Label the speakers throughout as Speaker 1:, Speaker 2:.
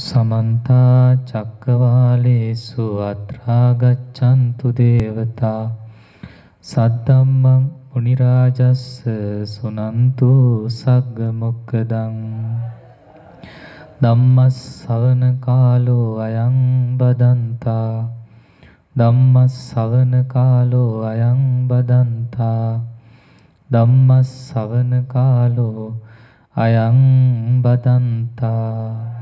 Speaker 1: සමන්තා චක්කවාලේසු අත්‍රා ගච්ඡන්තු දේවතා සද්දම්මං මුනි රාජස්ස සුනන්තු සග්ග මොක්කදං ධම්මස් ශවන කාලෝ අයං බදන්තා ධම්මස් ශවන කාලෝ අයං බදන්තා ධම්මස් ශවන කාලෝ අයං බදන්තා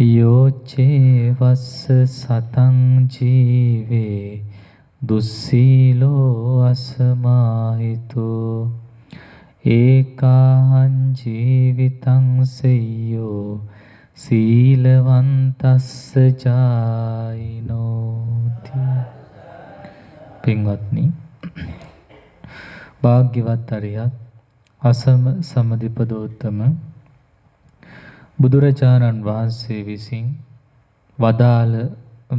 Speaker 1: යෝචේවස්ස සතං ජීවේ දුස්සීලෝ අසමාහිතු ඒකාහං ජීවිතං සෙය්‍යෝ සීලවන්තස්ස ජායිනෝති පින්වත්නි භාග්‍යවත් අරියත් අසම සමදිපදෝත්තම බුදුරජාණන් වහන්සේ විසින් වදාළ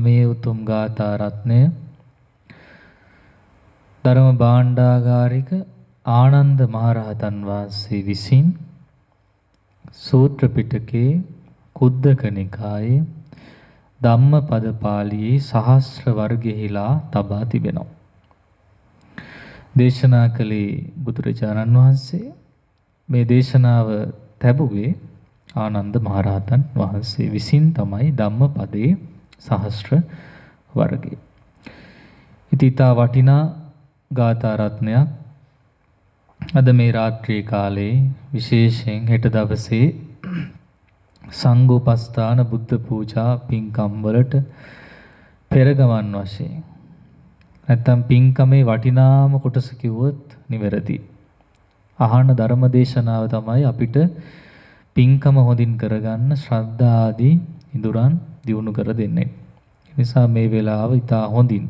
Speaker 1: මේ උතුම් ගාථා රත්නය ධර්ම භාණ්ඩාගාරික ආනන්ද මහරහතන් වහන්සේ විසින් සූත්‍ර පිටකේ කුද්දක නිකායේ ධම්මපද පාළියේ සහස්‍ර වර්ගෙහිලා තබා තිබෙනවා. දේශනා කළේ බුදුරජාණන් වහන්සේ මේ දේශනාව තැබුවේ ආනන්ද මහරහතන් වහන්සේ විසින් තමයි ධම්මපදයේ සහස්ත්‍ර වර්ගය. ඉතිතා වටිනා ගාථා රත්නයක් අද මේ රාත්‍රී කාලේ විශේෂයෙන් හෙට දවසේ සංඝෝපස්ථාන බුද්ධ පූජා පින්කම් වලට පෙරගමන් වශයෙන් නැත්තම් පින්කමේ වටිනාම කොටස කිව්වොත් නිවැරදි. අහන ධර්ම දේශනාව තමයි අපිට පින්කම හොඳින් කරගන්න ශ්‍රද්ධාදී ඉඳුරන් දියුණු කර දෙන්නේ. නිසා මේ වෙලාව ඉතා හොඳින්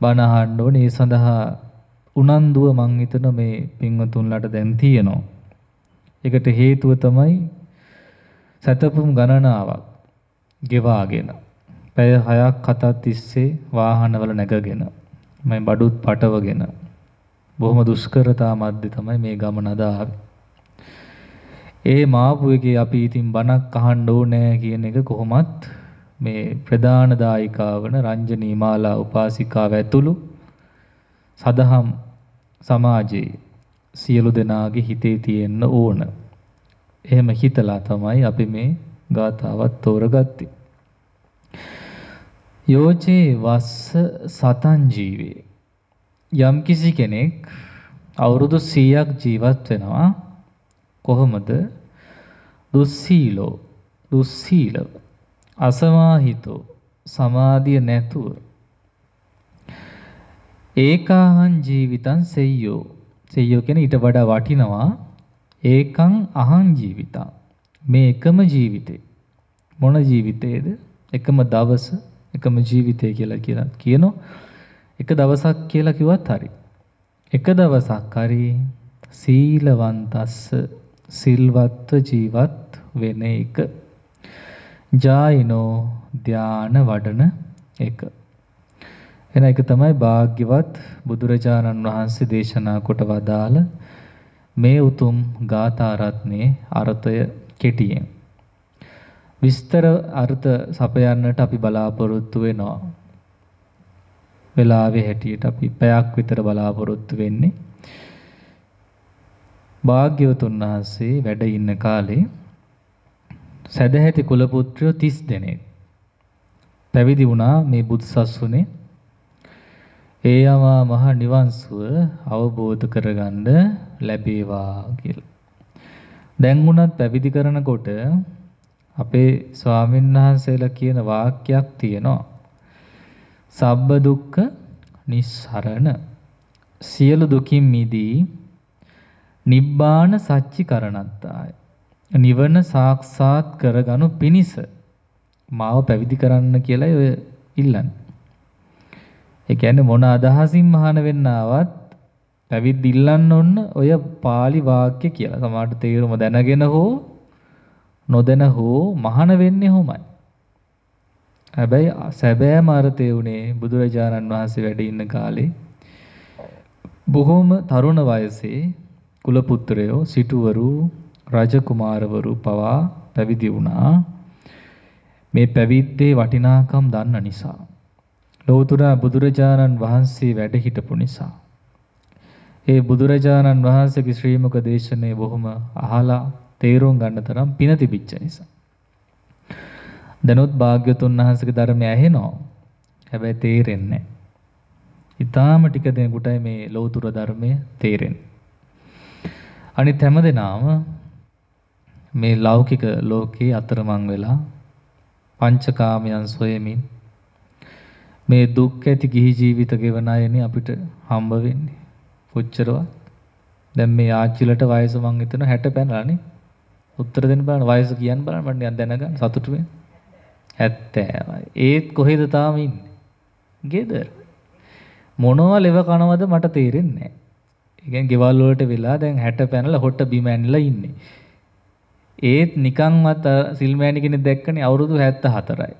Speaker 1: බණ අහන්න ඕනේ. ඒ සඳහා උනන්දුව මං හිතන මේ පින්වතුන්ලට දැන් තියෙනවා. ඒකට හේතුව තමයි සැතපුම් ගණනාවක් ගෙවාගෙන පැය 6ක් 7ක් තිස්සේ වාහනවල නැගගෙන මම බඩුත් පටවගෙන බොහොම දුෂ්කරතා මැද්දේ තමයි මේ ගමන අදාවේ ඒ මාපු එකේ අපි ඉතින් බණක් අහන්න ඕනේ කියන එක කොහොමත් මේ ප්‍රධාන දායිකාවන රංජනී මාලා උපාසිකාව ඇතුළු සදහම් සමාජයේ සියලු දෙනාගේ හිතේ තියෙන්න ඕන. එහෙම හිතලා තමයි අපි මේ ගාතාවත් තෝරගත්තේ. යෝචේ වස්ස සතන් ජීවේ යම්කිසි කෙනෙක් අවුරුදු 100ක් ජීවත් වෙනවා කොහොමද? දුස්සීලෝ දුස්සීල අසමාහිතෝ සමාධිය නැතුව ඒකාහං ජීවිතං සෙය්‍යෝ සෙය්‍යෝ කියන්නේ ඊට වඩා වටිනවා ඒකං අහං ජීවිතං මේ එකම ජීවිතේ මොන ජීවිතේද එකම දවස එකම ජීවිතය කියලා කියලා කියනවා එක දවසක් කියලා කිව්වත් හරි එක දවසක් හරි සීලවන්තස්ස සිල්වත්ව ජීවත් වෙන එක. ජායිනෝ ධාන වඩන එක. එන එක තමයි භාග්‍යවත් බුදුරජාණන් වහන්සේ දේශනා කොට වදාළ මේ උතුම් ගාථා රත්නේ අර්ථය කෙටියෙන්. විස්තර අර්ථ සපයන්නට අපි බලාපොරොත්තු වෙනවා. වෙලාවේ හැටියට අපි පැයක් විතර බලාපොරොත්තු වෙන්නේ. භාග්‍යවතුන් වහන්සේ වැඩ ඉන්න කාලේ සදැහැති කුල පුත්‍රයෝ 30 දෙනෙක් පැවිදි වුණා මේ බුදුසසුනේ. ඒ යමා මහ නිවන්සුව අවබෝධ කරගන්න ලැබේවා කියලා. දැන් වුණත් පැවිදි කරනකොට අපේ ස්වාමීන් වහන්සේලා කියන වාක්‍යයක් තියෙනවා. සබ්බ දුක්ඛ නිස්සරණ සියලු දුකින් මිදී නිබ්බාන සච්චි කරණත්තාය. නිවන සාක්ෂාත් කරගනු පිණිස මාව පැවිදි කරන්න කියලා ඔය ඉල්ලන්නේ. ඒ කියන්නේ මොන අදහසින් මහාන වෙන්න ආවත් පැවිදි ඉල්ලන්න ඕන ඔය pāli වාක්‍ය කියලා. සමහරට තේරුම දැනගෙන හෝ නොදැන හෝ මහාන වෙන්නේ හොමයි. හැබැයි සැබෑම අර්ථය උනේ බුදුරජාණන් වහන්සේ වැඩ ඉන්න කාලේ බොහොම තරුණ වයසේ කුලපුත්‍රයෝ සිටුවරු රජකුමාරවරු පවා පැවිදි වුණා. මේ පැවිද්දේ වටිනාකම් දන්න නිසා. ලෞතර බුදුරජාණන් වහන්සේ වැඩ හිටපු නිසා. ඒ බුදුරජාණන් වහන්සේගේ ශ්‍රී මුක දේශනේ බොහොම අහලා තේරුම් ගන්න තරම් පින තිබිච්ච නිසා. දැනුත් භාග්‍යතුන් වහන්සේගේ ධර්මය ඇහෙනවා. හැබැයි තේරෙන්නේ නැහැ. ඊටාම ටික දෙනෙකුටයි මේ ලෞතර ධර්මය තේරෙන්නේ. අනිත් හැම දෙනාම මේ ලෞකික ලෝකේ අතරමං වෙලා පංචකාමයන් සොයමින් මේ දුක් ඇති ගිහි ජීවිත ගෙවන අයනේ අපිට හම්බ වෙන්නේ. කොච්චරවත් දැන් මේ ආච්චිලට වයස මං හිතන 60 පැනලානේ. උත්තර දෙන්න බලන්න වයස කියන්න බලන්න මට දැනගන්න සතුටු වෙන්න. 70යි. ඒත් කොහෙද තාම ඉන්නේ? ගෙදර. මොනවා ලෙව කනවද මට තේරෙන්නේ නැහැ. ඉගෙන් ගෙවල් වලට වෙලා දැන් 60 පැනලා හොට බිම ඇනිලා ඉන්නේ. ඒත් නිකන්වත් සිල්මෑණි කෙනෙක් දැක්කනේ අවුරුදු 74යි.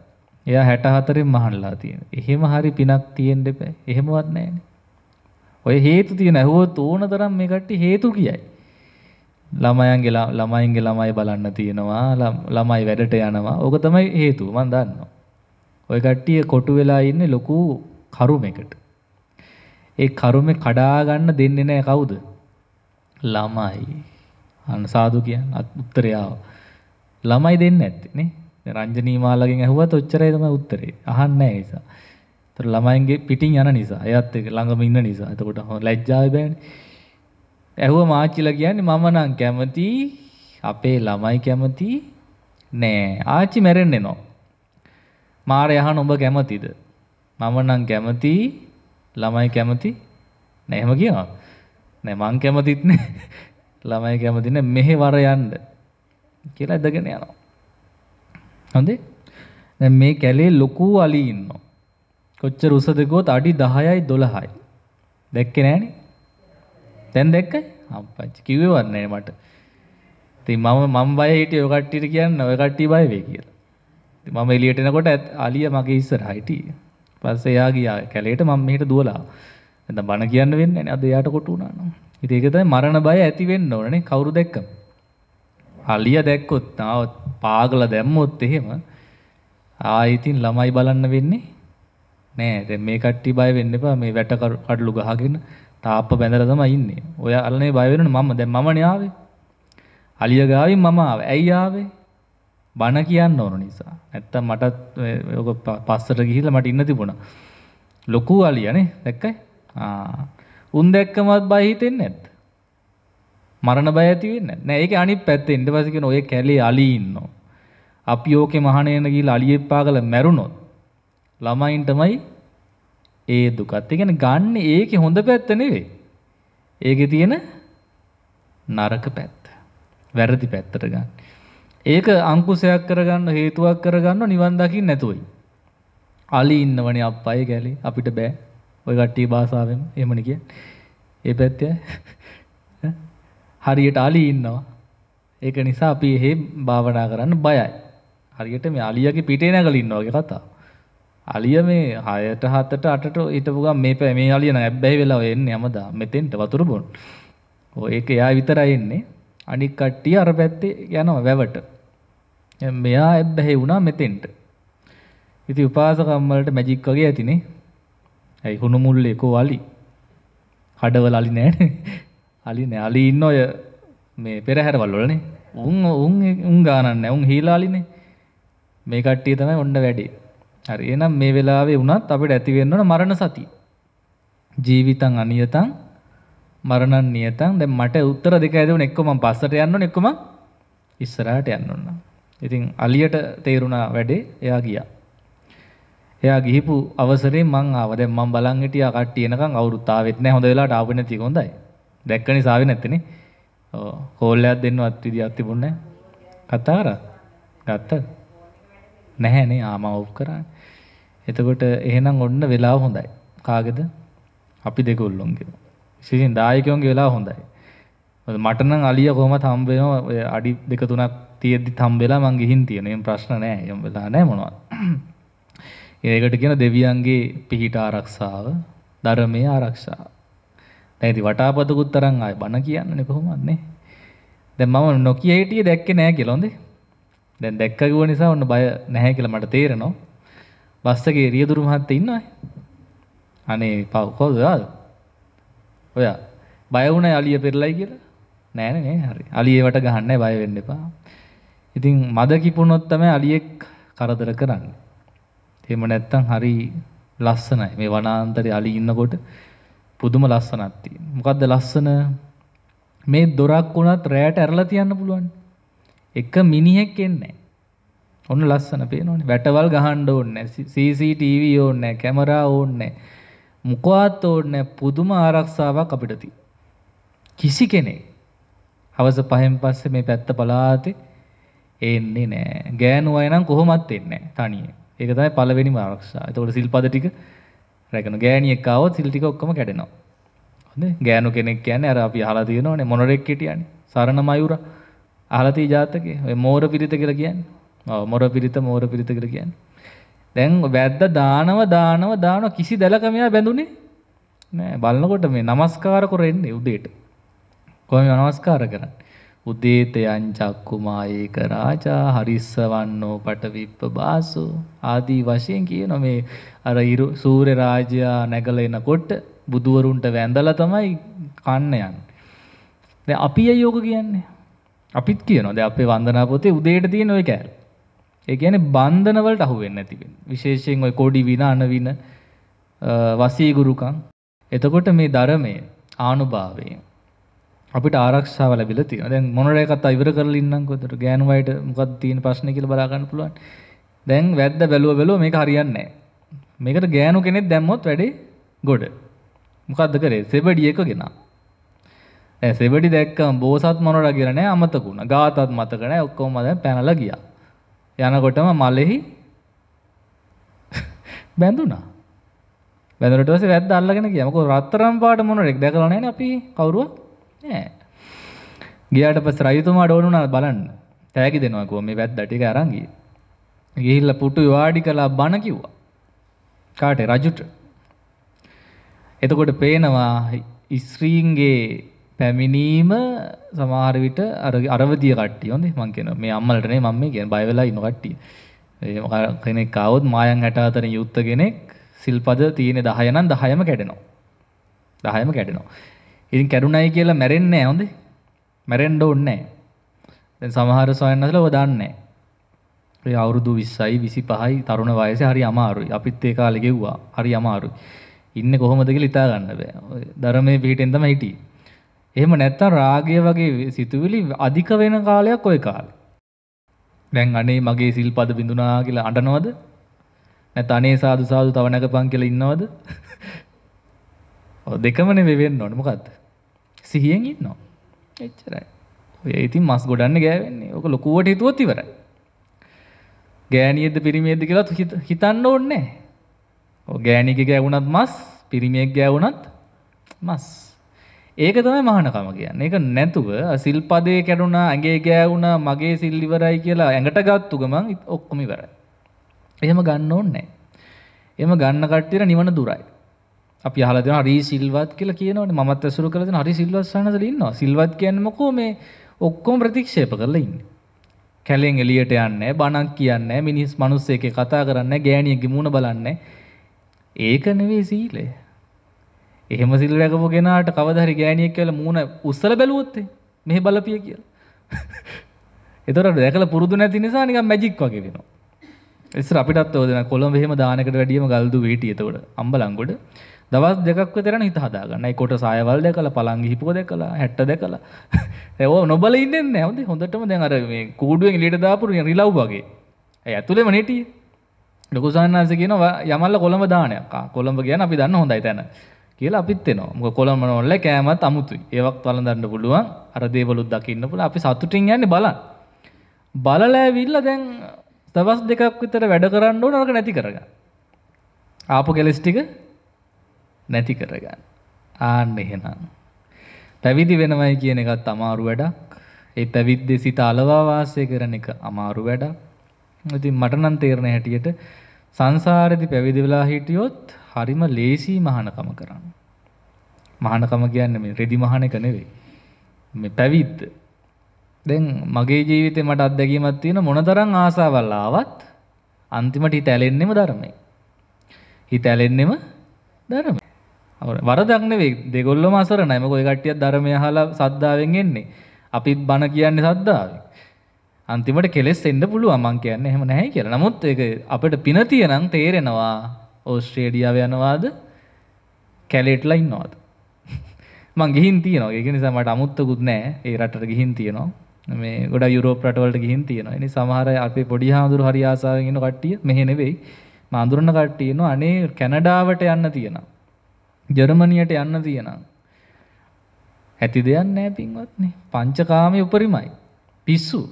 Speaker 1: එයා 64ෙන් මහන්ලා තියෙනවා. එහෙම හරි පිනක් තියෙන්න එපා. එහෙමවත් නැහැනේ. ඔය හේතු තියෙන ඇහුවොත් ඕන තරම් මේ කට්ටිය හේතු කියයි. ළමයන්ගේ ළමයින්ගේ ළමයි බලන්න තියෙනවා. ළමයි වැඩට යනවා. ඕක තමයි හේතුව. මම දන්නවා. ඔය කට්ටිය කොටු වෙලා ඉන්නේ ලොකු කරුමකට. ඒ කරුමේ කඩා ගන්න දෙන්නේ නැහැ කවුද? ළමයි. අන්න සාදු කියන්නේ උත්තරය ළමයි දෙන්නේ නැත්තේ නේ. රංජනී මාලාගෙන් ඇහුවත් ඔච්චරයි තමයි උත්තරේ. අහන්නේ නැහැ නිසා. ඒතර ළමයින්ගේ පිටින් යන නිසා, එයාත් එක්ක ළඟම ඉන්න නිසා. එතකොට ලැජ්ජාවේ බෑනේ. ඇහුව මාචිලා කියන්නේ මම නම් කැමති අපේ ළමයි කැමති නෑ. ආච්චි මැරෙන්න එනවා. මාරය අහන ඔබ කැමතිද? මම නම් කැමති ළමයි කැමති නෑ එහෙම කියනවා. නෑ මං කැමතිත් නෑ. ළමයි කැමති නෑ මෙහෙවර යන්න කියලා ඉඳගෙන යනවා. හොඳේ? දැන් මේ කැලේ ලොකු අලි ඉන්නවා. කොච්චර උසද ගියොත් අඩි 10යි 12යි. දැක්කේ නෑනේ. දැන් දැක්කයි? අම්පච්චි කිව්වේවත් නෑ මට. ඉතින් මම මම බය හිටියේ ඔය කට්ටියට කියන්න ඔය කට්ටිය බය වෙයි කියලා. ඉතින් මම එළියට එනකොට අලිය මගේ ඉස්සරහා හිටියේ. පස්සේ එයා ගියා කැලේට මම මෙහෙට දුවලා. නැත්නම් බණ කියන්න වෙන්නේ නැහැ. අද එයාට කොටු වුණා නෝ. ඉතින් ඒක තමයි මරණ බය ඇති වෙන්න ඕනනේ කවුරු දැක්කම. අලිය දැක්කොත් ආවත් පාගල දැම්මොත් එහෙම ආයෙතින් ළමයි බලන්න වෙන්නේ නෑ. දැන් මේ කට්ටිය බය වෙන්න එපා. මේ වැට කඩලු ගහගෙන තාප්ප බැඳලා තමයි ඉන්නේ. ඔය අල්ලනේ බය වෙනවනේ මම. දැන් මමනේ ආවේ. අලිය ගාවින් මම ආවේ. ඇයි ආවේ? බණ කියන්න ඕන නිසා ඇත්තම් මටත් යෝග පස්සට ගිහිල මට ඉන්න තිබුණ ලොකු අලියනේ දැක්කයි උන් දැක්කමත් බහිතෙන් නැත් මරණ බයතිවෙන්න නෑක අනි පැත්ත ඉට පසිකෙන ඔය කැලේ අලිඉන්න අපි ඕකෙ මහනයනගී අලියෙප්පා කළ මැරුණොත් ළමයින්ටමයි ඒ දුකත් එකෙන ගන්න ඒක හොඳ පැත්ත නෙවේ ඒක තියෙන නරක පැත්ත වැරදි පැත්තට ගන්න ඒක අංකුසයක් කරගන්න හේතුවක් කරගන්න නිවන් දකින්න නැතුවයි. අලි ඉන්නවනේ අප්පයි ගැලේ අපිට බෑ. ওই කට්ටිය භාෂාවෙම එහෙමනේ කියන්නේ. ඒ පැත්ත හරියට අලි ඉන්නවා. ඒක නිසා අපි එහෙ භාවනා කරන්න බයයි. හරියට මේ අලියාගේ පිටේ නැගලා ඉන්නවා වගේ කතාව. අලිය මේ 6ට 7ට 8ට හිටපු ගමන් මේ මේ අලිය නෑ බැහැ වෙලා එන්නේ යමදා මෙතෙන්ට වතුර බොන්න. ඔය ඒක එයා විතරයි ඉන්නේ. අනික් කට්ටිය අර පැත්තේ යනවා වැවට. මෙයා ඇබ්බැහි වුණා මෙතෙන්ට. ඉතින් උපාසකම් වලට මැජික් වගේ ඇතිනේ. ඇයි හුණු මුල්ල එක වලි. හඩවල අලි නෑනේ. අලි නෑ. අලි ඉන්න ඔය මේ පෙරහැරවල වලනේ. උන් උන් උන් ගානක් නෑ. උන් හීලා අලිනේ. මේ කට්ටිය තමයි ඔන්න වැඩේ. හරි. එහෙනම් මේ වෙලාවේ වුණත් අපිට ඇති වෙන්න ඕන මරණ සතිය. ජීවිතං අනියතං මරණන් නියතං දැන් මට උත්තර දෙක ඇදුණ එක්ක මම පස්සට යන්න ඕන එක්ක මම ඉස්සරහට යන්න ඕන. ඉතින් අලියට තේරුණා වැඩේ එයා ගියා. එයා ගිහිපු අවසරේ මං ආවා. දැන් මං බලන් හිටියා කට්ටිය එනකන් අවුරුත් ආවෙත් නැහැ. හොඳ වෙලාවට ආවෙ නැති එක හොඳයි. දැක්ක නිසා ආවෙ නැත්තේ නේ. ඔව් කෝල් එකක් දෙන්නවත් විදියක් තිබුණේ නැහැ. කතා කරා. ගත්තද? නැහැ නේ. ආ මම ඔෆ් කරානේ. එතකොට එහෙනම් ඔන්න වෙලාව හොඳයි. කාගේද? අපි දෙගොල්ලොන්ගේ. විශේෂයෙන් දායකයෝන්ගේ වෙලාව හොඳයි. මට නම් අලිය කොහොමත් හම්බ වෙනවා අඩි දෙක තුනක් තියෙද්දි තම් වෙලා මං ගිහින් තියෙන. එහෙම ප්‍රශ්න නැහැ. එහෙම වෙලා නැහැ මොනවත්. ඒකට කියන දෙවියන්ගේ පිහිට ආරක්ෂාව, ධර්මයේ ආරක්ෂාව. දැන් ඉතින් වටාපතකුත් තරම් ආය බණ කියන්නනේ කොහොමද නේ? දැන් මම නොකිය හිටියේ දැක්කේ නැහැ කියලා හොඳේ. දැන් දැක්ක ගුව නිසා ඔන්න බය නැහැ කියලා මට තේරෙනවා. බස් එකේ රියදුරු මහත්තයා ඉන්නවා. අනේ පව් කොහොමද? ඔයා බය වුණා අලිය පෙරලයි කියලා? නෑ නේ හරි. අලියේවට ගහන්න බය වෙන්න එපා. ඉතින් මද කිපුණොත් තමයි අලියෙක් කරදර කරන්නේ. එහෙම නැත්තම් හරි ලස්සනයි. මේ වනාන්තරේ අලි ඉන්නකොට පුදුම ලස්සනක් තියෙනවා. මොකද්ද ලස්සන? මේ දොරක් උනත් රැයට ඇරලා තියන්න පුළුවන්. එක මිනිහෙක් එන්නේ ඔන්න ලස්සන පේනවනේ. වැටවල් ගහන්න ඕනේ නැහැ. CCTV ඕනේ නැහැ. කැමරා ඕනේ නැහැ. මොකවත් ඕනේ නැහැ. පුදුම ආරක්ෂාවක් අපිට තියෙනවා. කිසි කෙනෙක් හවස පහෙන් පස්සේ මේ පැත්ත පලාතේ එන්නේ නෑ. ගෑනු අය නම් කොහොමත් එන්නේ නෑ තනියෙන්. ඒක තමයි පළවෙනිම ආරක්ෂාව. එතකොට සිල්පද ටික රැගෙන ගෑණියෙක් ආවොත් සිල් ටික ඔක්කොම කැඩෙනවා. හොඳේ ගෑනු කෙනෙක් කියන්නේ අර අපි අහලා තියෙනවනේ මොනරෙක් හිටියන්නේ. සරණ මයුරා. අහලා තිය ජාතකේ. ඔය මෝර පිරිත කියලා කියන්නේ. ඔව් මෝර පිරිත මෝර පිරිත කියලා කියන්නේ. දැන් වැද්ද දානව දානව දානව කිසි දැලක මෙයා බැඳුනේ නෑ. බලනකොට මේ নমස්කාර කරෙන්නේ උදේට. කොහොමද নমස්කාර කරන්නේ? උදේතයන් චක්කුමායේක රාජා හරිස්සවන්නෝ පටවිප්ප බාසෝ ආදී වශයෙන් කියන මේ අර සූර්ය රාජයා නැගල එනකොට බුදුවරුන්ට වැඳලා තමයි කන්න යන්නේ. දැන් අපි අය යෝග කියන්නේ. අපිත් කියනවා දැන් අපේ වන්දනා පොතේ උදේට තියෙන ওই කෑල්ල. ඒ කියන්නේ බන්ධන වලට අහු වෙන්නේ නැති වෙන්නේ. විශේෂයෙන් ওই කොඩි වින අන වින වසීගුරුකම්. එතකොට මේ ධර්මයේ ආනුභාවයෙන් අපිට ආරක්ෂාව ලැබිලා තියෙනවා. දැන් මොනර එකක් තා ඉවර කරලා ඉන්නම්කෝ. ඒතර ගෑනු වයිට මොකක්ද තියෙන ප්‍රශ්නේ කියලා බලා ගන්න පුළුවන්. දැන් වැද්ද බැලුව බැලුව මේක හරියන්නේ නැහැ. මේකට ගෑනු කෙනෙක් දැම්මොත් වැඩේ ගොඩ. මොකද්ද කරේ? සෙබඩි එක ගෙනා. දැන් සෙබඩි දැක්කම බෝසත් මොනර කියලා නෑ අමතක වුණා. ගාතත් මතක නෑ ඔක්කොම දැන් පැනලා ගියා. යනකොටම මලෙහි බැඳුණා. වැදරට පස්සේ වැද්ද අල්ලගෙන ගියා. මොකද රත්තරන් පාට මොනරෙක් දැකලා නැහැනේ අපි කවුරුවත්. නෑ ගියාට පස්සේ රජතුමා ඩෝන උනා බලන්න තෑගි දෙනවා කිව්වා මේ වැද්දා ටික අරන් ගියේ ගිහිල්ලා පුටු වාඩි කළා බණ කිව්වා කාට රජුට එතකොට පේනවා ඉස්ත්‍රීන්ගේ පැමිණීම සමහර විට අර අරවදිය කට්ටිය හොඳේ මං කියනවා මේ අම්මලට නේ මම මේ කියන්නේ බය වෙලා ඉන්න කට්ටිය. ඒ කෙනෙක් ආවොත් මායන් 64 යුක්ත කෙනෙක් සිල්පද තියෙන 10 නම් 10ම කැඩෙනවා. 10ම කැඩෙනවා. ඉතින් කැරුණයි කියලා මැරෙන්නේ හොඳේ මැරෙන්ඩ ඔන්නෑ දැ සමහර සොයන්නසල ඔදන්නේ අවුරුදු විස්සයි විසි පහයි තරුණ වයස හරි අමාරුයි අපිත් ඒ කාලෙගෙව්වා හරි අමාරු ඉන්න කොහොමදක ලිතා ගන්න බෑ දරමේ පිහිටෙන්දම හිටි එහෙම නැත්තම් රාගය වගේ සිතුවිලි අධික වෙන කාලයක් ඔය කාල දැන් අනේ මගේ සිල් පද බිඳුනා කියලා අඩනවද නැත අනේ සාදු සාදු තවනක පං කියල ඉන්නවද දෙකමන වෙවෙන්න නොනමකක්ද සිහියෙන් ඉන්නවා. එච්චරයි. ඔය ඉතින් මස් ගොඩන්න ගෑවෙන්නේ. ඕක ලොකුවට හිතුවොත් ඉවරයි. ගෑණියෙක්ද පිරිමියෙක්ද කියලා හිතන්න ඕනේ නැහැ. ඔය ගෑණියෙක් ගෑවුණත් මස්, පිරිමියෙක් ගෑවුණත් මස්. ඒක තමයි මහානකම කියන්නේ. ඒක නැතුව සිල්පදේ කැඩුනා, ඇඟේ ගෑවුණා, මගේ සිල් ඉවරයි කියලා ඇඟට ගත්තු ගමන් ඔක්කොම ඉවරයි. එහෙම ගන්න ඕනේ නැහැ. එහෙම ගන්න කට්ටියට නිවන දුරයි. අපි අහලා තියෙනවා හරි සිල්වත් කියලා කියනවනේ මමත් ඇසුරු කරලා තියෙන හරි සිල්වත් සානසල ඉන්නවා සිල්වත් කියන්නේ මොකෝ මේ ඔක්කොම ප්‍රතික්ෂේප කරලා ඉන්නේ කැලෙන් එළියට යන්නේ බණක් කියන්නේ මිනිස් මිනිස් එකේ කතා කරන්නේ ගෑණියෙක්ගේ මූණ බලන්නේ ඒක නෙවෙයි සීලය එහෙම සිල් රැකපු කෙනාට කවදා හරි ගෑණියෙක් කියලා මූණ උස්සලා බැලුවොත් මෙහෙ බලපිය කියලා එතකොට දැකලා පුරුදු නැති නිසා නිකන් මැජික් වගේ වෙනවා ඉස්සර අපිටත් ඔය දෙන කොළඹ එහෙම දානකට වැඩියම ගල්දු වීටි එතකොට අම්බලන්ගොඩ දවස් දෙකක් විතර හිත හදාගන්න කොට සයවල් දැකලා පළංගි හිපුව දැකලා හැට්ට දැකලා ඒව නොබල ඉන්න ඇද හොඳටම දැන් අර මේ කූඩුවෙන් ලට දාපුර රිලව් වගේ ඇ ඇතුළෙම නෙටිය ලොකුසාන්ස කියනවා යමල්ල කොළඹ දානයක් කොළඹ කියන අපි දන්න හොඳයි තැන කියලා අපිත්තෙනවා මුක කොළඹ නොල්ල කෑමත් අමුතුයි ඒවක් වලඳන්න පුළුවන් අර දේවලුත් දකින්න පුළ අපි සතුටින් යන්න බලන් බලලෑවිල්ල දැන් තවස් දෙකක් විතර වැඩ කරන්න ඕනක නැති කරග ආපු කෙලෙස්ටික නැති කරගන්න. ආන්න එහෙනම්. පැවිදි වෙනවයි කියන එකත් අමාරු වැඩක්. ඒ පැවිද්දේ සිත අලවා වාසය කරන එක අමාරු වැඩක්. ඉතින් මට නම් තේරෙන හැටියට සංසාරෙදි පැවිදි වෙලා හිටියොත් හරිම ලේසි මහානකම කරන්න. මහානකම කියන්නේ මේ රෙදි මහාන එක නෙවෙයි. මේ පැවිද්ද. දැන් මගේ ජීවිතේ මට අත්දැකීමක් තියෙන මොනතරම් ආසාවල් ආවත් අන්තිමට හිත ඇලෙන්නෙම ධර්මයි. හිත ඇලෙන්නෙම ධර්මයි. වරදක්නවේ දෙගොල්ල මසර නෑම කොයි කට්ටිය ධරමය හලා සද්ධාවෙන් එන්නේ අපිත් බණ කියන්නේ සද්ධාව අන්තිමට කෙලෙස් එන්න පුළුව මං කියන්න එහෙම නැහැ කියල නමුත් එක අපට පිනතියනම් තේරෙනවා ඕස්ට්‍රේඩියාව යනවාද කැලේට්ලා ඉන්නවාද මං ගිහින් තියනවා ඒක නිසා මට අමුත්තකුත් නෑ ඒ රටට ගිහින් තියනවා මේ ගොඩ යුරෝප රටවලට ගිහින් තියෙනවා එනි සමහර අපේ පොඩි හාමුදුරු හරි ආසාවෙන් ඉන්න කට්ටිය මෙහෙ නෙවෙයි මාඳුරන කට්ටියනවා අනේ කැනඩාවට යන්න තියෙනවා ජර්මනියට යන්න තියෙනම්. ඇති දෙයක් නෑ පින්වත්නේ. පංචකාමයේ උපරිමයි. පිස්සු.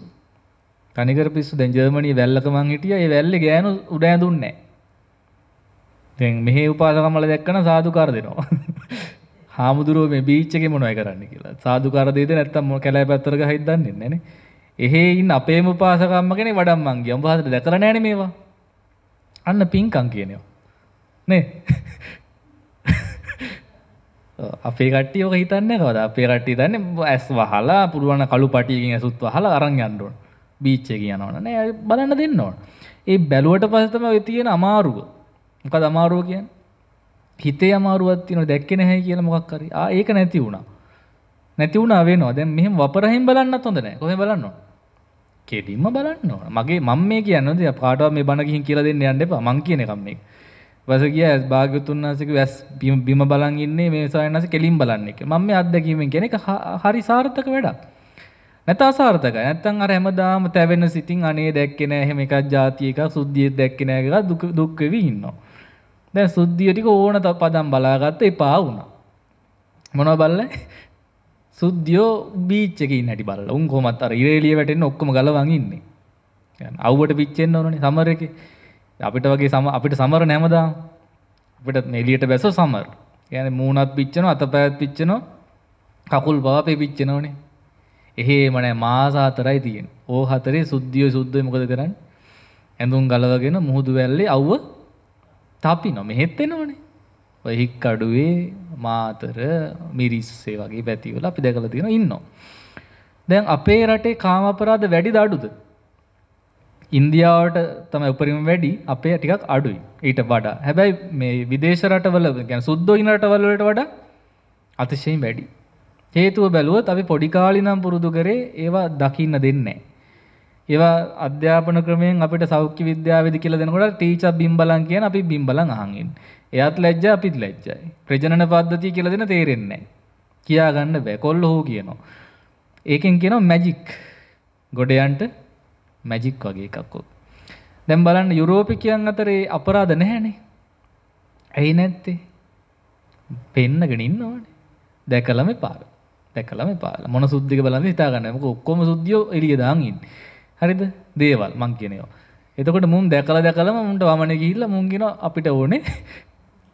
Speaker 1: කණිකර පිස්සු දැන් ජර්මනියේ වැල්ලක මං හිටියා. ඒ වැල්ලේ ගෑනු උඩ ඇඳුන්නේ නෑ. දැන් මෙහි උපාසකමල දැක්කම සාදුකාර දෙනවා. හාමුදුරුවෝ මේ බීච් එකේ මොනවයි කරන්නේ කියලා. සාදුකාර දෙයිද නැත්තම් කැලෑ පැත්තට ගහින් දන්නේ නැනේ. එහෙ ඉන්න අපේම උපාසකම්ම කෙනෙක් වඩම් මං ගියා. උඹ හතර දැකලා නෑනේ මේවා. අන්න පින්කම් කියනවා. නේ? අපේ කට්ටිය ඕක හිතන්න කවද අපේ කට්ටි තන්න ඇස් වහලා පුළුවන කළු පටියකින් ඇසුත් හලා අරන් අන්ඩුවන් බීච්චය කියනවන නෑ බලන්න දෙන්න ඕන ඒ බැලුවට පසතම වෙතියෙන අමාරුව මොක දමාරුව කියන් හිතේ අමාරුවත්තින දැක්ක නැහැ කියල මොක්කරරි ඒක නැති වුණා නැති වුණ වෙනවා දැන් මෙහම වපරහිම් බලන්න හොඳන කොහ බලන්න කෙඩිම්ම බලන්න මගේ මම් මේ කියන්නද පාටව මේ බණකින් කියල දෙන්න යන්න එපා මං කියන කම්මෙක් වස කිය ඇස් භාග්‍යතුන් වහන්සේගේ වැස් බිම බලන් ඉන්නේ මේ ස්වාමීන් වහන්සේ කෙලින් බලන්නේ කියලා. මම මේ අත්දැකීමෙන් කියන එක හරි සාර්ථක වැඩක්. නැත අසාර්ථකයි. නැත්තම් අර හැමදාම තැවෙන සිතින් අනේ දැක්කේ නෑ එහෙම එකක් જાති එකක් සුද්ධිය දැක්කේ නෑ කියලා දුක දුක් වෙවි ඉන්නවා. දැන් සුද්ධිය ටික ඕන පදම් බලාගත්ත එපා වුණා. මොනව බලලා සුද්ධියෝ බීච් එකේ ඉන්න හැටි බලලා. උන් කොහොමත් අර ඉරේලිය වැටෙන්න ඔක්කොම ගලවන් ඉන්නේ. අවුවට පිච්චෙන්න ඕනනේ සමර එකේ. අපිට වගේ සම අපිට සමර නැමදා අපිට එලියට බැස සමර් යන මූුණත් පිච්චන අත පැත් පිච්චනවා කකුල් බාපේ පිච්චනවනේ එහෙ මනෑ මාසාතරයි තියෙන් ඕ හතරේ සුද්ධිය සුද්ධ මොකද කරන්න ඇඳුම් ගලවගෙන මුහුදු වැල්ලේ අව්ව තපි නො මෙහෙත්තෙන ඕනේ ඔයහික් අඩුවේ මාතර මිරිස්සේ වගේ පැතිවල අපි දැකල තියෙන ඉන්නවා. දැන් අපේ රටේ කාමපරාධ වැඩි දඩුද ඉන්දියාවට තම උපරිම වැඩි අපේ ටිකක් අඩුයි ඊට වඩා හැබැයි මේ විදේශ රටවල ගැන සුද්දෝයින රටවල්ලට වඩා අතිශයෙන් වැඩි. හේතුව බැලුවත් අපි පොඩිකාලි නම් පුරුදු කරේ ඒවා දකින්න දෙන්නේ. ඒවා අධ්‍යාපන ක්‍රමයෙන් අපිට සෞඛ්‍ය විද්‍යාවේද කියලා දෙනකොට ටීචර් බිම්බලන් කියන අපි බිම්බලන් අහන් එයාත් ලැජ්ජ අපිත් ලැජ්ජයි. ප්‍රජනන පද්ධතිය කියලා දෙන තේරෙන්නේ නැහැ. කියා ගන්න බෑ. කොල්ලෝ හෝ කියනවා. ඒකෙන් කියනවා මැජික්. ගොඩයන්ට මැජික් වගේ එකක්කෝ. දැම් බලන්න යුරෝපිකයන් අතරේ අපරාධ නැහැනේ. ඇයි නැත්තේ පෙන්න්නගෙන ඉන්නවන දැකලම පාර දැකලම පාල මොන සුද්ධික බලන්න හිතාගන්නමක ඔක්කොම සුද්ියෝ එලිය දාගින් හරිද දේවල් මං කියනයෝ එතකොට මුන් දැකල දැකලම මුන්ට වමන ගිහිල්ල මුන්ගෙන අපිට ඕනේ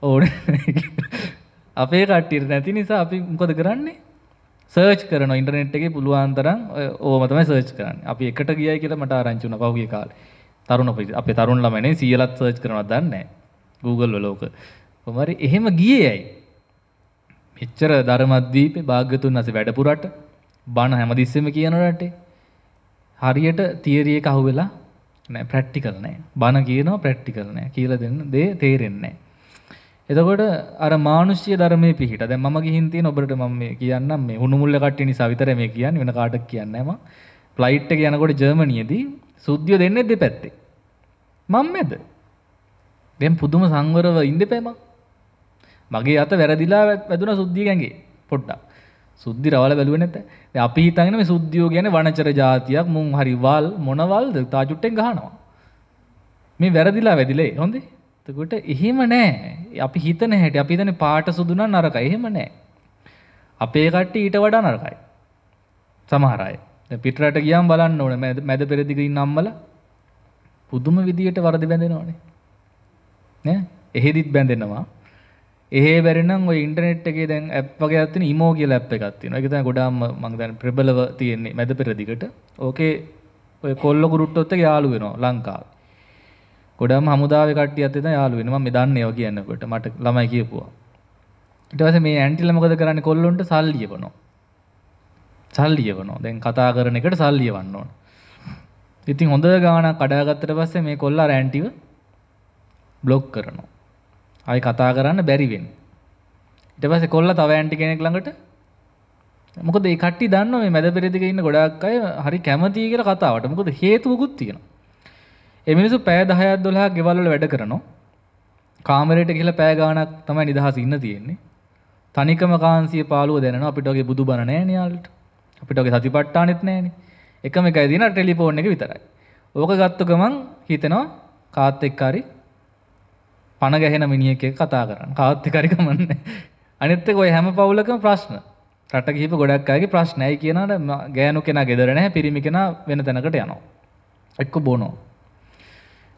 Speaker 1: ඕන අපේ කට්ටිර නැති නිසා අපි මොකද කරන්නේ සර්ච් කරන ඉන්ටනෙට් එකේ පුළුවන්තරම් ඕම තමයි සර්ච් කරන්න අපි එකට ගියයි කියලා මට ආරංචි වුණා පහුගිය කාලේ තරුණ අපේ තරුණ ළමයිනේ 100ලත් සර්ච් කරනවත් දන්නේ නැහැ Google වල ඕක කොහමරි එහෙම ගියේ ඇයි මෙච්චර ධර්මද්වීපේ භාග්‍යතුන් අසේ වැඩපුරට බණ හැමතිස්සෙම කියන රටේ හරියට තියරි එක අහුවෙලා නැහැ ප්‍රැක්ටිකල් නැහැ බණ කියනවා ප්‍රැක්ටිකල් නැහැ කියලා දෙන්න දේ තේරෙන්නේ නැහැ එතකොට අර මානුෂ්‍ය ධර්මයේ පිහිට. දැන් මම ගිහින් තියෙන ඔබට මම මේ කියන්නම් මේ හුණුමුල්ල කට්ටිය නිසා විතරයි මේ කියන්නේ වෙන කාටවත් කියන්නේ නැහැ මම. ෆ්ලයිට් එක යනකොට ජර්මනියේදී සුද්ධිය දෙන්නේ දෙපැත්තේ. මම මැද. දැන් පුදුම සංවරව ඉඳපෑ මං. මගේ අත වැරදිලා වැදුනා සුද්ධිය ගෑගේ. පොඩ්ඩක්. සුද්ධි රවල බැලුවේ නැත. දැන් අපි හිතන්නේ මේ සුද්ධියෝ කියන්නේ වනචර జాතියක් මුන් හරි වල් මොනවල්ද තාජුට්ටෙන් ගහනවා. මේ වැරදිලා වැදිලේ හොඳේ. තකොට එහෙම නෑ අපි හිතන හැට අපි තන පාට සුදුන නරක එහෙම නෑ. අපේ කට්ට ඊට වඩා නරකයි. සමහරයි පිටරට ගියම් බලන්න ඕන මැද පෙරදිගී නම්මල පුදුම විදියට වරදි බැඳෙන ඕනේ. එහෙදිත් බැඳෙනවා. ඒ බැරිනම් ඔය ඉන්ටනෙට් එකේ දැන් ඇප් වගේ අත්තින ඉමෝ කියල ඇප් එකක් තියෙනවා. ඒක තමයි ගොඩාක් මම දැන් ප්‍රබලව තියෙන්නේ මැද පෙරදිගට. ඕකේ ඔය කොල්ල ගුරුට්ටොත් එක යාළු වෙනවා ලංකාවේ. ගොඩම හමුදාව කට්ටියත් එතන යාළු වෙනවා මම දන්නේ ඔය කියනකොට මට ළමයි කියපුවා ඊට පස්සේ මේ ඇන්ටිලා මොකද කරන්නේ කොල්ලොන්ට සල්ලි යවනවා සල්ලි යවනවා දැන් කතා කරන එකට සල්ලි යවන්න ඕන ඉතින් හොඳ ගාණක් කඩාගත්තට පස්සේ මේ කොල්ලා රැන්ටිව බ්ලොක් කරනවා ආයි කතා කරන්න බැරි වෙනවා ඊට පස්සේ කොල්ලා තව ඇන්ටි කෙනෙක් ළඟට මොකද ඒ කට්ටිය දන්නවා මේ මැද පෙරදිගේ ඉන්න ගොඩාක් අය හරි කැමතියි කියලා කතාවට. මොකද හේතුවකුත් තියෙනවා. එමිනිසු පෑ දහයත් දොලා ගෙවල්ල වැඩ කරනවා කාමරයට ගිහලා පෑ ගාණක් තමයි නිදහස ඉන්න තියෙන්නේ තනිකම කාන්සිය පාළුව දැනෙනවා අපිට වගේ බුදු බණ නැහැ නේ යාළුවට අපිට වගේ සතිපට්ඨානෙත් නැහැ නේ එකම එකයි දින ටෙලිෆෝන් එක විතරයි ඕක ගත්ත ගමන් හිතෙනවා කාත් එක්ක හරි පණ ගැහෙන මිනිහෙක් එක්ක කතා කරන්න කාත් එක්ක හරි කමන්නේ අනිත් එක ඔය හැම පවුලකම ප්‍රශ්න රට ගිහිප ගොඩක් අයගේ ප්‍රශ්නයි කියනට ගෑනු කෙනා ගෙදර නැහැ පිරිමි කෙනා වෙන තැනකට යනවා එක්ක බොනවා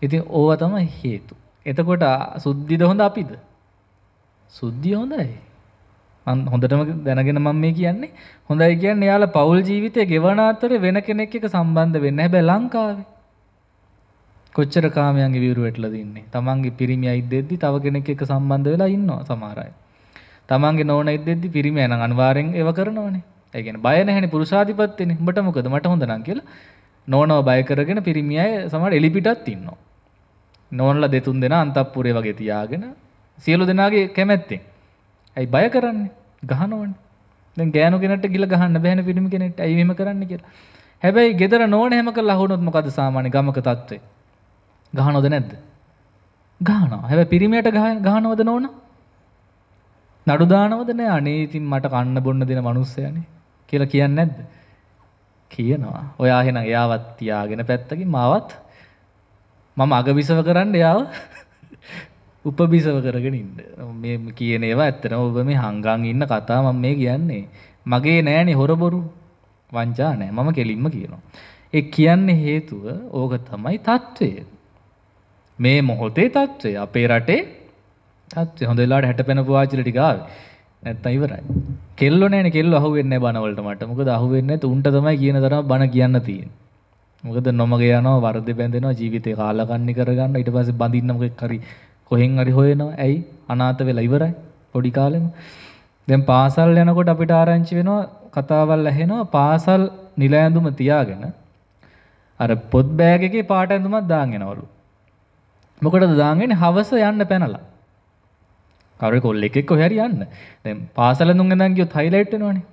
Speaker 1: ඉතින් ඕව තම හේතු. එතකොට සුද්ධිද හොඳ අපිද. සුද්ධිය හොඳයි. හොඳටම දැනගෙන මම මේ කියන්නේ හොඳයි කියන්න යාල පවුල් ජීවිතය ගෙවන අතර වෙන කෙනෙක් එක සම්බන්ධ වෙන්න හැබැ ලංකාවේ. කොච්චර කාමයන්ගේ විවරු වෙටලා දින්නේ. තමන්ගේ පිරිමි අයිද්දෙද්දි තව කෙනෙක් එක සම්බන්ධ වෙලා ඉන්නවා සමහර අය. තමන්ගේ නෝන ඉද්දෙද්දි පිරිමි යන අනිවාර්යෙන් ඒව කරනවනේ. ඒ කියන්නේ බය නැහැනේ පුරුෂාධිපත්‍යනේ. උඹට මොකද මට හොඳ නම් කියලා නෝනව බය කරගෙන පිරිමි අය සමහර එලිපිටත් ඉන්නවා. නොවන්ල දෙතුන් දෙෙන අන්තපුරේ වගේ තියාගෙන සියලු දෙනාගේ කැමැත්තෙන් ඇයි බය කරන්නේ ගහනොවන් ගෑනු කෙනට ගිල ගහන්න බැන පිටම කෙනෙට ඇයිම කරන්න කියලා හැබැයි ගෙදර නෝන හැම කල් හුණොත්මකද සාමාන්‍ය ගමක තත්වේ ගහනොද නැද්ද ගානවා හැබ පිරිමයට ගානවද නොවන නඩුදානවද නෑ අනේතින් මට කන්න බොන්න දෙන මනුස්සයනේ කියලා කියන්න නැද්ද කියනවා ඔයා හෙන එයාවත් තියාගෙන පැත්තකින් මාවත් මම අගබිසව කරන්න යාව උපබිසව කරගෙන ඉන්න මේ කියන ඒවා ඇත්තන ඔබ මේ හංගං ඉන්න කතා මම මේ කියන්නේ මගේ නෑනේ හොරබොරු වංචා නෑ මම කෙලින්ම කියනවා ඒ කියන්නේ හේතුව ඕක තමයි தત્ත්වය මේ මොහොතේ தત્ත්වය අපේ රටේ தત્ත්වය හොඳ වෙලාවට හැටපෙනපු ආචිල ටික ආවේ නැත්තම් ඉවරයි කෙල්ලෝ නෑනේ කෙල්ලෝ අහුවෙන්නේ නෑ බනවලට මට මොකද අහුවෙන්නේ නැතු උන්ට තමයි කියන තරම බන කියන්න තියෙන්නේ මොකද නොමග යනවා වර්ධ බැඳෙනවා ජීවිතේ කාලකන්ණි කරගන්න ඊට පස්සේ බඳින්න මොකෙක් හරි කොහෙන් හරි හොයනවා ඇයි අනාථ වෙලා ඉවරයි පොඩි කාලෙම දැන් පාසල් යනකොට අපිට ආරංචි වෙනවා කතාවල් ඇහෙනවා පාසල් නිලැඳුම තියාගෙන අර පොත් බෑග් එකේ පාට ඇඳුමක් දාගෙන එනවලු මොකටද දාගෙන හවස යන්න පැනලා කවුරු කොල්ලෙක් එක්ක හොරි යන්න දැන් පාසල ඳුන් ගෙනන් ගියොත් හයිලයිට් වෙනවනේ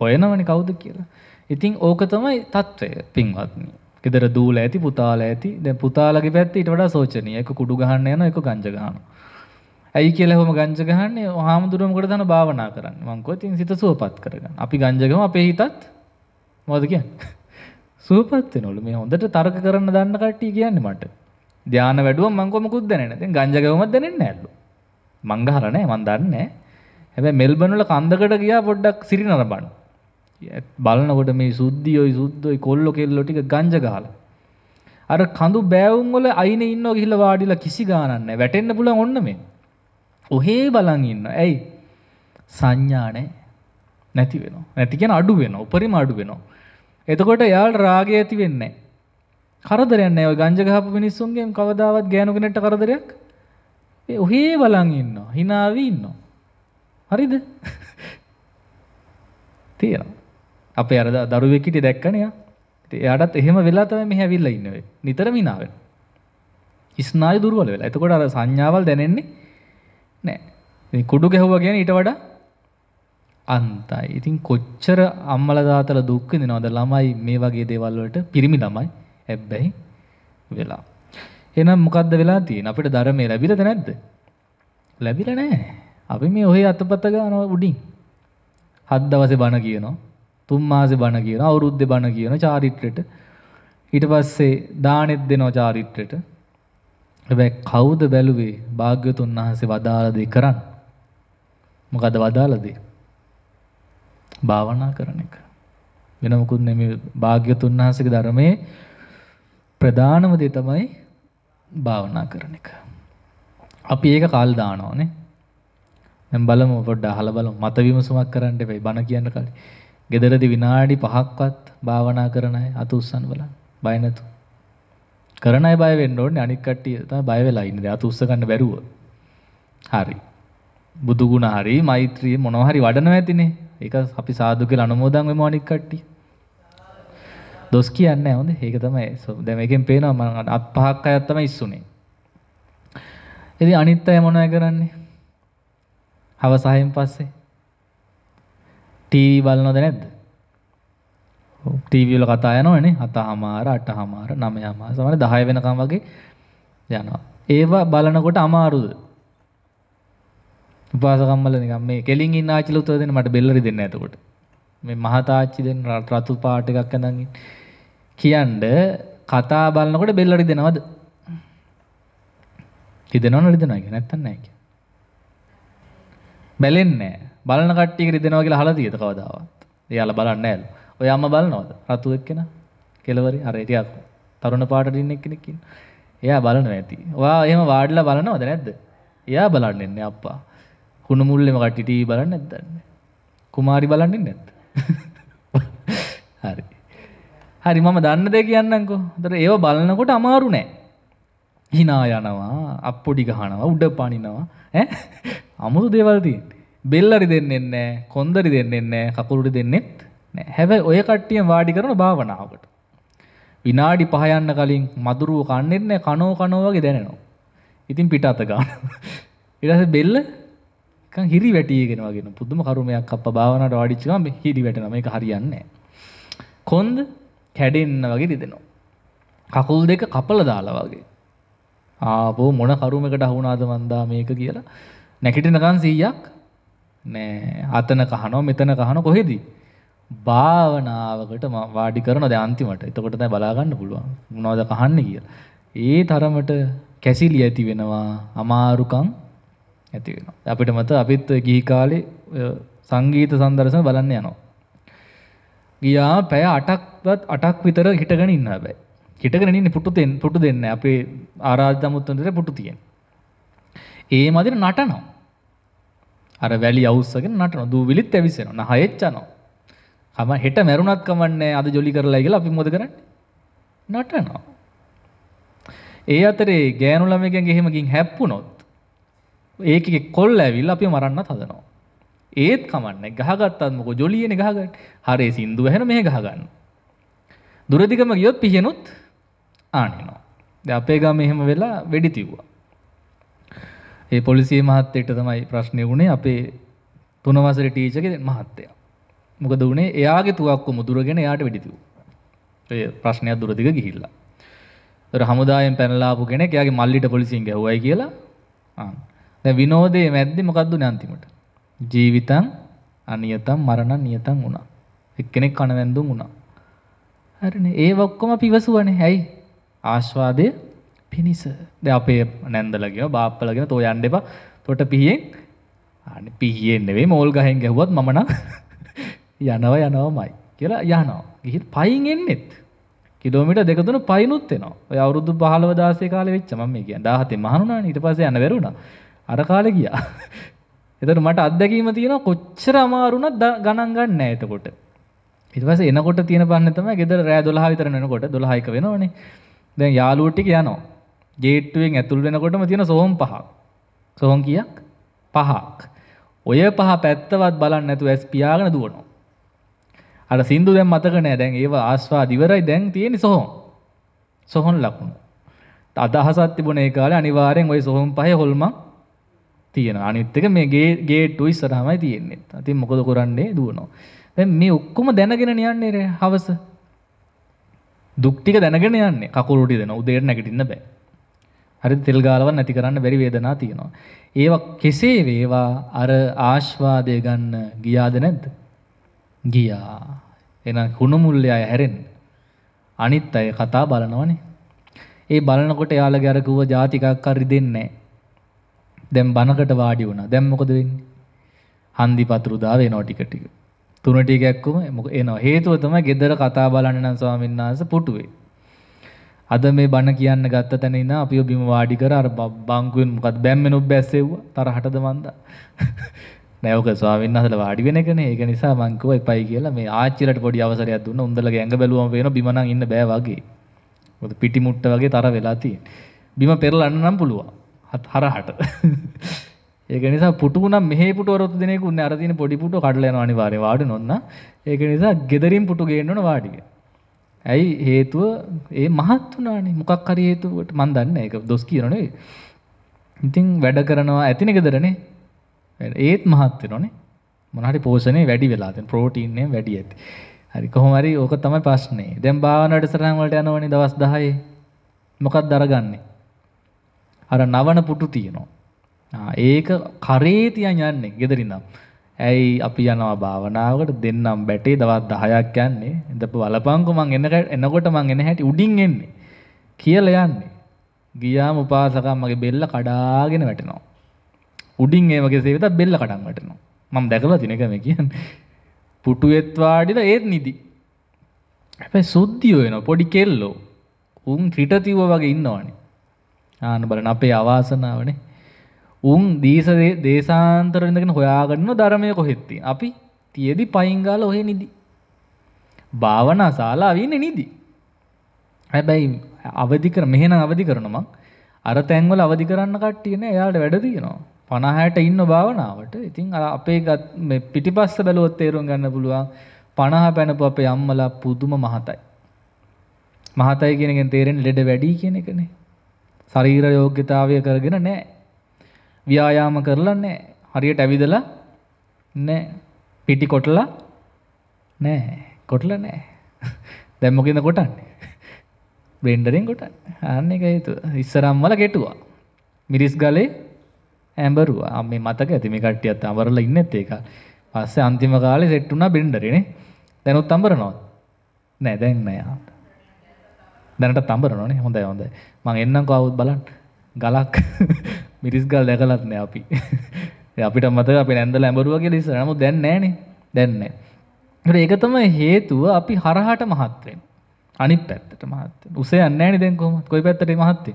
Speaker 1: හොයනවනේ කවුද කියලා ඉතින් ඕක තමයි තත්ත්වය පින්වත්න. ෙදර දූල ඇති පුතාල ඇති දැ පුතාලගේ පැත්ත ඉට වඩා සෝචනය එක කුඩු ගහන්න යන එක ගංජගාන. ඇයි කියල හොම ගංජගහන්නේ හාමුදුරුවමකට දන භාවනා කරන්න මංකෝ තින් සිත සුවපත් කරගන්න අපි ගංජගම අපේ හිතත් මොද කියන් සූපත්ත නොලු මේ හොඳට තර්ක කරන්න දන්න කට්ටිය කියන්න මට ධ්‍යාන වැඩුව මංකොමකුත් දැනෙන ති ගංජගවමත් දැනෙන්න ඇල්ලු මංගහරනෑ මන් දන්නේ හැබැ මෙල්බනුල කන්දකට ගියා පොඩ්ඩක් සිරි නරබන්න බලනකොට මේ සුද්ධියෝයි සුද්දෝයි කොල්ලො කෙල්ලෝ ටික ගංජ ගහලා. අර කඳු බෑවුම් වල අයිනේ ඉන්නව ගිහිල්ලා වාඩිලා කිසි ගානක් නැහැ. වැටෙන්න පුළුවන් ඔන්න මේ. ඔහේ බලන් ඉන්න. ඇයි? සංඥා නැති වෙනවා. නැති කියන අඩු වෙනවා. උපරිම අඩු වෙනවා. එතකොට එයාට රාගය ඇති වෙන්නේ නැහැ. කරදරයක් නැහැ. ඔය ගංජ ගහපු මිනිස්සුන්ගෙන් කවදාවත් ගෑනු කෙනෙක්ට කරදරයක් ඒ ඔහේ බලන් ඉන්නවා. hina වෙ ඉන්නවා. හරිද? තියෙනවා. අපේ අර දරුවෙක් හිටියේ දැක්කනේ යා. ඉතින් එයාටත් එහෙම වෙලා තමයි මෙහි ඇවිල්ලා ඉන්නේ. නිතරම ඉනාවෙන. ස්නායු දුර්වල වෙලා. එතකොට අර සංඥාවල් දැනෙන්නේ නැහැ. ඉතින් කුඩු ගැහුවා කියන්නේ ඊට වඩා අන්තයි. ඉතින් කොච්චර අම්මලා තාත්තලා දුක් විඳිනවද ළමයි මේ වගේ දේවල් වලට පිරිමි ළමයි හැබැයි වෙලා. එහෙනම් මොකද්ද වෙලා තියෙන්නේ? අපිට ධර්මය ලැබිලාද නැද්ද? ලැබිලා නැහැ. අපි මේ ඔහේ අතපත ගන්න උඩින්. හත් දවසේ බණ කියනවා. තුන් මාසෙ බණ කියන අවුරුද්දෙ බණ කියන චාරිත්‍රෙට ඊට පස්සේ දානෙත් දෙනවා චාරිත්‍රෙට හැබැයි කවුද බැලුවේ භාග්‍යතුන් වහන්සේ වදාළ දේ කරන්න මොකද වදාළ දේ භාවනා කරන එක වෙන මොකුත් නෙමෙයි භාග්‍යතුන් වහන්සේගේ ධර්මයේ ප්‍රධානම දේ තමයි භාවනා කරන එක අපි ඒක කල් දානවානේ දැන් බලමු පොඩ්ඩ අහලා බලමු මත විමසුමක් කරන්න එපයි බණ කියන්න කලින් ගෙදරදි විනාඩි 5ක්වත් භාවනා කරන අය අත උස්සන්න බලන්න. බය නැතු. කරන අය බය වෙන්න ඕනේ අනික් කට්ටිය තමයි බය වෙලා ඉන්නේ. අත උස්ස ගන්න බැරුව. හරි. බුදු ගුණ හරි මෛත්‍රිය මොනවා හරි වඩනවා ඇතිනේ. ඒක අපි සාදු කියලා අනුමෝදන් වෙමු අනික් කට්ටිය. දොස් කියන්නේ නැහැ හොඳේ. ඒක තමයි. දැන් මේකෙන් පේනවා මම අත් පහක් අය තමයි ඉස්සුනේ. ඉතින් අනිත් අය මොනවද කරන්නේ? හවස හයෙන් පස්සේ ටීවී බලනවද නැද්ද? ඔව් ටීවී වල කතා යනවනේ 7:00මාර 8:00මාර 9:00මාර සමහර 10 වෙනකම් වගේ යනවා. ඒවා බලනකොට අමාරුද? උපාසකම්මල නිකන් මේ කෙලින් ඉන්න ආච්චිල උත්තර දෙන්න මට බෙල්ලරි දෙන්න එතකොට. මේ මහත ආච්චි දෙන්න රතු පාට එකක් ඇඳන් කියන්න කතා බලනකොට බෙල්ලරි දෙනවද? රිදෙනවද රිදෙනවද නැත්නම් නැහැ. බැලෙන්නේ නැහැ. බලන කට්ටියක රිදෙනවා කියලා අහලා තියෙද කවදාවත්? එයාලා බලන්නේ නැහැලු. ඔය අම්මා බලනවද? රතු එක්කෙනා. කෙලවරි අර ටිකක් තරුණ පාටට ඉන්න එක්කෙනෙක් ඉන්නවා. එයා බලනවා ඇති. ඔයා එහෙම වාඩිලා බලනවද නැද්ද? එයා බලන්නේ නැහැ අප්පා. කුණු මුල්ලෙම කට්ටි ටීවී බලන්නේ නැද්ද? කුමාරි බලන්නේ නැද්ද? හරි. හරි මම දන්න දේ කියන්නම්කෝ. ඒතර ඒව බලනකොට අමාරු නෑ. hina යනවා, අප්පොඩි ගහනවා, උඩ පනිනවා. ඈ අමුතු දේවල් තියෙනවා. බෙල්ලරි දෙන්න එන්නෑ කොන්දරි දෙන්න එන්නෑ කකුළුටි දෙන්නෙත් හැබැ ඔය කට්ටිය වාඩි කරන භාවනාවට. විනාඩි පහයන්න කලින් මදුරුව කන්නෙන්න කනෝ කනෝවගේ දැනෙනවා. ඉතින් පිට අතගාන. ඉරස බෙල්ල හිරි වැටියගෙනවාගෙන පුදුම කරුමයක් අප භාවනට වාඩිච්චිකම හිරි වැටනම එක හරියන්නේ. කොන්ද කැඩෙන්න වගේ රිදෙනවා. කකුල් දෙක කපල දාලා වගේ. ආපෝ මොන කරුමකට අහුනාද මන්දා මේක කියලා නැකිටෙනකන් සීයක් නෑ අතන කහනෝ මෙතන කහන කොහෙදී. භාවනාවකට වාඩි කරන ද අන්තිමට එතකොට දැ බලාගන්න පුළුවන් මොනවද කහන්න කියලා. ඒ තරමට කැසිලි ඇති වෙනවා අමාරුකං ඇති වෙන. අපිට මත අපිත් ගිහි කාලේ සංගීත සන්දර්ශන බලන්න යනවා. ගියා පැය අටක්වත් අටක් විතර හිටගෙන ඉන්න බෑ හිටගෙන ඉන්න පුටු දෙන්න පුටු දෙන්න අපේ ආරාධ මුත්තන්ට පුටු තියෙන්. ඒ මදිර නටනවා. අර වැලි අවුස්සගෙන නටන දූවිලිත් ඇවිස්සෙනවා නහයෙච්චනවා. කම හෙට මැරුණත් කමන්නේ අද ජොලි කරලා කියලා අපි මොකද කරන්නේ? නටනවා. ඒ අතරේ ගෑනු ළමයෙක්ගෙන් එහෙමකින් හැප්පුණොත් ඒකේ කොල්ල ඇවිල්ලා අපි මරන්නත් හදනවා. ඒත් කමන්නේ ගහගත්තත් මොකෝ ජොලියනේ ගහගන්න. හරේ සින්දු ඇහෙන මෙහෙ ගහගන්න. දුරදිගම ගියොත් පිහිනුත් ආනිනවා. දැන් අපේ ගම එහෙම වෙලා වෙඩි තිව්වා. ඒ පොලිසිය මහත්තයට තමයි ප්‍රශ්නය වුණේ අපේ තුනවසර ටීචක මහත්තය. මොකද වනේ එයාගේ තුවක්කු මුදුරගෙන යාට වැඩිතු. ඒ ප්‍රශ්නයක් දුරදික ගිහිල්ලා. හමුදායෙන් පැනලාපු කෙන එකයාගේ මල්ලිට පොලිසින් ගැවයි කියලා දැ විනෝදේ මැද්දි මොකක්දු නැන්තිමට. ජීවිතන් අනියතම් මරණ නියතන් වුණා. එක්කෙනෙක් කණවැන්දුම් වුණා. හරන ඒ වක්කොම පිවසුවන හැයි ආශ්වාදය පිණිස ද අපේ නැන්දලගෙන බාප්පලගෙන තෝ යන්න එපා තොට පිහියෙන් පිහියෙන්න්නවේ මෝල් ගහෙන් ගැහුවත් මමන යනව යනවමයි කියලා යනවා ගිහිත් පයින් එන්නෙත් කිලෝමිට දෙකතුන පයිනුත්වෙනවා ඔය අවුරුදු පහලව දාසේ කාල වෙච්ච ම මේ කිය දාහතේ මහනුනා ඊට පස යන වෙරුණ අර කාල ගියා එතට මට අත්දැකීම තියෙන කොච්චර අමාරුණත් ගණන් ගන්න ඇතකොට ඉටවස එනකොට තියෙන පන්නතම ගෙදර රෑ දොලා විතරනකොට දොලාහික වෙනවනේ දැන් යාලුවටික යනවා ගේට්ටුවෙන් ඇතුල් වෙනකොටම තියෙන සොහොන් පහක්. සොහොන් කියක් පහක්. ඔය පහ පැත්තවත් බලන්න නැතුව ඇස් පියාගෙන දුවනවා. අර සින්දු දැන් මතක නෑ දැන් ඒව ආස්වාද ඉවරයි දැන් තියෙන්නේ සොහොන්. සොහොන් ලකුණු. අදහසක් තිබුණේ ඒ කාලේ අනිවාර්යෙන් ওই සොහොන් පහේ හොල්මන් තියෙනවා. අනිත් එක මේ ගේට්ටු ඉස්සරහමයි තියෙන්නේ. ඉතින් මොකද කරන්නේ දුවනවා. දැන් මේ ඔක්කොම දැනගෙන යන්නේ හවස. දුක් ටික දැනගෙන යන්නේ. කකුල් උඩ දෙන උදේට නැගිටින්න බෑ. හරි තෙල් ගාලවත් නැති කරන්න බැරි වේදනා තියෙනවා. ඒවා කෙසේ වේවා අර ආශ්වාදය ගන්න ගියාද නැද්ද? ගියා. එහෙනම් හුණුමුල්ලේ අය හැරෙන්න. අනිත් අය කතා බලනවනේ. ඒ බලනකොට යාළගේ අර කිව්ව જાති එකක් හරි දෙන්නේ නැහැ. දැන් බනකට වාඩි වුණා. දැන් මොකද වෙන්නේ? හන්දි පතුරුදා වෙනවා ටික ටික. තුනට එකක්කම මොකද එනවා. හේතුව තමයි gedara කතා බලන්න නම් ස්වාමීන් වහන්සේ පුටුවේ. අද මේ බණ කියන්න ගත්ත තැන ඉඳන් අපිව බිම වාඩි කර අර බංකුවෙන් මොකද බැම්මෙන් ඔබ ඇස්සෙව්වා තරහටද මන්ද නෑ ඔක ස්වාමීන් වහන්සේලා වාඩි වෙන එකනේ ඒක නිසා මං කිව්වා එපයි කියලා මේ ආච්චිලට පොඩි අවසරයක් දුන්නා උන්දලගේ ඇඟ බැලුවම පේනවා බිම නම් ඉන්න බෑ වගේ මොකද පිටි මුට්ට වගේ තර වෙලා තියෙන්නේ බිම පෙරලන්න නම් පුළුවන් හරහට ඒක නිසා පුටු නම් මෙහෙ පුටු වරොත් දිනේක උන්නේ අර තියෙන පොඩි පුටු කඩලා යනවා අනිවාර්යයෙන් වාඩි නොන්න ඒක නිසා gederin පුටු ගේන්න ඕන වාඩි වෙන්න ඇයි හේතුව ඒ මහත් වනානේ මොකක් හරි හේතුවට මන් දන්න එක දොස් කියරනේ ඉතිං වැඩ කරනවා ඇතින ගෙදරනේ ඒත් මහත්ත නොනේ මොනහරි පෝෂණය වැඩි වෙලාතෙන් ප්‍රෝටීන්ය වැඩි ඇති හරි කොහොමරි ඕක තමයි පස්්නේ දැම් භාවනට සරංවලට යනවනි දවස් දහයි මොකක් දරගන්නේ අර නවන පුටු තියනවා ඒක කරේතියන් යන්නේ ගෙදරිනම් ඇයි අපි යනවා භාවනාවකට දෙන්නම් බැටේ දවස් 10ක් යන්නේ. ඉඳපු වලපංකු මං එන එනකොට මං එන හැටි උඩින් එන්නේ. කියලා යන්නේ. ගියාම උපාසකම් මගේ බෙල්ල කඩාගෙන වැටෙනවා. උඩින් ඒ වගේ සේවිත බෙල්ල කඩන් වැටෙනවා. මම දැකලා තිනක මේ කියන්නේ. පුටුවෙත් වාඩිලා ඒත් නිදි. හැබැයි සුද්ධිය වෙනවා පොඩි කෙල්ලෝ. උන් ත්‍රිටතිව වගේ ඉන්නවනේ. ආන්න බලන්න අපේ අවාසනාවනේ. උන් දීසදේ දේශාන්තරදගෙන හොයාගන්න ධරමය කොහෙත්ති. අපි තියදි පයිංගාල ඔහෙ නිදි. භාවනා සාලා වන්න නිදී. හැබැයි අවධිකර මෙහෙන අවධි කරනමක් අර තැන්වල අවධි කරන්න කට්ටියන එයාට වැඩදියනවා. පණහයට ඉන්න භාවනාවට ඉතින් අ අපේ ගත් පිටිපස්ස බැලුවොත් තේරුම් ගන්න පුළුවන් පණහ පැනපු අපේ අම්මලා පුදුම මහතයි. මහතයි කියෙනගෙන් තේරෙන් ලෙඩ වැඩී කියන එකනේ. සරීර යෝග්‍යතාවය කරගෙන නෑ ව්‍යායාම කරලා නැහැ. හරියට ඇවිදලා නැහැ. පිටි කොටලා නැහැ. කොටලා නැහැ. දැන් මොකෙන්ද කොටන්නේ? බ්ලෙන්ඩරෙන් කොටන්නේ. අන්න ඒක හේතුව. ඉස්සරම් වල කෙටුවා. මිරිස් ගලේ ඇඹරුවා. මේ මතක ඇති මේ කට්ටියත් අඹරලා ඉන්නෙත් ඒක. පස්සේ අන්තිම කාලේ සෙට් වුණා බ්ලෙන්ඩරේ නේ. දැනුත් අඹරනවා. නෑ දැන් නෑ. දැනට අඹරනවනේ. හොඳයි හොඳයි. මං එන්නම් කවුරුත් බලන්න. ගලක් මිරිස්ගල් දැකලත්න අපි අපිට මත අප නැද ලැබරුවගේ ලෙස නමු දැන්නෑන දැන්න. ඒකතම හේතුව අපි හරහට මහත්තයෙන් අනි පැත්තට මහත් උසේ අන්නෑනි දැන්කොම කොයි පැත්තට මහත්තේ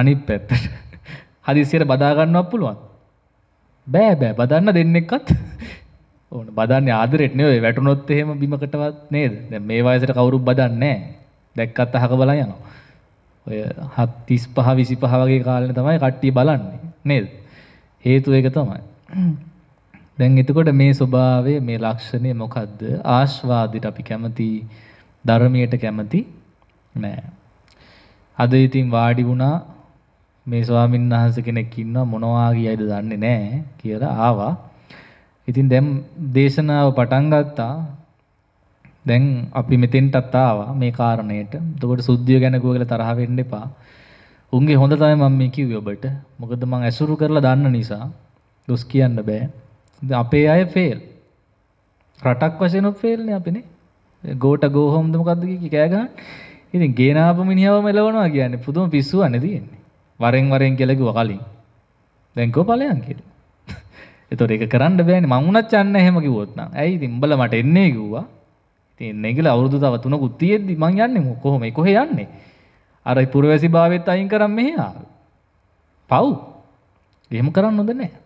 Speaker 1: අනි පැත්ත හදිසියට බදාගන්නක් පුළුවන් බෑ බෑ බදන්න දෙන්නෙක්කත් ඕන බදන්න ආදරෙට නේ වැටුනොත් එහෙම බිමකටවත් නේද මේ වයසට කවුරුත් බදන්නේ දැක්කත් අහක බලන් යනවා ඔය හත් තිස් පහ විසි පහ වගේ කාලන තමයි කට්ටිය බලන්නේ නේද හේතු එක තමයි දැන් එතකොට මේ ස්වභාවය මේ ලක්ෂණය මොකක්ද ආශ්වාදිට අපි කැමති ධර්මයට කැමති නෑ අද ඉතින් වාඩි වුණා මේ ස්වාමීන් වහන්සේ කෙනෙක් ඉන්නවා මොනවා කියයිද දන්නේ නැහැ කියලා ආවා. ඉතින් දැන් දේශනාව පටන් ගත්තා. දැන් අපි මෙතෙන්ටත් ආවා මේ කාරණයට. එතකොට සුද්ධිය ගැන ගෝගල තරහ වෙන්න එපා. උන්ගේ හොඳ තමයි මම මේ කිව්වේ ඔබට. මොකද මං ඇසුරු කරලා දන්න නිසා දොස් කියන්න බෑ. අපේ අය ෆේල්. රටක් වශයෙන් උත් ෆේල්නේ අපිනේ. ගෝට ගෝ හෝම්ද මොකද්ද කිය කෑ ගන්න. ඉතින් ගේනාපු මිනිහව මෙලවනවා කියන්නේ පුදුම පිස්සුවන්නේ තියෙන්නේ. වරෙන් වරෙන් කියලා කිව්වා කලින්. දැන් කෝ ඵලයන් කියලා. ඒතොර ඒක කරන්න බෑනේ. මං උනත් යන්න එහෙම කිව්වොත් නම්. ඇයි ඉතින් උඹලා මට එන්නේ කිව්වා. තියන්නේ කියලා අවුරුදු තව තුනකුත් තියෙද්දි මං යන්නේ කොහොම කොහෙ යන්නේ අර පුරවැසි භාවයත් අයින් කරන් මෙහෙ ආවේ පව් එහෙම කරන්න හොඳ නැහැ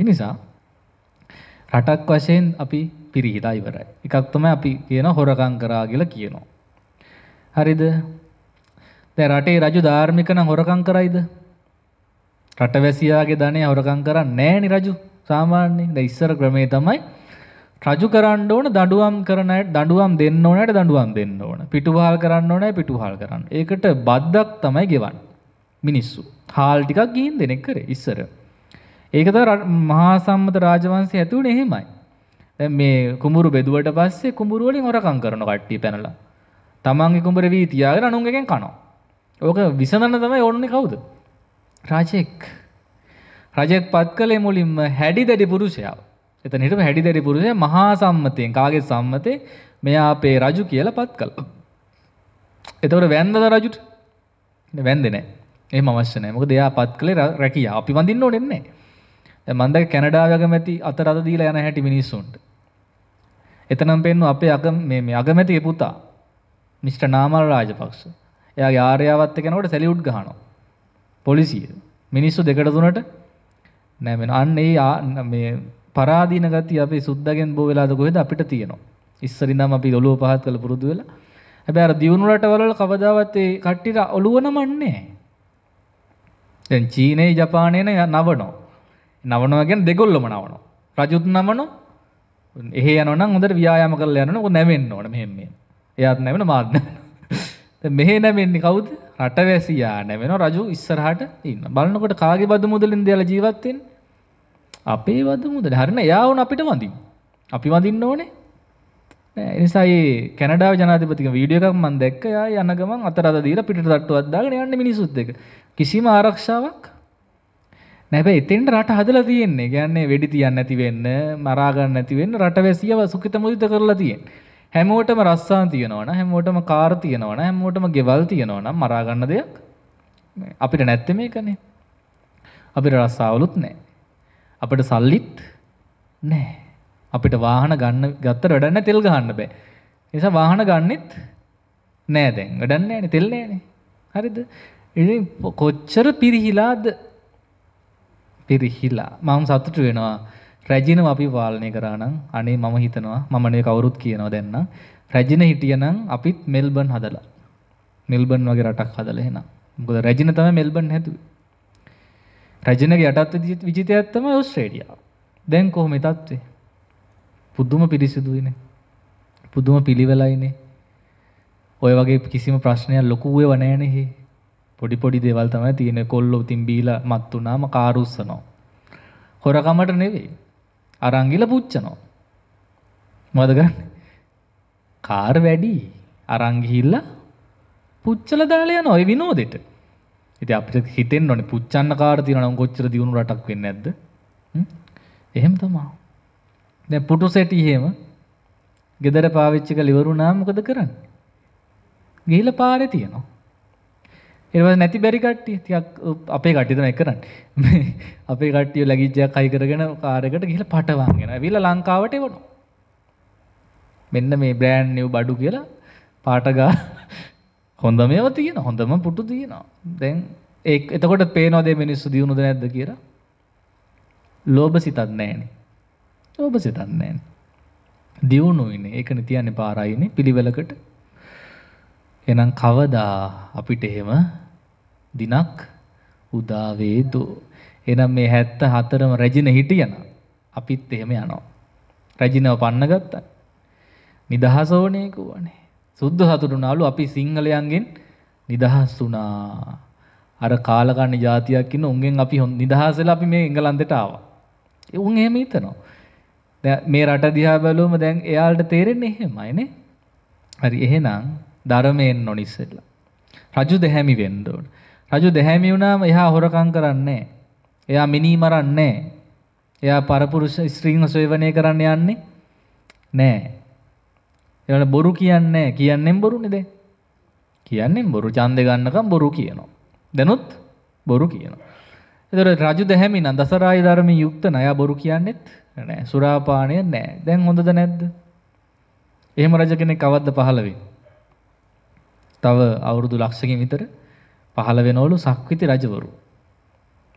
Speaker 1: ඒ නිසා රටක් වශයෙන් අපි පිරිහිලා ඉවරයි එකක් තමයි අපි කියන හොරකම් කරා කියලා කියනවා හරිද දැන් රටේ රජු ධාර්මික නම් හොරකම් කරයිද රටවැසියාගේ ධනය හොරකම් කරන්නේ නැහැ නේ රජු සාමාන්‍යයෙන් දැන් ඉස්සර ක්‍රමේ තමයි රජු කරන්න ඕන දඩුවම් කරන දඩුවම් දෙන්න ඕනට දඩුවම් දෙන්න ඕන පිටුහල් කරන්න ඕනෑ පිටුහල් කරන්න ඒකට බද්දක් තමයි ගෙවන් මිනිස්සු හාල් ටිකක් ගීන් දෙනෙක් කර ඉස්සර ඒකත මහා සම්මත රාජවන්සේ ඇතුව එහෙමයි මේ කුමුරු බෙදුවට පස්සේ කුමුරුවලින් හොරකං කරන කට්ටි පැනලා තමන්ගේ කුඹර වී තියාගෙන අනුන්ගෙන් කනවා ඕක විසඳන්න තමයි ඕන්නේ කවුද රාජෙක් රජෙක් පත් කළේ මුලින්ම හැඩි දැඩි පුරුෂයාව එතනට හැඩිදැරි පුරුෂය මහා සම්මතයෙන් කාගේ සම්මතේ මෙයා අපේ රජු කියලා පත් කළා. එතකොට වැන්දද රජුට? වැන්දේ නැහැ. එහෙම අවශ්‍ය නැහැ. මොකද එයා පත් කළේ රැකියා. අපි වඳින්න ඕනේ නැහැ. දැන් මම දැක කැනඩාවේ අගමැති අතරත දීලා යන හැටි මිනිස්සුන්ට. එතනම් පෙන්නු අපේ අග මේ මේ අගමැති පුතා මිස්ටර් නාමල් රාජපක්ෂ. එයාගේ ආර්යාවත් එක්කනකොට සැලියුට් ගහනවා. පොලිසිය. මිනිස්සු දෙකට තුනට නෑ මෙන්න අන්න ඒ මේ පරාදීන ගතිය අපේ සුද්දගෙන් බෝ වෙලාද කොහෙද අපිට තියෙනවා. ඉස්සරින්නම් අපි ඔළුව පහත් කරලා පුරුදු වෙලා. හැබැයි අර දියුණු රටවල වල කවදාවත් ඒ කට්ටියට ඔළුව නමන්නේ දැන් චීනයේ ජපානයේ නවනෝ. නවනවා කියන්නේ දෙගොල්ලම නවනෝ. රජුත් නමනෝ. එහෙ යනවා නම් හොඳට ව්‍යායාම කරලා යනවනේ. ඔක නැවෙන්න ඕන මෙහෙම මෙහෙම. එයාත් නැවෙන මාත් නැවෙන. දැන් මෙහෙ නැවෙන්නේ කවුද? රටවැසියා නැවෙනවා. රජු ඉස්සරහට ඉන්න. බලනකොට කාගේ බදු මුදලින් දයලා ජීවත් වෙන්නේ? අපේ වදමුද හරින යාවන අපිට වඳින් අපි වඳින්න ඕනේ එනිසා කැනඩාව ජනාතිපතික වීඩියකක් මන් දැක්ක යා යන ගමන් අතරද දීර පිට තට්ටුවත්දාගෙන යන්න මිනිසුත් එක කිසිම ආරක්ෂාවක් නැබැ එතෙන්ට රට හදලා තියෙන්නේ ගැන්නේ වෙඩි තියන්න ඇතිවෙන්න මරාගන්න ඇතිවෙන්න රට වැසියව සුකිත මුදිත කරලා තියෙන් හැමෝටම රස්සාන් තියෙනවන හැමෝටම කාර තියෙනවන හැමෝටම ගෙවල් තියෙනවනම් මරාගන්න දෙයක් අපිට නැත්ත මේකනේ අපිට රස්සාවලුත් නෑ අපිට සල්ලිත් නැහැ. අපිට වාහන ගන්න ගත්තට වැඩක් නැහැ තෙල් ගහන්න බෑ. ඒ නිසා වාහන ගන්නෙත් නෑ දැන්. වැඩක් නැහැනේ තෙල් නැහැනේ. හරිද? ඉතින් කොච්චර පිරිහිලාද පිරිහිලා මම සතුටු වෙනවා රැජිනව අපි පාලනය කරා නම් අනේ මම හිතනවා මම නේ කවුරුත් කියනවා දැන් නම් රැජින හිටියනම් අපිත් මෙල්බන් හදලා මෙල්බන් වගේ රටක් හදලා එහෙනම් මොකද රැජින තමයි මෙල්බන් හැදුවේ රජනගේ යටත්ව විජිතයක් තමයි ඔස්ට්‍රේලියාව. දැන් කොහොම තත්ත්වේ? පුදුම පිරිසිදුයිනේ. පුදුම පිළිවෙලයිනේ. ඔය වගේ කිසිම ප්‍රශ්නයක් ලොකු වේව නැහැනේ. පොඩි පොඩි දේවල් තමයි තියෙන්නේ. කොල්ලෝ තින් බීලා මත් වුණාම කාර් උස්සනවා. හොරකමට නෙවෙයි. අරංගිල පුච්චනවා. මොකද කරන්නේ? කාර් වැඩි. අරන් ගිහිල්ලා පුච්චලා දාලා යනවා ඒ විනෝදෙට. ඉති අපිට හිතෙන් ඕනේ පුච්චන්න කාර තියනම් කොච්චර දියුණු රටක් වෙන්න ඇද එහෙම තමා දැ පුටු සැටි හෙම ගෙදර පාවිච්චික ලිවරු නාමකද කරන්න ගිහිල පාරය තියනවා ඒව නැති බැරිකට්ටිය තියක් අපේ කටිතන කරන්න අපේ කට්ටිය ලගිජ්ජය කයි කරගෙන කාරකට ගිහිල පටවාගෙන විල ලංකාවට වනු මෙන්න මේ බ්‍රෑන්් නිව් බඩු කියලා පාටගා හොඳ මේව තියෙන හොඳම පුටු තියෙනවා දැන් ඒ එතකොට පේනවාදේ මිනිස්සු දියුණුද නැද්ද කියලා ලෝභ සිතක් නෑනේ ලෝභ සිතක් නෑනේ දියුණුයිනේ ඒකනේ තියන්නේ පාරයිනේ පිළිවෙලකට එහෙනම් කවදා අපිට එහෙම දිනක් උදා වේදෝ එහෙනම් මේ 74ම රජින හිටියන අපිත් එහෙම යනවා රජිනව පන්න ගත්තා නිදහස ඕනේ කෝනේ සුද්ධ සතුටුනාලු අපි සිංහලයන්ගෙන් නිදහස් වුණා. අර කාලකන්න ජාතියක් ඉන්න උන්ගෙන් අපි හොඳ නිදහස් වෙලා අපි මේ එංගලන්තයට ආවා. ඒ උන් එහෙම හිතනවා. දැන් මේ රට දිහා බැලුවම දැන් එයාලට තේරෙන්නේ එහෙමයිනේ. හරි එහෙනම් ධර්මයෙන් නොනිස්සෙලා. රජු දෙහැමි වෙන්න ඕන. රජු දෙහැමි වුණාම එහා හොරකම් කරන්නේ එයා මිනී මරන්නේ එයා පරපුරුෂ ස්ත්‍රීන් සේවනය කරන්න යන්නේ නෑ. එයාලා බොරු කියන්නේ කියන්නෙන් බොරුනේ දැන්. කියන්නෙන් බොරු ඡන්දේ ගන්නකම් බොරු කියනවා. දැනුත් බොරු කියනවා. එතකොට රජු දැහැමින දසරාය ධර්මයෙන් යුක්ත නය බොරු කියන්නෙත් නෑ. සුරාපානය නෑ. දැන් හොඳද නැද්ද? එහෙම රජ කෙනෙක් කවද්ද පහළ තව අවුරුදු ලක්ෂකින් විතර පහළ වෙනවලු සක්විති රජවරු.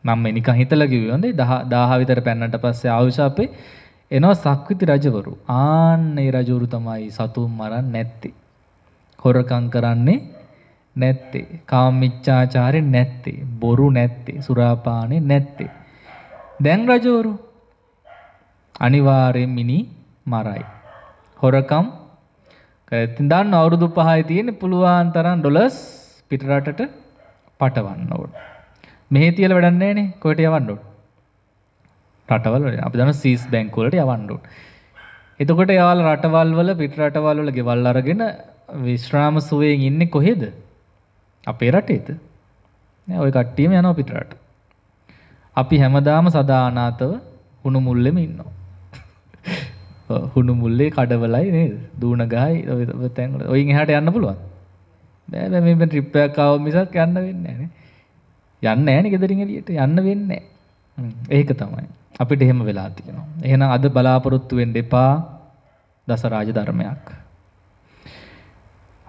Speaker 1: මම නිකන් හිතලා කිව්වේ හොඳේ 10 10 විතර පැන්නට පස්සේ ආයුෂ අපේ එනවා සක්විති රජවරු. ආන්නේ රජවරු තමයි සතුන් මරන්නේ නැත්තේ. හොරකම් කරන්නේ නැත්තේ. කාමමිච්ඡාචාරය නැත්තේ. බොරු නැත්තේ. සුරාපානේ නැත්තේ. දැන් රජවරු අනිවාර්යෙන් මිනි මරයි. හොරකම් කරතින් දන්න අවුරුදු 5යි තියෙන පුළුවන් තරම් ඩොලර්ස් පිටරටට පටවන්න ඕන. මෙහි තියලා වැඩක් නැහැ නේ. කොහෙට යවන්න ඕන? රටවල අපි දන්න සීස් බැංකුවලට යවන්න ඕන. එතකොට යාල රටවල් වල පිට රටවල් වල ගෙවල් අරගෙන විශ්‍රාම සුවයෙන් ඉන්නේ කොහෙද? අපේ රටේද? නෑ ওই කට්ටියම යනවා පිට රට. අපි හැමදාම සදා අනාතව හුණු මුල්ලෙම ඉන්නවා. හුණු මුල්ලේ කඩවලයි නේද? දූණ ගහයි ඔය තැන් වල. ඔයින් එහාට යන්න පුළුවන්. බෑ බෑ මේ ට්‍රිප් එකක් ආව මිසක් යන්න වෙන්නේ නැහැ නේ. යන්නේ නැහැ නේ ගෙදරින් එළියට. යන්න වෙන්නේ
Speaker 2: නැහැ.
Speaker 1: ඒක තමයි. අපිට එහෙම වෙලා තියෙනවා. එහෙනම් අද බලාපොරොත්තු වෙන්න එපා දස රාජ ධර්මයක්.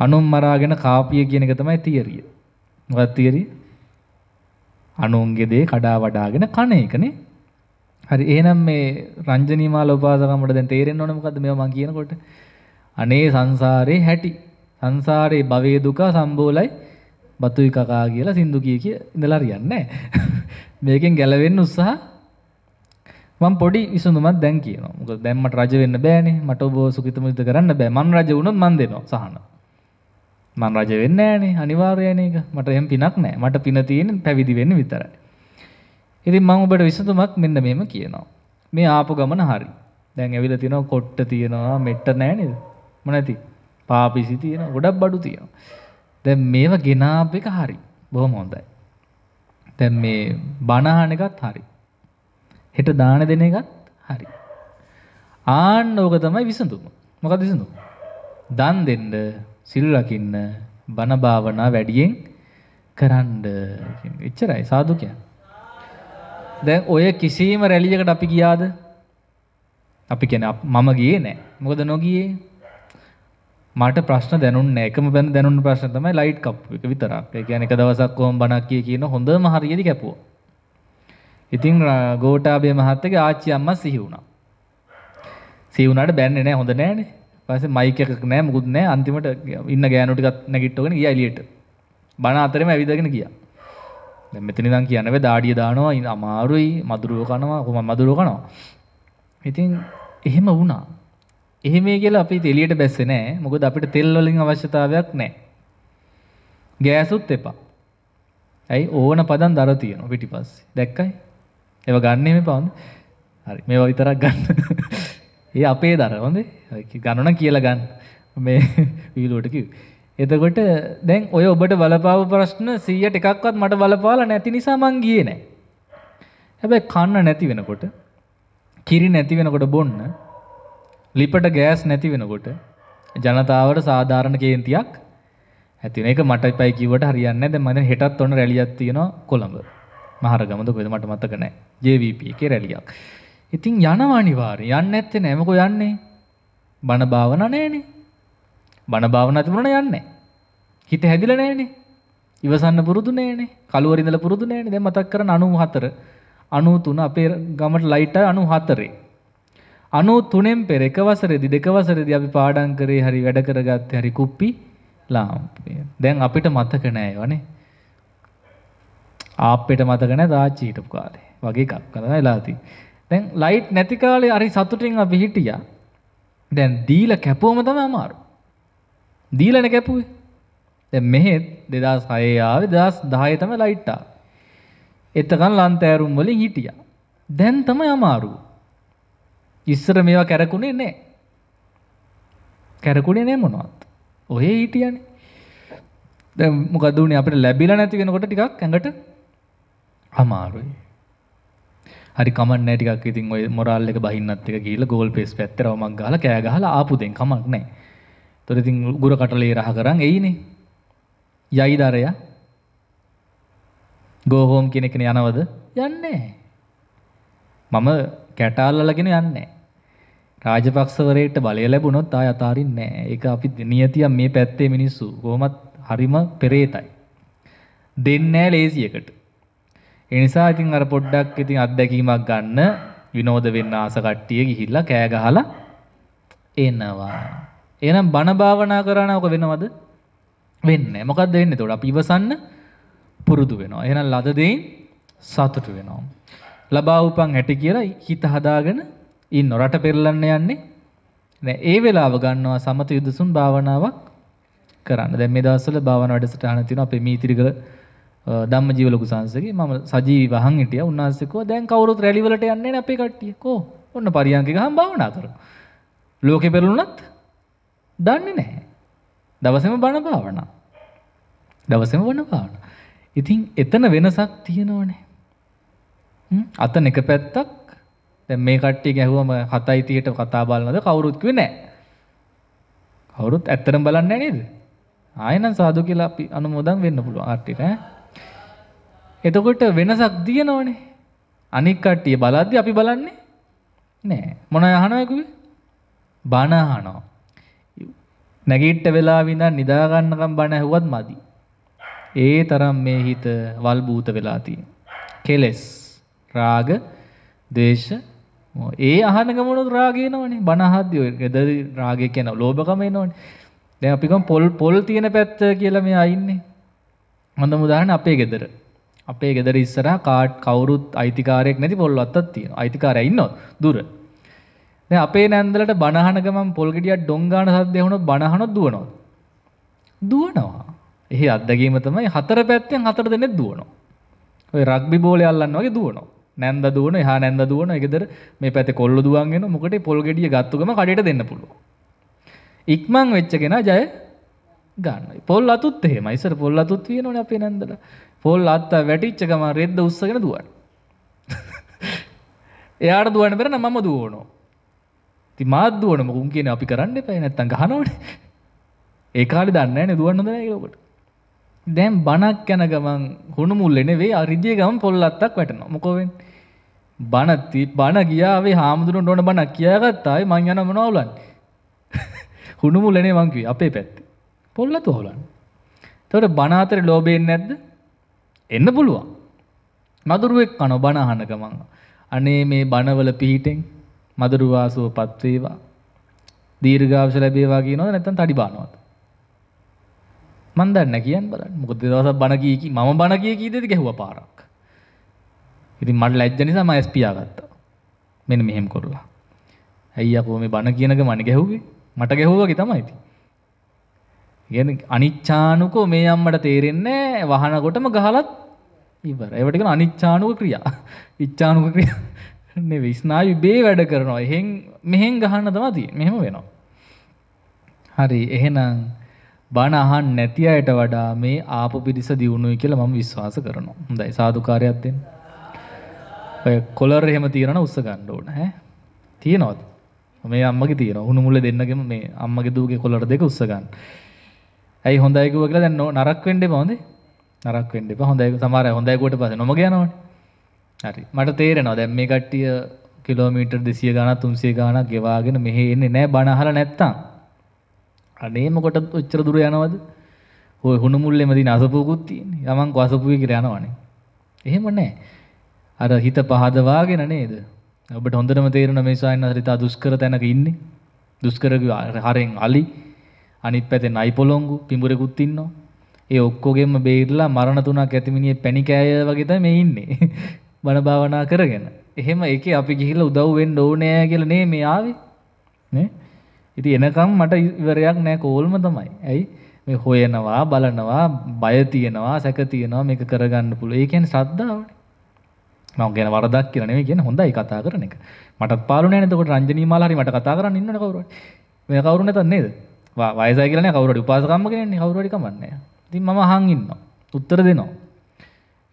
Speaker 1: අනුන් මරාගෙන කාපිය කියන එක තමයි තියරිය. මොකක්ද තියරිය? අනුන්ගේ දේ කඩා වඩාගෙන කන එකනේ. හරි එහෙනම් මේ රංජනී මාල උපාසකම්මට දැන් තේරෙන්න ඕනේ මොකද්ද මේවා මම කියනකොට අනේ සංසාරේ හැටි සංසාරේ භවයේ දුක සම්බෝලයි බතුයි කකා කියලා සින්දු කී කිය ඉඳලා හරියන්නේ නැහැ මේකෙන් ගැලවෙන්න උත්සාහ මම පොඩි විසඳුමක් දැන් කියනවා. මොකද දැන් මට රජ වෙන්න බෑනේ. මට ඔබ සුඛිතම යුද්ධ කරන්න බෑ. මම රජ වුණොත් මන් දෙනවා සහන. මම රජ වෙන්නේ නෑනේ. අනිවාර්යයනේ ඒක. මට එහෙම පිනක් නෑ. මට පින තියෙන්නේ පැවිදි වෙන්න විතරයි. ඉතින් මම ඔබට විසඳුමක් මෙන්න මෙහෙම කියනවා. මේ ආපු ගමන හරි. දැන් ඇවිල්ලා තියෙනවා කොට්ට තියෙනවා මෙට්ට නෑ නේද? මොනැති? පාපිසි තියෙනවා. ගොඩක් බඩු තියෙනවා. දැන් මේව ගෙනාප එක හරි. බොහොම හොඳයි. දැන් මේ බණහන එකත් හරි. හෙට දාන දෙන එකත් හරි. ආන්න ඕක තමයි විසඳුම. මොකද විසඳුම? දන් දෙන්න, සිල් රකින්න, බණ භාවනා වැඩියෙන් කරන්න. එච්චරයි සාදු කියන්නේ. දැන් ඔය කිසියම් රැලියකට අපි ගියාද? අපි කියන්නේ මම ගියේ නැහැ. මොකද නොගියේ? මට ප්‍රශ්න දැනුන්නේ නැහැ. එකම දැනුණු ප්‍රශ්න තමයි ලයිට් කප් එක විතරක්. ඒ කියන්නේ එක දවසක් කොහොම බණක් කිය කියන හොඳම හරියදි කැපුවා. ඉතින් ගෝඨාභය මහත්තයාගේ ආච්චි අම්මා සිහි වුණා. සිහි වුණාට බැන්නේ නැහැ හොඳ නැහැනේ. ඊපස්සේ මයික් එකක් නැහැ මුකුත් නැහැ. අන්තිමට ඉන්න ගෑනු ටිකත් නැගිට්ටගෙන ගියා එළියට. බණ අතරේම ඇවිදගෙන ගියා. දැන් මෙතන ඉඳන් කියන්න බෑ දාඩිය දානවා අමාරුයි මදුරුව කනවා කොහොම මදුරුව කනවා. ඉතින් එහෙම වුණා. එහෙම කියලා අපි එළියට බැස්සේ නැහැ. මොකද අපිට තෙල් වලින් අවශ්‍යතාවයක් නැහැ. ගෑසුත් එපා. ඇයි ඕන පදන් දර තියෙනවා පිටිපස්සේ. දැක්කයි? ඒව ගන්න මේ පවන්ද හරි මේවා විතරක් ගන්න ඒ අපේ දර හොඳේ ගණන කියලා ගන්න මේ වීලුවට කිව් එතකොට දැන් ඔය ඔබට බලපාව ප්‍රශ්න සීයට එකක්වත් මට බලපාල නැති නිසා මං ගියේ නෑ හැබැයි කන්න නැති වෙනකොට කිරි නැති වෙනකොට බොන්න ලිපට ගෑස් නැති වෙනකොට ජනතාවට සාධාරණ කේන්තියක් ඇතින එක මට පයි කිවට හරියන්න ද මන හෙටත් ඔොන්න රැලියත් තියෙන කොළඹ මහරගම කොද මට මතක නෑ ජවප එක රැලියක්. ඉතින් යනවානිවාර යන්න ඇත්තේ නෑමක යන්නේ බණ භාවන නෑනේ බණ භාවන තිබුණ යන්න හිත හැදිල නෑනේ ඉවසන්න පුරුදු නෑනේ කලුවරිඳල පුරුදු නෑනේ දැ මතක් කරන අනු හතර අනුතුන අපේ ගමට ලයිට අනු හතරේ. අනු තුනෙන් පෙර එක වසරදි දෙක වසරදි අපි පාඩන් කරේ හරි වැඩ කරගත්ත හරි කුප්පි ලාම්පය දැන් අපිට මතක නෑ වනේ ආප්පෙට මතකන රාච්චීටපු කාලේ වගේ එකක් කරලා එලාති. දැන් ලයිට් නැති කාලේ හරි සතුටින් අපි හිටියා. දැන් දීලා කැපුවම තමයි අමාරු. දීලානේ කැපුවේ. දැන් මෙහෙත් 2006 ආවේ 2010 තමයි ලයිට් ආවේ. එතකන් ලන්තෑරුම් වලින් හිටියා. දැන් තමයි අමාරු. ඉස්සර මේවා කැරකුණේ නැහැ. කැරකුණේ නැහැ මොනවත්. ඔහේ හිටියනේ. දැන් මොකද උනේ අපිට ලැබිලා නැති වෙනකොට ටිකක් ඇඟට අමාරුයි. හරි කමක් නැහැ ටිකක් ඉතින් ඔය මොරාල් එක බහින්නත් එක ගිහලා ගෝල් පේස් පැත්තට වමක් ගහලා කෑ ගහලා ආපු දෙන් කමක් නැහැ. ඒතර ඉතින් උගුර කටලේ රහ කරන් එයිනේ. යයිදරයා go home කියන එකනේ යනවද? යන්නේ මම කැටාල්ලලාගෙන යන්නේ රාජපක්ෂවරයෙක්ට බලය ලැබුණොත් ආය අතාරින්නේ නැහැ. ඒක අපි නියතියක් මේ පැත්තේ මිනිස්සු කොහොමත් හරිම පෙරේතයි. දෙන්නේ නැහැ ලේසියකට. ඒ නිසා ඉතින් අර පොඩ්ඩක් ඉතින් අත්දැකීමක් ගන්න විනෝද වෙන්න ආස කට්ටිය ගිහිල්ලා කෑ ගහලා එනවා. එහෙනම් බණ භාවනා කරාන ඔක වෙනවද? වෙන්නේ නැහැ. මොකද්ද වෙන්නේ? ඒතකොට අපි ඉවසන්න පුරුදු වෙනවා. එහෙනම් ලද දෙයින් සතුටු වෙනවා. ලබා උපන් හැටි කියලා හිත හදාගෙන ඉන්න රට පෙරලන්න යන්නේ නෑ. ඒ වෙලාව ගන්නවා සමත යුදසුන් භාවනාවක් කරන්න. දැන් මේ දවස්වල භාවනා වැඩසටහන තියෙනවා අපේ මීතිරිගල ධම්ම ජීව ලොකු සංසගේ මම සජීවී වහන් හිටියා. උන්වහන්සේකෝ දැන් කවුරුත් රැලි වලට යන්නේ නැහැ අපේ කට්ටිය. කෝ ඔන්න පරියන්ක ගහන් භාවනා කරමු. ලෝකේ පෙරළුණත් දන්නේ නැහැ. දවසේම බණ භාවනා. දවසේම බණ භාවනා. ඉතින් එතන වෙනසක් තියෙනවනේ. අතන එක පැත්තක් දැන් මේ කට්ටිය ගැහුවම 7:30ට කතා බලනද කවුරුත් කිව්වේ නැහැ. කවුරුත් ඇත්තටම බලන්නේ නැහැ නේද? ආයෙනම් සාදු කියලා අපි අනුමෝදන් වෙන්න පුළුවන් ආර්ටිට ඈ. එතකොට වෙනසක් දියනවනේ අනික් කට්ටිය බලද්දි අපි බලන්නේ නෑ මොන අහනවා කිව්වේ බණ අහනවා නැගිට්ට වෙලාවෙ ඉඳන් නිදා ගන්නකම් බණ ඇහුවත් මදි ඒ තරම් මේ හිත වල්බූත වෙලා තියෙන කෙලස් රාග දේශ ඒ අහන ගමනොත් රාගය එනවනේ බණ අහද්දී ඔය ගෙදරි රාගය කියන ලෝභකම එනවනේ දැන් අපි ගම පොල් පොල් තියෙන පැත්ත කියලා මෙයා ඉන්නේ හොඳම උදාහරණ අපේ ගෙදර අපේ ගෙදර ඉස්සරහ කාඩ් කවුරුත් අයිතිකාරයෙක් නැති පොල්වත්තක් තියෙනවා. අයිතිකාරයා ඉන්නවා. දුර. දැන් අපේ නැන්දලට බනහන ගමන් පොල් ගෙඩියක් ඩොංගාන සද්දය වුණොත් බනහනොත් දුවනවා. දුවනවා. එහි අත්දැකීම තමයි හතර පැත්තෙන් හතර දෙනෙක් දුවනවා. ඔය රග්බි බෝලේ අල්ලන්න වගේ දුවනවා. නැන්ද දුවන, එහා නැන්ද දුවන, ඒ ගෙදර මේ පැත්තේ කොල්ල දුවන් එනවා. මොකටේ පොල් ගෙඩිය ගත්තු ගම කඩේට දෙන්න පුළුවන්. ඉක්මන් වෙච්ච කෙනා ජය ගන්න පොල් අතුත් එහෙ මයිසර පොල් අතුත් වියනොන අපේ නැන්දල පොල් අත්තා වැටිච්ච ගම රෙද්ද උත්සගෙන දුවන් එයාට දුවන බෙරන මම දුවනෝ ති මාත් දුවන මුකුන් කියන අපි කරන්න එපයි නැත්තම් ගහනවට ඒ කාලේ දන්නේ නැහැ නේ දුවන්න හොඳ නැහැ කියලා දැන් බණක් යන ගමන් හුණු මුල්ලේ නෙවෙයි අරිදිය ගමන් පොල් අත්තක් වැටෙනවා මොකෝ වෙන්නේ බණ ති බණ ගියා වේ හාමුදුරන්ට ඕන බණක් කියාගත්තා අය මං යන මොනවා උලන්නේ හුණු මුල්ලේ නේ මං කිව්වේ අපේ පැත්තේ පොල්ලතු හොලන්න. තවට බනාතර ලෝබයෙන් නැද්ද එන්න පුළුවන්. මදුරුවෙක් කන බණහන ගමන්. අනේ මේ බණවල පිහිටෙන් මදුරුවාසුව පත්වේවා දීර්ගාවශ ලැබේවාගේ නොද නැතන් තඩි බානවත්. මන්දන්න කියන් බල මුකද දවස බණගීකි ම බණගිය කීදෙද ගැහුව පාරක්. ඉති මට ලැජ්ජ නිසා මයිස්පියාගත්තා මෙන මෙහෙම් කොරලා. ඇයි අපෝ මේ බණ කියනක මන ගැහුවේ මට ගැහුවගේ තමයිති. ගැන අනිච්චානුකෝ මේ අම්මට තේරෙන්නේ වහනකොටම ගහලත් ඉවර ඒවටක අනිච්චානුක ක්‍රියා විච්චානුක ක්‍රිය විස්නායු බේ වැඩ කරනවා එහෙ මෙහෙන් ගහන්න තමති මෙහෙම වෙනවා. හරි එහෙනම් බණහන් නැති අයට වඩා මේ ආපු පිරිස දියුණුයි කියලා මම විශ්වාස කරනවා. හොඳයි සාදුකාරයක් දෙන්න. ඔය කොලර් එහෙම තියනවනම් උස්ස ගන්න ඕන ඈ. තියනවද? මේ අම්මගේ තියෙනවා. උණු මුල දෙන්නගෙම මේ අම්මගේ දූගේ කොලර් දෙක උස්ස ගන්න. ඇයි හොඳයි කිව්ව කියලා දැන් නරක වෙන්න එපා හොඳේ. නරක වෙන්න එපා. හොඳයි සමහර අය හොඳයි කුවට පස්සේ නොමග යනවනේ. හරි. මට තේරෙනවා දැන් මේ කට්ටිය කිලෝමීටර් 200 ගානක් 300 ගානක් ගෙවාගෙන මෙහෙ එන්නේ නැහැ බණ අහලා නැත්තම්. අනේ මොකට ඔච්චර දුර යනවද? ඔය හුණු මුල්ලේම දින අසපුවකුත් තියෙන්නේ. යමං කොසපුවේ කියලා යනවනේ. එහෙම නැහැ. අර හිත පහදවාගෙන නේද? ඔබට හොඳටම තේරෙනවා මේ ස්වාමීන් වහන්සේ ඉතා දුෂ්කර තැනක ඉන්නේ. දුෂ්කර හරෙන් අලි අනිත් පැත්තේ නයිපොලොංගු පිඹුරෙකුත් ඉන්නවා. ඒ ඔක්කොගෙම බේරිලා මරණ තුනක් ඇති මිනිහේ පැණිකෑය වගේ තමයි මේ ඉන්නේ. බණ භාවනා කරගෙන. එහෙම ඒකේ අපි ගිහිල්ලා උදව් වෙන්න ඕනේ කියලා නේ මේ ආවේ. නේ? ඉතින් එනකම් මට ඉවරයක් නැහැ කෝල්ම තමයි. ඇයි? මේ හොයනවා, බලනවා, බය තියෙනවා, සැක තියෙනවා මේක කරගන්න පුළුවන්. ඒ කියන්නේ ශ්‍රද්ධාවනේ. මම කියන වරදක් කියලා නෙමෙයි කියන්නේ හොඳයි කතා කරන එක. මටත් පාළු නැහැ නේද? එතකොට රංජනී මාලා හරි මට කතා කරන්න ඉන්නවනේ කවුරු හරි. මේ කවුරු නැතත් නේද? වයසයි කියලන කවුරට උපාසකම්ම කියන්නේ කවුරට කමන්නේ ඉතින් මම අහන් ඉන්නවා උත්තර දෙනවා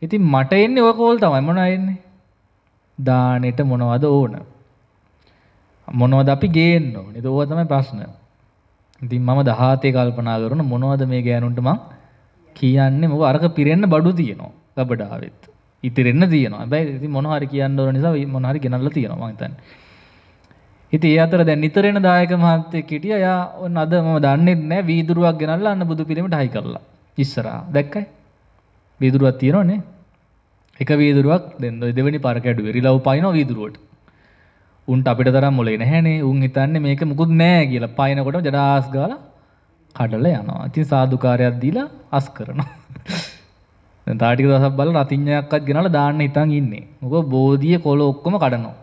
Speaker 1: ඉතින් මට එන්නේ ඔය කෝල් තමයි මොනවා එන්නේ දානෙට මොනවද ඕන මොනවද අපි ගේන්න ඕනේ ඒක ඕවා තමයි ප්‍රශ්න ඉතින් මම 17 කල්පනා කරන මොනවද මේ ගෑනුන්ට මං කියන්නේ මොකද අරක පිරෙන්න බඩු තියෙනවා ගබඩාවෙත් ඉතිරෙන්න තියෙනවා හැබැයි ඉතින් මොනවා හරි කියන්න ඕන නිසා මොනවා හරි ගෙනල්ලා තියෙනවා මං හිතන්නේ ඉතින් ඒ අතර දැන් නිතරෙන දායක මහත්තයෙක් හිටියා. එයා ඔන්න අද මම දන්නේ නැහැ වීදුරුවක් ගෙනල්ලා අන්න බුදු පිළිමයට හයි කරලා. ඉස්සරහා. දැක්කයි? වීදුරුවක් තියෙනවනේ. එක වීදුරුවක් දෙන්න දෙවෙනි පාර කැඩුවේ. රිලව් පයින්නවා වීදුරුවට. උන්ට අපිට තරම් මොලේ නැහැනේ. උන් හිතන්නේ මේක මුකුත් නැහැ කියලා. පයින්නකොටම ජඩාස් ගාලා කඩලා යනවා. ඉතින් සාදුකාරයක් දීලා අස් කරනවා. දැන් තාටික දවසක් බලලා රතිඤ්ඤයක්වත් ගෙනල්ලා දාන්න හිතන් ඉන්නේ. මොකද බෝධිය කොළ ඔක්කොම කඩනවා.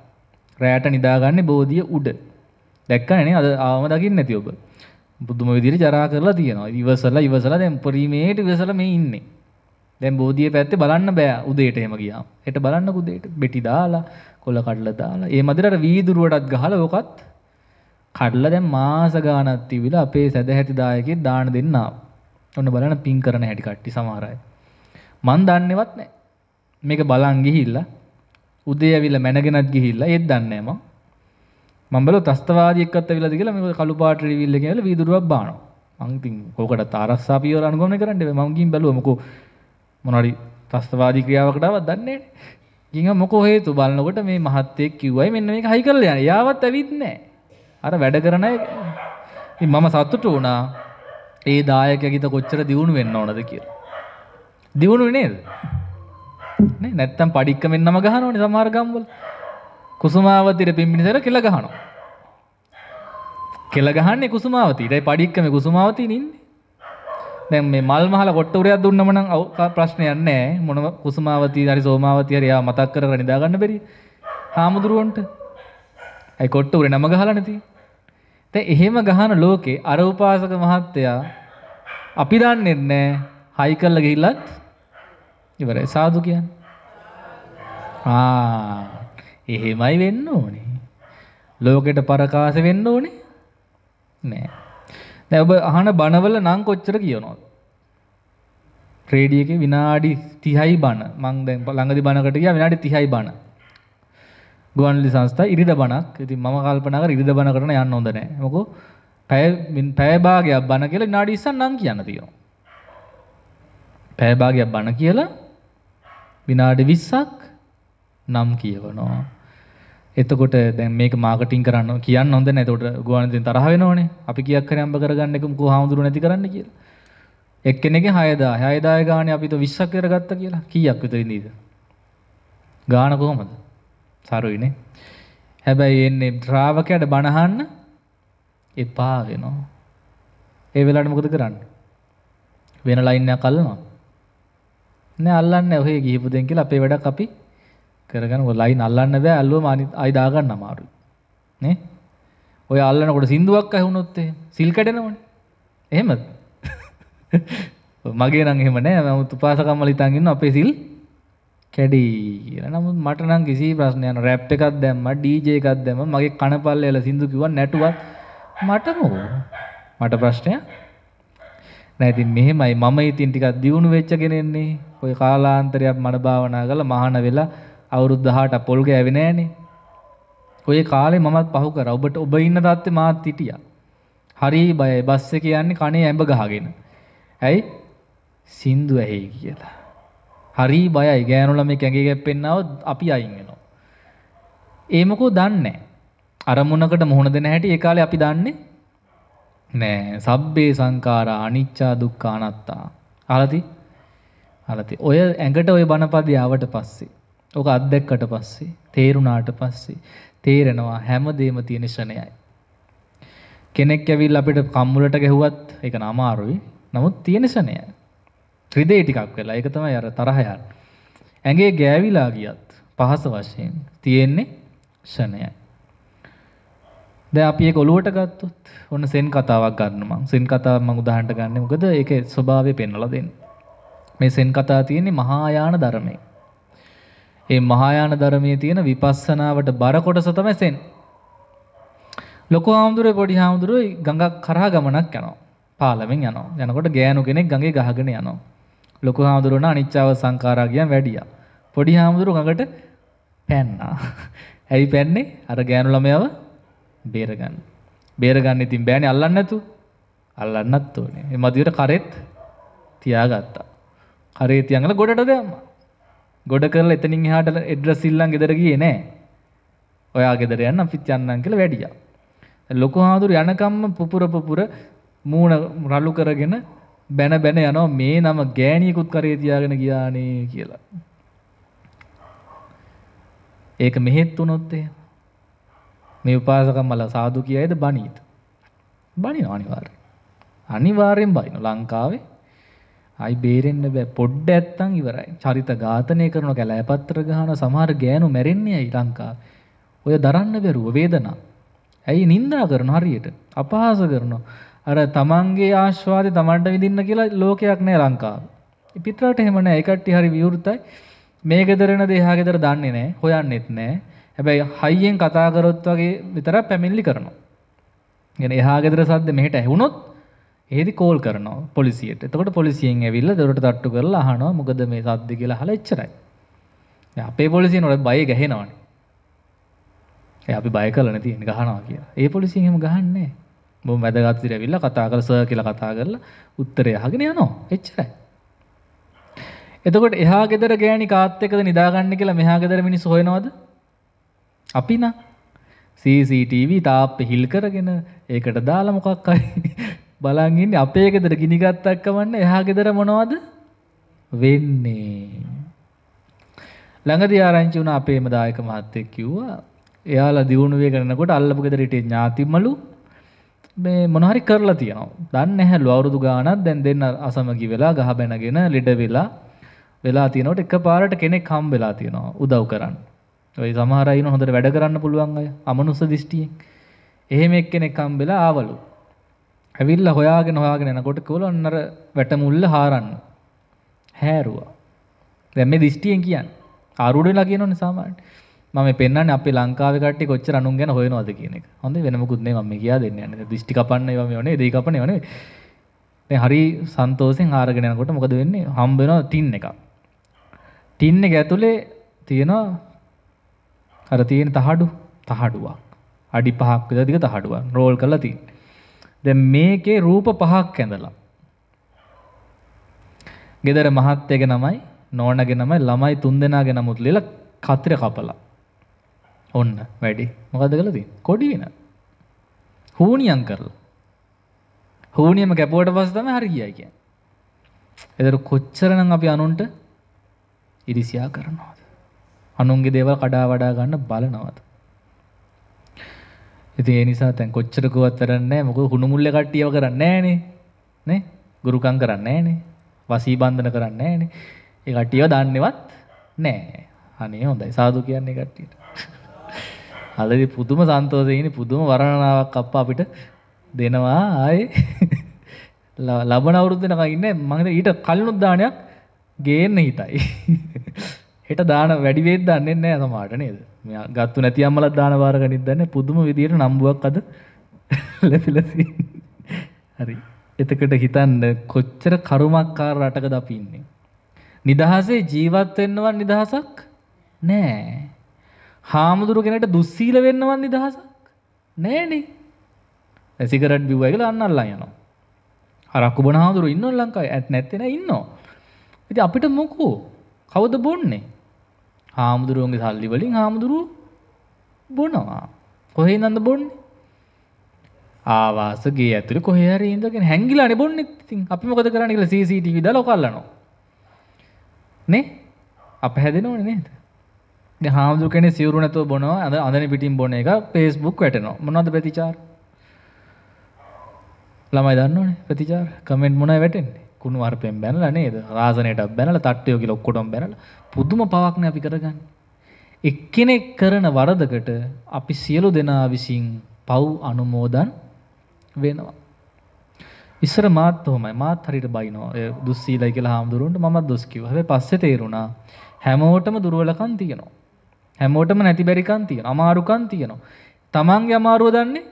Speaker 1: රෑට නිදාගන්නේ බෝධිය උඩ. දැක්කනේ අද ආවම දකින්න නැති ඔබ. බුදුම විදිහට ජරා කරලා තියෙනවා. ඉවසලා ඉවසලා දැන් පරිමේට ඉවසලා මේ ඉන්නේ. දැන් බෝධිය පැත්තේ බලන්න බෑ උදේට එහෙම ගියාම. හෙට බලන්නක උදේට බෙටි දාලා, කොල කඩලා දාලා. ඒ මදිරට වීදුරුවටත් ගහලා ඔකත් කඩලා දැන් මාස ගාණක් තිබිලා අපේ සදැහැති දායකයෙක් දාන දෙන්න ආවා. ඔන්න බලන්න පින් කරන හැටි කට්ටි සමහර අය. මන් දන්නේවත් නැහැ. මේක බලන් ගිහිල්ලා උදේ ඇවිල්ලා මැනගෙනත් ගිහිල්ලා ඒත් දන්නේ නැහැ මම මම බලුවා තස්තවාදී එක්කත් ඇවිල්ලාද කියලා මේ කළු පාට රිවිල් එකේ ඇවිල්ලා වීදුරුවක් බානවා මං ඉතින් කෝකටත් ආරක්ෂා පියවර අනුගමනය කරන්න බෑ මං ගිහින් බැලුවා මොකෝ මොනවාරි තස්තවාදී ක්‍රියාවකට ආවත් දන්නේ නැහැ ගිහ මොකෝ හේතු බලනකොට මේ මහත්තයෙක් කිව්වයි මෙන්න මේක හයි කරලා යන. යාවත් ඇවිත් නැහැ. අර වැඩ කරන අය ඉතින් මම සතුටු වුණා. ඒ දායකයා ගිත කොච්චර දියුණු වෙන්න ඕනද කියලා. දියුණුනේ නේද? නැත්තම් පඩික්කමෙන් නම ගහනෝනේ සමහර ගම්වල. කුසුමාවතීට පිම්බිනිසර කෙල ගහනවා. කෙල ගහන්නේ කුසුමාවතීට. ඒ පඩික්කමේ කුසුමාවතීන ඉන්නේ. දැන් මේ මල් මහල කොට්ටුරයක් දුන්නම නම් ප්‍රශ්නයක් නැහැ. මොනම කුසුමාවතී හරි සෝමාවතී හරි ආ මතක් කරගෙන ඉඳා ගන්න බැරි. හාමුදුරුවන්ට. ඒ කොට්ටුරේ නම ගහලා නැති. දැන් එහෙම ගහන ලෝකේ අර උපාසක මහත්තයා අපි දන්නේ නැහැ. හයි කරලා ගිහිල්ලත් ඉවරයි සාදු කියන්න එහෙමයි වෙන්න ඕනේ ලෝකෙට පරකාස වෙන්න ඕනේ නෑ දැ ඔබ අහන බණවල නං කොච්චර කියනොත් ප්‍රේඩියක විනාඩි තිහයි බණ මංද ළඟදි බණකට කිය විනාඩි තිහයි බණ ගුවන්ලි සංස්ථා ඉරිද බණක් ඇති ම කල්පනක ඉරිද බණ කරන යන්න ොඳ නෑ මොකෝ පැමින් පැයභාගයක් බණ කියලා නාඩි ඉස්සන් නම් කියන්න තියෙනවා පැයභාගයක් බණ කියලා විනාඩි 20ක් නම් කියවනවා. එතකොට දැන් මේක මාකටිං කරන්න කියන්න හොඳ නැහැ. එතකොට ගුවන්විදුලියෙන් තරහ වෙනවනේ. අපි කීයක් හරි අම්බ කරගන්න එක මොකෝ හාමුදුරු නැති කරන්න කියලා. එක්කෙනෙක්ගේ 6000 6000 ගානේ අපි તો 20ක් කරගත්තා කියලා. කීයක් විතර ඉඳීද? ගාන කොහමද? සරුයිනේ. හැබැයි එන්නේ ශ්‍රාවකයාට බණහන්න එපා වෙනවා. ඒ වෙලාවට මොකද කරන්නේ? වෙන ලයින් එකක් අල්ලනවා. නෑ අල්ලන්න ඔහේ ගිහිපු දෙන් කියලා අපේ වැඩක් අපි කරගන්න. ඔය ලයින් අල්ලන්න බෑ. අල්ලුවම ආයි දාගන්න අමාරුයි. නේ? ඔය අල්ලනකොට සින්දුවක් ඇහුනොත් එහෙම සිල් කැඩෙනවනේ. එහෙමද? මගේ නම් එහෙම නෑ. මම උපාසකම්මල ඉතින් ඉන්න අපේ සිල් කැඩී කියලා. නමුත් මට නම් කිසි ප්‍රශ්නයක් නෑ. රැප් එකක් දැම්මා, DJ එකක් දැම්මා. මගේ කනපල්ලේල සින්දු කිව්වා නැටුවත් මට මොකෝ? මට ප්‍රශ්නයක් නෑ. ඉතින් මෙහෙමයි මම ඉතින් ටිකක් දියුණු වෙච්ච කෙනෙන්නේ. ওই කාලාන්තරයක් මන භාවනා කරලා මහාන වෙලා අවුරුදු 18 පොල් ගෑවේ නෑනේ. ඔය කාලේ මමත් පහු කරා. ඔබට ඔබ ඉන්න තත්ත්වේ මාත් හිටියා. හරි බයයි. බස් එකේ යන්නේ කනේ ඇඹ ගහගෙන. ඇයි? සින්දු ඇහි කියලා. හරි බයයි. ගෑනු ළමයි කැඟේ ගැප්පෙන්නවොත් අපි අයින් වෙනවා. ඒ මොකෝ දන්නේ නෑ. අරමුණකට මුහුණ දෙන හැටි ඒ කාලේ අපි දන්නේ නෑ. සබ්බේ සංඛාරා අනිච්චා දුක්ඛා අනාත්තා. අහලාද? හලති ඔය ඇඟට ඔය බණපද යාවට පස්සේ ඕක අත්දැක්කට පස්සේ තේරුණාට පස්සේ තේරෙනවා හැමදේම තියෙන ෂණයයි කෙනෙක් ඇවිල් අපිට කම්මුලට ගැහුවත් එක නමාරුයි නමුත් තියෙන ෂණය ත්‍රිදේ ටිකක් වෙලා ඒක තමයි අර තරහයන් ඇඟේ ගෑවිලා ගියත් පහස වශයෙන් තියෙන්නේ ෂණයයි දැන් අපි ඒක ඔලුවට ගත්තොත් ඔන්න සෙන් කතාවක් ගන්න මං සෙන් කතාව මං උදාහරණට ගන්නෙ මොකද ඒකේ ස්වභාවය පෙන්වලා දෙන්නේ මේ සෙන් කතා තියෙන්නේ මහායාන ධර්මයේ. ඒ මහායාන ධර්මයේ තියෙන විපස්සනාවට බර කොටස තමයි සෙන්. ලොකු හාමුදුරේ පොඩි හාමුදුරුවෝ ගඟක් කරා ගමනක් යනවා. පාලමෙන් යනවා. යනකොට ගෑනු කෙනෙක් ගඟේ ගහගෙන යනවා. ලොකු හාමුදුරුවෝ නා අනිච්චාව සංඛාරා ගියන් වැඩියා. පොඩි හාමුදුරුවෝ ගඟට පැන්නා. ඇයි පැන්නේ? අර ගෑනු ළමයාව බේරගන්න. බේරගන්න ඉතින් බෑනේ අල්ලන්න නැතු. අල්ලන්නත් ඕනේ. මේ මදියට කරෙත් තියාගත්තා. හරේ තියන්ල ගොඩට දැම්ම ගොඩ කරල එතනින් හාට එඩ්‍ර සිල්ලන් ගෙදර ගිය නෑ ඔයා ගෙදර යන්න පිච්චන්නන් කළ වැඩිය. ලොක හාදුර යනකම්ම පුපුරපපුර මූුණ රල්ලු කරගෙන බැන බැන යනෝ මේ නම ගෑනියකුත් කරේ තියාගෙන ගියානේ කියලා. ඒක මෙහෙත් වනොත්තේ මේ උපාසකම්මල සාදු කියයිද බනීත. බනි අනිවාරය. අනිවාරයෙන් බයින ලංකාවේ අයි බේරෙන්න්න බෑ පොඩ්ඩ ඇත්තං ඉවරයි චරිත ඝාතනය කරන කැලෑපත්‍ර ගහන සමහර ගෑනු මැරෙන්නේයි ලංකා ඔය දරන්න බැරුව වේදනා ඇයි නින්දා කරන හරියට අපහාස කරනවා අර තමන්ගේ ආශ්වාදය තමන්ට විදින්න කියලා ලෝකයක් නෑ ලංකාව පිටරට එහෙමන එකට්ටි හරි විවෘතයි මේ ගෙදරෙන දෙහාගෙදර දන්නේ නෑ හොයන්න එත් නෑ හැබැයි හයියෙන් කතාකරොත් වගේ විතර පැමිල්ලි කරනවා ගෙන එහාගෙදර සද්ද මෙහට ඇහුණොත් ඒදි කෝල් කරනවා පොලිසියට තකොට පොලිසියෙන් ඇවිල්ල දොරට තට්ටු කරලා හනවා මොකද මේ සද්ද කියලා හලා එච්චරයි අපේ පොලිසිය නොට බය ගැහෙනවන අපි බය කලන තියෙන ගහනවා කියලා ඒ පොලිසිහෙම ගහන්නේ බොම වැදගත්සිර ඇවිල්ල කතා කර සර් කියලා කතා කරලා උත්තරය හගෙන යනවා එච්චරයි එතකොට එහා ගෙදර ගෑනි කාත්තකද නිදාගන්න කියලා මෙහා ගෙදර මිනිස් හොයනවද අපි නම් CCTV තාප්පෙ හිල් කරගෙන ඒකට දාලා මොකක් අයි බලන් ඉන්නේ අපේ ගෙදර ගිනි ගත්තක් කමන්නේ එහා ගෙදර මොනවද වෙන්නේ ළඟදී ආරංචි වුණා අපේම දායක මහත්තයෙක් කිව්වා එයාලා දියුණු වේ කරනකොට අල්ලපු ගෙදර හිටියේ ඥාතිමලු මේ මොනහරි කරලා තියෙනවා. දන්නේ නැහැලු අවුරුදු ගාණක් දැන් දෙන්න අසමගි වෙලා ගහ බැනගෙන ලෙඩ වෙලා වෙලා තියෙනකොට එකපාරට කෙනෙක් හම් වෙලා තියෙනවා උදව් කරන්න. ඔය සමහර අය හොඳට වැඩ කරන්න පුළුවන් අය අමනුෂ්‍ය දෘෂ්ටියෙන්. එහෙම එක්කෙනෙක් හම් වෙලා ආවලු. ඇවිල්ලා හොයාගෙන හොයාගෙන යනකොට කවුල අන්නර වැටමුල්ල හාරන්න. හැරුවා. දැන් මේ දිෂ්ටියෙන් කියන්නේ ආරූඪ වෙලා කියනෝනේ සාමාන්‍යයෙන්. මම මේ පෙන්වන්නේ අපේ ලංකාවේ කට්ටිය කොච්චර අනුන් ගැන හොයනවද කියන එක. හොඳයි වෙන මොකුත් නෙමෙයි මම මේ කියා දෙන්නේ. අනේ දිෂ්ටි කපන්න ඒවා මේවනේ, දෙයි කපන්න ඒවා නෙමෙයි. දැන් හරි සන්තෝෂෙන් ආරගෙන යනකොට මොකද වෙන්නේ? හම්බ වෙනවා ටින් එකක්. ටින් එක ඇතුලේ තියෙනවා අර තියෙන තහඩු, තහඩුවක්. අඩි 5ක් විතර දිග තහඩුවක්. රෝල් කරලා තියෙනවා. ද මේකේ රූප පහක් ඇඳලා. ගෙදර මහත්තයග නමයි නෝනග නමයි ළමයි තුන් දෙනාග නමුත් ලෙල කත්‍ර කපලා. ඔන්න වැඩි මොකද කලති කොඩි වෙන. හූනියන් කරලා. හූනියම කැපුවට පස් තම හරි කියයි කිය. එදර කොච්චරනම් අපි අනුන්ට ඉරිසියා කරනවාද. අනුන්ගේ දේවල් කඩා වඩා ගන්න බලනවද. ඉතින් ඒ නිසා දැන් කොච්චර ගොවත් කරන්නේ මොකද හුණු මුල්ල කට්ටියව කරන්නේ නැහනේ නේ ගුරුකම් කරන්නේ නැහනේ වසී බන්ධන කරන්නේ නැහනේ ඒ කට්ටියව දන්නේවත් නැහැ අනේ හොඳයි සාදු කියන්නේ කට්ටියට අදදී පුදුම සන්තෝෂයෙන් පුදුම වර්ණනාවක් අප්ප අපිට දෙනවා ආයේ ලබන අවුරුද්දේ නකන් ඉන්නේ මම ඊට කලිනුත් දානයක් ගේන්න හිතයි හෙට දාන වැඩිවේත් දන්නේ නැහැ සමහරට නේද? මෙයා ගත්තු නැති අම්මලා දාන වාර ගණිත් දන්නේ පුදුම විදියට නම්බුවක් අද ලැබිලා තියෙන්නේ. හරි. එතකොට හිතන්න කොච්චර කරුමක්කාර රටකද අපි ඉන්නේ. නිදහසේ ජීවත් වෙන්නවන් නිදහසක් නෑ. හාමුදුරු කෙනෙට දුස්සීල වෙන්නවන් නිදහසක් නෑනේ. සිගරට් බිව්වා කියලා අන්න අල්ලන් යනවා. හරක්කු බොන හාමුදුරු ඉන්නව ලංකාවේ ඇත් නැත්තේ නෑ ඉන්නවා. ඉතින් අපිට මොකෝ? කවුද බොන්නේ? හාමුදුරුවන්ගේ සල්ලි වලින් හාමුදුරු බොනවා. කොහේ ඉඳන්ද බොන්නේ? ආවාස ගේ ඇතුලේ කොහේ හරි ඉඳගෙන හැංගිලානේ බොන්නේ. ඉතින් අපි මොකද කරන්නේ කියලා CCTV දාලා ඔකල්ලනවා. නේ? අප හැදෙනවනේ නේද? දැන් හාමුදුරු කෙනේ සිවුරු නැතුව බොනවා. අඳ අඳනේ පිටින් බොන එක Facebook වැටෙනවා. මොනවද ප්‍රතිචාර? ළමයි දන්නවනේ ප්‍රතිචාර කමෙන්ට් මොනවයි වැටෙන්නේ කුණු වර්පෙන් බැනලා නේද රාසනයටත් බැනලා තට්ටියෝ කියලා ඔක්කොටම බැනලා පුදුම පවක්න අපි කරගන්න. එක්කෙනෙක් කරන වරදකට අපි සියලු දෙනා විසින් පව් අනුමෝදන් වෙනවා. ඉස්සර මාත් හොමයි මාත් හරිට බයිනෝ දුස්සීලයි කියලා හාමුදුරුවන්ට මත් දොස්කිව හැ පස්සෙ තේරුණා හැමෝටම දුරුවලකන් තියනවා. හැමෝටම නැති බැරිකන් තියෙන අමාරුකන් තියනවා. තමන්ගේ අමාරුව දන්නේ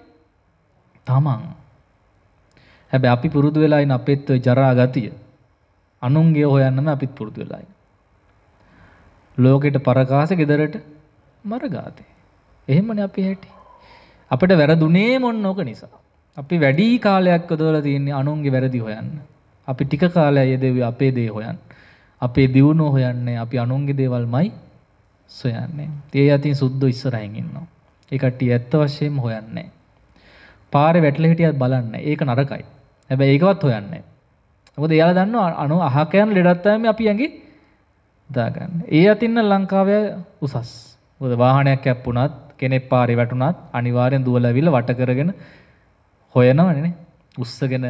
Speaker 1: තමන්. හැබැ අපි පුරුදු වෙලායින් අපිත් ජරා ගතිය අනුන්ගේ හොයන්නම අපිත් පුරුදු වෙලායි. ලෝකෙට පරකාස ගෙදරට මරගාතේ. එහෙමනේ අපි හැටි. අපිට වැරදුනේ මොන් ඕක නිසා. අපි වැඩි කාලයක් යොදවලා තියන්නේ අනුන්ගේ වැරදි හොයන්න. අපි ටික කාලයක් යෙදෙවි අපේ දේ හොයන්න. අපේ දියුණුව හොයන්නේ අපි අනුන්ගේ දේවල්මයි සොයන්නේ. ඒ අතින් සුද්ධ ඉස්සරහින් ඉන්නවා. ඒ කට්ටිය ඇත්ත වශයෙන්ම හොයන්නේ. පාරේ වැටල හිටියත් බලන්නේ. ඒක නරකයි. හැබැයි ඒකවත් හොයන්නේ. මොකද එයාලා දන්නවා අනු අහකයන් ලෙඩත්තම අපි ඇඟේ දාගන්න. ඒ අතින්න ලංකාවය උසස්. මොකද වාහනයක් කැප්පුණත් කෙනෙක් පාරේ වැටුණත් අනිවාර්යෙන් දුවලාවිල වට කරගෙන හොයනවනේ. උස්සගෙන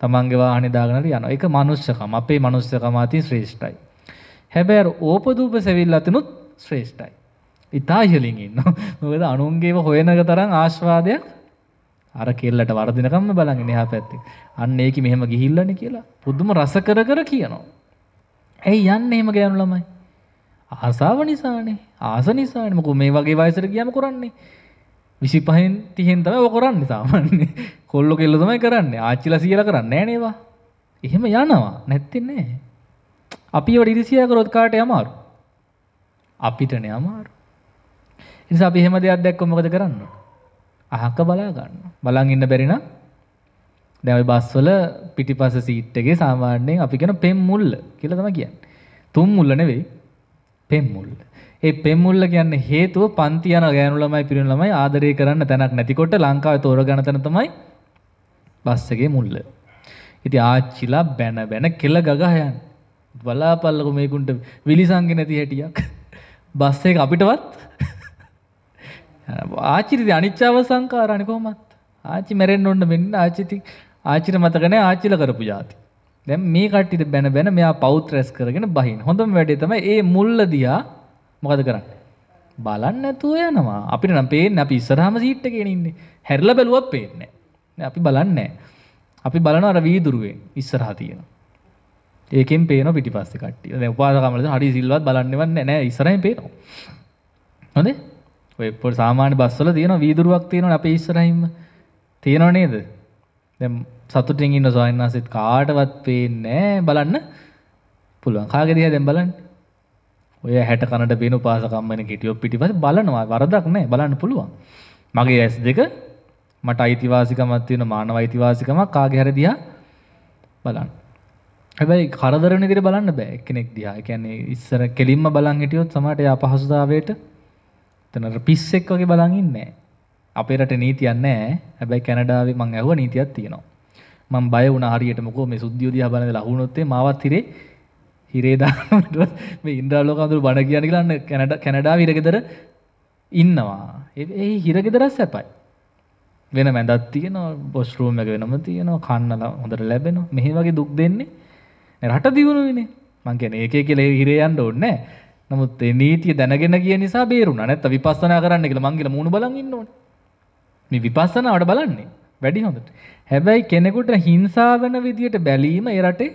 Speaker 1: තමන්ගේ වාහනේ දාගෙන යනවා. ඒක මනුස්සකම. අපේ මනුස්සකම අතින් ශ්‍රේෂ්ඨයි. හැබැයි ඕපදූප සෙවිල්ල අතිනුත් ශ්‍රේෂ්ඨයි. ඉතා ඉහලින් ඉන්නවා. මොකද අනුන්ගේව හොයනක තරම් ආස්වාදයක් අර කෙල්ලට වර්ධිනකම්ම බලන් ඉන්නේ එහා පැත්තේ. අන්න ඒකි මෙහෙම ගිහිල්ලානේ කියලා. පුදුම රස කර කර කියනවා. ඇයි යන්න එහෙම ගෑනු ළමයි. ආසාාව නිසානේ ආස නිසානමක මේ වගේ වයසර කියම කරන්නේ. විසි පහෙන් තිහෙන් තම ඔකරන්න සාමන්නේ කොල්ලො කෙල්ල තමයි කරන්න ආච්චිල සියල කරන්න නෑනේවා. එහෙම යනවා නැත්තින්නේ. අපි ඉරිසිය කරොත්කාට යමාරු. අපිටන අමාරු. නිසා අපි එහෙම දෙයක් දැක්කොමකද කරන්න. අහක්ක බලාගන්න බලන් ඉන්න බැරිනම් දැන් ওই බස් වල පිටිපස්ස සීට් එකේ සාමාන්‍යයෙන් අපි කියන පෙම් මුල්ල කියලා තමයි කියන්නේ. තුම් මුල්ල නෙවෙයි පෙම් මුල්ල. ඒ පෙම් මුල්ල කියන්නේ හේතුව පන්ති යන ගෑනු ළමයි පිරිමි ළමයි ආදරය කරන්න තැනක් නැතිකොට ලංකාවේ තෝරගන්න තැන තමයි බස් එකේ මුල්ල. ඉතින් ආච්චිලා බැන බැන කෙල ගගහ යන. බලාපල්ලකෝ මේකුන්ට විලිසංගේ නැති හැටියක්. බස් එක අපිටවත් ආචිරිති අනිච්චාව සංකාරණි කොහොමත් ආචි මැරෙන්න්න ඔන්න මෙන්න ආචිති ආචිර මතකනේ ආචිල කරපු જાති. දැන් මේ කට්ටියට බැන බැන මෙයා පවුත් රැස් කරගෙන බහින. හොඳම වැඩේ තමයි ඒ මුල්ල දිහා මොකද කරන්නේ? බලන්න නැතුව යනවා. අපිට නම් පේන්නේ අපි ඉස්සරහම සීට් එකේ ඉන්නේ. හැරිලා බැලුවත් පේන්නේ නැහැ. අපි බලන්නේ අපි බලනවා අර වීදුරුවෙන් ඉස්සරහා තියෙනවා. ඒකෙන් පේනවා පිටිපස්සේ කට්ටිය. දැන් උපාසකමලද හරි සිල්වත් බලන්නේවත් නැහැ. ඉස්සරහින් පේනවා. හොඳේ? ඔය පොඩි සාමාන්‍ය බස්වල තියෙනවා වීදුරුවක් තියෙනවනේ අපේ ඉස්සරහින්ම. තියෙනව නේද? දැම් සතුටින් ඉන්න සොයන්නාසිත් කාටවත් පේනෑ බලන්න පුළුවන් කාගෙදිය දැම් බලන්න ඔය හැට කනට බේනු පාසකම්මෙන කිටියෝ පිටිපස බලනවා වරදක් නෑ බලන්න පුළුවන් මගේ ඇස් දෙක මට අයිතිවාසිකමත් තියෙන මානව අයිතිවාසිකමක් කාගේ හරි දිහා බලන්න. හැබැයි කරදර වෙන විදිහට බලන්න බෑ කෙනෙක් දිහා. ඒ කියන්නේ ඉස්සර කෙලින්ම බලන් හිටියොත් සමහරට ඒ අපහසුතාවයට එතන පිස්සෙක් වගේ බලන් ඉන්නේ නෑ. අපේ රටේ නීතියක් නැහැ. හැබැයි කැනඩාවේ මං ඇහුවා නීතියක් තියෙනවා. මං බය වුණා හරියට මොකෝ මේ සුද්ධිය දිහා බලන දලා වුණොත් මාවත් හිරේ හිරේ දානවා. මේ ඉන්ද්‍රාලෝක අඳුර බණ කියන්නේ කියලා අන්න කැනඩා කැනඩාවේ ඉරගෙදර ඉන්නවා. ඒ හිරගෙදර සැපයි. වෙන මැදක් තියෙනවා, බොස් රූම් එක වෙනම තියෙනවා, කන්න හොඳට ලැබෙනවා. මෙහි වගේ දුක් දෙන්නේ රට දියුණු වෙන්නේ. මං කියන්නේ ඒකේ කියලා හිරේ යන්න ඕනේ නමුත් ඒ නීතිය දැනගෙන කිය නිසා බේරුණා. නැත්නම් විපස්සනා කරන්න කියලා මං කියලා මූණ බලන් ඉන්න ඕනේ. මේ විපස්සනාවට බලන්නේ වැඩි හොඳට. හැබැයි කෙනෙකුට හිංසා වෙන විදියට බැලීම ඒ රටේ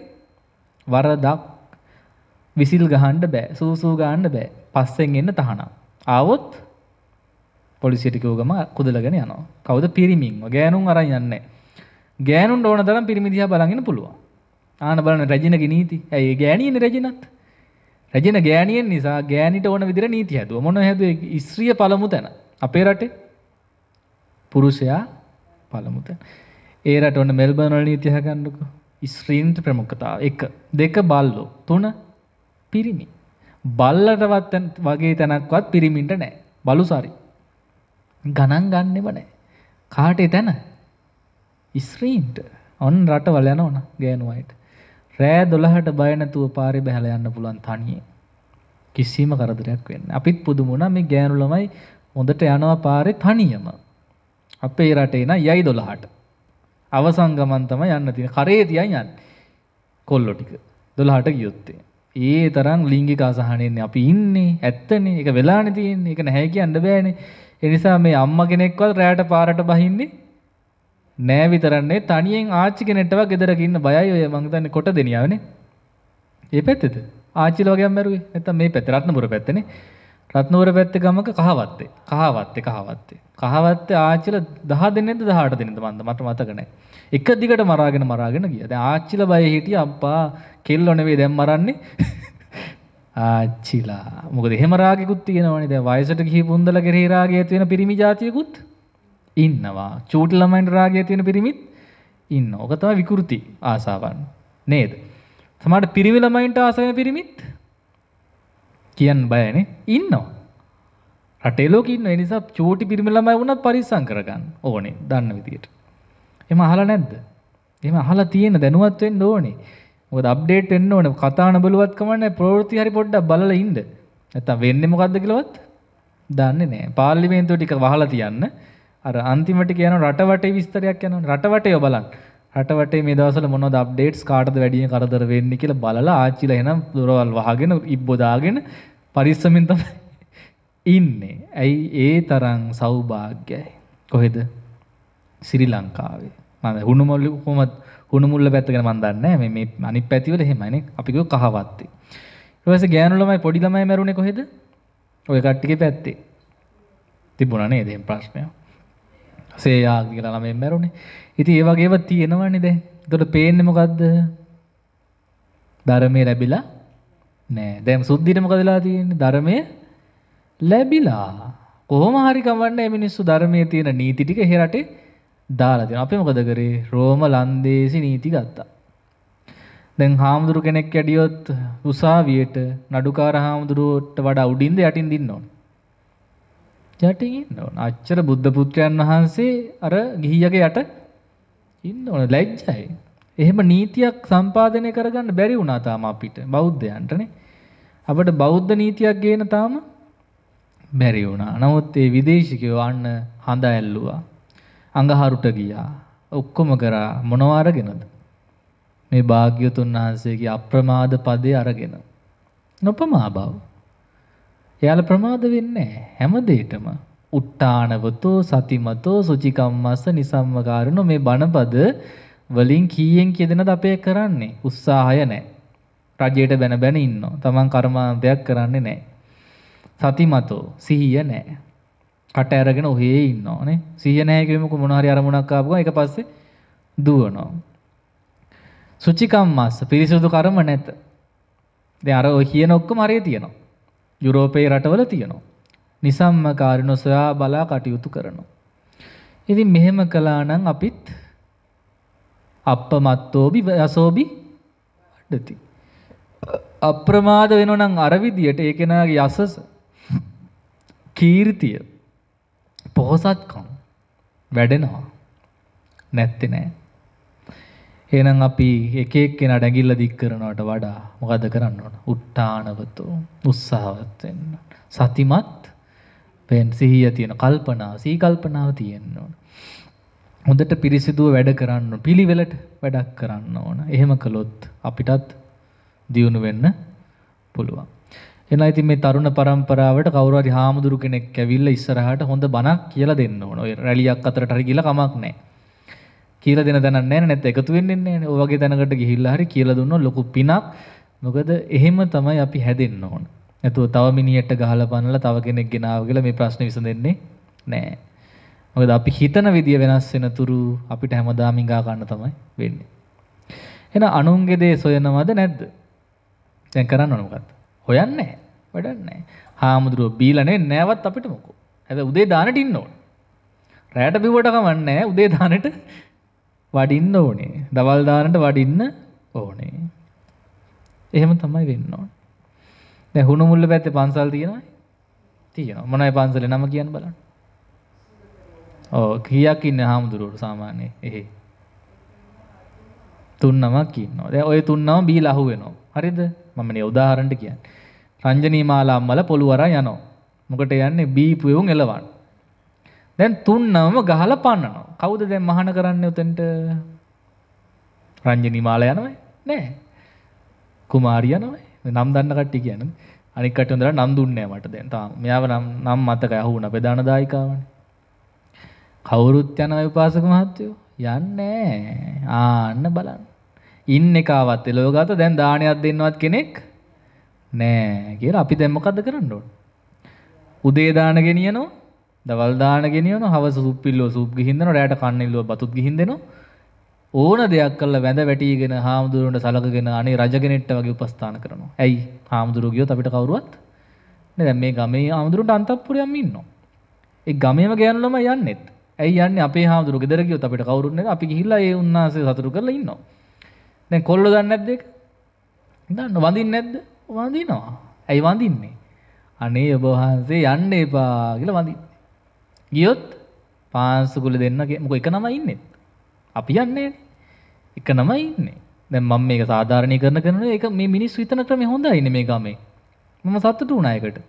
Speaker 1: වරදක්. විසිල් ගහන්න බෑ. සූසූ ගහන්න බෑ. පස්සෙන් එන්න තහනම්. ආවොත් පොලිසියට කිව්වම කුදලගෙන යනවා. කවුද පිරිමින්? ගෑනුන් අරන් යන්නේ. ගෑනුන් ඕන තරම් පිරිමි දිහා බලන් පුළුවන්. ආන බලන්න රජිනගේ නීති. ඇයි ගෑණියනේ රජිනත්? රජින ගෑණියෙන් නිසා ගෑණිට ඕන විදිහට නීති හැදුවා. මොන හැදුවේ? ඉස්ත්‍රිය පළමු තැන. අපේ රටේ පුරුෂයා පළමුත. ඒරට ඔන්න මෙල්බර්නල නීතිහකන්නක ස්ත්‍රීන්ට ප්‍රමුක්කතාව එක දෙක බල්ලෝ තුන පිරිමි. බල්ලටවත් වගේ තැනක්වත් පිරිමින්ට නෑ බලුසරි. ගණන් ගන්නෙම නෑ. කාටේ තැන ඉස්්‍රීන්ට ඔන් රටවල යන ඕන ගෑනුවයට. රෑ දොළහට බයනතුව පාරි බැහල යන්න පුළන් තනියේ. කිසිීම කරදරයක් වෙන්න අපිත් පුදුමුණ මේ ගෑනුලමයි හොඳට යනවා පාරෙ තනියම අපේ රටේ නම් යයි 12ට. අවසන් ගමන් තමයි යන්න තියෙන්නේ. කරේ තියන් යන්නේ. කොල්ලෝ ටික 12ට ගියොත්තේ. ඒ තරම් ලිංගික අසහනෙන්නේ අපි ඉන්නේ. ඇත්තනේ. ඒක වෙලානේ තියෙන්නේ. ඒක නැහැ කියන්න බෑනේ. ඒ නිසා මේ අම්මා කෙනෙක්වත් රැයට පාරට බහින්නේ නෑ විතරන්නේ තනියෙන් ආච්චි කෙනෙක්ටව ගෙදරක ඉන්න බයයි ඔය මං හිතන්නේ කොට දෙනියවනේ. ඒ පැත්තේද? ආච්චිලා වගේම මැරුවේ. නැත්තම් මේ පැත්තේ රත්නපුර පැත්තේනේ. රත්නූර පැත්තේ ගමක කහවත්තේ. කහවත්තේ කහවත්තේ. කහවත්තේ ආච්චිලා 10 දිනෙද්ද 18 දිනෙද්ද මන්ද මට මතක නැහැ. එක දිගට මරාගෙන මරාගෙන ගියා. දැන් ආච්චිලා බය හිටියා අප්පා කෙල්ලෝ නෙවෙයි දැන් මරන්නේ. ආච්චිලා. මොකද එහෙම රාගිකුත් තියෙනවනේ. දැන් වයසට ගිහිපු උන්දල කෙරෙහි රාගය ඇති වෙන පිරිමි જાතියකුත් ඉන්නවා. චූටි ළමයින්ට රාගය ඇති වෙන පිරිමිත් ඉන්නවා. ඔක තමයි විකෘති ආසාවන්. නේද? සමහරට පිරිමි ළමයින්ට ආස වෙන පිරිමිත් කියන්න බයනේ ඉන්නවා. රටේලෝක ඉන්න නිසා චෝටි පිරිමිලමයි වුණත් පරිස්සං කරගන්න ඕනේ දන්න විදියට. එම අහල නැද්ද. එම අහලා තියෙන දැනුවත් වෙන්න ඕනේ. මොකද අප්ඩේට් වෙන්න ඕනේ. කතාන බලවත් කමන්නේ ප්‍රවෘත්ති හරි පොඩ්ඩක් බලලා ඉන්න. නැත්තම් වෙන්නේ මොකද්ද කියලාවත් දන්නේ නැහැ. පාර්ලිමේන්තුව ටික වහලා තියන්න. අර අන්තිමට කියන රටවටේ විස්තරයක් යනවා. රටවටේ බලන්න. රටවටේ මේ දවසල මොනවද අප්ඩේට්ස් කාටද වැඩියෙන් කරදර වෙන්නේ කියලා බලලා ආච්චිලා එහෙනම් දොරවල් වහගෙන ඉබ්බෝ දාගෙන පරිස්සමෙන් තමයි ඉන්නේ. ඇයි ඒ තරම් සෞභාග්‍යයි. කොහෙද? ශ්‍රී ලංකාවේ. මම හුණුමුල්ල කොහොමද හුණුමුල්ල පැත්ත ගැන මන් දන්නේ නැහැ. මේ මේ අනිත් පැතිවල එහෙමයිනේ. අපි කිව්ව කහවත්තේ. ඊට පස්සේ ගෑනු ළමයි පොඩි ළමයි මැරුණේ කොහෙද? ඔය කට්ටියගේ පැත්තේ. තිබුණා නේද එහෙම ප්‍රශ්නයක්? සේයාග කියලා ළමෙන් මැරුණේ. ඉතින් ඒ වගේව තියෙනවනේ දැන්. එතකොට පේන්නේ මොකද්ද? ධර්මයේ ලැබිලා නෑ. දැන් සුද්ධියට මොකදලා තියෙන්නේ? ධර්මයේ ලැබිලා. කොහොම හරි කවන්න මේ මිනිස්සු ධර්මයේ තියෙන නීති ටික එහෙ රටේ දාලා තියෙනවා. අපි මොකද කරේ? රෝම ලන්දේසි නීති ගත්තා. දැන් හාමුදුරු කෙනෙක් ඇඩියොත් උසාවියට නඩුකාර හාමුදුරුවට වඩා උඩින්ද යටින් දින්න ඕන. යටින් ඉන්න ඕන. අච්චර බුද්ධ පුත්‍රයන් වහන්සේ අර ගිහියගේ යට ඉන්න ඕන ලැජ්ජයි. එහෙම නීතියක් සම්පාදනය කරගන්න බැරි වුණා තාම අපිට බෞද්ධයන්ටනේ. අපිට බෞද්ධ නීතියක් ගේන තාම බැරි වුණා. නමුත් ඒ විදේශිකයෝ අන්න හඳ ඇල්ලුවා. අඟහරුට ගියා. ඔක්කොම කරා මොනව අරගෙනද? මේ භාග්‍යතුන් වහන්සේගේ අප්‍රමාද පදේ අරගෙන. නොපමා බව. එයාල ප්‍රමාද වෙන්නේ හැම දෙයකම. උට්ටානවතෝ සතිමතෝ සුචිකම්මස්ස නිසම්මකාරණෝ මේ බණපද වලින් කීයෙන් කියදෙනද අපේ කරන්නේ? උත්සාහය නැහැ. රජයට බැන බැන ඉන්නවා. Taman කර්මාන්තයක් කරන්නේ නැහැ. සතිමතෝ සිහිය නැහැ. කට ඇරගෙන ඔහේ ඉන්නවා නේ. සිහිය නැහැ කියෙම මොන හරි අරමුණක් ආපු ගමන් ඊට පස්සේ දුවනවා. සුචිකම්මස්ස පිරිසුදු කර්ම නැත. දැන් අර ඔය කියන ඔක්කොම හරිය තියෙනවා. යුරෝපයේ රටවල තියෙනවා. නිසම්ම කාරින සොයා බලා කටයුතු කරනවා. ඉතින් මෙහෙම කළා නම් අපිත් අප්පමත්තෝබි යසෝබි අඩති. අප්‍රමාද වෙනවා නම් අර විදියට ඒ කෙනාගේ යසස කීර්තිය පොහසත්කම් වැඩෙනවා. නැත්තේ නෑ. එහෙනම් අපි එක එක්කෙනා ඩැඟිල්ල දික් කරනවට වඩා මොකද කරන්න ඕන? උත්තානවතෝ උත්සාහවත් වෙන්න. සතිමත් වෙන්න සිහිය තියෙන කල්පනාව, සී කල්පනාව තියෙන්න ඕන. හොඳට පිරිසිදුව වැඩ කරන්න පිළිවෙලට වැඩක් කරන්න ඕන. එහෙම කළොත් අපිටත් දියුණු වෙන්න පුළුවන්. එහෙනම් ඉතින් මේ තරුණ පරම්පරාවට කවුරු හරි හාමුදුරු කෙනෙක් ඇවිල්ලා ඉස්සරහට හොඳ බණක් කියලා දෙන්න ඕන. ඔය රැලියක් අතරට හරි ගිහලා කමක් නැහැ. කියල දෙන දැනන්න නැත් එකතු වෙන්නේ ඔගේ දැනකට ගිහිල්ලා හරි කියල දුන්න ලොකු පිනක් මොකද එහෙම තමයි අපි හැදෙන්න ඕන. ඇතුව තව මිනිියට ගහල පනල තව කෙනෙක් ගෙනාවගල මේ ප්‍රශ්න විස දෙන්නේ නෑ. මොකද අපි හිතන විදිිය වෙනස් වෙන තුරු අපිට හැමදාමිගා ගන්න තමයි වෙන්නේ. එන අනුන්ගෙදේ සොයනවද නැද්ද තැන් කරන්න නොනකත් හොයන්න වැඩන්නේ හාමුදුරුව බීලනේ නෑවත් අපිට මොකෝ ඇද උදේ දානට ඉන්න ඕන රෑට බිවට කමන්න උදේ දානට වඩින්න ඕනේ. දවල් දානට වඩින්න ඕනේ. එහෙම තමයි වෙන්න ඕනේ. දැන් හුණුමුල්ල පැත්තේ පන්සල් තියෙනවා. තියෙනවා. මොනයි පන්සලේ නම කියන්න බලන්න. ඔව් කීයක් ඉන්නේ හාමුදුරුවෝ සාමාන්‍යයෙන් එහේ. තුන් නමක් ඉන්නවා. දැන් ওই තුන් නම බීලා අහු වෙනවා. හරිද? මම මේ උදාහරණට කියන්නේ. රංජනී මාලා අම්මලා පොළු වරන් යනවා. මොකට යන්නේ බීපු එවුන් එලවන්න. දැන් තුන්නම ගහල පන්නනවා. කවුද දැන් මහන කරන්න උතෙන්ට? රංජනී මාලා යනවයි? නෑ. කුමාරි යනවයි? නම් දන්න කට්ටිය කියන්නේ. අනික කට්ටිය උන්දලා නම් දුන්නේ නෑ මට දැන්. තාම මෙයාව නම් නම් මතකයි අහුණා ප්‍රධාන දායකවනේ. කවුරුත් යනවයි උපාසක මහත්තයෝ? යන්නේ ආන්න බලන්න. ඉන්න එකවත් එලවගත දැන් දානයක් දෙන්නවත් කෙනෙක් නෑ කියලා අපි දැන් මොකද්ද කරන්න ඕන? උදේ දාන ගෙනියනවා දවල්දාන ගෙනියන හවස සුපිල්ලෝ සුප් ගිහින්දන රෑට කන්නල්ලුව බතුත් ගිහින්දෙන ඕන දෙයක් කල්ල වැඳ වැටීගෙන හාමුදුරුවන්ට සලකගෙන අනේ රජගෙනෙට්ට වගේ උපස්ථාන කරනවා ඇයි හාමුදුරුගියෝ අපිට කවරුවත් මේ ගමේ හාමුදුරුට අන්තපපුරයම් ඉන්නවා. ඒ ගමේම ගෑන්ලම යන්නෙත් ඇයි යන්න අපේ හාමුදුරු ගෙදරගියොත් අපිට කවරුන්න අපි හිල්ලා ඒ උන්නාසේ සතුරු කරලා ඉන්නවා. දැන් කොල්ල දන්න නැද්ද ඒක? දන්න වඳින්න නැද්ද? වඳිනවා. ඇයි වඳින්නේ? අනේ ඔබ වහන්සේ යන්න එපා කියලා වඳින්න. ගියොත් පාන්සුකුල දෙන්නගේ මොක එක නම ඉන්නෙත් අපි යන්නේ එක නම ඉන්නේ දැ මම මේක සාධාරණය කරන කරන එක මේ මිනිස් විතන ක්‍රම හොඳ ඉන්න මේ ගමේ මම සත්තුට උනායකට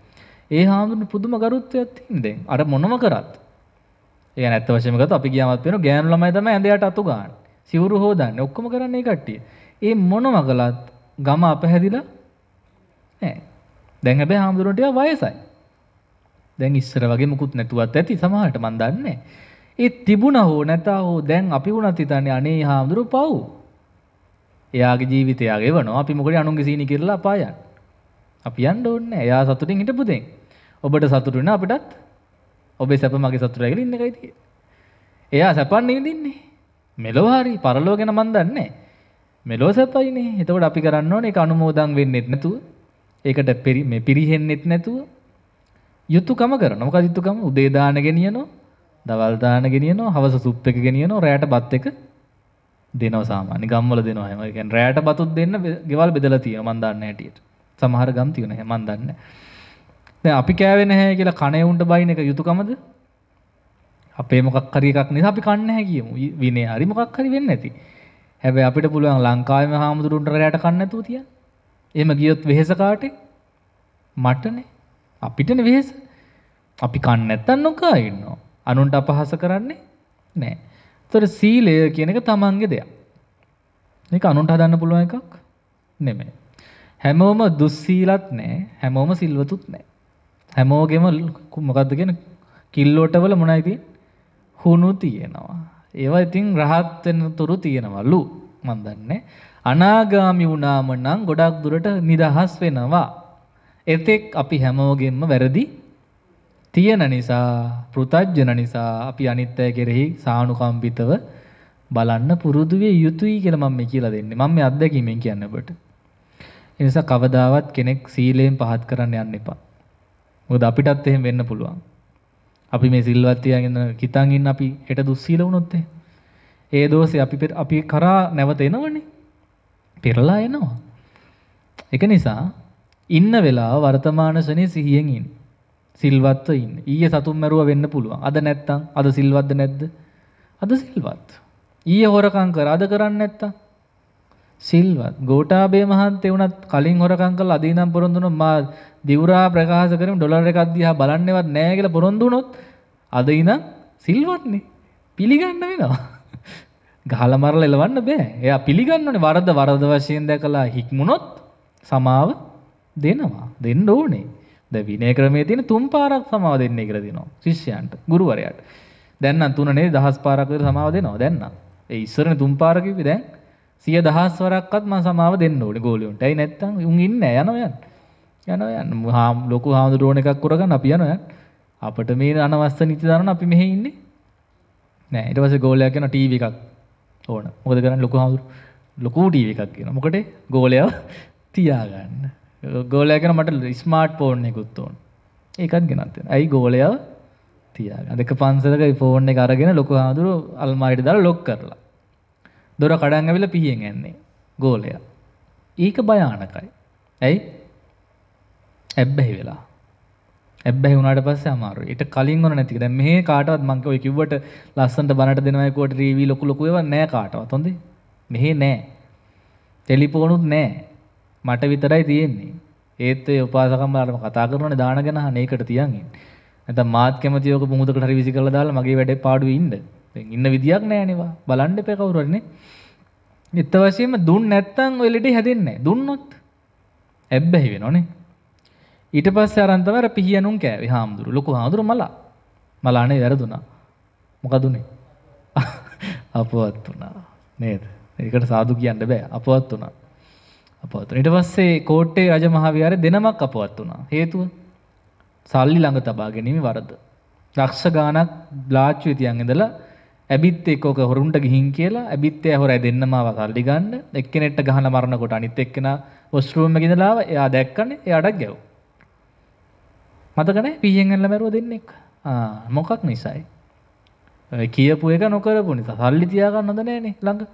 Speaker 1: ඒ හාමුදුරු පුදුම ගරුත්වයක් තින්දෙන් අර මොනම කරත් ඒ නැත වශමකත් අපි ගියාමත් වෙන ගෑනු ළමයි තමයි ඇඳයට අතු ගන්න සිවුරු හොදන්නේ ඔක්කොම කරන්නේ කට්ටිය ඒ මොනම කළත් ගම අපහැදිලා නෑ දැන් හැබැයි හාමුදුරන්ට වයසයි දැන් ඉස්සර වගේ මුකුත් නැතුවත් ඇති සමහට මන් දන්නේ. ඒ තිබුණ හෝ නැතා හෝ දැන් අපි වුණත් හිතන්නේ අනේ හාමුදුරු පව්. එයාගේ ජීවිතයාගේ වනවා අපි මොකට අනුන්ගේ සීනි කරලා පායන්. අපි යන්න ඕනේ. එයා සතුටින් හිටපු දෙන්. ඔබට සතුටු වෙන අපිටත් ඔබේ සැප මගේ සතුටයි කියලා ඉන්න එකයි තියෙන්නේ. එයා සැපන්නේ විඳින්නේ. මෙලොව හරි පරලොව ගැන මන් දන්නේ. මෙලොව සැපයිනේ. එතකොට අපි කරන්න ඕනේ ඒක අනුමෝදන් වෙන්නෙත් නැතුව ඒකට මේ පිරිහෙන්නෙත් නැතුව යුතුයකම කරනවා. මොකද යුතුයකම උදේ දාන ගෙනියනවා, දවල් දාන ගෙනියනවා, හවස සුප් එක ගෙනියනවා, රැයට බත් එක දෙනවා සාමාන්‍ය ගම්වල දෙනවා. ඒ කියන්නේ රැයට බතුත් දෙන්න ගෙවල් බෙදලා තියෙනවා මන් දන්නේ හැටියට. සමහර ගම් තියෙන නැහැ මන් දන්නේ නැහැ. දැන් අපි කෑවේ නැහැ කියලා කණේ උණ්ඩ බයින් එක යුතුයකමද? අපේ මොකක් හරි එකක් නිසා අපි කන්නේ නැහැ කියමු. විනේ හරි මොකක් හරි වෙන්නේ නැති. හැබැයි අපිට පුළුවන් ලංකාවේම හාමුදුරුවන්ට රැයට කන්න නැතුව තියන්න. එහෙම ගියොත් වෙහෙස කාටේ? මටනේ. අපිටන වෙහෙස අපි කන්න ඇත්තන් නොකා ඉන්නවා. අනුන්ට අපහස කරන්නේ නෑ. තොර සීලය කියන එක තමන්ගේ දෙයක්. එක අනුන්ට හදන්න පුළුවන් එකක් නෙමේ. හැමෝම දුස්සීලත් නෑ හැමෝම සිල්වතුත් නෑ. හැමෝගෙම කුමකක්ද කියෙන කිල්ලෝටවල මොනයිති හුණු තියෙනවා. ඒවා ඉතින් රහත්වෙන තුරු තියෙනවලු මන්දන්නේ. අනාගාමි වුණාම නම් ගොඩක් දුරට නිදහස් වෙනවා. එතෙක් අපි හැමෝගෙන්ම වැරදි තියෙන නිසා පෘතජ්ජන නිසා අපි අනිත් අය කෙරෙහි සානුකම්පිතව බලන්න පුරුදු විය යුතුයි කියලා මම මේ කියලා දෙන්නේ. මම මේ අත්දැකීමෙන් කියන්න ඔබට. ඒ නිසා කවදාවත් කෙනෙක් සීලයෙන් පහත් කරන්න යන්න එපා. මොකද අපිටත් එහෙම වෙන්න පුළුවන්. අපි මේ සිල්වත් තියාගෙන කිතන් ඉන්න අපි හෙට දුස්සීල වුණොත් ඒ දෝෂේ අපි අපි කරා නැවත එනවනේ. පෙරලා එනවා. ඒක නිසා ඉන්න වෙලාව වර්තමාන ශනේ සිහියෙන් ඉන්න. සිල්වත්ව ඉන්න. ඊයේ සතුම් මරුව වෙන්න පුළුවන්. අද නැත්තම් අද සිල්වත්ද නැද්ද? අද සිල්වත්. ඊයේ හොරකම් කරා අද කරන්නේ නැත්තම් සිල්වත්. ගෝඨාභය මහන්තේ වුණත් කලින් හොරකම් කළා අද ඉඳන් පොරොන්දු වුණා මා දිවුරා ප්‍රකාශ කරමු ඩොලර් එකක් දිහා බලන්නේවත් නැහැ කියලා පොරොන්දු වුණොත් අද ඉඳන් සිල්වත්නේ. පිළිගන්න වෙනවා. ගහලා මරලා එලවන්න බෑ. එයා පිළිගන්න ඕනේ වරද වරද වශයෙන් දැකලා හික්මුණොත් සමාව දෙනවා දෙන්න ඕනේ ද විනය ක්‍රමේ තියෙන තුන් පාරක් සමාව දෙන්නේ කියලා දෙනවා ශිෂ්‍යයන්ට ගුරුවරයාට දැන් නම් තුන නේද දහස් පාරක් විතර සමාව දෙනවා දැන් නම් ඒ ඉස්සරනේ තුන් පාර කිව්වේ දැන් සිය දහස් වරක්වත් මම සමාව දෙන්න ඕනේ ගෝලියොන්ට. ඇයි නැත්තම් උන් ඉන්නේ යනවා යන්න. යනවා යන්න. හා ලොකු හාමුදුරුවෝ එකක් කරගන්න අපි යනවා යන්න. අපිට මේ අනවස්ස නිති දරන අපි මෙහෙ ඉන්නේ. නෑ ඊට පස්සේ ගෝලයා කියන ටීවී එකක් ඕන. මොකද කරන්නේ ලොකු හාමුදුරුවෝ ලොකු ටීවී එකක් කියන. මොකටේ ගෝලයා තියාගන්න. ගෝලයගෙන මට ස්මාර්ට් පෝර්ණයකුත් ඕන් ඒකත් ගෙනත් ඇයි ගෝලයා තියා අදක පන්සලක ෆෝර්ණ එක අරගෙන ලොක හාදුරු අල්මයිට දර ලොක් කරලා දොර කඩංගවෙල පිහියෙන් ඇන්නේ ගෝලයා ඒක භයානකයි ඇයි ඇබ්බැහි වෙලා ඇබැහි වුණට පස්ස අමාරු එට කලින් වන නැතික දැ මේ කාටවත් මංක ඔය කිව්වට ලස්සන්ට බනට දෙනවයකොට රීවී ලොකු ලොකුව නෑ කාටවත් හොඳේ මෙහෙ නෑ ටෙලිපෝනුත් නෑ මට විතරයි තියෙන්නේ. ඒත් ඒ උපාසකම් වලටම කතා කරනවනේ දාන ගැන අහන ඒකට තියන් ඉන්න. නැත්නම් මාත් කැමති ඔක පුමුදකට හරි විසි කරලා දාලා මගේ වැඩේ පාඩුවේ ඉන්න. දැන් ඉන්න විදියක් නැහැ නේවා. බලන්න එපේ කවුරු හරි නේ. නිත වශයෙන්ම දුන්න නැත්නම් ඔය ලෙඩේ හැදෙන්නේ නැහැ. දුන්නොත් ඇබ්බැහි වෙනවනේ. ඊට පස්සේ අරන් තමයි අර පිහියනුන් කෑවේ හාමුදුරු. ලොකු හාමුදුරු මලා. මලානේ වැරදුනා. මොකද උනේ? අපවත් වුණා. නේද? ඒකට සාදු කියන්න බෑ. අපවත් වුණා. අපවත් වුණා. ඊට පස්සේ කෝට්ටේ රජමහාවිහාරේ දෙනමක් අපවත් වුණා. හේතුව සල්ලි ළඟ තබා ගැනීම වරද. ලක්ෂ ගාණක් ලාච්චුවේ තියන් ඉඳලා ඇබිත් එක්කෝක හොරුන්ට ගිහින් කියලා ඇබිත්තේ හොර දෙන්නම සල්ලි ගන්න එක්කෙනෙට ගහන මරණ කොට අනිත් එක්කෙනා වොස්රූම් එකේ ඉඳලා ආවා එයා දැක්කනේ එයාටත් ගැව් මතකනේ පීයෙන් ඇල්ල මැරුව දෙන්නෙක් ආ මොකක් නිසායි කියපු එක නොකරපු නිසා සල්ලි තියාගන්න හොඳ නෑනේ ළඟ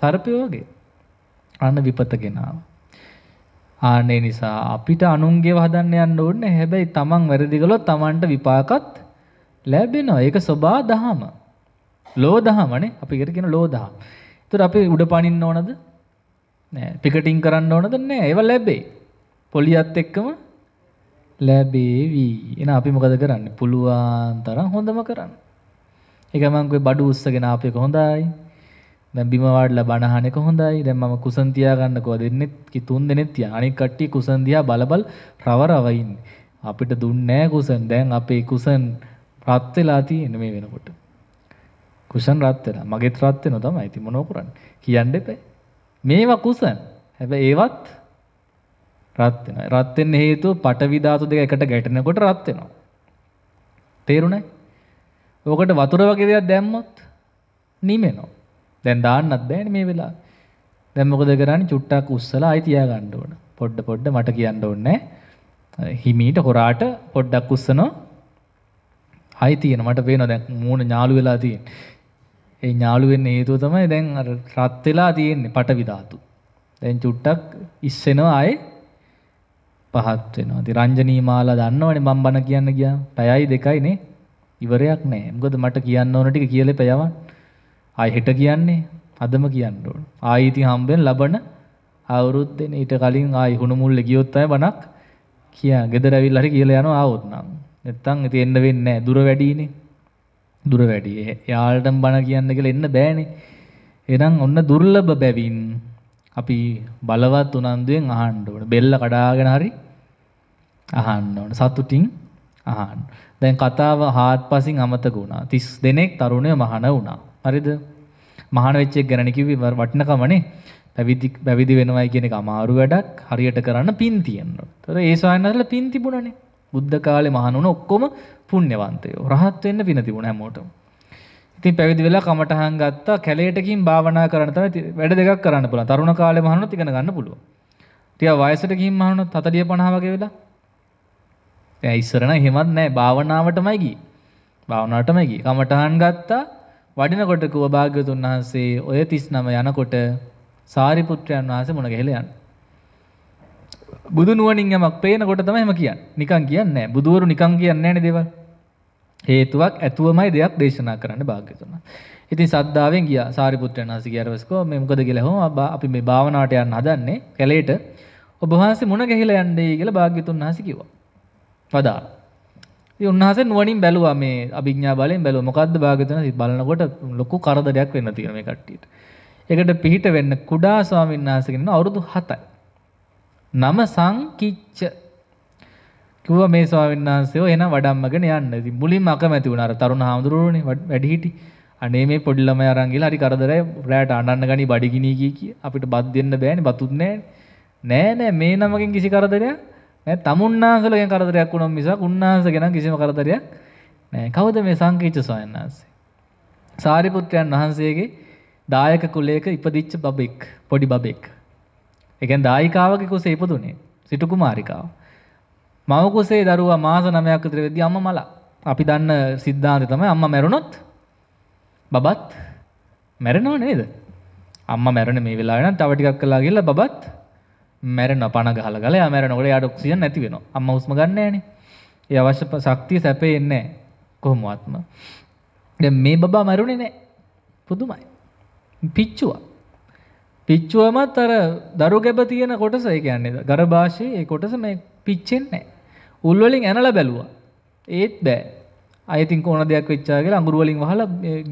Speaker 1: සර්පය වගේ අන්න විපත ගෙනාව. ආනේ නිසා අපිට අනුන්ගේව හදන්න යන්න ඕනේ. හැබැයි තමන් වැරදි කළොත් තමන්ට විපාකත් ලැබෙනවා. ඒක සබා දහම. ලෝ දහමනේ. අපි ඒකට කියන ලෝ දහම. ඒතර අපි උඩ පනින්න ඕනද? නෑ. පිකටින් කරන්න ඕනද? නෑ. ඒව ලැබෙයි. පොලියත් එක්කම ලැබේවි. එහෙනම් අපි මොකද කරන්නේ? පුළුවන් තරම් හොඳම කරන්න. ඒක මම කිව්වේ බඩු උස්සගෙන ආපේක හොඳයි. දැන් බිම වාඩිලා බණහන එක හොඳයි. දැන් මම කුසන් තියා ගන්නකෝ දෙන්නෙත් කි තුන් දෙනෙත් තියා. අනික කට්ටිය කුසන් දිහා බලබල් රව රව ඉන්නේ. අපිට දුන්නේ නැහැ කුසන්. දැන් අපේ කුසන් රත් වෙලා තියෙන මේ වෙනකොට. කුසන් රත් වෙලා. මගෙත් රත් වෙනවා තමයි. ඉතින් මොනව කරන්නේ? කියන්න එපා. මේවා කුසන්. හැබැයි ඒවත් රත් වෙනවා. රත් වෙන්න හේතුව පටවි ධාතු දෙක එකට ගැටෙනකොට රත් වෙනවා. තේරුණා? ඕකට වතුර වගේ දෙයක් දැම්මොත් නිමෙනවා. දැන් දාන්නත් බෑනේ මේ වෙලාව. දැන් මොකද කරන්නේ? චුට්ටක් උස්සලා ආයි තියා ගන්න ඕන. පොඩ පොඩ මට කියන්න ඕනේ හිමීට හොරාට පොඩ්ඩක් උස්සනවා. ආයි තියෙන මට පේනවා දැන් මූණ ඥාළු වෙලා තියෙන. ඒ ඥාළු වෙන්න හේතුව තමයි දැන් අර රත් වෙලා තියෙන්නේ පටවි ධාතු. දැන් චුට්ටක් ඉස්සෙනවා ආයේ පහත් වෙනවා. ඉතින් රංජනී මාලා දන්නවනේ මම බන කියන්න ගියාම. පැයයි දෙකයි නේ. ඉවරයක් නැහැ. මොකද මට කියන්න ඕන ටික කියලා පැයවන්. ආයි හෙට කියන්නේ අදම කියන්න ඕන. ආයි ඉතින් හම්බෙන් ලබන අවුරුද්දෙන ඊට කලින් ආයි හුණු මුල්ලේ ගියොත් අය බණක් කියා ගෙදර ඇවිල්ලා හරි කියලා යනවා ආවොත් නම්. නැත්තම් ඉතින් එන්න වෙන්නේ නැහැ. දුර වැඩිනේ. දුර වැඩි. යාළටම බණ කියන්න කියලා එන්න බෑනේ. එහෙනම් ඔන්න දුර්ලභ බැවින් අපි බලවත් උනන්දුවෙන් අහන්න ඕන. බෙල්ල කඩාගෙන හරි අහන්න ඕන. සතුටින් අහන්න. දැන් කතාව හාත්පසින් අමතක වුණා. 30 දෙනෙක් තරුණය මහාන වුණා. හරිද? මහාන වෙච්ච එක ගැන කිව්වේ වටිනකමනේ. පැවිදි පැවිදි වෙනවා කියන එක අමාරු වැඩක්. හරියට කරන්න පින් තියෙන්න ඕන. ඒතර ඒ සායනදලා පින් තිබුණානේ. බුද්ධ කාලේ මහාන වුණ ඔක්කොම පුණ්‍යවන්තයෝ. රහත් වෙන්න පින තිබුණා හැමෝටම. ඉතින් පැවිදි වෙලා කමටහන් ගත්තා. කැලේටකින් භාවනා කරන්න තමයි වැඩ දෙකක් කරන්න පුළුවන්. තරුණ කාලේ මහානොත් ඉගෙන ගන්න පුළුවන්. ටික වයසට ගිහින් මහානොත් 40 50 වගේ වෙලා ඉස්සරන හෙමත් නෑ භාවනාවටමයි ගියේ. භාවනාවටමයි ගියේ. කමඨහන් ගත්තා. වඩිනකොට කිව්ව භාග්‍යතුන් වහන්සේ ඔය 39 යනකොට සාරිපුත්‍රයන් වහන්සේ මුණ ගැහිලා යනවා. බුදු නුවණින් යමක් පේනකොට තමයි එහෙම කියන්නේ. නිකන් කියන්නේ නැහැ. බුදුවරු නිකන් කියන්නේ නැහැනේ දේවල්. හේතුවක් ඇතුවමයි දෙයක් දේශනා කරන්න භාග්‍යතුන් ඉතින් සද්ධාවෙන් ගියා සාරිපුත්‍රයන් වහන්සේ කියarvස්කෝ මේ මොකද කියලා හොම අපි මේ භාවනාවට යන්න හදන්නේ කැලේට ඔබ වහන්සේ මුණ ගැහිලා යන්නේ කියලා භාග්‍යතුන් වහන්සේ කිව්වා. වදා. ඉතින් උන්වහන්සේ නුවණින් බැලුවා මේ අභිඥා බලයෙන් බැලුවා. මොකද්ද භාග්‍යතුන් බලනකොට ලොකු කරදරයක් වෙන්න තියෙන මේ කට්ටියට. ඒකට පිහිට වෙන්න කුඩා ස්වාමීන් වහන්සේ කියන අවුරුදු 7යි. නම සංකිච්ච කිව්වා මේ ස්වාමීන් වහන්සේව එන වඩම්මගෙන යන්න. ඉතින් මුලින්ම අකමැති වුණා අර තරුණ හාමුදුරුවනේ වැඩිහිටි. අනේ මේ පොඩි ළමයා අරන් ගිහලා හරි කරදරයි රැයට අඬන්න ගනි බඩගිනි කී කී අපිට බත් දෙන්න බෑනේ බතුත් නෑනේ. නෑ නෑ මේ නමකින් කිසි කරදරයක් තමුන්නාසල ගැන කරදරයක් වුණොත් මිසක් උන්නාස ගැන කිසිම කරදරයක් නැහැ. කවුද මේ සංකීච්ච ස්වාමීන් වහන්සේ? සාරිපුත්‍රයන් වහන්සේගේ දායක කුලයක ඉපදිච්ච බබෙක්, පොඩි බබෙක්. ඒ කියන්නේ දායිකාවක කුසේ ඉපදුනේ සිටු කුමාරිකාව. මව කුසේ දරුවා මාස 9ක් විතර වෙද්දී අම්මා මලා. අපි දන්න සිද්ධාන්තය තමයි අම්මා මැරුණොත් බබත් මැරෙනව නේද? අම්මා මැරෙන මේ වෙලාවේ නම් තව ටිකක් කළා ගිහලා බබත් මැරෙන පණ ගහල ගල මැරනකොට යාට ඔක්සිජන් නැති වෙන අම්ම උස්ම ගන්නන ඒ අවශ්‍ය ශක්තිය සැපේ එන්නේ කොහොමත්ම මේ බබා මැරුණේ නෑ පුදුමයි පිච්චුවා පිච්චුවමත් අර දරු ගැබ තියෙන කොටස කියන්නේ ගරභාෂය ඒ කොටස මේ පිච්චෙන්නේ උල්වලින් ඇනල බැලුවා ඒත් බෑ අයිතින් ඕන දෙයක් වෙච්චාගේ අඟුරුවලින් වහල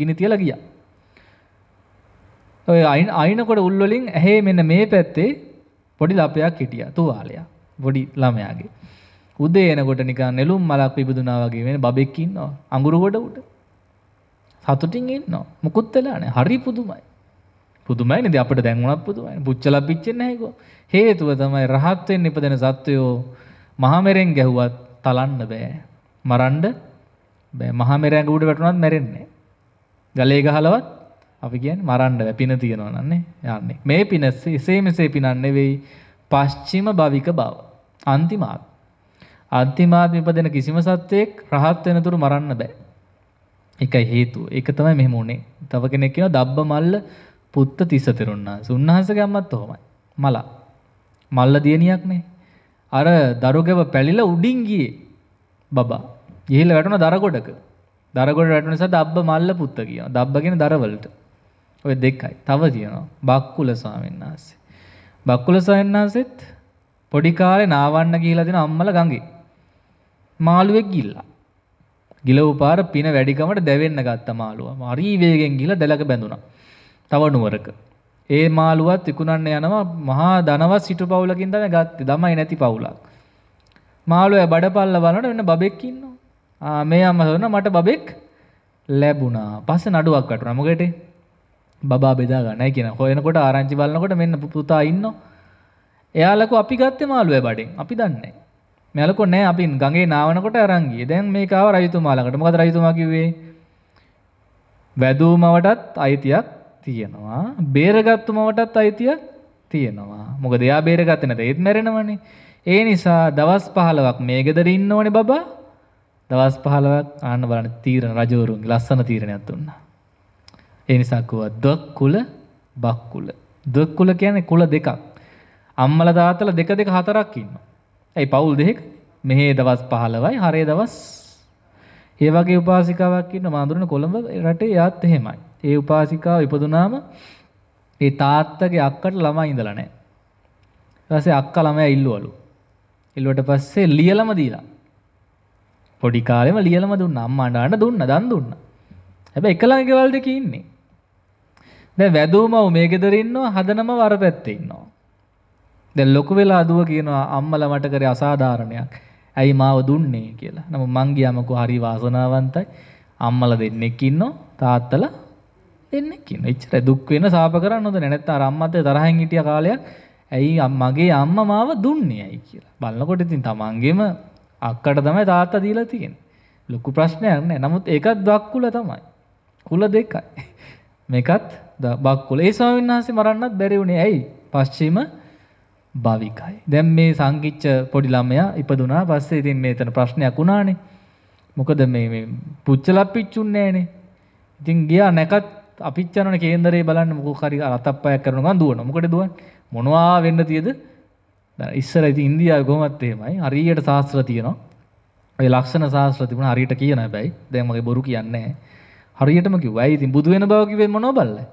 Speaker 1: ගිනි තියල ගිය ඔය අයින් අයිනකොට උල්වලින් ඇහේ මෙන්න මේ පැත්තේ පොඩි ලපයක් හිටිය තුවාලයා බොඩි ළමයාගේ. උදේ එනකොට නිකා නෙලුම් මලක් විබදුනා වගේ වෙන බෙක්කින්නවා අඟුරුවට උට සතුටින් ඉන්නවා මුකුත් වෙලානේ හරි පුදුමයි. පුදුමයි නේද අපිට දැන් උනත් පුදුමයි. පුච්චලා පිච්චෙන්නේ නැහැ ඒකෝ. හේතුව තමයි රහත් වෙන්න ඉපදෙන සත්වයෝ මහමෙරෙන් ගැහුවත් තලන්න බෑ. මරන්න බෑ. මහමෙරෙන් උඩ වැටුණත් මැරෙන්නේ නැහැ. ගලේ ගහලවත් අපි කියන් මරන්ඩ පින තියෙනවා නන්නේ යන්නේ මේ පිනස් එසේ මෙසේ පිනන්න වෙයි පශ්චිම භවික බව අන්තිමාත් අන්තිමාත් විපදෙන කිසිම සත්වයෙක් රහත් වෙනතුරු මරන්න බෑ එක හේතු එක තමයි මෙහෙම උනේ තව කෙනෙක් කියනවා දබ්බ මල්ල පුත්ත තිස්ස තෙරුණාස උන්වහන්සේගේ අම්මත් ඔහොමයි මල මල්ල දියණියක් නේ අර දරුගෙව පැලිලා උඩින් ගියේ බබා ගිහිල්ලා වැටුණා දරගොඩක දරගොඩ වැටුණ නිසා දබ්බ මල්ල පුත්ත කියනවා දබ්බ කියන්නේ දරවලට ඔය දෙකයි. තව තියෙනවා බක්කුල ස්වාමීන් වහන්සේ. බක්කුල ස්වාමීන් වහන්සේත් පොඩි කාලේ නාවන්න කියලා දෙන අම්මලා ගඟේ. මාළුවෙක් ගිල්ලා. ගිලවපාර පින වැඩිකමට දැවෙන්න ගත්ත මාළුවා. හරි වේගෙන් ගිහලා දැලක බැඳුනා. තව නුවරක. ඒ මාළුවත් විකුණන්න යනවා මහා ධනවත් සිටු පවුලකින් තමයි ගත්තේ. දමයි නැති පවුලක්. මාළුවා බඩපල්ල බලන වෙන බබෙක් ඉන්නවා. ආ මේ අම්මා මට බබෙක් ලැබුණා. පස්සේ නඩුවක් වැටුණා. මොකටද? බා බෙදාගන්න කියෙන හොයනකොට ආරංචි බලන්නකොට මෙන්න පුතා ඉන්න එයාලක අපි ගත්ත මාලුව බඩින් අපි දන්න මෙලකො නෑ අපි ගගේ නාවනකොට අරංගේ දැන් මේකාව රජතුමාලකට මකද රජතුමකිවේ වැදූමවටත් අයිතියක් තියෙනවා බේරගත්තුමවටත් අයිතියක් තියෙනවා මොක දෙයා බේරගත්තන ඒත් මැරෙනවනේ ඒ නිසා දවස් පහලවක් මේ ගෙදර ඉන්න ඕනේ බබා දවස් පහලවක් ආන්න බලන තීරණ රජවරුන්ගේ ලස්සන තීරණයක් දුන්නා ඒ නිසා කිව්වා දක්කුල බක්කුල. දක්කුල කියන්නේ කුල දෙකක්. අම්මලා තාත්තලා දෙක දෙක හතරක් ඉන්නවා. ඒ පවුල් දෙකක මෙහි දවස් 15යි හරේ දවස් ඒ වගේ උපාසිකාවක් ඉන්න මාඳුරන කොළඹ රටේ යාත් එහෙමයි. ඒ උපාසිකාව ඉපදුනාම ඒ තාත්තගේ අක්කට ළමයි ඉඳලා නැහැ. ඊට පස්සේ අක්කා ළමයා ඉල්ලුවලු. ඉල්ලුවට පස්සේ ලියලම දීලා. පොඩි කාලෙම ලියලම දුන්නා. අම්මා අඬ අඬ දුන්නා, දන් දුන්නා. හැබැයි එක ළඟ ගෙවල් දෙකේ ඉන්නේ. දැන් වැදූමව මේ ගෙදර ඉන්නවා හදනම වර පැත්තේ ඉන්නවා. දැන් ලොකු වෙලා දුව කියනවා අම්මලා මට කරේ අසාධාරණයක්. ඇයි මාව දුන්නේ කියලා. නමුත් මං ගියාමකෝ හරි වාසනාවන්තයි. අම්මලා දෙන්නෙක් ඉන්නවා තාත්තලා දෙන්නෙක් ඉන්නවා. එච්චර දුක් වෙන සාප කරන්න හොඳ නෑ. නැත්තම් අර අම්මත් තරහෙන් හිටිය කාලයක් ඇයි මගේ අම්මා මාව දුන්නේ ඇයි කියලා. බලනකොට ඉතින් තමන්ගෙම අක්කට තමයි තාත්තා දීලා තියෙන්නේ. ලොකු ප්‍රශ්නයක් නෑ. නමුත් ඒකත් දක්කුල තමයි. කුල දෙකයි. මේකත් බක්කුල ඒ ස්වාමීන් වහන්සේ මරන්නත් බැරි වුණේ ඇයි? පස්චිම භවිකයි. දැන් මේ සංගිච්ඡ පොඩි ළමයා ඉපදුනා පස්සේ ඉතින් මේතන ප්‍රශ්නයක් වුණානේ. මොකද මේ මේ පුච්චලප්පිච්චුන්නේ නැහනේ. ඉතින් ගියා නැකත් අපිච්චනන කේන්දරේ බලන්න මොකක් හරි අතප්පයක් කරන ගමන් දුවනවා. මොකටද දුවන්නේ? මොනවා වෙන්න තියද? ඉස්සර ඉතින් ඉන්දියාවේ කොහොමත් එහෙමයි. හරියට සාස්ත්‍ර තියෙනවා. ඔය ලක්ෂණ සාස්ත්‍ර තිබුණා හරියට කියන හැබැයි දැන් මගේ බොරු කියන්නේ නැහැ. හරියටම කිව්වා. ඇයි ඉතින් බුදු වෙන බව කිව්වේ මොනව බලලා?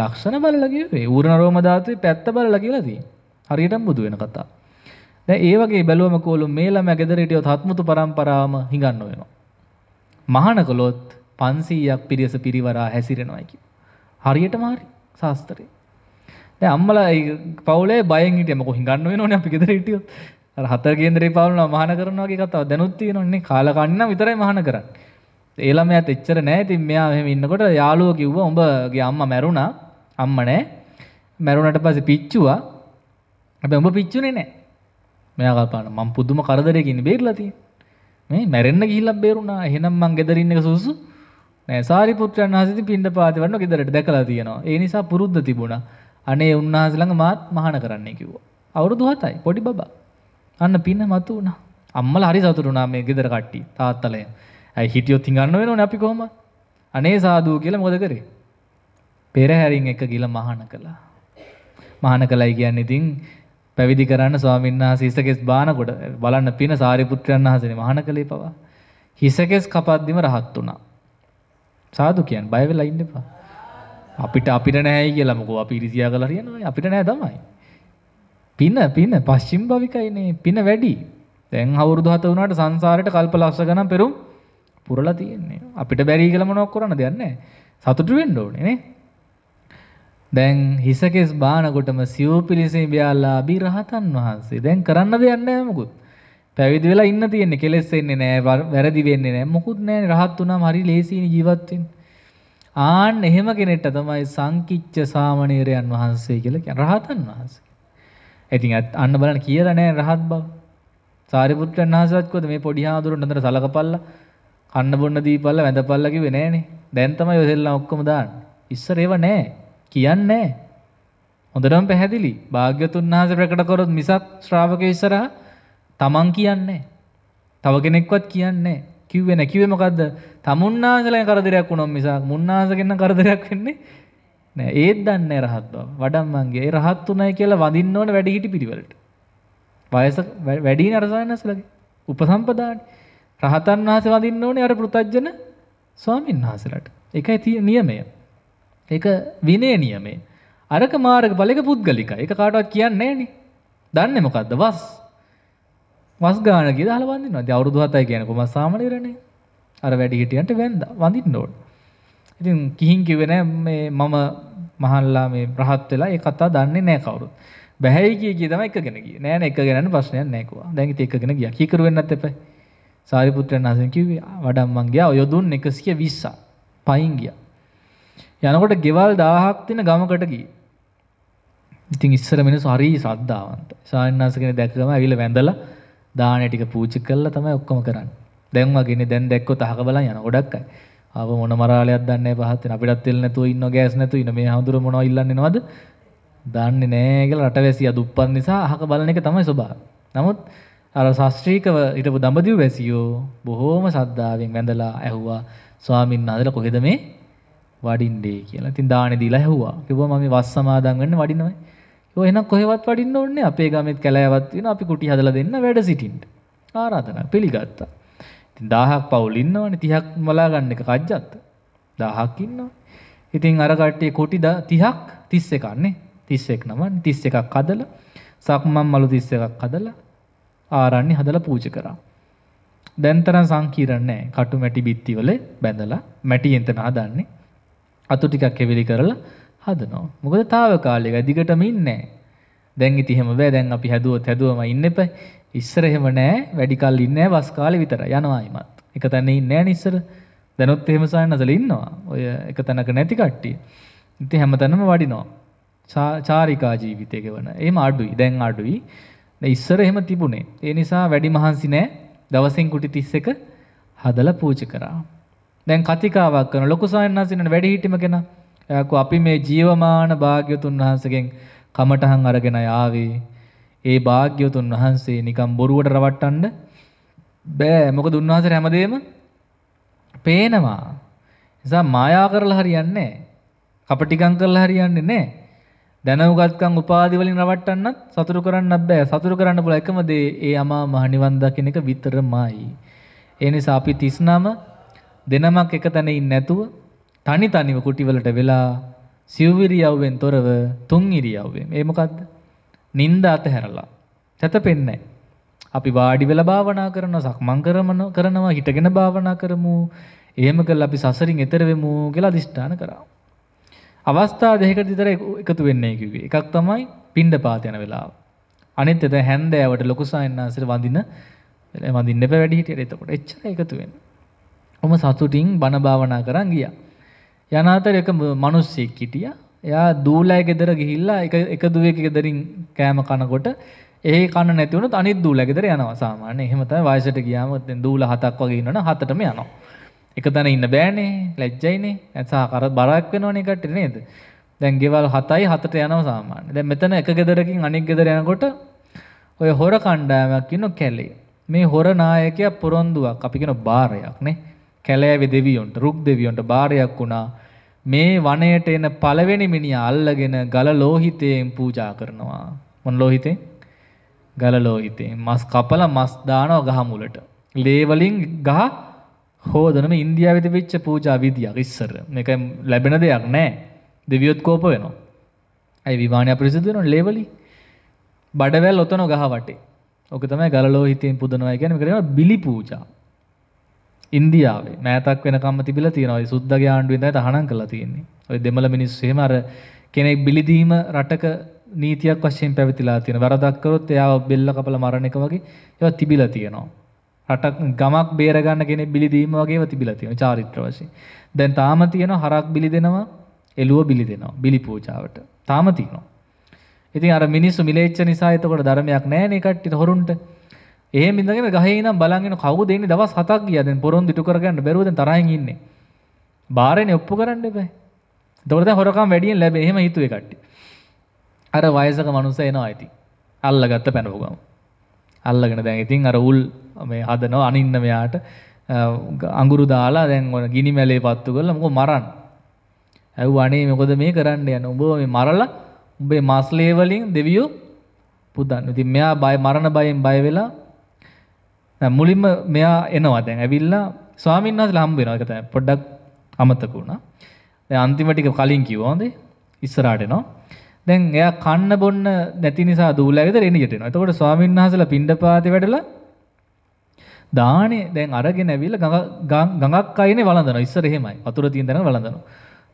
Speaker 1: ලක්ෂණ බලලා කිව්වේ. ඌරණ රෝම ධාතුවේ පැත්ත බලලා කියලා තියෙනවා. හරියටම බුදු වෙන කතා. දැන් ඒ වගේ බැලුවම කෝලු මේ ළමයා ගෙදර හිටියොත් හත්මුතු පරම්පරාවම හංගන්න වෙනවා. මහාන කළොත් 500ක් පිරිස පිරිවරා හැසිරෙනවා කිය. හරියටම හරි ශාස්ත්‍රේ. දැන් අම්මලා පවුලේ බයෙන් හිටියම කොහොම හංගන්න වෙනවනේ අපි ගෙදර හිටියොත්. අර හතර කේන්දරේ පාවුලන මහාන කරනවා වගේ කතාව දැනුත් තියෙනවනේ කාලා කන්න විතරයි මහාන කරන්නේ. ඒළම ඇත් එච්චර නෑ තින් මෙයා මෙහෙම ඉන්නකොට යාළුවෝ කිව්වා උඹගේ අම්මා මැරුණා අම්ම නෑ මැරුණට පස්සේ පිච්චුවා හැබැයි උඹ පිච්චුනේ නෑ මෙයා කල්පනා මම පුදුම කරදරයක ඉන්නේ බේරලා තියෙන්නේ මේ මැරෙන්න ගිහිල්ලා බේරුණා එහෙනම් මං ගෙදර ඉන්න එක සුසු නෑ සාරිපුත්‍රයන් වහන්සේ පින්ඳ පාතේ වන්න ගෙදරට දැකලා තියෙනවා ඒ නිසා පුරුද්ද තිබුණා අනේ උන්වහන්සේ ළඟ මාත් මහාන කරන්නයි කිව්වා අවුරුදු 7යි පොඩි බබා අන්න පින්න මතු වුණා අම්මලා හරි සතුටු වුණා මේ ගෙදර කට්ටිය තාත්තලා ඇයි හිටියොත් හිඟන්න වෙනවනේ අපි කොහොමද? අනේ සාදු කියලා මොකද කරේ? පෙරහැරින් එක ගිල මහාන කළා. මහාන කළයි කියන්නේ ඉතින් පැවිදි කරන්න ස්වාමීන් වහන්සේ හිසකෙස් බානකොට බලන්න පින සාරිපුත්‍රයන් වහන්සේනේ මහාන කළේ පවා. හිසකෙස් කපද්දිම රහත් වුණා. සාදු කියන්නේ බය වෙලා ඉන්න එපා. අපිට අපිට නැහැ කියලා මොකෝ අපි ඉරිසියා කළා කියනවා අපිට නැහැ තමයි. පින පින පශ්චිම් භවිකයිනේ පින වැඩි. දැන් අවුරුදු 7 වුණාට සංසාරේට කල්ප ලක්ෂ ගණන් පෙරුම් පුරලා තියෙන්නේ අපිට බැරි කියලා මොනවක් කරන්න දෙයක් නැහැ සතුටු වෙන්න ඕනේ නේ දැන් හිසකෙස් බානකොටම සිව් පිලිසෙන් බියාලා බි රහතන් වහන්සේ දැන් කරන්න දෙයක් නැහැ මොකුත් පැවිදි වෙලා ඉන්න තියෙන්නේ කෙලෙස් වෙන්නේ නැහැ වැරදි වෙන්නේ නැහැ මොකුත් නැහැ රහත් වුණාම හරි ලේසියිනේ ජීවත් වෙන්නේ ආන්න එහෙම කෙනෙක්ට තමයි සංකිච්ච සාමණේරයන් වහන්සේ කියලා කියන්නේ රහතන් වහන්සේ. ඉතින් අන්න බලන්න කියලා නෑ රහත් බව. සාරිපුත්‍රයන් වහන්සේත් කොහොද මේ පොඩි හාමුදුරුවෝ නතර සලකපල්ලා කන්න බොන්න දීපල්ලා වැඳපල්ලා කිව්වේ නෑනේ. දැන් තමයි ඔයසෙල්ලා ඔක්කොම දාන්නේ. ඉස්සර ඒව නෑ. කියන්නේ නෑ. හොඳටම පැහැදිලි. භාග්‍යතුන් වහන්සේ ප්‍රකට කරොත් මිසක් ශ්‍රාවකේ ඉස්සරහා තමන් කියන්නේ තව කෙනෙක්වත් කියන්නේ කිව්වේ නැහැ. කිව්වේ මොකද්ද? තමුන්නාසලෙන් කරදරයක් වුණොත් මිසක් මුන්නාසකෙන්න කරදරයක් වෙන්නේ නෑ. ඒත් දන්නේ රහත් බව. වඩම්මන්ගේ ඒ රහත් උනායි කියලා වඳින්න ඕන වැඩිහිටි පිළිවෙලට. වයස වැඩි නරසයන්සලගේ උපසම්පදානේ. රහතන් වහස වඳින්න ඕනේ අර පෘතජ්ජන ස්වාමීන් වහන්සලට. ඒකයි තිය නියමය. ඒක විනය නියමය. අරක මාර්ග බලක පුද්ගලිකයි. ඒක කාටවත් කියන්නේ නැහනේ. දන්නේ මොකද්ද? වස්. වස් ගාන ගිය දාලා වඳිනවා. ඉතින් අවුරුදු 7යි කියන්නේ කොහමද සාමාන්‍යරනේ. අර වැඩි හිටියන්ට වැන්දා වඳින්න ඕනේ. ඉතින් කිහින් කිව්වේ නෑ මේ මම මහල්ලා මේ රහත් වෙලා ඒ කතාව දන්නේ නෑ කවුරුත්. බැහැයි කිය කිය තමයි එකගෙන ගියේ. නෑ නෑ එකගෙනන ප්‍රශ්නයක් නෑ කිව්වා. දැන් ඉතින් එකගෙන ගියා. කීකරු වෙන්නත් එපා. සාරිපුත්‍රයන් වහන්සේ කිව්වේ වඩම් මං ගියා යොදුන් 120ක් පයින් ගියා. යනකොට ගෙවල් 1000ක් තියෙන ගමකට ගියේ. ඉතින් ඉස්සර මිනිස්සු හරි ශ්‍රද්ධාවන්තයි. සාරිණාස කෙනෙක් දැක්ක ගම ඇවිල්ලා වැඳලා දාහනේ ටික පූජා කරලා තමයි ඔක්කොම කරන්නේ. දැන් වගේනේ දැන් දැක්කොත් අහක බලන් යන ගොඩක් අය. ආව මොන මරාලයක් දන්නේ පහත් වෙන අපිටත් තෙල් නැතුව ඉන්නවා ගෑස් නැතුව ඉන්න මේ හඳුර මොනව ඉල්ලන්නේ නවද? දන්නේ නැහැ කියලා රටවැසියා දුප්පත් නිසා අහක බලන එක තමයි ස්වභාවය. නමුත් අර ශාස්ත්‍රීකව හිටපු දඹදිව වැසියෝ බොහෝම සද්ධාවෙන් වැඳලා ඇහුවා ස්වාමීන් වහන්සේලා කොහෙද මේ වඩින්නේ කියලා. ඉතින් දානේ දීලා ඇහුවා. කිව්වා මම මේ වස් සමාදන් වෙන්න වඩිනවා. කිව්වා එහෙනම් කොහෙවත් වඩින්න ඕනේ අපේ ගමෙත් කැලෑවක් තියෙනවා අපි කුටි හදලා දෙන්න වැඩ සිටින්න. ආරාධනා පිළිගත්තා. ඉතින් 1000ක් පවුල් ඉන්නවනේ 30ක් මලා ගන්න එක කජ්ජත්. 1000ක් ඉන්නවා. ඉතින් අර කට්ටිය කුටි 30ක් 31ක් නේ. 31 නම 31ක් හදලා සක්මන් මලු 31ක් හදලා ආරණ්‍ය හදලා පූජ කරා. දැන් තරම් සංකීර්ණ නැහැ. කටු මැටි බිත්තිවල බැඳලා මැටියෙන් තමයි හදන්නේ. අතු ටිකක් එවිලි කරලා හදනවා. මොකද తాවකාලික දිගටම ඉන්නේ දැන් ඉතින් එහෙම බෑ. දැන් අපි හැදුවොත් හැදුවම ඉන්න එපා. ඉස්සර එහෙම නෑ. වැඩි කල් ඉන්නේ නෑ. වස් කාලේ විතරයි. යනවා යිමත්. එක තැන ඉන්නේ නෑනේ ඉස්සර. දැනුත් එහෙම සායනසල ඉන්නවා. ඔය එක තැනක නැති කට්ටිය. ඉතින් හැමතැනම වඩිනවා. චාරිකා ජීවිතය ගෙවන. එහෙම අඩුයි. දැන් අඩුයි. දැන් ඉස්සර එහෙම තිබුණේ. ඒ නිසා වැඩි මහන්සි නෑ. දවසෙන් කුටි 31 හදලා පූජ කරා. දැන් කතිකාවක් කරන ලොකු සායන්නාසිනන වැඩි හිටිම කෙනා. එයාකෝ අපි මේ ජීවමාන භාග්‍යතුන් වහන්සේගෙන් කමටහන් අරගෙන ආවේ. ඒ භාග්‍යතුන් වහන්සේ නිකම් බොරුවට රවට්ටන්න බෑ. මොකද උන්වහන්සේ හැමදේම පේනවා. නිසා මායා කරලා හරියන්නේ නෑ. කපටිකම් කරලා හරියන්නේ නෑ. දැනුගත්කම් උපාධි වලින් රවට්ටන්නත් සතුරු කරන්නත් බෑ. සතුරු කරන්න පුළුවන් එකම දේ ඒ අමා මහ නිවන් දකින්න එක විතරමයි. ඒ නිසා අපි 39 දෙනමක් එක තැන ඉන්නේ නැතුව තනි තනිව කුටිවලට වෙලා සිව්විරියව්වෙන් තොරව තුන් ඉරියව්වෙන්. ඒ මොකද්ද? නිନ୍ଦ අතහැරලා. සැතපෙන්නේ අපි වාඩි වෙලා භාවනා කරනවා, සක්මන් කරමන කරනවා, හිටගෙන භාවනා කරමු. එහෙම කළා අපි සසරින් එතර වෙමු කියලා අදිෂ්ඨාන කරා. අවස්ථා දෙකකට විතර එකතු වෙන්නේ කිව්වේ. එකක් තමයි පිණ්ඩපාත යන වෙලාව. අනිත් එත හැන්දෑවට ලොකු සායන්නාන්සට වඳින වඳින්න එපා වැඩි හිටියට. එතකොට එච්චර එකතු වෙන්නේ. ඔම සතුටින් බණ භාවනා කරන් ගියා. යන අතර එක මිනිස්සෙක් හිටියා. එයා දූලෑ ගෙදර ගිහිල්ලා එක එක දුවේක ගෙදරින් කෑම කනකොට ඒ කන නැති වුණොත් අනිත් දූලෑ ගෙදර යනවා සාමාන්‍යයෙන්. එහෙම තමයි වයසට ගියාම දැන් දූල හතක් වගේ ඉන්නවනම් හතටම යනවා. එක තැන ඉන්න බෑනේ ලැජ්ජයිනේ ඇසා කර බරක් වෙනවනේ කට්ටිය නේද දැන් ගෙවල් 7යි 7ට යනවා සාමාන්‍ය දැන් මෙතන එක ගෙදරකින් අනෙක් ගෙදර යනකොට ඔය හොර කණ්ඩායමක් ඉන්න කැලේ මේ හොර නායකයා පොරොන්දුවක් අපි කියන බාරයක් නේ කැලෑවේ දෙවියොන්ට රුක් දෙවියොන්ට බාරයක් වුණා මේ වනයේට එන පළවෙනි මිනිහා අල්ලගෙන ගල ලෝහිතයෙන් පූජා කරනවා මොන ලෝහිතේ ගල ලෝහිතේ මස් කපලා මස් දානවා ගහ මුලට ලේ වලින් ගහ හෝදනම ඉන්දියාව තිබිච්ච පූජා විදියක් ඉස්සර මේක ලැබෙන දෙයක් නෑ දෙවියොත් කෝප වෙනවා. ඇයි විමානය ප්‍රසිද්ධ වෙනවා ලේවලි. බඩවැල් ඔතන ගහ වටේ. ඕක තමයි ගලලෝ හිතෙන් පුදනවා කියන්නේ කරේවා බිලි පූජා. ඉන්දියාවේ මෑතක් වෙනකම්ම තිබිලා තියෙනවා. ඒ සුද්දගේ ආණ්ඩුවෙන් තමයි තහනම් කරලා තියෙන්නේ. ওই දෙමළ මිනිස්සු එහෙම අර කෙනෙක් බිලි දීම රටක නීතියක් වශයෙන් පැවතිලා තියෙන. වරදක් කරොත් එයාව බෙල්ල කපලා මරණ එක වගේ ඒවා තිබිලා තියෙනවා. රටක් ගමක් බේරගන්න කෙනෙ බිලිදීම වගේ තිබිලා තියෙන චාරිත්‍ර වශයෙන්. දැන් තාම තියෙන හරක් බිලි දෙනවා, එළුව බිලි දෙනවා බිලි පූජාවට. තාම තියෙනවා. ඉතින් අර මිනිස්සු මිලේච්ච නිසා එතකොට ධර්මයක් නැහැනේ කට්ටියට හොරුන්ට. එහෙම ඉඳගෙන ගහේ ඉඳන් බලන් ඉන්න කවුද ඉන්නේ දවස් 7ක් ගියා දැන් පොරොන්දු ඉටු කරගන්න බැරුව දැන් තරහින් ඉන්නේ. බාරේනේ ඔප්පු කරන්න එපා. එතකොට දැන් හොරකම් වැඩියෙන් ලැබෙයි. එහෙම හිතුවේ කට්ටිය. අර වයසක මනුස්සය එනවා ඉතින්. අල්ලගත්ත පැනපු ගම. අල්ලගෙන දැන් ඉතින් අර උල් මේ හදනවා අනින්න මෙයාට අඟුරු දාලා දැන් ඔන ගිනි මැලේ පත්තු කරලා මොකෝ මරන්න. ඇව් අනේ මොකද මේ කරන්න යන උඹ මේ මරලා උඹේ මාස්ලේ වලින් දෙවියෝ පුදන්න. ඉතින් මෙයා බය මරණ බයෙන් බය වෙලා දැන් මුලින්ම මෙයා එනවා දැන් ඇවිල්ලා ස්වාමීන් වහන්සේලා හම්බ වෙනවා. ඒක තමයි පොඩ්ඩක් අමතක වුණා. දැන් අන්තිම ටික කලින් කිව්වා හොඳේ. ඉස්සරහට එනවා. දැන් එයා කන්න බොන්න නැති නිසා දූලයා ගෙදර එනියට එනවා. එතකොට ස්වාමීන් වහන්සේලා පින්ඩපාතේ වැඩලා දානේ දැන් අරගෙන ඇවිල්ලා ගඟ ගඟක් අයනේ වළඳනවා. ඉස්සර එහෙමයි. වතුර තියෙන තැන වළඳනවා.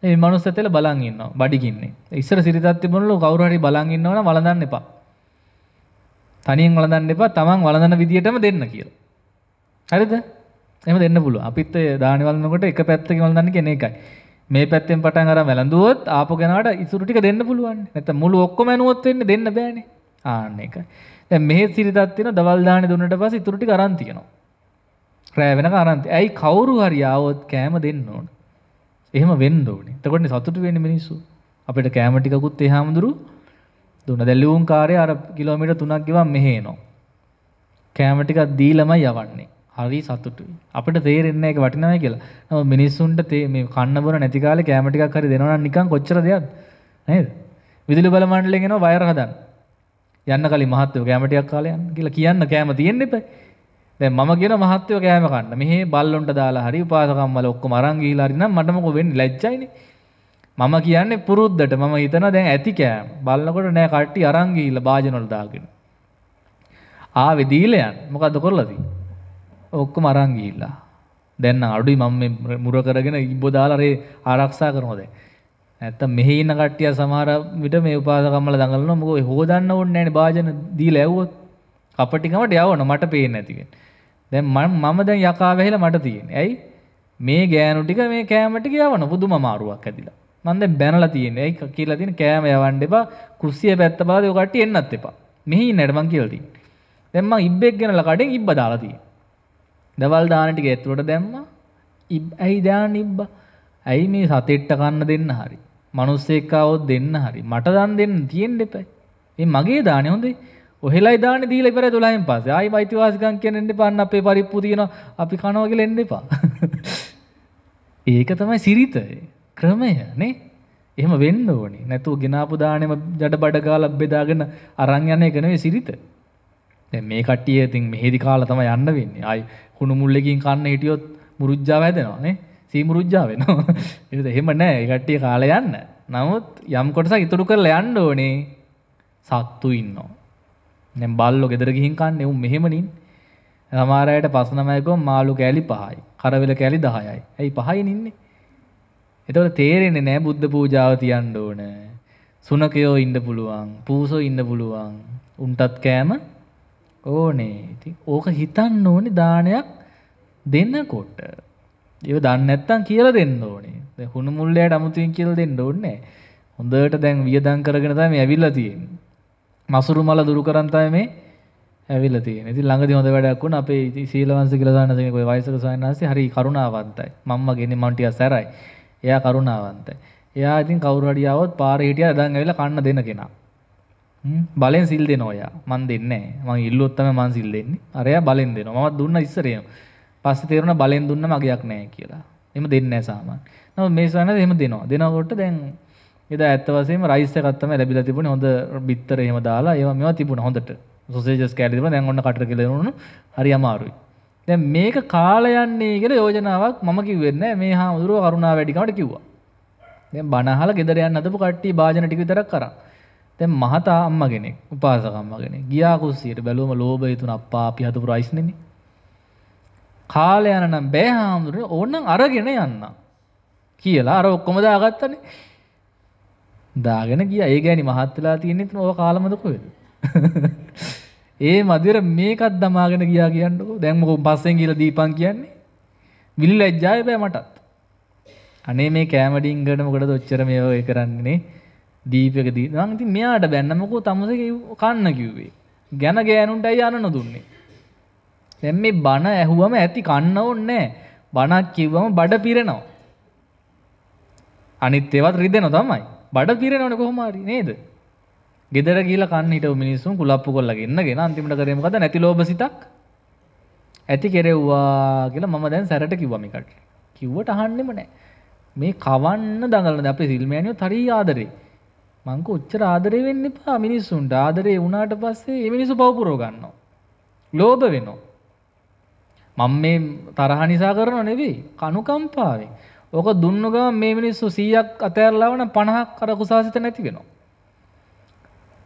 Speaker 1: මේ මනුස්සය තෙල බලන් ඉන්නවා. බඩිකින්නේ. ඉස්සර සිරිතත් තිබුණලු කවුරු හරි බලන් ඉන්නවනම් වළඳන්න එපා. තනියෙන් වළඳන්න එපා. Taman වළඳන විදියටම දෙන්න කියලා. හරිද? එහෙම දෙන්න පුළුවන්. අපිත් ඒ දානේ වළඳනකොට එක පැත්තකින් වළඳන්නේ කියන එකයි. මේ පැත්තෙන් පටන් අර වැළඳුවොත් ආපු කෙනාට ඉසුරු ටික දෙන්න පුළුවන්. නැත්නම් මුළු ඔක්කොම ඇනුවොත් වෙන්නේ දෙන්න බෑනේ. ආන්න ඒකයි. දැන් මෙහෙ සිරිතක් තියෙන දවල් දාහනේ දුන්නට පස්සේ ඉතුරු ටික අරන් තියෙනවා. රෑ වෙන අරන්ත ඇයි කවුරු හරි යාවොත් කෑම දෙන්න ඕන එහෙම වෙන්න ඕනේ එතකොටනේ සතුටු වෙන්නේ මිනිස්සු අපිට කෑම ටිකකුත් ඒ හැමදුරු දුන්න දැල්ලුම් කාර්යය අර කිලෝමීටර් 3ක් ගිවන් මෙහෙ එනවා කෑම ටිකක් දීලමයි යවන්නේ හරි සතුටුයි අපිට තේරෙන්නේ ඒක වටිනවයි කියලා නම මිනිස්සුන්ට මේ කන්න බොන නැති කාලේ කෑම ටිකක් හරි දෙනවා නම් නිකන් කොච්චර දෙයක්ද නේද විදුලි බල මණ්ඩලයෙන් එනවා වයර් හදන්න යන්න කලින් මහත්වෝ කෑම ටිකක් කාලේ යන්න කියලා කියන්න කෑම තියෙන්න එපා දැන් මම කියන මහත්වෝ කෑම කන්න මෙහි බල්ලොන්ට දාලා හරි උපාසකම් වල ඔක්කොම අරන් ගිහිලා හරි නම් මට මොකෝ වෙන්නේ ලැජ්ජයිනේ මම කියන්නේ පුරුද්දට මම හිතනවා දැන් ඇති කෑම බලනකොට නෑ කට්ටි අරන් ගිහිල්ලා භාජන වල දාගෙන ආවේ දීලා යන්න මොකද්ද කරලා තියෙන්නේ ඔක්කොම අරන් ගිහිල්ලා දැන් නම් අඩුයි මම මේ මුර කරගෙන ඉබ්බ දාලා රේ ආරක්ෂා කරනවා දැන් නැත්තම් මෙහි ඉන්න කට්ටිය සමහර විට මේ උපාසකම් වල දඟලනවා මොකෝ හොදන්න ඕනේ නෑනේ භාජන දීලා ඇව්වොත් කපටිකමට යවනවා මට පේන්නේ නැතිගෙන දැන් මම දැන් යකා වැහිලා මට තියෙන්නේ. ඇයි? මේ ගෑනු ටික මේ කෑම ටික යවන පුදුම අමාරුවක් ඇදිලා. මම දැන් බැනලා තියෙන්නේ. ඇයි කියලා තියෙන කෑම යවන්න එපා. කුස්සිය පැත්ත බලලා ඔය කට්ටිය එන්නත් එපා. මෙහි ඉන්නට මං කියලා තියෙන්නේ. දැන් මං ඉබ්බෙක් ගෙනලා කඩෙන් ඉබ්බ දාලා තියෙන්නේ. දවල් දාන ටික ඇතුළට දැම්මා. ඉබ් ඇයි දාන්න ඉබ්බා? ඇයි මේ සතෙට්ට කන්න දෙන්න හරි. මනුස්සෙක්කාවොත් දෙන්න හරි. මට දන් දෙන්න තියෙන්න එපයි. ඒ මගේ දානේ හොඳේ. ඔහෙලයි දාන දීල ඉවර දොලයින් පස්සේ ආයි මයිතිවාසිකම් කියන එන්න එපා අන්න අපේ පරිප්පු තියෙනවා අපි කනවා කියලා එන්න එපා. ඒක තමයි සිරිත ක්‍රමය නේ. එහෙම වෙන්න ඕනේ. නැතුව ගినాපු දාණයම ජඩ බඩ ගාලා බෙදාගෙන අරන් යන එක නෙවෙයි සිරිත. දැන් මේ කට්ටිය ඉතින් මෙහෙදි කාලා තමයි යන්න වෙන්නේ. ආයි කුණු මුල්ලකින් කන්න හිටියොත් මුරුජ්ජාව හැදෙනවා නේ. සීමුරුජ්ජා වෙනවා. ඒකද එහෙම නෑ. ඒ කට්ටිය කාලා යන්න. නමුත් යම් කොටසක් ඉතුරු කරලා යන්න ඕනේ. සත්තු ඉන්නවා. නැ බල්ලො ගෙදර ගිහින් කන්න එවුම් මෙහෙමනින් සමාරයට පසනමයකො මාළු කෑලි පහයි කරවෙල කැලි දහයයි ඇයි පහයි නින්නේ එතවට තේරෙන්නේ නෑ බුද්ධ පූජාව තියන්ඩ ඕන සුනකයෝ ඉන්න පුළුවන් පූසෝ ඉන්න පුළුවන් උන්ටත් කෑම ඕනේ ඕක හිතන්න ඕනි දානයක් දෙන්න කොට්ට ඒව දන්න ඇත්තන් කියල දෙන්න ඕනේ හුණු මුල්ලයට අමුතුවෙන් කියල දෙන්න ඕන්නේ හොඳට දැන් වියදං කරගෙන තම ඇවිල්ල තියෙන් මසුරු මල දුරු කරන් තමයි මේ ඇවිල්ලා තියෙන්නේ. ඉතින් ළඟදී හොඳ වැඩක් වුණා අපේ ඉතින් සීලවංශ කියලා දාන්න තියෙන કોઈ වයසක සයන්හන්සේ හරි කරුණාවන්තයි. මම්ම ගෙන්නේ මන් ටිකක් සැරයි. එයා කරුණාවන්තයි. එයා ඉතින් කවුරු හරි ආවොත් පාරේ හිටියා දැන් ඇවිල්ලා කන්න දෙන කෙනා. හ්ම් බලෙන් සිල් දෙනවා එයා. මන් දෙන්නේ නැහැ. මං ඉල්ලුවොත් තමයි මං සිල් දෙන්නේ. අර එයා බලෙන් දෙනවා. මම දුන්න ඉස්සරේම. පස්සේ තේරුණා බලෙන් දුන්නම අගයක් නැහැ කියලා. එහෙම දෙන්නේ නැහැ සාමාන්‍යයෙන්. නමුත් මේ සයන්හන්සේ එහෙම දෙනවා. දෙනකොට දැන් එදා ඇත්ත වශයෙන්ම රයිස් එකක් තමයි ලැබිලා තිබුණේ හොඳ බිත්තර එහෙම දාලා ඒවා මේවා තිබුණා හොඳට සොසේජස් කෑලි තිබුණා දැන් ඔන්න කටර කියලා දෙනුනු හරි අමාරුයි දැන් මේක කාලා යන්නේ කියලා යෝජනාවක් මම කිව්වෙත් නෑ මේ හාමුදුරුවෝ කරුණා වැඩිකමට කිව්වා දැන් බණ අහලා ගෙදර යන්න හදපු කට්ටිය භාජන ටික විතරක් කරා දැන් මහතා අම්මා කෙනෙක් උපාසක අම්මා කෙනෙක් ගියා කුස්සියට බැලුවම ලෝභය තුන අප්පා අපි හදපු රයිස් නෙමෙයි කාලා යන නම් බෑ හාමුදුරුවෝ ඕනනම් අරගෙන යන්න කියලා අර ඔක්කොම දාගත්තනේ දාගෙන ගියා. ඒ ගෑණි මහත් වෙලා තියෙන ඉතින් ඔය කාලමද කොහෙද? ඒ මදිර මේකත් දමාගෙන ගියා කියන්නකෝ. දැන් මොකෝ පස්සෙන් ගිහලා දීපන් කියන්නේ? විලි ලැජ්ජායි බෑ මටත්. අනේ මේ කෑමඩින්ගට මොකටද ඔච්චර මේ ඔය කරන්නේ? දීපක දී. මං ඉතින් මෙයාට බැන්න මොකෝ තමසේ කන්න කිව්වේ. ගැන ගෑනුන්ටයි යන්න නොදුන්නේ. දැන් මේ බණ ඇහුවම ඇති කන්න ඕනේ බණක් කිව්වම බඩ පිරෙනවා. අනිත් ඒවත් රිදෙනවා තමයි. බඩ පිරෙනවට කොහොමරි නේද ගෙදර ගීල කන්නට මිනිසුන් කුලප්පු කොල්ලගන්න ගෙන අන්තිමට කරමකද නැති ලෝබ සිතක් ඇති කෙරෙව්වා කියලා මම දැන් සැරට කිව්වමිකට කිව්වට අහන්නෙම නෑ මේ කවන්න දඟලන අපේ සිල්මෑනියෝ තරී ආදරේ මංක උච්චර ආදරය වෙන්න එපා මිනිස්සුන්ට ආදරේ වුණාට පස්සේ ඒ මිනිස්සු පවපුරෝ ගන්නවා. ලෝභ වෙනවා. මම මේ තරහ නිසා කරනව නෙවෙයි කනුකම්පාවෙන්. ඕක දුන්න ගම මේ මිනිස්සු 100ක් අතෑරලා වුණා 50ක් අර කුසාසිත නැති වෙනවා.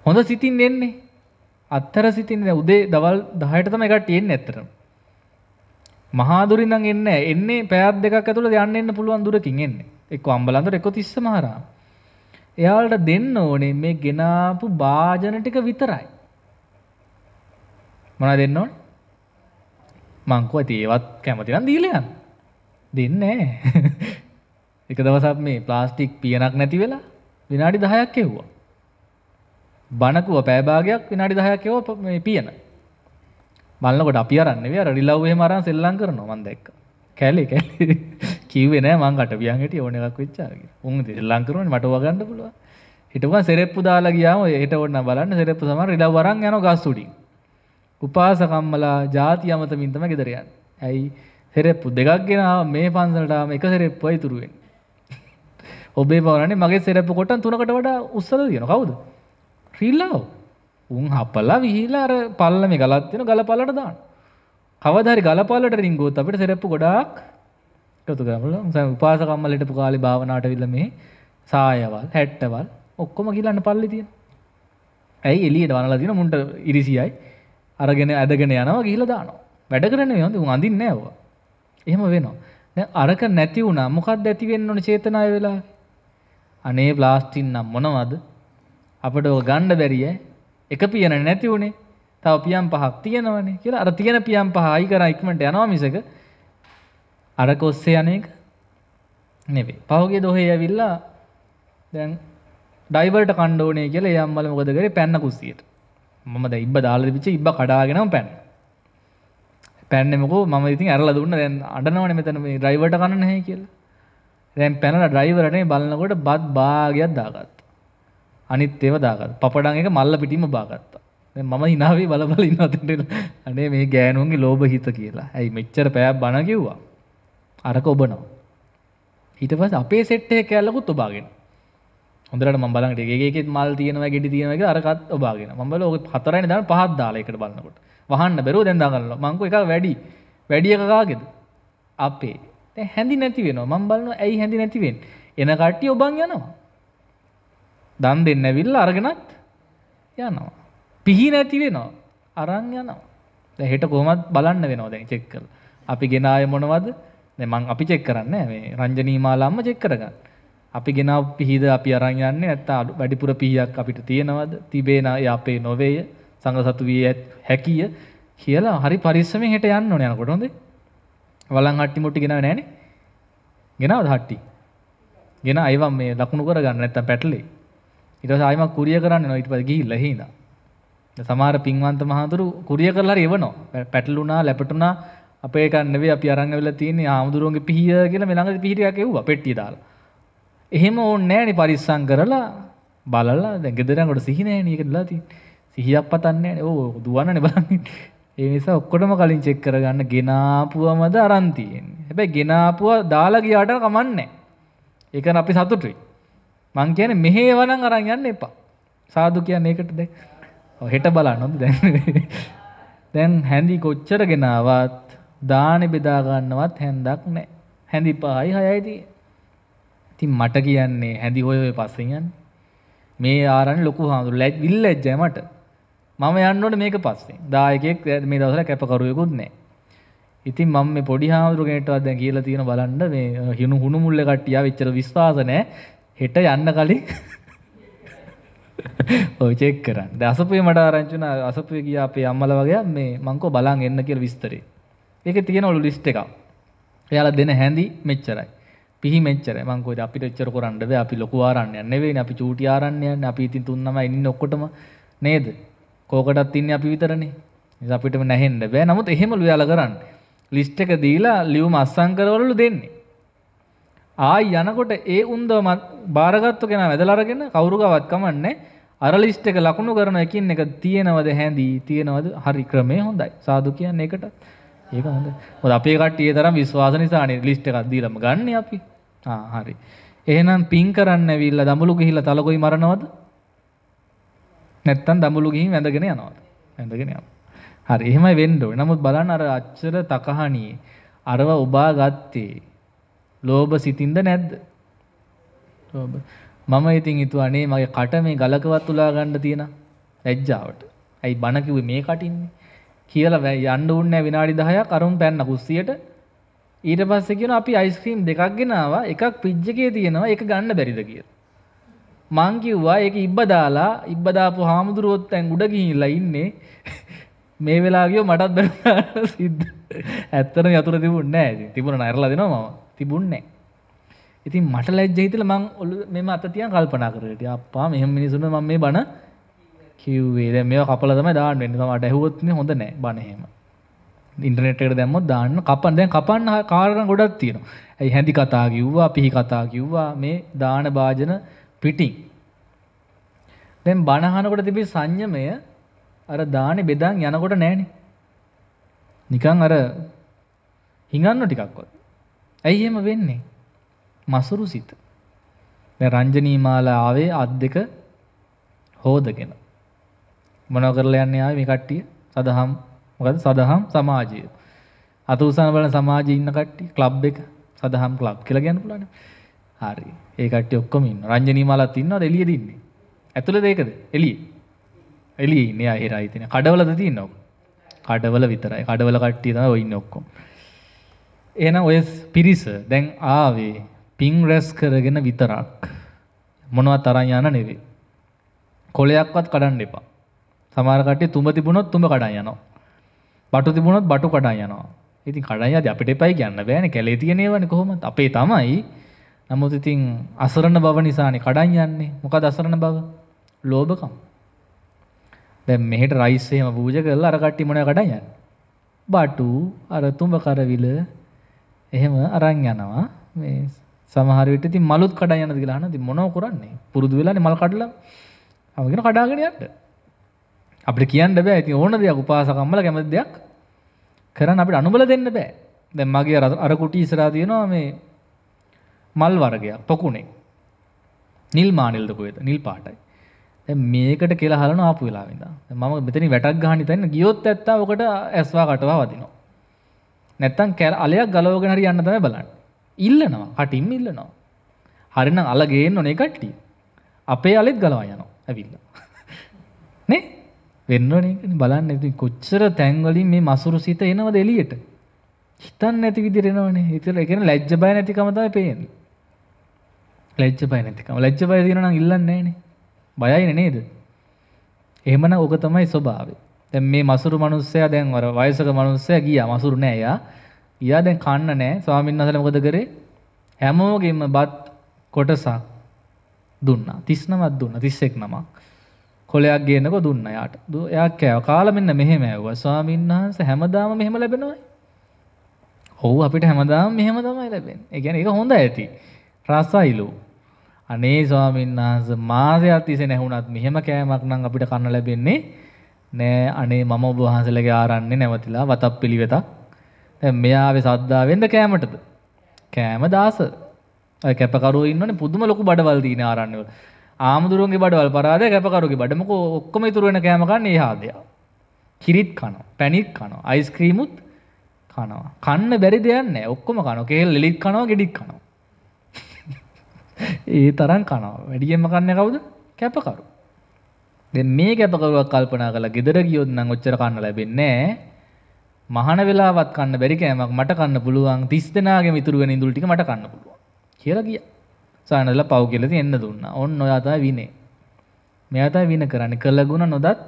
Speaker 1: හොඳ සිතින් එන්නේ. අත්තර සිතින් උදේ දවල් 10ට තමයි කට්ටිය එන්නේ ඇත්තටම. මහා දුරින් නම් එන්නේ නැහැ. එන්නේ පැයක් දෙකක් ඇතුළත යන්න එන්න පුළුවන් දුරකින් එන්නේ. එක්ක අම්බලන්තර එක්ක තිස්ස මහරාම. එයාලට දෙන්න ඕනේ මේ ගෙනාපු භාජන ටික විතරයි. මොනවද දෙන්න ඕනේ? මං කෝ ඒවත් කැමති නම් දීලා යන්න. දෙන්න එක දවසක් මේ ප්ලාස්ටික් පියනක් නැති වෙලා විනාඩි දහයක් එව්වා. බණකුව පෑභාගයක් විනාඩි දහයක් එව මේ පියන. මල්ලකොට අපි අරන්නේ අර රිලව්ේ මරන් සෙල්ලං කරන මන් දැක්ක. කැලි කැලි කිව්වේ නෑ මං අට පියන් හිටිය ඕන එකක් වෙච්චාගේ. උන් සෙල්ලං කරනනේ මට වගන්න පුළුවන්. හිටුවා සෙරෙප්පු දාලා ගියාම හෙට ඕන්න බලන්න සෙරෙප්පු සමහර රිලව් වරන් යනවා ගස් උඩින්. උපාසකම්මලා ಜಾති අමතමින් තමයි ගෙදර යන්නේ. ඇයි සෙරෙප්පු දෙකක් ගෙන මේ පන්සලටම එක සෙරෙප්පුව ඉතුරුවෙන් ඔබේ පවරන්නේ මගේ සෙරප්පු කොටන් තුනකට වඩා උත්සල තියෙන කවුද ශ්‍රීල්ලාව උන් හපලා විහිලා අර පල්ලම ගලත් වෙන ගලපලට දාන්න කවදාරි ගලපලට රිංගුවොත් අපිට සෙරෙප්පු ගොඩාක් එකතු කරමු උපාසකම්මල හිටපු කාලේ භාවනාවට විල්ල මේ සායවල් හැට්ටවල් ඔක්කොම ගිලන්න පල්ලේ තියෙන ඇයි එළියට වනලා තියෙන මුන්ට ඉරිසියයි අරගෙන ඇදගෙන යනවා ගිහිල්ලා දානවා වැඩ කරන්නේ නැහැ උන් අඳින්නේ නැහැ එහෙම වෙනවා. දැන් අරක නැති වුණා මොකක්ද ඇති වෙන්න ඕන චේතනාවේ වෙලා? අනේ ප්ලාස්ටින් නම් මොනවද? අපිට ඔය ගන්න බැරි ඈ. එක පියන නැති උනේ. තව පියන් පහක් තියෙනවනේ කියලා අර තියෙන පියන් පහ අයි කරා ඉක්මනට යනවා මිසක අරක ඔස්සේ යන්නේක නෙවෙයි. පහුගිය දොහේ ඇවිල්ලා දැන් ඩයිවර්ට කණ්ඩ ඕනේ කියලා ඒ අම්මල මොකද කරේ පැන්න කුස්සියට. මම දැන් ඉබ්බ දාලා තිබිච්ච ඉබ්බ කඩාගෙනම පැන්නා. පැන්නෙමකෝ ම ඉතින් ඇරල දුන්න දැන් අඩනවන මෙතන මේ රයිවට කන්න නැහැ කියලා දැන් පැනල ඩ්‍රයිවරටේ බලන්නකොට බත් භාගයක් දාගත්ත අනිත් ඒව දාගත් පපඩන් එක මල්ල පිටිම බාගත්තා මම හිනාවේ බලබල ඉන්නතට අනේ මේ ගෑනුන්ගේ ලෝභ හිත කියලා ඇයි මෙච්චර පැයක් බණ කිව්වා අරක ඔබනවා හිට පස් අපේ සෙට්ටේ කැල්ලකුත් ඔබාගෙන හොඳට ම බලට ඒකෙත් මල් තියනවා ගෙඩි තියෙනක අරකත් ඔබාගෙන මබල ඔක හතරයි දන පහත් දාලයකට බලන්නකොට වහන්න බැරෝ දැන්දාගන්න මංකු එක වැඩි වැඩියකකාගෙද අපේ හැඳි නැතිවෙන මං බලන්න ඇයි හැඳි නැතිවෙන් එන කට්ටිය ඔබන් යනවා දන් දෙන්න විල්ල අරගෙනත් යනවා පිහි නැතිවෙනවා අරං යනවා හෙට කොමත් බලන්න වෙනවා දැන් චෙක්කල් අපි ගෙනාය මොනවද මං අපි චෙක් කරන්න මේ රංජනී මාලාම්ම චෙක් කරගන්න අපි ගෙනාව පිහිද අපි අරං යන්න ඇත්තා අඩු වැඩිපුර පිහියක් අපිට තියෙනවද තිබේන අපේ නොවේය සංඝ සතු විය හැකිය කියලා හරි පරිස්සමෙන් හෙට යන්න ඕනේ යනකොට හොඳේ. වලන් හට්ටි මුට්ටි ගෙනාවේ නැහනේ. ගෙනාවද හට්ටි? ගෙන අයවා මේ ලකුණු කරගන්න නැත්තම් පැටලේ. ඊට පස්සේ ආයෙම කුරිය කරන්නේ නෝ ඊට පස්සේ ගිහිල්ලා හිනා. සමහර පින්වන්ත මහඳුරු කුරිය කරලා හරි එවනවා. පැටලුණා, ලැපටුණා අපේ එකක් නෙවෙයි අපි අරන් ඇවිල්ලා තියෙන්නේ ආමුදුරුවන්ගේ පිහිය කියලා මේ ළඟදී පිහිටියක් එව්වා පෙට්ටිය දාලා. එහෙම ඕනේ නැහනේ පරිස්සම් කරලා බලලා දැන් ගෙදර යනකොට සිහි නැහනේ ඒකදලා තියෙන්නේ. සිහියක් පතන්නේ ඕ දුවන්න බලන්න ඒ නිසා ඔක්කොටම කලින් චෙක් කරගන්න ගෙනාපුුවමද අරන්තියෙන් හැබැයි ගෙනාපුුව දාලගයාට කමන්නේ ඒකන අපි සතුටුයි මං කියන මෙහේ වනන් අරන් යන්න එපා සාදු කියන්න ඒකටද හෙට බලා නොද දැන් දැන් හැඳි කොච්චර ගෙනාවත් දානෙ බෙදාගන්නවත් හැන්දක් නෑ හැඳි පායි හයයිති ඉතින් මට කියන්නේ හැඳි හොය පස්සයන් මේ ආරන් ලොකු හාඳු ලැත් විල්ල ඇජ්ජමට මම යන්නට මේක පස්සේ දායකෙක් මේ දවසල කැපකරුවකුත් නෑ ඉතින් මම මේ පොඩි හාමුදුරුගෙනටවත් දැන් කියලා තියෙන බලන්න මේ හිණු හුණු මුල්ල කට්ටිය විච්චර විශ්වාස නැහැ හෙට යන්න කලින් ඔය චෙක් කරන්න. දැන් අසපුවේ මට ආරංචි වුණා අසපුවේ ගියා අපේ අම්මලා වගේ මේ මංකෝ බලන් එන්න කියලා විස්තරේ. ඒකේ තියෙනවලු ලිස්ට් එකක්. එයාලා දෙන හැඳි මෙච්චරයි. පිහි මෙච්චරයි. මං කොයිද අපිට එච්චර කරන්න බෑ. අපි ලොකු ආරණ්‍යයක් නෙවෙයිනේ. අපි චූටි ආරණ්‍යයක් නේ. අපි ඉතින් තුන් නමයි ඉන්නේ ඔක්කොටම නේද? කෝකටත් තින්න අපි විතරනේ අපිටම නැහෙන්ට බෑ නමුත් එහෙම ලියල කරන්න ලිස්්ට එක දීලා ලියවුම අස්සංකරවලු දෙන්නේ. ආයි යනකොට ඒ උන්දව භාරගත්තු කෙන වැදලරගෙන කවුරුගවත් කමන්නේ අර ලිස්්ට එක ලකුණු කරන එකින් එක තියෙනවද හැඳී තියෙනවද හරි ක්‍රමය හොඳයි සාදු කියන්න එකට ඒක හොඳ හො අපේ කට්ටිය තරම් විශ්වාස නිසානේ ලිස්්ට එකක් දීලම ගන්න අපි හරි. එහෙනම් පින් කරන්න ඇවිල්ලා දඹුළු ගිහිල්ලා තලකොයි මරනවද? නැත්තම් දඹුලු ගිහින් වැඳගෙන යනවා. වැඳගෙන යනවා. හරි එහෙමයි වෙන්න ඕනේ. නමුත් බලන්න අර අච්චර තකහණී අරව ඔබා ගත්තේ ලෝභ සිතින්ද නැද්ද? ලෝභ. මම ඉතින් හිතුවානේ මගේ කට මේ ගලකවත් උලා ගන්න තියෙන ලැජ්ජාවට. ඇයි බන කිව්වේ මේ කටින්නේ? කියලා යන්න ඕනේ විනාඩි 10ක් අරුන් පැන්න කුස්සියට. ඊට පස්සේ කියනවා අපි අයිස්ක්‍රීම් දෙකක් ගෙනාවා. එකක් ෆ්‍රිජ් එකේ තියෙනවා. ඒක ගන්න බැරිද කියලා. මං කිව්වා ඒක ඉබ්බ දාලා ඉබ්බ දාපු හාමුදුරුවොත් තැන් උඩ ගිහිල්ලා ඉන්නේ මේ වෙලාගියෝ මටත් බැ සිද්ධ ඇත්තන යතුර තිබුණ නෑ තිබුණ අරලා දෙනවා මම තිබුන්නේ ඉතින් මට ලැජ්ජ හිතල මං ඔලු මෙම අතතියන් කල්පනා කරට අපා මෙහම මිනිසුන ම මේ බණ කිව්වේ මේ කපල තම දාන්න වෙනමට ඇහුවත්න හොඳ නෑ බණහෙම ඉන්ටනෙට්ට දැම්ම දාන්න කපන් දැන් කපන්න කාරණ ගොඩක් තියෙනවා ඇයි හැඳි කතා කිව්වා පිහි කතා කිව්වා මේ දාන භාජන පිටින්. දැන් බණහනකොට තිබි සංයමය අර දානෙ බෙදන් යනකොට නෑනේ. නිකන් අර හිඟන්න ටිකක්වත්. ඇයි එහෙම වෙන්නේ? මසුරු සිත. දැන් රංජනී මාලා ආවේ අත් දෙක හොදගෙන. මොනව කරලා යන්නේ ආවේ මේ කට්ටිය? සදහම් මොකද සදහම් සමාජය. අත උසන බලන සමාජයේ ඉන්න කට්ටිය ක්ලබ් එක සදහම් ක්ලබ් කියලා කියන්න පුළුවන්. හරි ඒකට ඔක්කොම රංජනී මලත් ඉන්නවද එළිය දින්නේ ඇතුළ දේකද එළිය එලි නයා හිරයි තින කඩවලද තින්නව කඩවල විතරයි කඩවල කට්ටිය තම ඔයින්න ඔක්කොම් එන ඔය පිරිස දැන් ආවේ පිං රැස් කරගෙන විතරක් මොනවා තරන් යන නෙවේ කොලයක්වත් කඩන්න එපා සමාරකටේ තුම තිබුණොත් තුම කඩන් යනවා බටු තිබුණොත් බටු කඩන් යනවා ඉතින් කඩන් යද අපිට එපයි කියන්න බෑනේ කැලේ තියෙනේවනේ කොහොමද අපේ තමයි නමුත් ඉතින් අසරණ බව නිසානේ කඩන් යන්නේ. මොකද අසරණ බව? ලෝභකම්. දැන් මෙහෙට රයිස් එහෙම පූජා කරලා අර කට්ටිය මොනවා කඩන් යන්නේ? බටු, අර තුඹ කරවිල එහෙම අරන් යනවා. මේ සමහර විට ඉතින් මලුත් කඩන් යනද කියලා අහනවා. ඉතින් මොනව කරන්නේ? පුරුදු වෙලානේ මල් කඩලා අවගෙන කඩාගෙන යන්න. අපිට කියන්න බෑ. ඉතින් ඕන දෙයක් උපාසකම්මල කැමති දෙයක් කරන්න අපිට අනුබල දෙන්න බෑ. දැන් මගේ අර කුටි ඉස්සරහා තියෙනවා මේ මල් වර්ගයක් පොකුණේ. නිල් මානෙල්ද කොහෙද? නිල් පාටයි. දැන් මේකට කියලා හලන ආපු වෙලාවෙ ඉඳන්. මම මෙතනින් වැටක් ගහන්න ඉතින් ගියොත් ඇත්තා ඔකට ඇස්වා කටවා වදිනවා. නැත්තම් අලයක් ගලවගෙන හරි යන්න තමයි බලන්නේ. ඉල්ලනවා. කටින්ම ඉල්ලනවා. හරිනම් අල ගේන්න ඕනේ කට්ටිය. අපේ අලෙත් ගලවා යනවා. ඇවිල්ලා. නේ? වෙන්න ඕනේ බලන්න ඉතින් කොච්චර තැන් වලින් මේ මසුරු සිත එනවද එළියට? හිතන්න නැති විදිහට එනවනේ. ඒතර ඒ කියන්නේ ලැජ්ජ බය නැතිකම තමයි පේන්නේ. ලැච්ච පය නැතිකම ලැච්ච පය තියෙනවා නම් ඉල්ලන්නේ නැහැ නේ බයයි නේද එහෙමනම් ඕක තමයි ස්වභාවය දැන් මේ මසුරු මිනිස්සයා දැන් අර වයසක මිනිස්සයා ගියා මසුරු නෑ එයා ගියා දැන් කන්න නෑ ස්වාමීන් වහන්සේ මොකද කරේ හැමෝගෙම බත් කොටසක් දුන්නා 39ක් දුන්නා 31 නමක් කොලයක් ගේනකො දුන්න යාට එයා කෑව කාලා මෙන්න මෙහෙම ඇව්වා ස්වාමීන් වහන්සේ හැමදාම මෙහෙම ලැබෙනවයි. ඔව් අපිට හැමදාම මෙහෙම තමයි ලැබෙන්නේ. ඒ කියන්නේ ඒක හොඳ ඇති. රසයිලෝ. අනේ ස්වාමීන් වහන්සේ මාසයක් තිස්සේ නැහුණත් මෙහෙම කෑමක් නම් අපිට කන්න ලැබෙන්නේ නෑ අනේ මම ඔබ වහන්සේලගේ ආරන්නේ නැවතිලා වතක් පිළිවෙතක් දැන් මෙයාවේ සද්දාවෙන්ද කෑමටද කෑම දාස අය කැපකරුවෝ ඉන්නවනේ පුදුම ලොකු බඩවල් දීන ආරන්නේ වල ආමුදුරුවන්ගේ බඩවල් පරාදේ කැපකරුවගේ බඩ මොකෝ ඔක්කොම ඉතුරු වෙන කෑම කන්නේ එහාදේ කිරිත් කනවා පැණිත් කනවා අයිස්ක්‍රීමුත් කනවා කන්න බැරි දෙයක් නෑ ඔක්කොම කනවා කේල් ලෙලිත් කනවා ගෙඩිත් කනවා ඒ තරම් කනවා. වැඩියෙන්ම කන්නේ කවුද? කැපකරු. දැන් මේ කැපකරුවක් කල්පනා කරලා ගෙදර ගියොත් නම් ඔච්චර කන්න ලැබෙන්නේ නැහැ. මහාන වෙලාවත් කන්න බැරි කෑමක් මට කන්න පුළුවන් 30 දෙනාගේම ඉතුරු වෙන ඉඳුල් ටික මට කන්න පුළුවන් කියලා ගියා. සානදලා පව් කියලා තියෙන්න දුන්නා. ඔන්න ඔයා තමයි විනේ. මෙයා තමයි වින කරන්නේ. කළගුණ නොදත්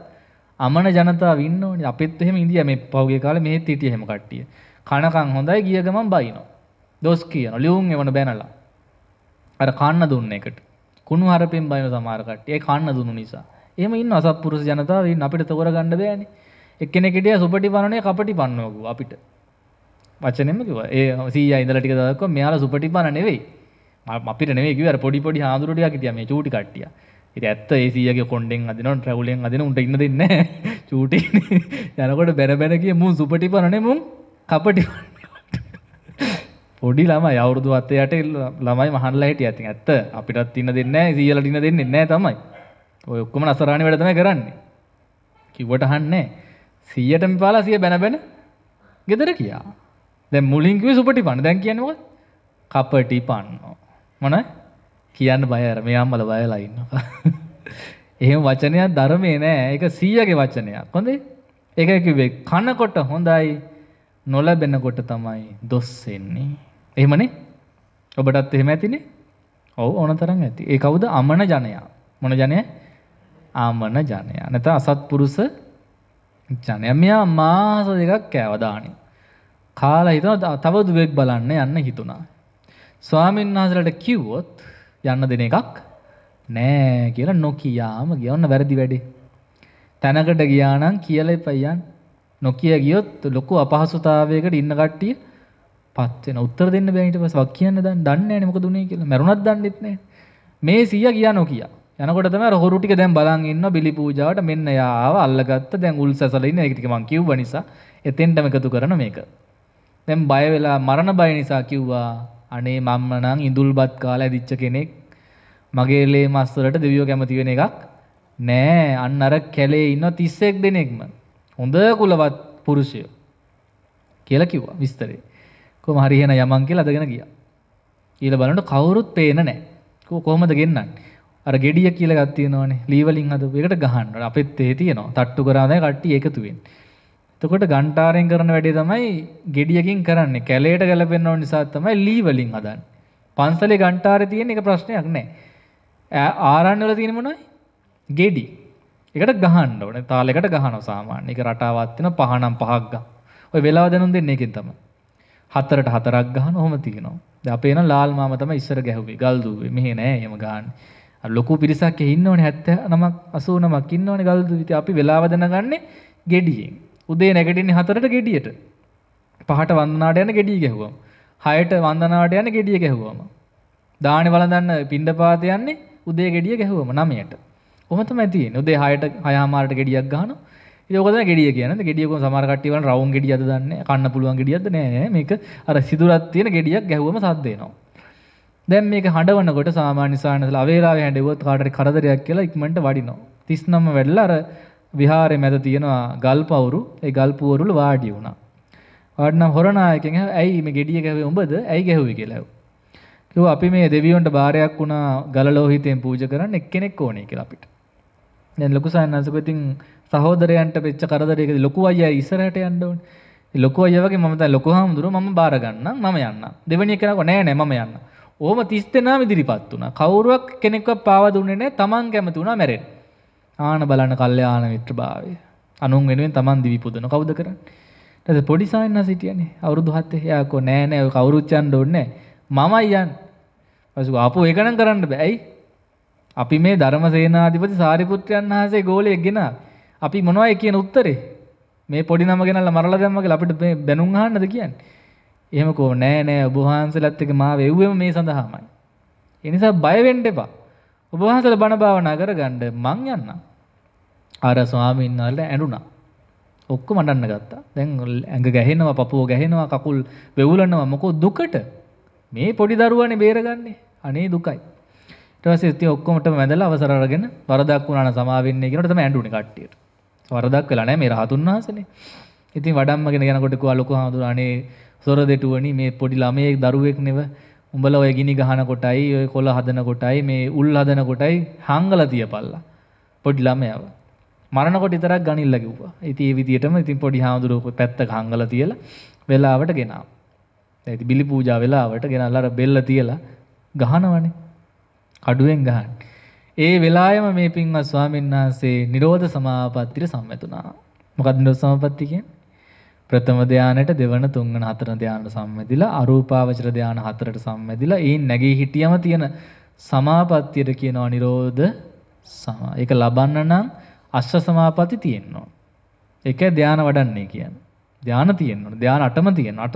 Speaker 1: අමන ජනතාව ඉන්න ඕනේ. අපිත් එහෙම ඉඳියා මේ පව්ගේ කාලේ මෙහෙත් හිටියේ එහෙම කට්ටිය. කනකම් හොඳයි ගිය ගමන් බයිනෝ. දොස් කියන ලියුම් එවන බැනලා. අර කන්න දුන්න එකට කුණු හරපෙන් බයන සමාරකට්ටය කන්න දුන්නු නිසා එම ඉන්න අසපුරුස ජනතාවන් අපිට තවර ගණඩ බෑන එක්කෙනෙකෙටිය සුපටි පණනය කපටි පන්නවකු අපිට වචනෙමකිව ඒ සීය ඉදලටික දක්ව මෙයාල සුපටි පණ නෙවෙයි අපිට නෙවකිවර පොඩි පොඩි හාදුරටයක් තියම චූටි කට්ටිය ඉති ඇත්ත ඒසියගේ කොන්ඩෙන් අදන ට්‍රවලෙන් අදන උට ඉන්න දෙන්න චූටි යනකොට බැරබැන කිය මුන් සුපටි පණනෙමුම් කපටි පන්න පොඩි ළම අවුරුදු අතයට ළමයි මහන්ලයිට ඇති ඇත්ත අපිටත් තින්න දෙන්න සියල ටින දෙන්න නෑ තමයි ඔය ඔක්කොම අසරණ වැඩතම කරන්නේ කිව්වට හන්නේ සීයටම පාලා සිය බැනබැන ගෙදර කියා දැ මුලින්කිව සුපටි පණ දැන් කියනවා කපටි පන්නෝ මොන කියන්න බයර මෙයාම්මල බයලඉන්න එහෙම වචනයක් ධර්මය නෑ එක සීයගේ වචනයක් හොඳේ ඒ කිවේ කනකොට හොඳයි නොලැබෙනකොට තමයි දොස්සෙන්නේ එහමනේ ඔබටත් එහෙම ඇතිනේ ඔවු ඕන තරම් ඇති. ඒ කවුද අමන ජනයා. මොන ජනය ආමන ජනයා. නැත අසත් පුරුස ජනය මෙයා මාස දෙකක් කෑවදානි. කාලා හිතන තව දුවෙක් බලන්න යන්න හිතුණා. ස්වාමීන් වහන්සේලාට කිව්වොත් යන්න දෙන එකක් නෑ කියලා නොකියාම ගියා. ඔන්න වැරදි වැඩේ. තැනකට ගියා නම් කියලා එපයියන්. නොකිය ගියොත් ලොකු අපහසුතාවයකට ඉන්න කට්ටිය පත්වෙන උත්තර දෙන්න බැනිට පස වක් කියන්න දන් දන්න නමක දුනේ කියල මරුණත් දන්නෙත්නේ මේ සිය කිය නොකිය යනකොට තම රොහුටික දැන් බලන් ඉන්න බිලි පූජාවට මෙන්න යාව අල්ලගත්ත දැන් උල් සැසලන්න එකටික මං කිව් නිසා එතෙන්ටම එකතු කරන මේක දැම් බයවෙලා මරණ බය නිසා කිව්වා අනේ මම්මනං ඉඳුල් බත් කාල ඇදිච්ච කෙනෙක් මගේලේ මස්සලට දෙවියෝ කැමතිවෙන එකක් නෑ අන්න අර කැලේ ඉන්න තිස්සෙක් දෙනෙක්ම හොඳ කුලවත් පුරුෂය කියල කිව්වා විස්තරේ කොහොම හරි එහෙන යමන් කියලා අදගෙන ගියා. කියලා බලනකොට කවුරුත් පේන්නේ නැහැ. කොහොමද ගෙන්නන්නේ? අර gediya කියලා එකක් තියෙනවනේ. ලී වලින් හදපු එකට ගහන්න. අපෙත් ඒ තියෙනවා. තට්ටු කරා තමයි කට්ටිය එකතු වෙන්නේ. එතකොට ගන්ටාරෙන් කරන වැඩේ තමයි gediyaකින් කරන්නේ. කැලේට ගැලපෙන්න ඕන නිසා තමයි ලී වලින් හදන්නේ. පන්සලේ ගන්ටාරේ තියෙන එක ප්‍රශ්නයක් නැහැ. ආරණ්‍ය වල තියෙන මොනවයි? ගෙඩි. ඒකට ගහන්න ඕනේ. තාලයකට ගහනවා සාමාන්‍ය. ඒක රටාවක් තියෙන පහනම් පහක් ගන්න. ඔය වෙලාව දැනුම් දෙන්නේ එකෙන් තමයි. හතරට හතරක් ගහන හොම තියෙනවා. දැන් අපේ නම් ලාල් මාම තමයි ඉස්සර ගැහුවේ. ගල් දුවේ. මෙහෙ නෑ එහෙම ගහන්නේ. අර ලොකු පිරිසක් එහෙ ඉන්නෝනේ 79ක් 89ක් ඉන්නෝනේ ගල් දුවේ. ඉතින් අපි වෙලාව දැනගන්නේ gediyen. උදේ නැගිටින්නේ හතරට gediයට. පහට වන්දනාට යන gediy ගැහුවම. හයට වන්දනාට යන gediy ගැහුවම. දානේ වළඳන්න පින්ඩපාත යන්නේ උදේ gediy ගැහුවම 9ට. කොහොම තමයි තියෙන්නේ. උදේ 6ට 6:00 මාරට gediyak ගහනවා. ඒකද ගෙඩිය කියන ගෙඩියක සමරකට්ටියවල රවුම් ගෙඩියද දන්නේ කන්න පුළුවන් ගෙඩියක්ද නෑ මේක අර සිදුරක් තියෙන ගෙඩියක් ගැහුවම සද්ද එනවා දැන් මේක හඬවනකොට සාමාන්‍ය සානසලා අවේලාවේ හැඬෙවොත් කාටරි කරදරයක් කියලා ඉක්මනට වඩිනවා 39ම වැඩලා අර විහාරේ මැද තියෙනවා ගල්පවුරු ඒ ගල්පුවරුල වාඩි වුණා වාඩිනම් හොරනායකෙන් ඇයි මේ ගෙඩිය ගැහුවේ උඹද ඇයි ගැහුවේ කියලා කිව්වා අපි මේ දෙවියන්ට බාරයක් වුණා ගලලෝහිතෙන් පූජා කරන්න එක්කෙනෙක් ඕනේ කියලා අපිට දැන් ලොකු සානසකෝ ඉතින් සහෝදරයන්ට වෙච්ච කරදරයකදී ලොකු අයියා ඉස්සරහට යන්න ඕනේ. ලොකු අයියා වගේ මම දැන් ලොකු හාමුදුරුවෝ මම බාර ගන්නම් මම යන්නම්. දෙවෙනි එකේ නෑ නෑ මම යන්නම්. ඕම 30 දෙනාම ඉදිරිපත් වුණා. කවුරුවක් කෙනෙක්වත් පාව දුන්නේ නෑ. Taman කැමති වුණා මැරෙන්න. ආන බලන්න කල්යාණ මිත්‍රභාවය. අනුන් වෙනුවෙන් Taman දිවි පුදන කවුද කරන්නේ? ඊට පොඩි සායන්න සිටියනේ. අවුරුදු 7 එයා කෝ නෑ නෑ ඔය කවුරුත් යන්න ඕනේ නෑ. මමයි යන්නේ. පසු ආපෝ ඒක නම් කරන්න බෑ. ඇයි? අපි මේ ධර්මසේනාධිපති සාරිපුත්‍රයන් වහන්සේ ගෝලයක් ගෙනා. අපි මොනවයි කියන උත්තරේ මේ පොඩි නම ගෙනල්ලා මරලා දැම්ම කියලා අපිට මේ බැනුම් අහන්නද කියන්නේ එහෙම කෝ නෑ නෑ ඔබ වහන්සේලාත් එක්ක මාව එව්වෙම මේ සඳහාමයි ඒ නිසා බය වෙන්න එපා ඔබ වහන්සේලා බණ භාවනා කරගන්න මං යන්නම් අර ස්වාමීන් වහන්සේලා ඇඬුණා ඔක්කොම අඬන්න ගත්තා දැන් ඇඟ ගැහෙනවා පපුව ගැහෙනවා කකුල් වෙවුලනවා මොකෝ දුකට මේ පොඩි දරුවානේ බේරගන්නේ අනේ දුකයි ඊට පස්සේ ඉතින් ඔක්කොමටම වැඳලා අවසර අරගෙන වරදක් වුණා නම් සමා වෙන්නේ කියනකොට තමයි ඇඬුණේ කට්ටියට වරදක් වෙලා නෑ මේ රහතුන් වහන්සේනේ. ඉතින් වඩම්මගෙන යනකොට කෝ ලොකු හාමුදුරුවෝ අනේ සොර දෙටුවනි මේ පොඩි ළමයේ දරුවෙක් නෙව උඹලා ඔය ගිනි ගහන කොටයි ඔය කොළ හදන කොටයි මේ උල් හදන කොටයි හංගලා තියපල්ලා. පොඩි ළමයාව. මරණකොට විතරක් ගනිල්ල කිව්වා. ඉතින් ඒ විදිහටම ඉතින් පොඩි හාමුදුරුවෝ පැත්තක හංගලා තියලා වෙලාවට ගෙනා. ඉතින් බිලි පූජා වෙලාවට ගෙනල්ලා අර බෙල්ල තියලා ගහනවනේ. කඩුවෙන් ගහන්නේ. ඒ වෙලාවෙම මේ පින්වත් ස්වාමීන් වහන්සේ නිරෝධ සමාපත්තිය සම්මතුණා. මොකක්ද නිරෝධ සමාපත්තිය කියන්නේ? ප්‍රථම ධානයට දෙවන තුන්වන හතරන ධානයට සම්මැදිලා අරූපාවචර ධාන හතරට සම්මැදිලා ඊ නැගී හිටියම තියෙන සමාපත්තියට කියනවා නිරෝධ සමා. ඒක ලබන්න නම් අෂ්ඨ සමාපatti තියෙන්න ඕන. ඒක ධාන වඩන්නේ කියන්නේ. ධාන තියෙන්න ඕන. ධාන අටම තියෙන. අට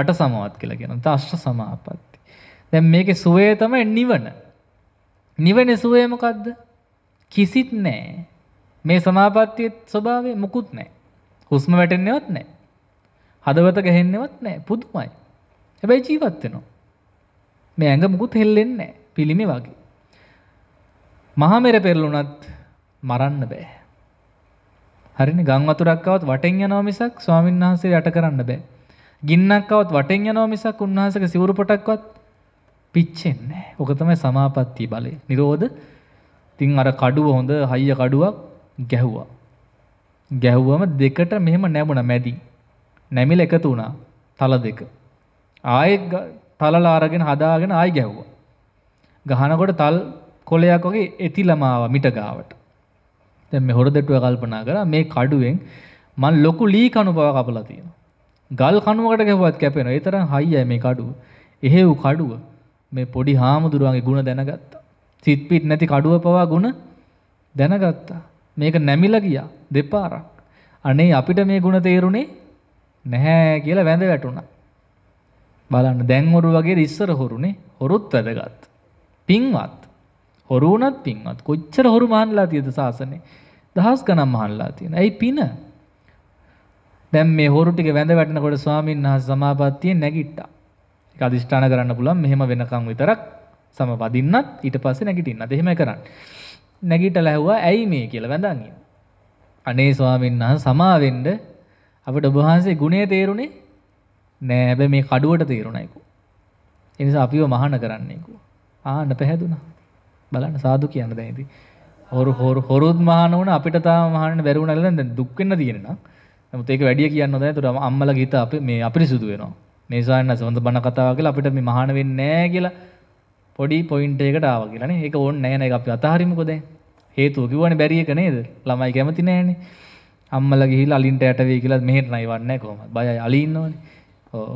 Speaker 1: අට සමාවත් කියලා කියනවා. තත් අෂ්ඨ සමාපatti. දැන් මේකේ සුවේ තමයි නිවන. නිවනේ සුවය මොකද්ද? කිසිත් නැහැ. මේ සමාපත්තියේ ස්වභාවය මුකුත් නැහැ. හුස්ම වැටෙන්නේවත් නැහැ. හදවත ගැහෙන්නේවත් නැහැ. පුදුමයි. හැබැයි ජීවත් වෙනවා. මේ ඇඟ මුකුත් හෙල්ලෙන්නේ නැහැ. පිළිමේ වගේ. මහා මෙර පෙරළුණත් මරන්න බෑ. හරිනේ ගම් වතුරක් આવත් වටෙන් යනවා මිසක් ස්වාමීන් වහන්සේ යට කරන්න බෑ. ගින්නක් આવත් වටෙන් යනවා මිසක් උන්වහන්සේගේ සිවුරු පොටක්වත් පිච්චෙන්නේ ඕක තමයි සමාපත්තිය බලය නිරෝධ ඉතින් අර කඩුව හොඳ හයිය කඩුවක් ගැහුවා ගැහුවම දෙකට මෙහෙම නැමුණා මැදි නැමිල එකතු වුණා තල දෙක ආයෙත් තලලා අරගෙන හදාගෙන ආයෙ ගැහුවා ගහනකොට තල් කොලයක් වගේ එතිලම ආවා මිට ගාවට දැන් මේ හොරදටුව කල්පනා කරා මේ කඩුවෙන් මං ලොකු ලී කණු බව කපලා තියෙනවා ගල් කණුවකට ගැහුවත් කැපෙනවා ඒ තරම් හයියයි මේ කඩුව එහෙව් කඩුව මේ පොඩි හාමුදුරුවන්ගේ ಗುಣ දැනගත්තා. සිත් පිට නැති කඩුව පවා ಗುಣ දැනගත්තා. මේක නැමිලා ගියා දෙපාරක්. අනේ අපිට මේ ಗುಣ තේරුනේ නැහැ කියලා වැඳ වැටුණා. බලන්න දැන් හොරු වගේ ඉස්සර හොරුනේ හොරුත් වැදගත්. පින්වත් හොරු වුණත් පින්වත් කොච්චර හොරු මහන්ලා තියෙද සාසනේ. දහස් ගණන් මහන්ලා තියෙන. ඇයි පින? දැන් මේ හොරු ටික වැඳ වැටෙනකොට ස්වාමීන් වහන්සේ සමාපත්තියෙන් නැගිට්ටා. එක අධිෂ්ඨාන කරන්න පුළුවන් මෙහෙම වෙනකම් විතරක් සමපදින්නත් ඊට පස්සේ නැගිටින්නත් එහෙමයි කරන්න. නැගිටලා ඇහුවා ඇයි මේ කියලා වැඳන්නේ. අනේ ස්වාමීන් වහන්සේ සමාවෙන්න අපිට ඔබ වහන්සේ ගුණය තේරුනේ නෑ හැබැයි මේ කඩුවට තේරුණායිකෝ. ඒ නිසා අපිව මහාන කරන්නේකෝ. ආන්න පැහැදුනා. බලන්න සාදු කියන්න දැන් ඉතින්. හොරු හොරු හොරුත් මහාන වුණ අපිට තාම මහාන බැරි වුණා නේද? දැන් දුක් වෙන්න තියෙනවා. නමුත් ඒක වැඩි කියන්න හොඳයි. ඒතර අම්මලා ගීත අපේ මේ අපිරිසුදු වෙනවා. මේ ස්වාමීන් වහන්සේ හොඳ බණ කතාව කියලා අපිට මේ මහාන වෙන්නේ නැහැ කියලා පොඩි පොයින්ට් එකකට ආවා කියලානේ. ඒක ඕනේ නැහැ නේද? අපි අතහරිමුකෝ දැන්. හේතුව කිව්වනේ බැරි එක නේද? ළමයි කැමති නැහැනේ. අම්මලා ගිහිල්ලා අලින්ට යට වෙයි කියලා මෙහෙට නයිවන්නේ කොහොමද? බයයි අලි ඉන්නවනේ.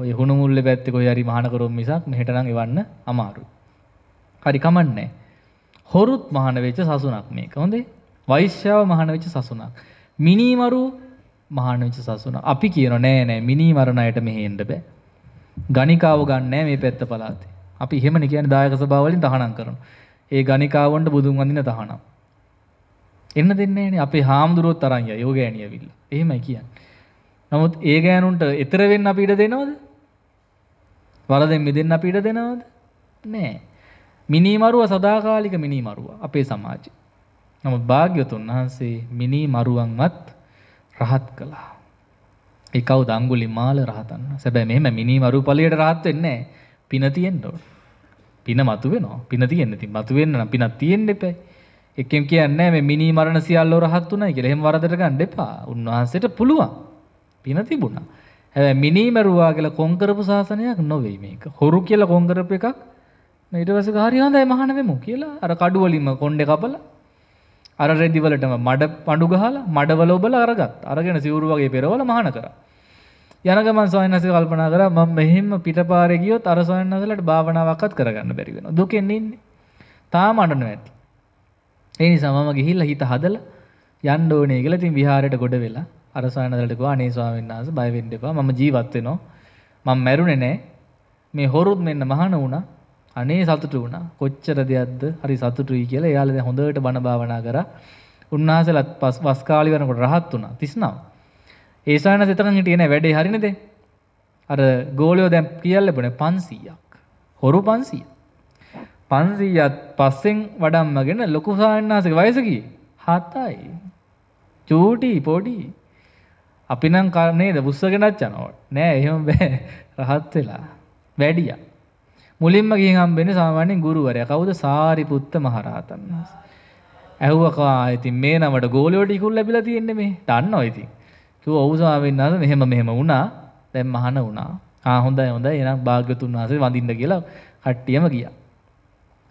Speaker 1: ඔය හුණු මුල්ලේ පැත්තේ කොයි හරි මහාන කරොම් මිසක් මෙහෙට නම් එවන්න අමාරුයි. හරි කමන්නේ. හොරුත් මහාන වෙච්ච සසුනක් මේක. හොඳේ. වෛශ්‍යාව මහාන වෙච්ච සසුනක්. මිනීමරු මහාන වෙච්ච සසුනක්. අපි කියන නෑ නෑ මිනීමරු ණයට මෙහෙ එන්න බෑ. ගණිකාව ගන්නෑ මේ පැත්ත පලාතේ. අපි එහෙම නිකයන් දායක සභාවලින් තහනම් කරනවා. ඒ ගණිකාවන්ට බුදුන් වඳින තහනම්. එන්න දෙන්නේ නෑනේ අපේ හාමුදුරුවොත් තරන් යයි යෝගෑණියවිල්ලා. එහෙමයි කියන්නේ. නමුත් ඒ ගෑනුන්ට ඊතර වෙන්න අපි ඉඩ දෙනවද? වරදෙන් මිදෙන්න අපි ඉඩ දෙනවද? නෑ. මිනීමරුව සදාකාලික මිනීමරුව අපේ සමාජයේ. නමුත් භාග්‍යවතුන් වහන්සේ මිනීමරුවන්වත් රහත් කළා. ඒ කවුද අඟුලිමාල රහතන් වහන්සේ. හැබැයි මෙහෙම මිනිමරු ඵලයට රහත් වෙන්නේ නැහැ. පින තියෙන්න ඕන. පින මතුවෙනවා. පින තියෙන්න ඉතින් මතුවෙන්න නම් පිනක් තියෙන්න එපා. එකෙන් කියන්නේ මේ මිනි මරණ සියල්ලෝ රහත් උනායි කියලා. එහෙම වරදට ගන්න එපා. උන්වහන්සේට පුළුවන්. පින තිබුණා. හැබැයි මිනි මරුවා කියලා කොන් කරපු ශාසනයක් නොවේ මේක. හොරු කියලා කොන් කරපු එකක්. ඊට පස්සේ හරි හොඳයි මහාන වෙමු කියලා අර කඩු වලින්ම කොණ්ඩේ කපලා අර රෙදිවලටම මඩ පඩු ගහලා මඩවල ඔබල අරගත් අරගෙන සිවුරු වගේ පෙරවල මහන කර. යනගමන් සොයන්නස කල්පනා කර ම මෙහෙම පිටපාරගියොත් අර සොයන්නසලට භාවනාවක්කත් කරගන්න බැරිවෙන දුකෙන්නේන්නේ තා මඩන ඇති. එනි සමම ගිහිල්ල හිත හදල යන්ඩෝනේ කියල තින් විහාරයට ගොඩ වෙලා අරසායනදලටක අනේ ස්වාමන්නාස බයවෙන්ඩපා ම ජීවත්වෙනවා මං මැරුණෙ නෑ මේ හොරුත් මෙන්න මහන වුණා අනේ සතුටු වුණා කොච්චර දෙයක්ද හරි සතුටුයි කියලා එයාලා දැන් හොඳට බණ භාවනා කරා උන්වහන්සේලත් පස් වස් කාලි වෙනකොට රහත් වුණා 39 ඒසාන සිතකන් හිටියේ නෑ වැඩේ හරිනේ දැන් අර ගෝලියෝ දැන් කියල් ලැබුණේ 500ක් හොරු 500 500ත් පස්සෙන් වඩම්මගෙන ලොකු සායන්නාසක වයස කී 7යි චූටි පොඩි අපි නම් නේද බුස්සගෙනත් යනවා නෑ එහෙම බෑ රහත් වෙලා වැඩියා මුලින්ම ගිහින් හම්බෙන්නේ සාමාන්‍යයෙන් ගුරුවරයා. කවුද? සාරිපුත්ත මහරහතන් වහන්සේ. ඇහුවකා ඉතින් මේ නමට ගෝලියට ඉකුල් ලැබිලා තියෙන්නේ මේ. දන්නවා ඉතින්. කිව්වා ඔව් ස්වාමීන් වහන්සේ මෙහෙම මෙහෙම වුණා. දැන් මහාන වුණා. ආ හොඳයි හොඳයි. එහෙනම් භාග්‍යතුන් වහන්සේ වඳින්න කියලා කට්ටියම ගියා.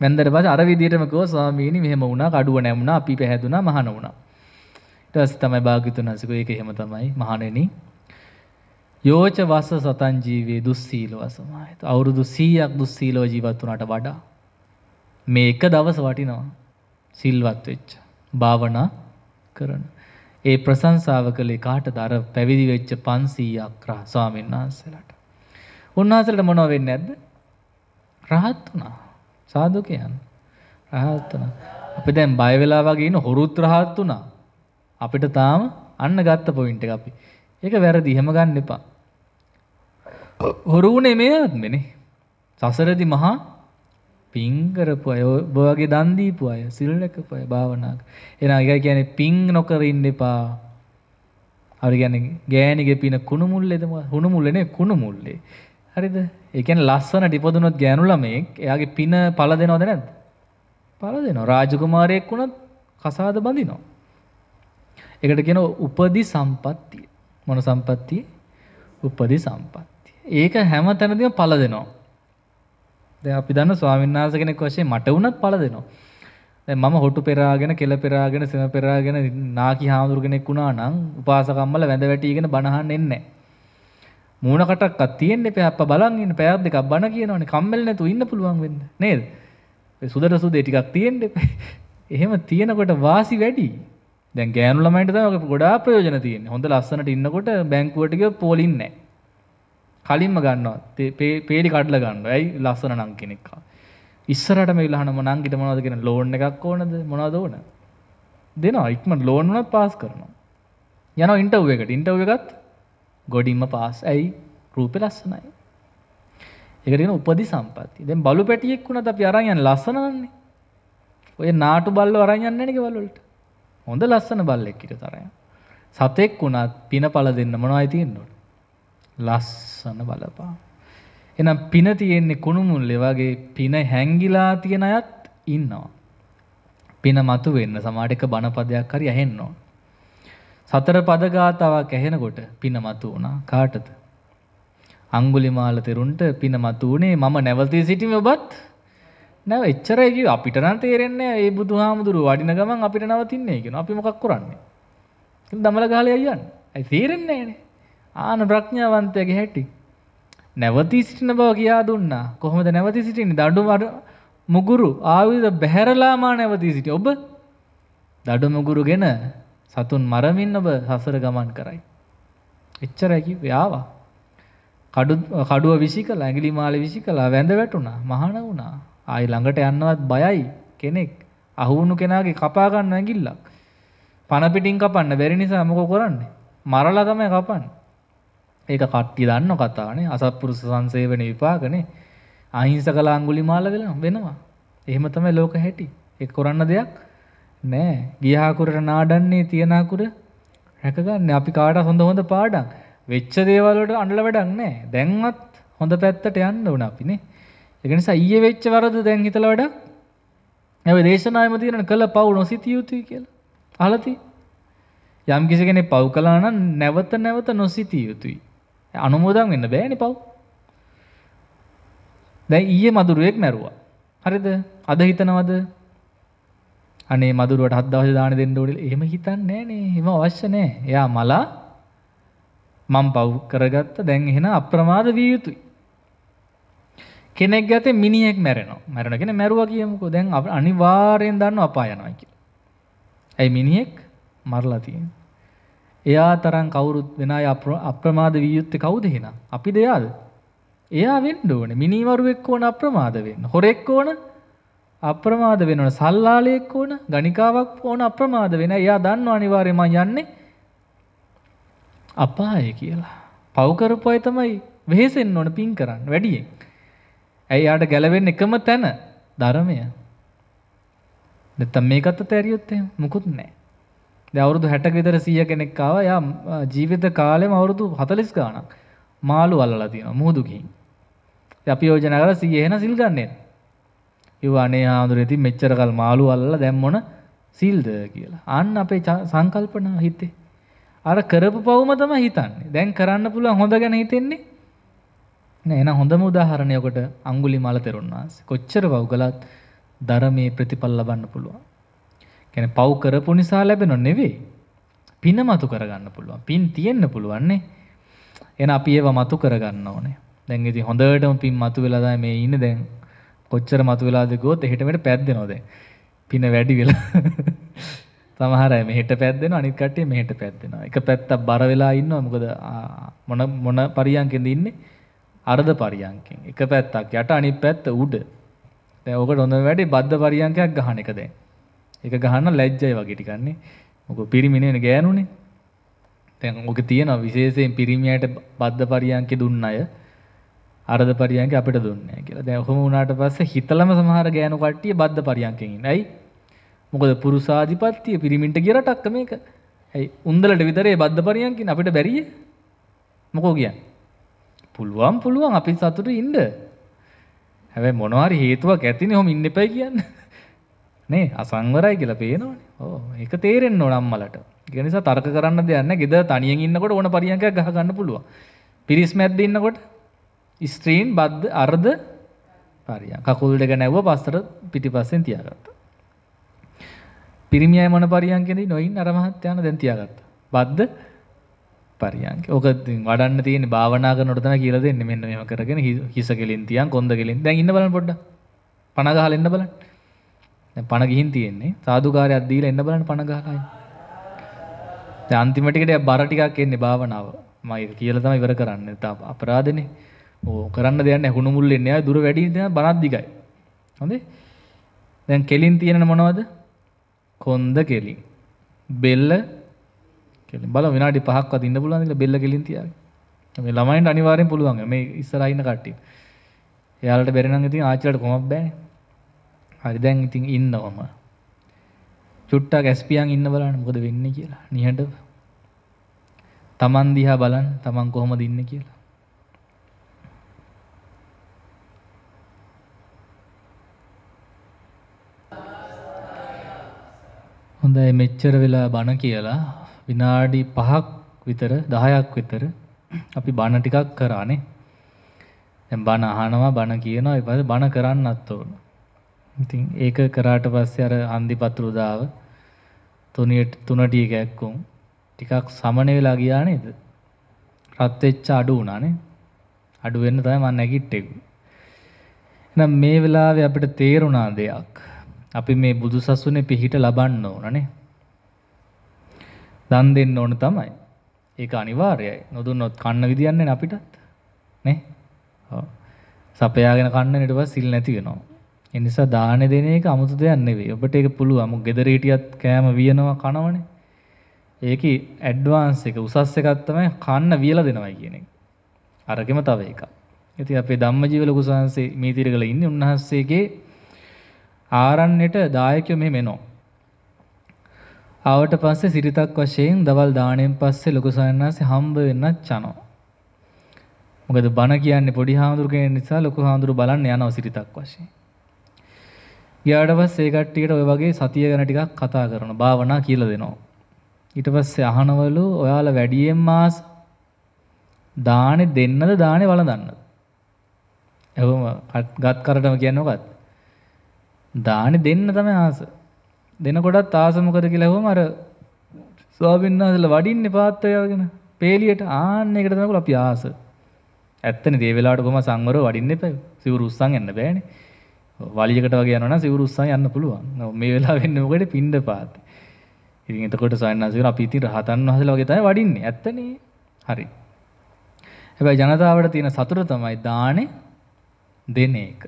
Speaker 1: වැන්දට පස්සේ අර විදියටම කිව්වා ස්වාමීනි මෙහෙම වුණා, කඩුව නැමුණා, අපි පැහැදුනා, මහාන වුණා. ඊට පස්සේ තමයි භාග්‍යතුන් වහන්සේ කිව්වේ ඒක එහෙම තමයි මහානෙනි. යෝච වස සතන් ජීවේ දුස්සීලව සමාහිත. අවුරුදු 100ක් දුස්සීලව ජීවත් වුණාට වඩා මේ එක දවස වටිනවා. සිල්වත් වෙච්ච. භාවනා කරන. ඒ ප්‍රශංසාව කළේ කාටද? අර පැවිදි වෙච්ච 500ක් රහ ස්වාමීන් වහන්සේලාට. උන්වහන්සේලාට මොනව වෙන්නේ නැද්ද? රහත් වුණා. සාදු කියන. රහත් වුණා. අපි දැන් බය වෙලා වගේ ඉන්න හොරුත් රහත් වුණා. අපිට තාම අන්න ගත්ත පොයින්ට් එක අපි. ඒක වැරදි හැම ගන්න එපා. හොරු වුණේ මේ ආත්මෙනේ. සසරදි මහා පිං කරපු අය ඔබ වගේ දන් දීපු අය සිල් රැකපු අය භාවනා එනවා ඒකයි කියන්නේ පිං නොකර ඉන්න එපා. හරි කියන්නේ ගෑණිගේ පින කුණු මුල්ලේද හුණු මුල්ලේ නේ කුණු මුල්ලේ. හරිද? ඒ කියන්නේ ලස්සනට ඉපදුනොත් ගෑනු ළමෙක් එයාගේ පින පළ දෙනවද නැද්ද? පළ දෙනවා. රාජකුමාරයෙක් වුණත් කසාද බඳිනවා. ඒකට කියන උපදි සම්පත්තිය. මොන සම්පත්තිය උපදි සම්පත්තිය. ඒක හැම තැනදිම පල දෙනවා. දැන් අපි දන්න ස්වාමීන් වහන්සේ කෙනෙක් වශයෙන් මට වුණත් පල දෙනවා. දැන් මම හොටු පෙරාගෙන කෙල පෙරාගෙන සෙම පෙරාගෙන නාකි හාමුදුරු කෙනෙක් වුණා නම් උපාසකම්මල වැඳ වැටිගෙන බණහන් එන්නේ නැහැ. මූණ කටක්වත් තියෙන්නේ පැයක්ප බලන් ඉන්න පැයක් දෙකක් බණ කියනවනේ කම්මැලි නැතුව ඉන්න පුළුවන් වෙන්නේ නේද? සුදට සුදේ ටිකක් තියෙන්න එපා. එහෙම තියෙනකොට වාසි වැඩි. දැ ගෑනු ලමයිට දක ගොඩා ප්‍රයෝජන තියෙන් හොඳ ලස්සනට ඉන්නකොට බැංකුවටක පොලින්න කලින්ම ගන්නවා පේඩි කඩල ගන්න ඇයි ලස්සන නං කෙනෙක්කා ඉස්සරට මෙල්ලහන මනංගිට මොනදගෙන ලෝන් එකක් ඕනද මොනාද ඕන දෙනවා ඉක්මට ලෝන්වනත් පාස් කරනවා යන ඉන්ටව් එකට ඉන්ටව් එකත් ගොඩින්ම පාස් ඇයි රූපය ලස්සනයි එකටෙන උපදි සම්පත්ති දැ බලු පැටියෙක් වුණත් අප අරයන් ලස්සනන්නේ ඔය නාටු බල්ල අරයන්න එක වලට හොඳ ලස්සන බල්ලෙක් එක තරය. සතෙක් වුණත් පින පල දෙන්න මොනවා අයිතියෙන්න්නට. ලස්සන බලපා. එනම් පින තියෙන්නේ කුණුමුල්ලෙ වගේ පින හැංගිලා තියෙන අයත් ඉන්නවා. පින මතු වෙන්න සමාටක බණපදයක් හරි ඇහෙන්නවා. සතර පදගාතාවක් ඇහෙනකොට පින මතු වුණා කාටද. අංගුලිමාල තෙරුන්ට පින මතු වනේ මම නැවතී සිටිම ඔබත් නැව එච්චරයක අපිට නම් තේරෙන්නේ ඒ බුදු හාමුදුරු වඩින ගමන් අපිට නවතින්නේ කියන අපි මොකක් කරන්නේ දමල ගාලය යන්න ඇයි තේරෙන්නේ නේ ආන ප්‍රඥාවන්තයගේ හැටි නැවතී සිටින බව කියා දුන්නා කොහොමද නැවතී සිටින්නේ දඩු වඩ මුගුරු ආයුධ බැහැරලාමා නැවතී සිටි ඔබ දඩු මුගුරුගෙන සතුන් මරමින් ඔබ සසර ගමන් කරයි එච්චරයි කිව්වේ ආවා කඩුව විසි කළා ඇඟිලි මාලේ විසි කළා වැඳ වැටුණා මහාන වුණා ආයි ළඟට යන්නවත් බයයි කෙනෙක් අහුවුණු කෙනාගේ කපා ගන්න ඇඟිල්ලක්. පන පිටින් කපන්න බැරි නිසා මොකෝ කරන්නේ? මරලා තමයි කපන්නේ. ඒක කට්ටිය දන්න කතාවනේ අසත්පුරුෂ සංසේවන විපාකනේ. අහිංසක ලාංගුලිමාල වෙනවා. එහෙම තමයි ලෝක හැටි. ඒක කරන්න දෙයක් නෑ. ගියහකුරට නාඩන්නේ තියනකුර රැකගන්න අපි කාට හොඳ හොඳ පාඩම්. වෙච්ච දේවල් වලට අඬලා වැඩක් නෑ. දැන්වත් හොඳ පැත්තට යන්න ඕන අපිනේ. එකනි සයිය වෙච්ච වරද දැන් හිතල වැඩ ඇව දේශනායම තියන කළ පව් නොසිතිය යුතුයි කියලා අලති යම් කිසි කෙනෙ පව් කලාන නැවත නැවත නොසිතිය යුතුයි අනුමෝදන් වෙන්න බෑනි පව් දැ ඊයේ මදුරුවෙක් මැරුවා හරිද අද හිතනවද අනේ මදුරුවට හද්දවශ දාන දෙන්න ඩෝඩල් එහෙම හිතන්න නෑනේ හෙම අවශ්‍යනෑ එයා මලා මං පව් කරගත්ත දැන් එහෙන අප්‍රමාද විය යුතුයි කෙනෙක් ගත මිනිියෙක් මැරෙනවා මැරණගෙන මැරුව කියමුකෝ දැන් අප අනිවාරයෙන් දන්න අපායනයකි. ඇයි මිනිියෙක් මරලතියෙන්. එයා තරන් කවුරුත් වෙන අප්‍රමාද වියයුත්ත කවුද හෙන අපි දෙයාල් එයා වෙන්ඩ ඕන මිනිවරුවෙක් ඕන අප්‍රමාද වෙන්න හොරෙක් ඕන අප්‍රමාද වෙනවන සල්ලාලයෙක් ඕන ගනිකාවක් ඕන අප්‍රමාද වෙන එයා දන්න අනිවාර්යම යන්නේ අපාය කියලා පව්කරපොය තමයි වෙහෙසෙන් ඕන පින් කරන්න වැඩියෙන් ඇයි යාට ගැලවෙන්නේ එකම තැන ධර්මය. නැත්තම් මේකත් අතහැරියොත් එහෙම මුකුත් නැහැ. දැන් අවුරුදු 60 ක විතර 100 කෙනෙක් ආවා. යා ජීවිත කාලෙම අවුරුදු 40 ගාණක් මාළු අල්ලලා තියෙනවා මුහුදු ගිහින්. ඉතින් අපි යෝජනා කරලා 100 එහෙනම් සිල් ගන්න යුවා අනේ ආඳුරේ ඉතින් මෙච්චර කල් මාළු අල්ලලා දැන් මොන සිල්ද කියලා. අන්න අපේ සංකල්පන හිතේ. අර කරපු පවුම තමයි හිතන්නේ. දැන් කරන්න පුළුවන් හොඳ ගැන හිතෙන්නේ එන හොඳම උදාහරණයකොට අංගුලි මල තෙරුන්වාස කොච්චර වව්ගලත් දරමේ ප්‍රතිඵල් ලබන්න පුළුවන්. කැන පව් කරපු නිසා ලැබෙන නෙවේ. පින මතු කරගන්න පුළුවන් පින් තියෙන්න්න පුළුවන්නේ එන අපි ඒව මතු කරගන්න ඕනේ දැන්ගෙති හොඳටම පින් මතු වෙලාදා මේ ඉන්න දැන් කොච්චර මතු වෙලාද ගෝත හෙටමට පැද්ද නොද පින වැඩි වෙලා සමහර මෙහට පැද්දෙන අනිකටේ මෙහට පැත්වෙන එක පැත්තක් බර වෙලා ඉන්න මොකද මොන මොන පරියන්කෙද ඉන්නේ අර්ධ පරියන්කෙන්. එක පැත්තක් යට අනිත් පැත්ත උඩ. දැන් ඔකට හොඳම වැඩේ බද්ධ පරියන්කයක් ගහන එක දැන්. ඒක ගහන්න ලැජ්ජයි වගේ ටිකක් නේ. මොකද පිරිමිනේ ගෑනුනේ. දැන් ඔක තියෙනවා විශේෂයෙන් පිරිමියට බද්ධ පරියන්ක දුන්න අය අරද පරියන්ක අපිට දුන්නේ කියලා. දැන් ඔහොම වුණාට පස්සේ හිතලම සමහර ගෑනු කට්ටිය බද්ධ පරියන්කෙන් ඉන්නේ. ඇයි? මොකද පුරුසාධිපත්‍ය පිරිමින්ට ගිය රටක්ක මේක. ඇයි? උන්දලට විතරේ බද්ධ පරියන්කින් අපිට බැරියේ? මොකෝ කියන්නේ? පුළුවන් පුළුවන් අපි සතුටු ඉන්න. හැබැයි මොනවාරි හේතුවක් ඇතිනේ ඔහොම ඉන්න එපයි කියන්නේ. නේ අසංවරයි කියලා පේනවනේ. ඕ ඒක තේරෙන්න ඕන අම්මලට. ඒක නිසා තර්ක කරන්න දෙයක් නැහැ. ගෙදර තනියෙන් ඉන්නකොට ඕන පරියන්කයක් ගහ ගන්න පුළුවන්. පිරිස් මැද්ද ඉන්නකොට ස්ත්‍රීන් බද්ද අර්ධ පරියන්. කකුල් දෙක නැවුව පස්සට පිටිපස්සෙන් තියාගත්තා. පිරිමියයි මොන පරියන්කෙදී නොයින් අර මහත්යාන දැන් තියාගත්තා. බද්ද පරියන්ක ඕක වඩන්න තියෙන භාවනා කරනටතන කියල දෙන්න මෙන්න මෙම කරගෙන හිස කෙලින් තියන් කොඳ කෙලින් දැ ඉන්න බලන පොඩ්ඩ පනගහල එන්න බලන්න පණ ගිහින් තියෙන්නේ සාධකාරය අදීල එන්න බලන පනගහලයි අන්තිමටිකට බරටිකක් එන්නේ භාවනාව මයි කියලතම ඉවර කරන්න තා අපරාධනේ ඕ කරන්න දෙන්න හුණු මුල් එන්න දුර වැඩි බනද්දිකයි හොඳේ දැන් කෙලින් තියෙන මොනවද කොන්ද කෙලින් බෙල්ල කෙලින් බලමු විනාඩි 5ක්වත් ඉන්න පුළුවන්ද කියලා බෙල්ල කෙලින් තියාගෙන මේ ළමයින්ට අනිවාර්යෙන් පුළුවන් මේ ඉස්සරහා ඉන්න කට්ටිය එයාලට බැරි නම් ඉතින් ආච්චිලට කොහොමද බෑනේ හරි දැන් ඉතින් ඉන්නවම චුට්ටක් ඇස්පියන් ඉන්න බලන්න මොකද වෙන්නේ කියලා නිහඬව තමන් දිහා බලන්න තමන් කොහොමද ඉන්නේ කියලා හොඳයි මෙච්චර වෙලා බණ කියලා විනාඩි 5ක් විතර 10ක් විතර අපි බණ ටිකක් කරානේ. දැන් බණ අහනවා බණ කියනවා ඊට පස්සේ බණ කරන්නත් ඕන. ඉතින් ඒක කරාට පස්සේ අර හන්දිපතුරු දාව තුනියට තුනටි එකක්කුම් ටිකක් සමන වෙලා ගියා නේද? රත් වෙච්ච අඩු වුණානේ. අඩු වෙන්න තමයි මම නැගිට්ටේ. එහෙනම් මේ වෙලාවේ අපිට තේරුණා දෙයක්. අපි මේ බුදුසසුනේ පිහිට ලබන්න ඕනනේ. දන් දෙන්න ඕන තමයි. ඒක අනිවාර්යයි. නොදුන්නොත් කන්න විදියන්නේ නැහැ අපිටත්. නේ? ඔව්. සපයාගෙන කන්න ඊට පස්සේ සිල් නැති වෙනවා. ඒ නිසා දාන දෙන එක 아무තු දෙයක් නෙවෙයි. ඔබට ඒක පුළුවන්. මොකද ගෙදර හිටියත් කෑම වියනවා කනවනේ. ඒකේ ඇඩ්වාන්ස් එක උසස් එකක් තමයි කන්න වියලා දෙනවා කියන එක. අරගෙම තව එකක්. ඉතින් අපේ ධම්මජීව ලොකු සංහසේ මේ තිරගල ඉන්නේ උන්වහන්සේගේ ආරණ්‍යට දායකයෝ මෙහෙම එනවා. ආවට පස්සේ සිරිතක් වශයෙන් දවල් දාණයෙන් පස්සේ ලොකු සයන්නාසේ හම්බ වෙන්නත් චනෝ. මොකද බණ කියන්නේ පොඩි හාමුදුරු කෙනෙක් නිසා ලොකු හාමුදුරු බලන්න යනවා සිරිතක් වශයෙන්. ගියාට පස්සේ ඒ කට්ටියට ওই වගේ සතිය ගැන ටිකක් කතා කරනවා, භාවනා කියලා දෙනවා. ඊට පස්සේ අහනවලු ඔයාලා වැඩියෙන් මාස දානේ දෙන්නද දානේ වළඳන්නද? එවම ගත් කරටම කියන්නේ මොකක්ද? දානේ දෙන්න තමයි ආස. දෙනකොටත් ආස මොකද කියලා ඇහුවම අර ස්වාමීන් වහන්සේලා වඩින්නේ පාත්‍රයගෙන peeliyට ආන්න එකට තමයි අපි ආස. ඇත්තනේ මේ වෙලාවට කොහම සංවරව වඩින්න එපා. සිවුරු උස්සන් යන්න බෑනේ. වලියකට වගේ යනවා නම් සිවුරු උස්සන් යන්න පුළුවන්. මේ වෙලාව වෙන්නේ මොකද පින්ඳ පාත්. ඉතින් එතකොට ස්වාමීන් වහන්සේලා අපි ඉතින් රහතන් වහන්සේලා වගේ තමයි වඩින්නේ. ඇත්තනේ. හරි. හැබැයි ජනතාවට තියෙන සතුට තමයි දානේ දෙන එක.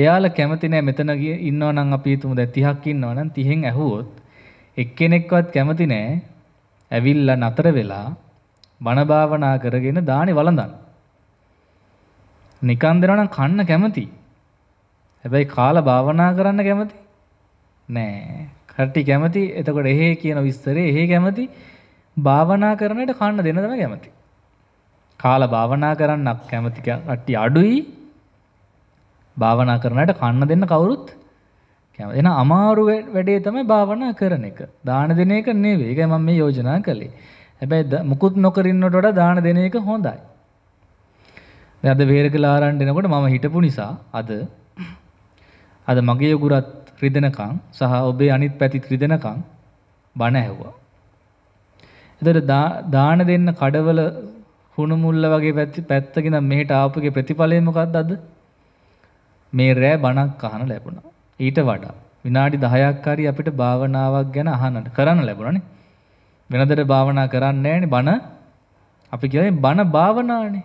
Speaker 1: එයාලා කැමති නෑ මෙතන ඉන්නවා නම් අපි හිතමු දැන් 30ක් ඉන්නවා නම් 30න් ඇහුවොත් එක්කෙනෙක්වත් කැමති නෑ ඇවිල්ලා නතර වෙලා බණ භාවනා කරගෙන දානේ වළඳන්න. නිකන් දෙනවා නම් කන්න කැමති. හැබැයි කාලා භාවනා කරන්න කැමති නෑ. කට්ටි කැමති එතකොට එහෙ කියන විස්තරේ එහෙ කැමති භාවනා කරන්නට කන්න දෙන තමයි කැමති. කාලා භාවනා කරන්නක් කැමති කට්ටි අඩුයි භාවනා කරනට කන්න දෙන්න කවුරුත් එන අමාරු වැඩේ තමයි භාවනා කරන එක. දාන දෙන එක නෙවෙයි. ඒක මම මේ යෝජනා කළේ. හැබැයි මුකුත් නොකරින්නට වඩා දාන දෙන එක හොඳයි. දැන් අද වේරකලා ආරණ්ඩ එනකොට මම හිටපු නිසා අද අද මගේ යුගුරත් රිදෙනකන් සහ ඔබේ අනිත් පැතිත් රිදෙනකන් බණ ඇහුවා. එතකොට දාන දෙන්න කඩවල හුණු මුල්ල වගේ පැත්තකින් මෙහෙට ආපුගේ ප්‍රතිඵලය මොකක්ද අද? මේ රෑ බණක් අහන ලැබුණා. ඊට වඩා විනාඩි 10ක් හරි අපිට භාවනාවක් ගැන අහන්නට කරන්න ලැබුණානේ. වෙනදට භාවනා කරන්නේ නැහැනේ බණ. අපි කියන්නේ බණ භාවනානේ.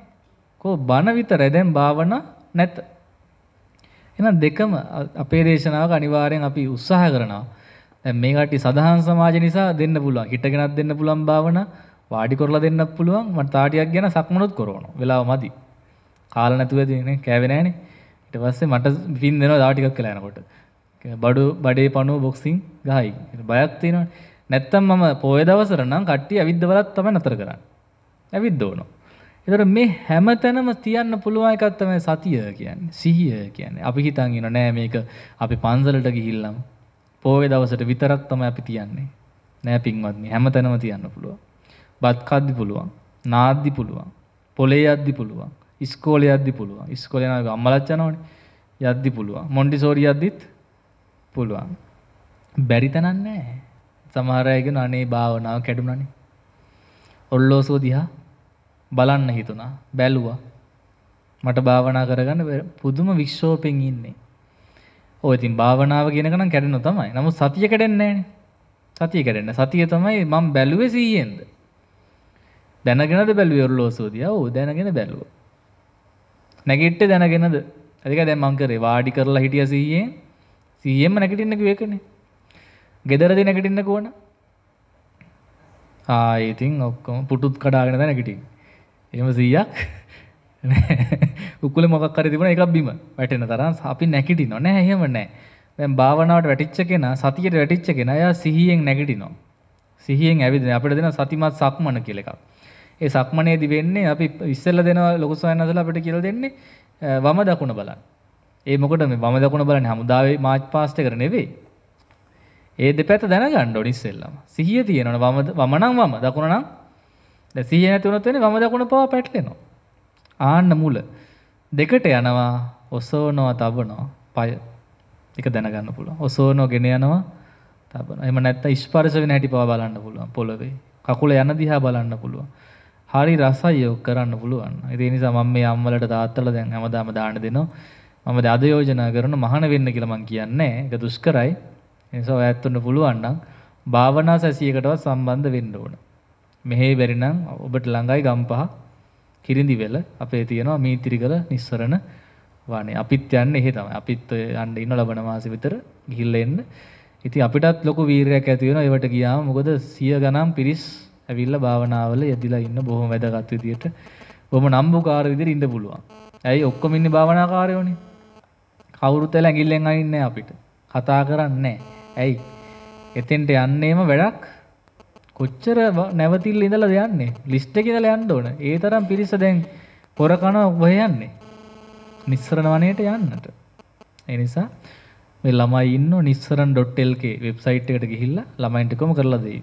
Speaker 1: කෝ බණ විතරයි දැන් භාවනා නැත. එහෙනම් දෙකම අපේ දේශනාවක අනිවාර්යෙන් අපි උත්සාහ කරනවා. දැන් මේ කට්ටිය සදාහන් සමාජ නිසා දෙන්න පුළුවන්. හිටගෙනත් දෙන්න පුළුවන් භාවනා. වාඩි කරලා දෙන්නත් පුළුවන්. මට තාටියක් ගැන සක්මනොත් කරවනවා. වෙලාව මදි. කාලා නැතුව ඇතිනේ කෑවේ නැහනේ. ට පස්සේ මට පින් දෙෙන දාටිකක් කලෑනකොට බඩු බඩේ පනුව බොක්සිං ගහයි බයක්තින නැත්තම් මම පෝය දවසරනම් කට්ටිය ඇවිද්දවලත් තම නතර කරන්න ඇවිද්ද ඕනො එතට මේ හැම තැනම තියන්න පුළුවන් එකත්තම සතිය කියන්න සිහිය කියන්නේ අපි හිතන්ගෙන නෑ මේක අපි පන්සලට ගිහිල්ලම් පෝය දවසට විතරක් තම අපි තියන්නේ නෑ පින්වත්න හැම තැනම තියන්න පුළුව බත්කද්දි පුළුවන් නාද්දි පුළුවන් පොලේ අද්දි පුළුවන් ඉස්කෝල යද්දි පුළුවන් ඉස්කොල යන අම්මලත් යනවනේ යද්දි පුළුවන් මොන්ඩිසෝරි යද්දිත් පුළුවන් බැරි තැනක් නැහැ සමහර අය කියන අනේ භාවනාව කැඩුනනේ ඔල්ලෝසෝ දිහා බලන්න හිතුණා බැලුවා මට භාවනා කරගන්න පුදුම විශ්ෂෝපෙන් ඉන්නේ ඔය ඉතින් භාවනාව කියන එක නම් කැඩෙනවා තමයි නමුත් සතිය කැඩෙන්නේ නැහැ සතිය කැඩෙන්නේ සතිය තමයි මම බැලුවේ 100ෙන්ද දැනගෙනද බැලුවේ ඔල්ලෝසෝ දිහා ඔව් දැනගෙන බැලුවා නැගිට්ට දැනගෙනද ඇක දැමංකරේ වාඩි කරලා හිටිය සීයේ සීයෙන්ම නැකටින්නක වේකන ගෙදරදි නැකටින්න කෝන ආයිතින් ඔක්කොම පුටුත් කඩාගෙන ද නැකටින් එම සීයක් උක්කල මොකක් කර තිබන එකක් බිම වැටෙන තරම් අපි නැකිටි නොන එහෙම නෑ දැම් භාවනාවට වැටිච්ච කෙන සතියට වැටිච්ච කෙන ය සිහියෙන් නැගටිනවා සිහියෙන් ඇවිද අපට දෙන සතිමත් සක්මන කෙලෙකක් ඒ සක්මනේදි වෙන්නේ අපි ඉස්සෙල්ලා දෙනවා ලොකු ස්වාමීන් වහන්සේලා අපිට කියලා දෙන්නේ වම දකුණ බලන්න. ඒ මොකද මේ වම දකුණ බලන්නේ හමුදාවේ මාච් පාස්ට් එකට නෙවෙයි. ඒ දෙපැත්ත දැනගන්න ඕනේ ඉස්සෙල්ලාම. සිහිය තියෙනවනේ වම වම නම් වම දකුණ නම් දැන් සිහිය නැති වුණොත් වෙන්නේ වම දකුණ පවා පැටලෙනවා. ආන්න මුල දෙකට යනවා ඔසවනවා තබනවා පය. ඒක දැනගන්න පුළුවන්. ඔසවනවා ගෙන යනවා තබනවා. එහෙම නැත්නම් ස්පර්ශ වෙන හැටි පවා බලන්න පුළුවන් පොළවේ. කකුල යන දිහා බලන්න පුළුවන්. හරි රසයි ඔක් කරන්න පුළුවන්. ඉතින් ඒ නිසා මම මේ අම්මලට තාත්තලට දැන් හැමදාම දාන්න දෙනවා. මම දැන් අද යෝජනා කරන මහාන වෙන්න කියලා මං කියන්නේ. ඒක දුෂ්කරයි. ඒ නිසා ඔයත් උන්න පුළුවන් නම් භාවනා සැසියකටවත් සම්බන්ධ වෙන්න ඕන. මෙහෙ බැරි නම් ඔබට ළඟයි ගම්පහ කිරිඳිවැල අපේ තියෙනවා මීතිරිගල නිස්සරණ වානේ. අපිත් යන්නේ එහෙ තමයි. අපිත් යන්න ඉන්න ලබන මාසෙ විතර ගිහිල්ලා එන්න. ඉතින් අපිටත් ලොකු වීරයක් ඇති වෙනවා ඒවට ගියාම මොකද 100 ගණන් පිරිස් ඇවිල්ලා භාවනාවල යෙදිලා ඉන්න බොහොම වැදගත් විදියට බොහොම නම්බුකාර විදියට ඉන්න පුළුවන්. ඇයි ඔක්කොම ඉන්නේ භාවනාකාරයෝනේ. කවුරුත් ඇඟිල්ලෙන් අයින් නැහැ අපිට. කතා කරන්නේ ඇයි? එතෙන්ට යන්නේම වැඩක් කොච්චර නැවතිල්ල ඉඳලා යන්නේ? ලිස්ට් එකේ ඉඳලා යන්න ඕන. ඒ තරම් පිරිස දැන් පොර කන ඔබ යන්නේ. නිස්සරණ වනයේට යන්නට. ඒ නිසා මේ ළමයි ඉන්න නිස්සරන්.lk වෙබ්සයිට් එකට ගිහිල්ලා ළමයින්ට කොම කරලා දෙයි.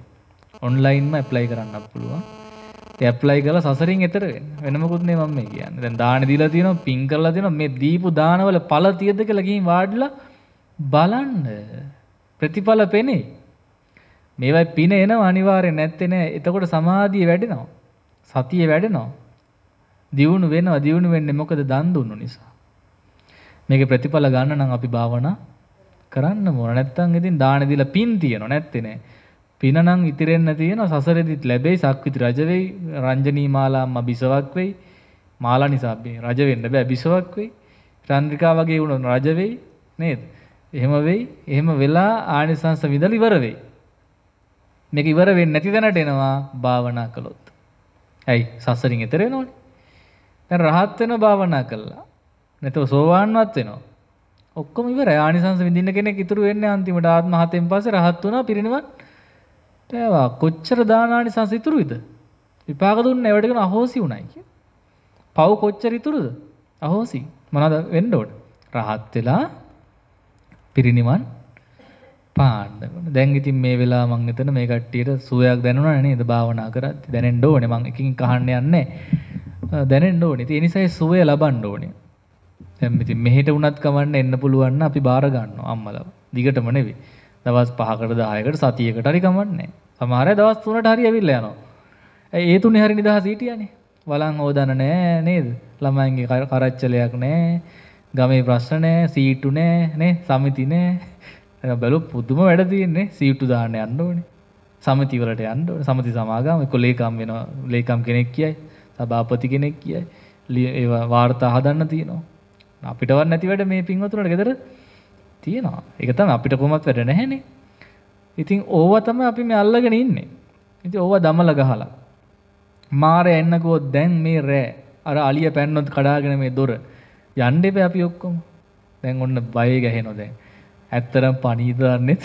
Speaker 1: ඔන්ලයින්ම ඇප්ලයි කරන්න පුළුවන් ඇප්ලයි කල සසරින් එතර වෙනමකුත්නේ මම මේ කියන්න දැන් දාන දීලා තියෙනවා පින් කරලා තියෙනවා මේ දීපු දානවල පල තියද කියලා ගිහින් වාඩිලා බලන්න ප්‍රතිඵල පෙනේ මේවයි පින එනවා අනිවාර්යෙන් නැත්තේ නෑ එතකොට සමාධිය වැඩෙනවා සතිය වැඩෙනවා දියුණු වෙනවා දියුණු වෙන්නේ මොකද දන් දුන්නු නිසා මේක ප්‍රතිඵල ගන්න නම් අපි භාවනා කරන්න ඕන නැත්තම් ඉතින් දාන දීලා පින් තියනවා නැත්තේ නෑ පිනනම් ඉතිරෙන්න තියෙන සසරෙදිත් ලැබෙයි සක්විති රජ වෙයි රංජනී මාලාම්මා බිසවක් වෙයි මාලා නිසා රජ වෙන්න බෑ බිසවක් වෙයි චන්ද්‍රිකා වගේ වුණොත් රජ වෙයි නේද එහෙම වෙයි එහෙම වෙලා ආනිසංස විඳලා ඉවර වෙයි මේක ඉවර වෙන්නේ නැති දැනට එනවා භාවනා කළොත් ඇයි සසරින් එතර වෙනවනේ දැන් රහත් වෙන භාවනා කළා නැතව සෝවාන්වත් වෙනවා ඔක්කොම ඉවරයි ආනිසංස විඳින්න කෙනෙක් ඉතුරු වෙන්නේ අන්තිමට ආත්ම හතෙන් පස්සේ රහත් වුණා පිරිනිවන් පෑවා කොච්චර දානානි සංස ඉතුරුයිද විපාක දුන්න ඒවට කියන අහෝසි උණයි කිය. පව් කොච්චර ඉතුරුද? අහෝසි. මොනවද වෙන්න ඕන? රහත් වෙලා පිරිණිවන් පාන්න ඕන. දැන් ඉතින් මේ වෙලාව මම මෙතන මේ කට්ටියට සුවයක් දැනුණා නේද භාවනා කරද්දී දැනෙන්න ඕනේ මම එකකින් කහන්න යන්නේ දැනෙන්න ඕනේ. ඉතින් ඒ නිසා සුවය ලබන්න ඕනේ. දැන් ඉතින් මෙහෙට වුණත් කමන්න එන්න පුළුවන් අපි බාර ගන්නවා අම්මලව. දිගටම නෙවෙයි. දවස් 5කට 10කට සතියකට හරි කමන්නේ. සමහර අය දවස් 3ට හරි ඇවිල්ලා යනවා. ඒ තුනේ හරි නිදහස හිටියානේ. වලන් ඕදන නෑ නේද? ළමයින්ගේ කරච්චලයක් නෑ. ගමේ ප්‍රශ්න නෑ, සීටු නෑ නේ, සමිති නෑ. බැලු පුදුම වැඩ තියෙන්නේ. සීටු දාන්න යන්න ඕනේ. සමිති වලට යන්න ඕනේ. සමිති සමාගම එක ලේකම් වෙනවා. ලේකම් කෙනෙක් කියයි, සභාපති කෙනෙක් කියයි. ඒවා වාර්තා හදන්න තියෙනවා. අපිටවත් නැති වැඩ මේ පින්වතුන්ට ගෙදර තියෙනවා. ඒක තමයි අපිට කොහොමවත් වැඩ නැහැනේ. ඉතින් ඕව තමයි අපි මේ අල්ලගෙන ඉන්නේ. ඉතින් ඕව දමල ගහලා. මාරය එන්නකෝ දැන් මේ රෑ අර අලිය පැන්නොත් කඩාගෙන මේ දොර යන්න එපේ අපි ඔක්කොම. දැන් ඔන්න බය ගැහෙනවා දැන්. ඇත්තටම පණීද දන්නෙත්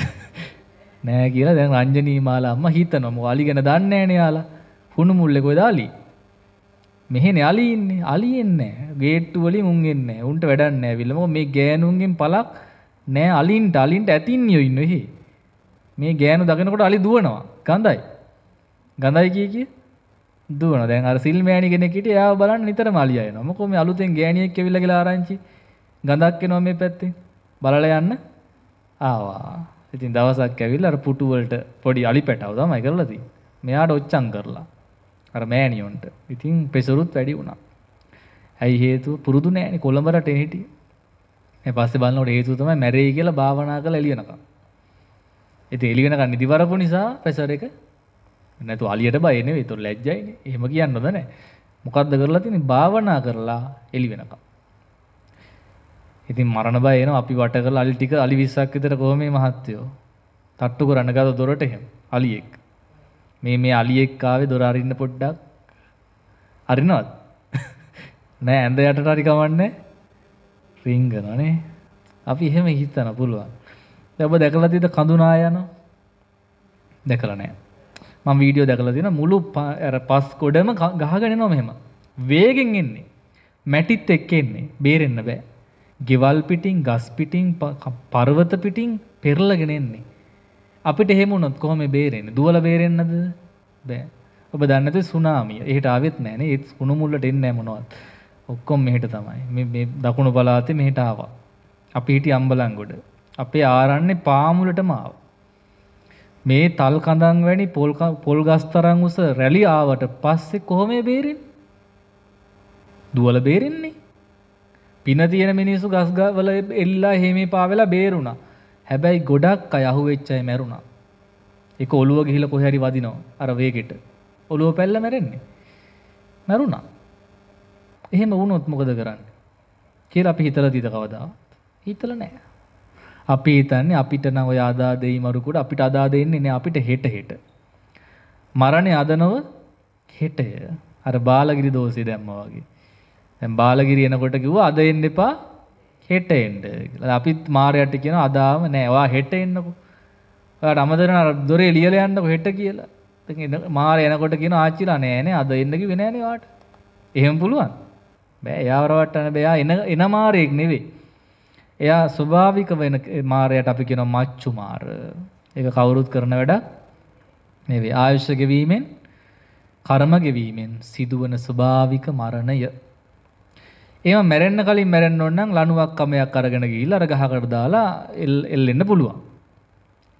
Speaker 1: නෑ කියලා දැන් රංජනී මාලා අම්මා හිතනවා. මොකද අලි ගැන දන්නේ නෑනේ යාලා. හුණු මුල්ලේ කොයිද අලි? මෙහෙනේ අලි ඉන්නේ. අලි එන්නේ නෑ. ගේට්ටු වලින් උන් එන්නේ නෑ. උන්ට වැඩක් නෑ. විල මොකද මේ ගෑනුන්ගෙන් පළක් නෑ අලින්ට අලින්ට ඇතින්යෝ ඉන්න එහි. මේ ගෑනු දකිනකොට අලි දුවනවා. ගඳයි. ගඳයි කිය කිය දුවනවා. දැන් අර සිල්මෑණි කෙනෙක් හිටියේ එයාව බලන්න නිතරම අලි ආයෙනවා. මොකෝ මේ අලුතෙන් ගෑණියෙක් ඇවිල්ලා කියලා ආරංචි. ගඳක් එනවා මේ පැත්තෙන්. බලලා යන්න ආවා. ඉතින් දවසක් ඇවිල්ලා අර පුටු වලට පොඩි අලි පැටව තමයි කරලා තියෙන්නේ. මෙයාට ඔච්චම් කරලා. අර මෑණියොන්ට. ඉතින් පෙසරුත් වැඩි වුණා. ඇයි හේතුව පුරුදු නෑනේ කොළඹ රටේ හිටියේ. මේ පස්සේ බලනකොට හේතුව තමයි මැරෙයි කියලා භාවනා කරලා එළියනකම්. ඒත් එළියනකම් නිදිවරපු නිසා ප්‍රෙෂර් එක නැතු අලියට බය නෙවෙයි. ඒතොර ලැජ්ජයිනේ. එහෙම කියන්න හොඳ නැහැ. මොකද්ද කරලා තියෙන්නේ? භාවනා කරලා එළි වෙනකම්. ඉතින් මරණ බය එනවා. අපි වට කරලා අලි ටික අලි 20ක් විතර කොහොමේ මහත්යෝ. තට්ටු කරන්න ගත්ත දොරට එහෙම. අලියෙක්. මේ මේ අලියෙක් ආවේ දොර අරින්න පොඩ්ඩක්. අරිනවද? නෑ ඇඳ යටට හරි කමන්නේ. රිංගනනේ අපි එහෙම හිතන පුළුවන් දැබ දැකලා තිද කඳුනා යන දැකලනෑ මං වීඩියෝ දැකලා තින මුළු ඇර පස් කොඩම ගහගෙන නො මෙහෙම වේගෙන් එන්නේ මැටිත් එක්ක එන්නේ බේරෙන්න බෑ ගෙවල් පිටිං ගස් පිටිං පර්වත පිටිං පෙරලගෙන එන්නේ අපිට එහෙමුණොත් කොහොම බේරෙන්නේ දුවල බේරෙන්නද බෑ ඔබ දන්නද සුනාමිය ඒට ආවෙත් නෑනේ ඒත් කුණුමුල්ලට එන්නේ නැහැ මොනවත් ඔක්කොම මෙහෙට තමයි. මේ මේ දකුණු පළාතේ මෙහෙට ආවා. අපි හිටියේ අම්බලන්ගොඩ. අපේ ආරන්නේ පාමුලටම ආවා. මේ තල් කඳන් වැනි පොල් පොල් ගස් තරම් උස රැලි ආවට පස්සේ කොහොමද බේරෙන්නේ? දුවල බේරෙන්නේ. පින තියෙන මිනිස්සු ගස් වල එල්ලා හේමේ පාවෙලා බේරුණා. හැබැයි ගොඩක් අය අහුවෙච්ච අය මැරුණා. ඒක ඔළුව ගිහිලා කොහේ හරි වදිනවා අර වේගෙට. ඔළුව පැල්ල මැරෙන්නේ. මැරුණා. එහෙම වුණොත් මොකද කරන්න. කියල අපි හිතල තිද කවදාවත් හිතල නෑ. අපි හිතන්නේ අපිට නව අදා දෙයි මරුකුට අපිට අදා දෙන්නේ නෑ අපිට හෙට හෙට. මරණය අදනව හෙටය අර බාලගිරි දෝසේ දැම්ම වගේ. ඇම් බාලගිරි එනකොට කිව්ව අද එන්න එපා හෙට එන්ඩ අපිත් මාරයට කියන අදාම නෑවා හෙට එන්නකු. අමදරන දොරේ ලියල යන්නක හෙට කියලා මාර එනකොට කියන ආච්චිලා නෑනේ අද එන්නකි වෙනෑනවාට එහෙම පුළුවන්. බෑ එයා රවට්ටන්න බෑ එන එන මාරයෙක් නෙවෙයි. එයා ස්වභාවික වෙන මාරයට අපි කියනවා මච්චු මාර. ඒක කවුරුත් කරන වැඩක් නෙවෙයි. ආයුෂ ගෙවීමෙන් කර්ම ගෙවීමෙන් සිදුවන ස්වභාවික මරණය. ඒව මැරෙන්න කලින් මැරෙන්න ඕන නම් ලණුවක් කමයක් අරගෙන ගිහිල්ලා අර ගහකට දාලා එල්ලෙන්න පුළුවන්.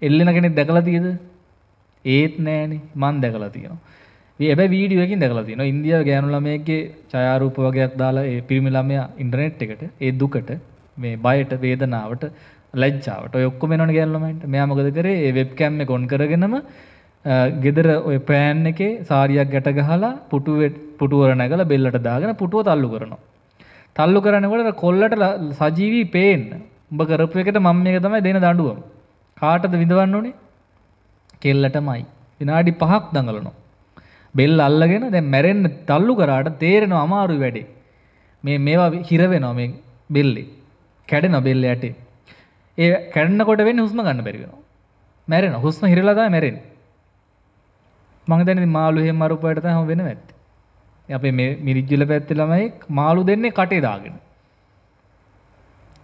Speaker 1: එල්ලෙන කෙනෙක් දැකලා තියද? ඒත් නෑනේ. මං දැකලා තියෙනවා. එම වීඩියුවකින් දැකලා තියෙනවා ඉන්දියාව ගෑනු ළමයෙක්ගේ ඡායාරූප වගේක් දාලා ඒ පිරිමි ළමයා ඉන්ටර්නෙට් එකට ඒ දුකට මේ බයට වේදනාවට ලැජ්ජාවට ඔය ඔක්කොම එනවනේ ගෑනු ළමයින්ට මෙයා මොකද කරේ ඒ වෙබ් කැම් එක ඔන් කරගෙනම ගෙදර ඔය පෑන් එකේ සාරියක් ගැට ගහලා පුටුවේ පුටුවර නැගලා බෙල්ලට දාගෙන පුටුව තල්ලු කරනවා තල්ලු කරනකොට කොල්ලට සජීවී පේන්න උඹ කරපු එකට මම මේක තමයි දෙන දඬුවම කාටද විඳවන්න ඕනේ කෙල්ලටමයි විනාඩි 5ක් දඟලනවා බෙල් අල්ලගෙන දැ මැරෙන්න්න තල්ලු කරාට තේරෙන අමාරු වැඩේ මේ මේවා හිරවෙනවා මේ බෙල්ලි කැඩෙන බෙල්ල ඇටේ ඒ කැඩන්නකොට වෙන්න හුස්ම ගන්න බැරිෙනවා මැරෙන හුස්ම හිරලදා මැරෙන් මංදැන මාළුහෙ මරුපයට හම වෙන ඇත් අපේ මේ මිරිජ්ජුල පැත්තිලමයි මාළු දෙන්නේ කටේ දාගෙන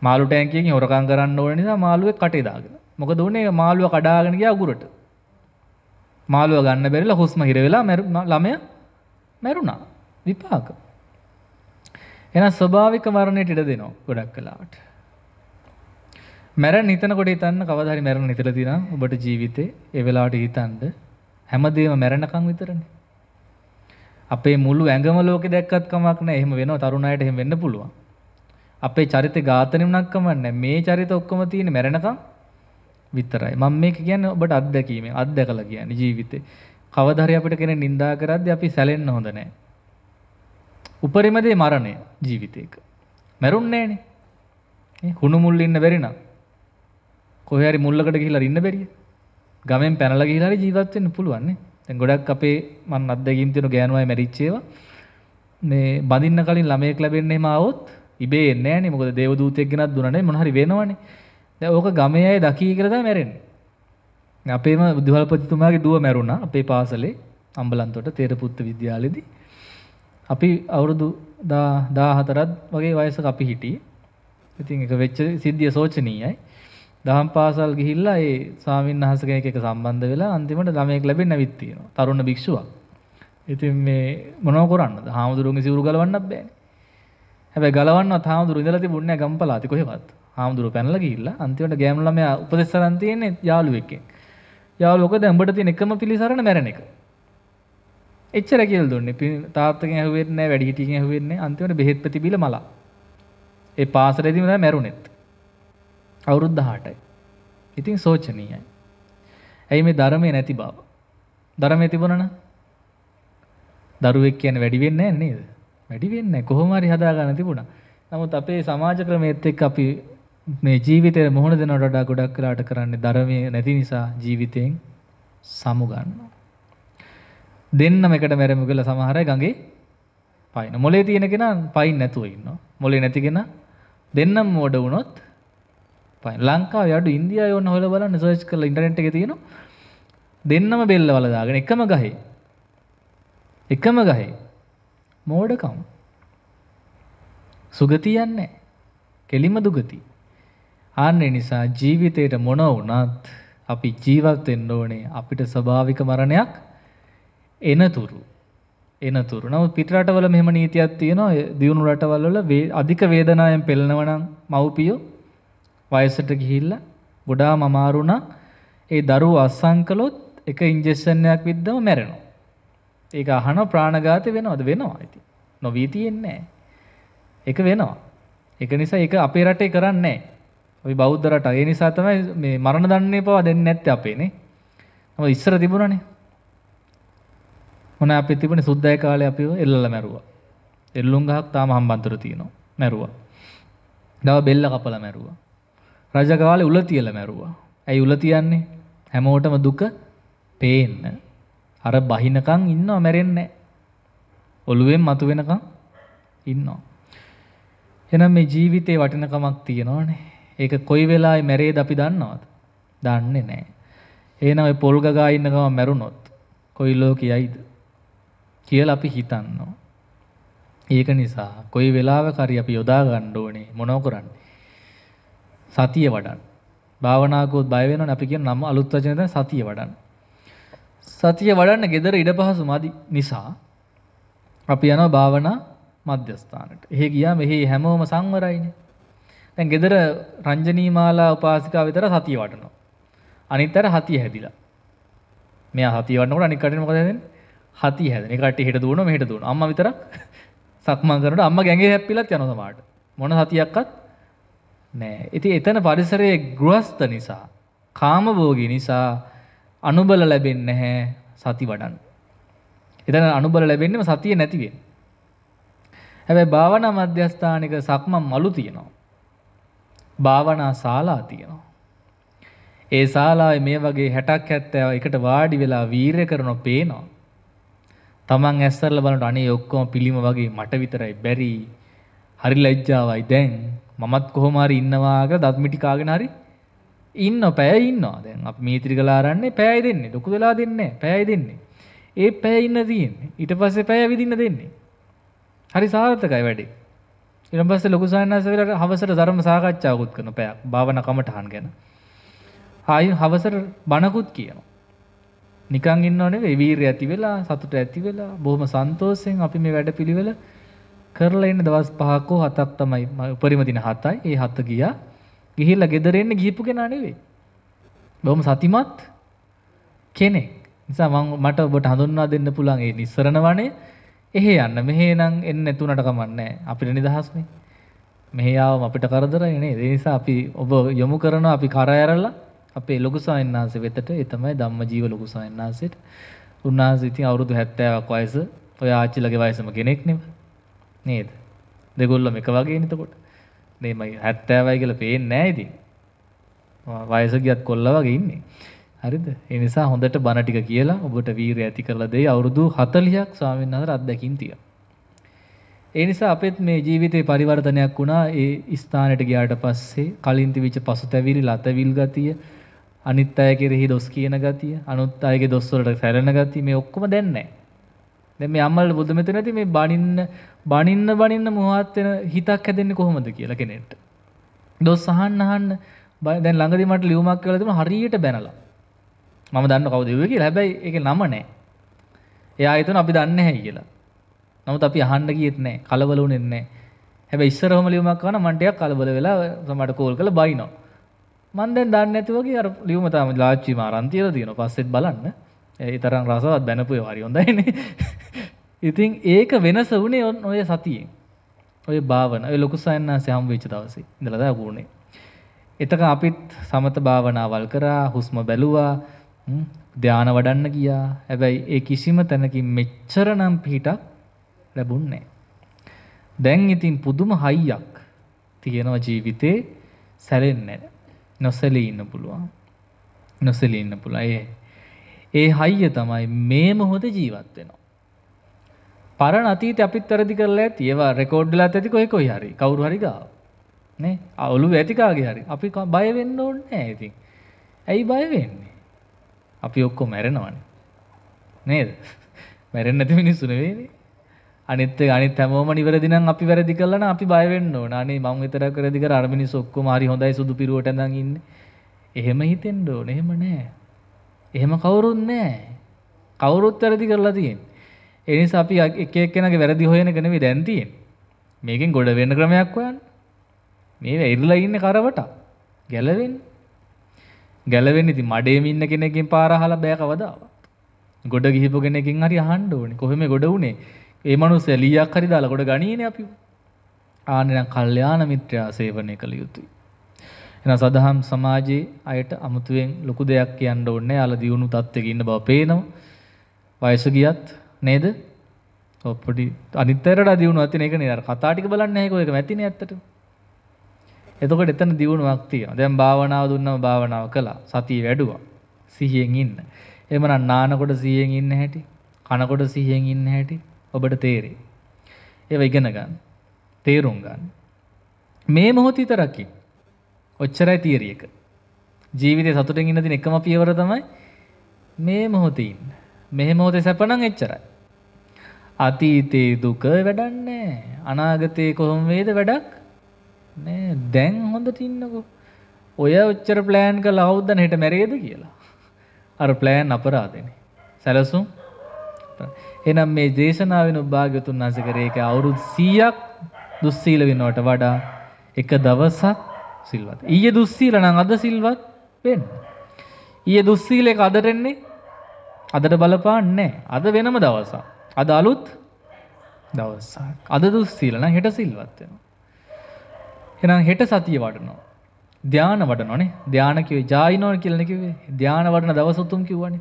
Speaker 1: මාළු ටැන්කින් හොරකං කරන්න ඕන නිසා මාළුවේ කටේ දාගෙන මොක දුන්නේ මාළුව කඩාගෙන ගියා උගුරට මාළුව ගන්න බැරිලා හුස්ම හිර වෙලා ළමය මැරුණා විපාක. එහෙනම් ස්වභාවික මරණයට ඉඩ දෙනවා ගොඩක් කලාවට. මැරෙන්න හිතනකොට හිතන්න කවදා හරි මැරෙන්න හිතලා තියෙනවා ඔබට ජීවිතේ ඒ වෙලාවට හිතන්න හැමදේම මැරෙනකන් විතරනේ. අපේ මුළු ඇඟම ලෝකෙ දැක්කත් කමක් නැහැ. එහෙම වෙනවා තරුණ අයට එහෙම වෙන්න පුළුවන්. අපේ චරිත ඝාතනෙ වුණක් කමක් නැහැ. මේ චරිත ඔක්කොම තියෙන්නේ මැරෙනකම් විතරයි මම මේක කියන්නේ ඔබට අත්දැකීමෙන් අත්දැකලා කියන්නේ ජීවිතේ කවදාහරි අපිට කෙනෙක් නිඳා කරද්දී අපි සැලෙන්න හොඳ නැහැ උපරිම දේ මරණය ජීවිතේක මැරුන්නේ නැහනේ හුණු මුල් ඉන්න බැරි නම් කොහේ හරි මුල්ලකට ගිහිලා ඉන්න බැරිය ගමෙන් පැනලා ගිහිලා හරි ජීවත් වෙන්න පුළුවන් නේ දැන් ගොඩක් අපේ මම අත්දැකීම් තියෙන ගෑනු අය මැරිච්ච ඒවා මේ බඳින්න කලින් ළමයෙක් ලැබෙන්න එහෙම આવොත් ඉබේ එන්නේ නැහනේ මොකද දේවදූතයෙක් ගෙනත් දුන්නනේ මොන හරි වෙනවනේ දැන් ඕක ගමේ අය දකී කියලා තමයි මැරෙන්නේ. අපේම බුද්ධවල්පතිතුමාගේ දුව මැරුණා අපේ පාසලේ අම්බලන්තොට තේරපුත්ත විද්‍යාලයේදී. අපි අවුරුදු 14ක් වගේ වයසක අපි හිටියේ. ඉතින් ඒක වෙච්ච සිද්ධිය සෝචනීයයි. දහම් පාසල් ගිහිල්ලා ඒ ස්වාමීන් වහන්සේ කෙනෙක් එක්ක සම්බන්ධ වෙලා අන්තිමට ළමයෙක් ලැබෙන්නවිත් තියෙනවා. තරුණ භික්ෂුවක්. ඉතින් මේ මොනව කරන්නද? හාමුදුරුවන්ගේ සිවුරු ගලවන්නත් බෑනේ. හැබැයි ගලවන්නත් හාමුදුරුවෝ ඉඳලා තිබුණේ නැහැ ගම්පලාති කොහෙවත්. හාමුදුරුවෝ පැනලා ගිහිල්ලා අන්තිමට ගෑනු ළමයා උපදෙස් අරන් තියෙන්නේ යාළුවෙක්ගෙන්. යාළුවෝ මොකද උඹට තියෙන එකම පිළිසරණ මැරෙන එක. එච්චර කියලා දුන්නේ. තාත්තගෙන් ඇහුවෙත් නැහැ, වැඩිහිටියගෙන් ඇහුවෙත් නැහැ. අන්තිමට බෙහෙත් ප්‍රති බිල මලා. ඒ පාසලේදීම තමයි මැරුණෙත්. අවුරුදු 18යි. ඉතින් සෝචනීයයි. ඇයි මේ ධර්මයේ නැති බව? ධර්මයේ තිබුණා නම් දරුවෙක් කියන්නේ වැඩි වෙන්නේ නැහැ නේද? වැඩි වෙන්නේ නැහැ. කොහොම හරි හදාගන්න තිබුණා. නමුත් අපේ සමාජ ක්‍රමයේත් එක්ක අපි මේ ජීවිතය මුහුණ දෙනවට වඩා ගොඩක් වෙලාට කරන්නේ ධර්මයේ නැති නිසා ජීවිතයෙන් සමු ගන්නවා. දෙන්නම එකට මැරෙමු කියලා සමහර අය ගඟේ පයින්න. මොලේ තියෙන කෙනා පයින් නැතුව ඉන්නවා. මොලේ නැති කෙනා දෙන්නම මොඩ වුණොත් පයින්. ලංකාවේ අඩු ඉන්දියාවේ ඕන හොයලා බලන්න සර්ච් කරලා ඉන්ටර්නෙට් එකේ තියෙනවා. දෙන්නම බෙල්ල වල දාගෙන එකම ගහේ. එකම ගහේ. මෝඩකම්. සුගතියන්නේ. කෙලිම දුගතිය. අන්න නිසා ජීවිතයට මොන වුණත් අපි ජීවත් වෙන්න ඕනේ අපිට ස්වභාවික මරණයක් එනතුරු. එනතුරු. නමුත් පිට රටවල මෙහෙම නීතියක් තියෙනවා දියුණු රටවල් වල අධික වේදනාවෙන් පෙළෙනවා නම් මව්පියෝ වයසට ගිහිල්ලා ගොඩාම අමාරු නම් ඒ දරුවෝ අස්සම් කළොත් එක ඉන්ජෙක්ෂන් එකක් විද්දම මැරෙනවා. ඒක අහන ප්‍රාණඝාතය වෙනවද වෙනවා ඉතින්. නොවී තියෙන්නේ නැහැ. ඒක වෙනවා. ඒක නිසා ඒක අපේ රටේ කරන්නේ නැහැ. අපි බෞද්ධ රට. ඒ නිසා තමයි මේ මරණ දන්නේ පවා දෙන්නේ නැත්තේ අපේ නේ. මොකද ඉස්සර තිබුණානේ. මොන අපි තිබුණේ සුද්දාය කාලේ අපිව එල්ලලා මැරුවා. එල්ලුම් ගහක් තාම හම්බන්තොට තියෙනවා. මැරුවා. දව බෙල්ල කපලා මැරුවා. රජ කාලේ උල තියලා මැරුවා. ඇයි උල තියන්නේ? හැමෝටම දුක පේන්න. අර බහිනකන් ඉන්නව මැරෙන්නේ ඔළුවෙන් මතු වෙනකන් ඉන්නවා. එහෙනම් මේ ජීවිතේ වටිනකමක් තියෙනවනේ. ඒක කොයි වෙලාවේ මැරේද අපි දන්නවද? දන්නේ නැහැ. එහෙනම් ඔය පොල් ගගා ඉන්න ගම මැරුණොත් කොයි ලෝකයයිද කියලා අපි හිතන්නවා. ඒක නිසා කොයි වෙලාවක හරි අපි යොදා ගන්න ඕනේ මොනව කරන්නේ? සතිය වඩන්න. භාවනාවකෝත් බය වෙනවනේ අපි කියන නම් අලුත් වචන දැන් සතිය වඩන්න. සතිය වඩන්න gedara ඉඩ පහසු මදි නිසා අපි යනවා භාවනා මධ්‍යස්ථානට. එහි ගියාම එහි හැමෝම සංවරයිනේ. දැන් ගෙදර රංජනී මාලා උපාසිකාව විතර සතිය වටනවා. අනිත් අර හතිය හැදිලා. මෙයා හතිය වටනකොට අනිත් කටේ මොකද හැදෙන්නේ? හතිය හැදෙන. ඒ කට්ටිය හෙට දුවනවා මෙහෙට දුවනවා. අම්මා විතරක් සක්මන් කරනකොට අම්මා ගැඟේ හැප්පිලත් යනවා සමහරට. මොන හතියක්වත් නෑ. ඉතින් එතන පරිසරයේ ගෘහස්ත නිසා, කාමභෝගී නිසා අනුබල ලැබෙන්නේ නැහැ සති වඩන්න. එතන අනුබල ලැබෙන්නේම සතිය නැති වෙන්නේ. හැබැයි භාවනා මධ්‍යස්ථානික සක්මන් මලු තියෙනවා. භාවනා ශාලා තියෙනවා. ඒ ශාලාවේ මේ වගේ 60ක් 70 එකට වාඩි වෙලා වීරය කරනෝ පේනවා. Taman ඇස්සරලා බලනකොට අනේ ඔක්කොම පිළිම වගේ මට විතරයි බැරි. හරි ලැජ්ජාවයි දැන්. මමත් කොහොම හරි ඉන්නවා කියලා දත් මිටි කාගෙන හරි ඉන්නවා පැය ඉන්නවා. දැන් අපි මීත්‍රිගල ආරන්නේ පැයයි දෙන්නේ. ලොකු වෙලා දෙන්නේ පැයයි දෙන්නේ. ඒ පැය ඉන්න තියෙන්නේ. ඊට පස්සේ පැය විදින්න දෙන්නේ. හරි සාර්ථකයි වැඩේ. ඉරම්බස්ස ලොකුසාන්සකට හවසට ධර්ම සාකච්ඡාවකුත් කන පැයක් භාවන කමටහන් ගැන. හායි හවසර බණකුත් කියනවා. නිකං ඉන්නවනේ වීර ඇති වෙලා සතුට ඇති වෙලා බොහොම සන්තෝසයෙන් අපි මේ වැඩ පිළිවෙල කරලා එන්න දවස් පහකෝ හතක් තමයි උපරිම දින හතයි. ඒ හත ගියා. ගිහිල්ලා ගෙදර එන්න ගිහිපු කෙනා නෙවෙයි. බොහොම සතිමත් කෙනෙක්. නිසා මම මට ඔබට හඳුන්වා දෙන්න පුළුවන් ඒ නිස්සරණ වනේ එහෙ යන්න මෙහේ නම් එන්න නැතුණට කමන්නේ අපිට නිදහස්නේ. මෙහේ ආවම අපිට කරදරයි නේද? ඒ නිසා අපි ඔබ යොමු කරනවා අපි කර ඇරලා අපේ ලොකු සායන්නාංශ වෙතට ඒ තමයි ධම්මජීව ලොකු සායන්නාංශයට. උන්වහන්සේ ඉතින් අවුරුදු 70ක් වයස ඔය ආච්චිලගේ වයසම කෙනෙක් නෙව. නේද? දෙගොල්ලම එක වගේනේ එතකොට. මේ මම 70යි කියලා පේන්නේ නැහැ ඉතින්. වයස ගියත් කොල්ල වගේ ඉන්නේ. හරිද? ඒ නිසා හොඳට බණ ටික කියලා ඔබට වීරිය ඇති කරලා දෙයි අවුරුදු 40ක් ස්වාමීන් වහන්සේ අත්දැකීම් තියෙනවා. ඒ නිසා අපෙත් මේ ජීවිතේ පරිවර්තනයක් වුණා. ඒ ස්ථානෙට ගියාට පස්සේ කලින් තිබිච්ච පසුතැවිලි, ලතවිල් ගතිය, අනිත් අය කෙරෙහි දොස් කියන ගතිය, අනුත් අයගේ දොස් වලට සැලෙන ගතිය මේ ඔක්කොම දැන් නැහැ. දැන් මේ අම්මල් බුදු මෙතන ඇති මේ බණින්න බණින්න බණින්න මොහොත් වෙන හිතක් හැදෙන්නේ කොහොමද කියලා කෙනෙක්ට. දොස් අහන්න අහන්න දැන් ළඟදී මට ලියුමක් කියලා දුන්නා හරියට බැනලා. මම දන්න කවදව කිය හැබැයි එක නම නෑ එයා එතුන අපි දන්න හැ කියලා නමුත් අපි අහන්ඩ ගියත් නෑ කලවලුන් එන්නේ හැබ ඉස්සරහම ලියුමක් වන මටයක් කලබල වෙලා සමට කෝල් කළ බයිනෝ මන්දැන් දන්න ඇතුවගේ අර ලියුමතම ලාච්චි මාරන්තියල දයන පස්සෙත් බලන්න ඒ තරම් රසවත් දැනපුය වරි හොඳයින ඉතින් ඒක වෙනස වනේ ඔන්න ඔය සතියෙන් ඔය භාවන ලොකු සයන්න සයම් වෙච්ච දවසේ දලදා ගුණේ එතක අපිත් සමත භාවනාවල් කරා හුස්ම බැලුවා ධ්‍යාන වඩන්න ගියා. හැබැයි ඒ කිසිම තැනකින් මෙච්චරනම් පිහිටක් ලැබුන්නේ දැන් ඉතින් පුදුම හයියක් තියෙනවා ජීවිතේ සැලෙන්නේ නොසැලී ඉන්න පුළුවන්. නොසැලී ඉන්න පුළුවන්. ඒ ඒ හයිය තමයි මේ මොහොතේ ජීවත් වෙනවා. පරණ අතීතේ අපිත් වැරදි කරලා ඇති. ඒවා රෙකෝඩ් වෙලා ඇති කොයි කොයි හරි. කවුරු හරි ගාව. නේ? ඔළුව ඇති කාගේ හරි. අපි බය වෙන්න ඕනේ නැහැ ඉතින්. ඇයි බය වෙන්නේ? අපි ඔක්කො මැරෙනවන නේද මැරෙන්නති මිනිස්සුනවේද අනිත්ත අනිත් හැමෝම නිවැරදිනම් අපි වැරදි කරලන අපි බයවෙන්න ඕනේ මං විතර කරදික අරමිනි සොක්කො මාරි හොඳයි සුදු පිරුවට දඟන්න එහෙම හිතෙන්ඩ ඕන එහෙම නෑ එහෙම කවුරුන් නෑ කවුරුත් වැරදි කරලා තියෙන් එනිස් අපි එකක් කෙනගේ වැරදි හොයන කෙනවි දැන්තියෙන් මේකින් ගොඩ වෙන්න ක්‍රමයක් ඔයන් මේ ඉල්ලා ඉන්න කරවට ගැලවෙන්න ගැලවෙන්න ඉති මඩේම ඉන්න කෙනෙකින් පාරහල බෑකවදාව. ගොඩ ගිහිපු කෙනෙකින් හරි හන්ඩ ඕන කොහෙම ගොඩ වුණේ ඒ මනු සැලියක් හරි දාලා ගොඩ ගනීන අපි ආනනම් කල්්‍යයාන මිත්‍රයා සේවනය කළ යුතුයි. එන සදහම් සමාජයේ අයට අමුතුවෙන් ලොකු දෙයක් කියන්න ඔන්න අල දියුණු තත්වක ඉන්න බව පේනවා වයස ගියත් නේද ඔපටි අනිතරට දියුණු අතිනක නිර කතාටික බලන්න හැකෝ එක මැතින ඇත්තට එතකොට එතන දියුණුවක් තියෙනවා. දැන් භාවනාව දුන්නම භාවනාව කළා. සතිය වැඩුවා. සිහියෙන් ඉන්න. එහෙමනම් නානකොට සිහියෙන් ඉන්න හැටි, කනකොට සිහියෙන් ඉන්න හැටි ඔබට තේරෙයි. ඒව ඉගෙන ගන්න. තේරුම් ගන්න. මේ මොහොත විතරක් ඉන්න. ඔච්චරයි තියරි එක. ජීවිතේ සතුටින් ඉන්න දින එකම පියවර තමයි මේ මොහොතේ ඉන්න. මේ මොහොතේ සැප නම් එච්චරයි. අතීතේ දුක වැඩක් නැහැ. අනාගතේ කොහොම වේද වැඩක් නෑ දැන් හොඳට ඉන්නකෝ ඔය ඔච්චර ප්ලෑන් කළ අවුද්දන හෙට මැරේද කියලා අර ප්ලෑන් අපරාදනේ සැලසුම් එනම් මේ දේශනාවෙන භාග්‍යතුන් වහන්සේ කරේ ඒක අවුරුදු 100ක් දුස්සීල වෙනවට වඩා එක දවසක් සිල්වත් ඊයේ දුස්සීල නම් අද සිල්වත් වෙන්න ඊයේ දුස්සීලයක අදට එන්නේ අදට බලපාන්නේ අද වෙනම දවසක් අද අලුත් දවසක් අද දුස්සීල නම් හෙට සිල්වත් වෙනවා එහෙනම් හෙට සතිය වඩනවා. ධාන වඩනවානේ. ධාන කිව්වේ ජායිනෝන කියලා කිව්වේ. ධාන වඩන දවස් උතුම් කිව්වනේ.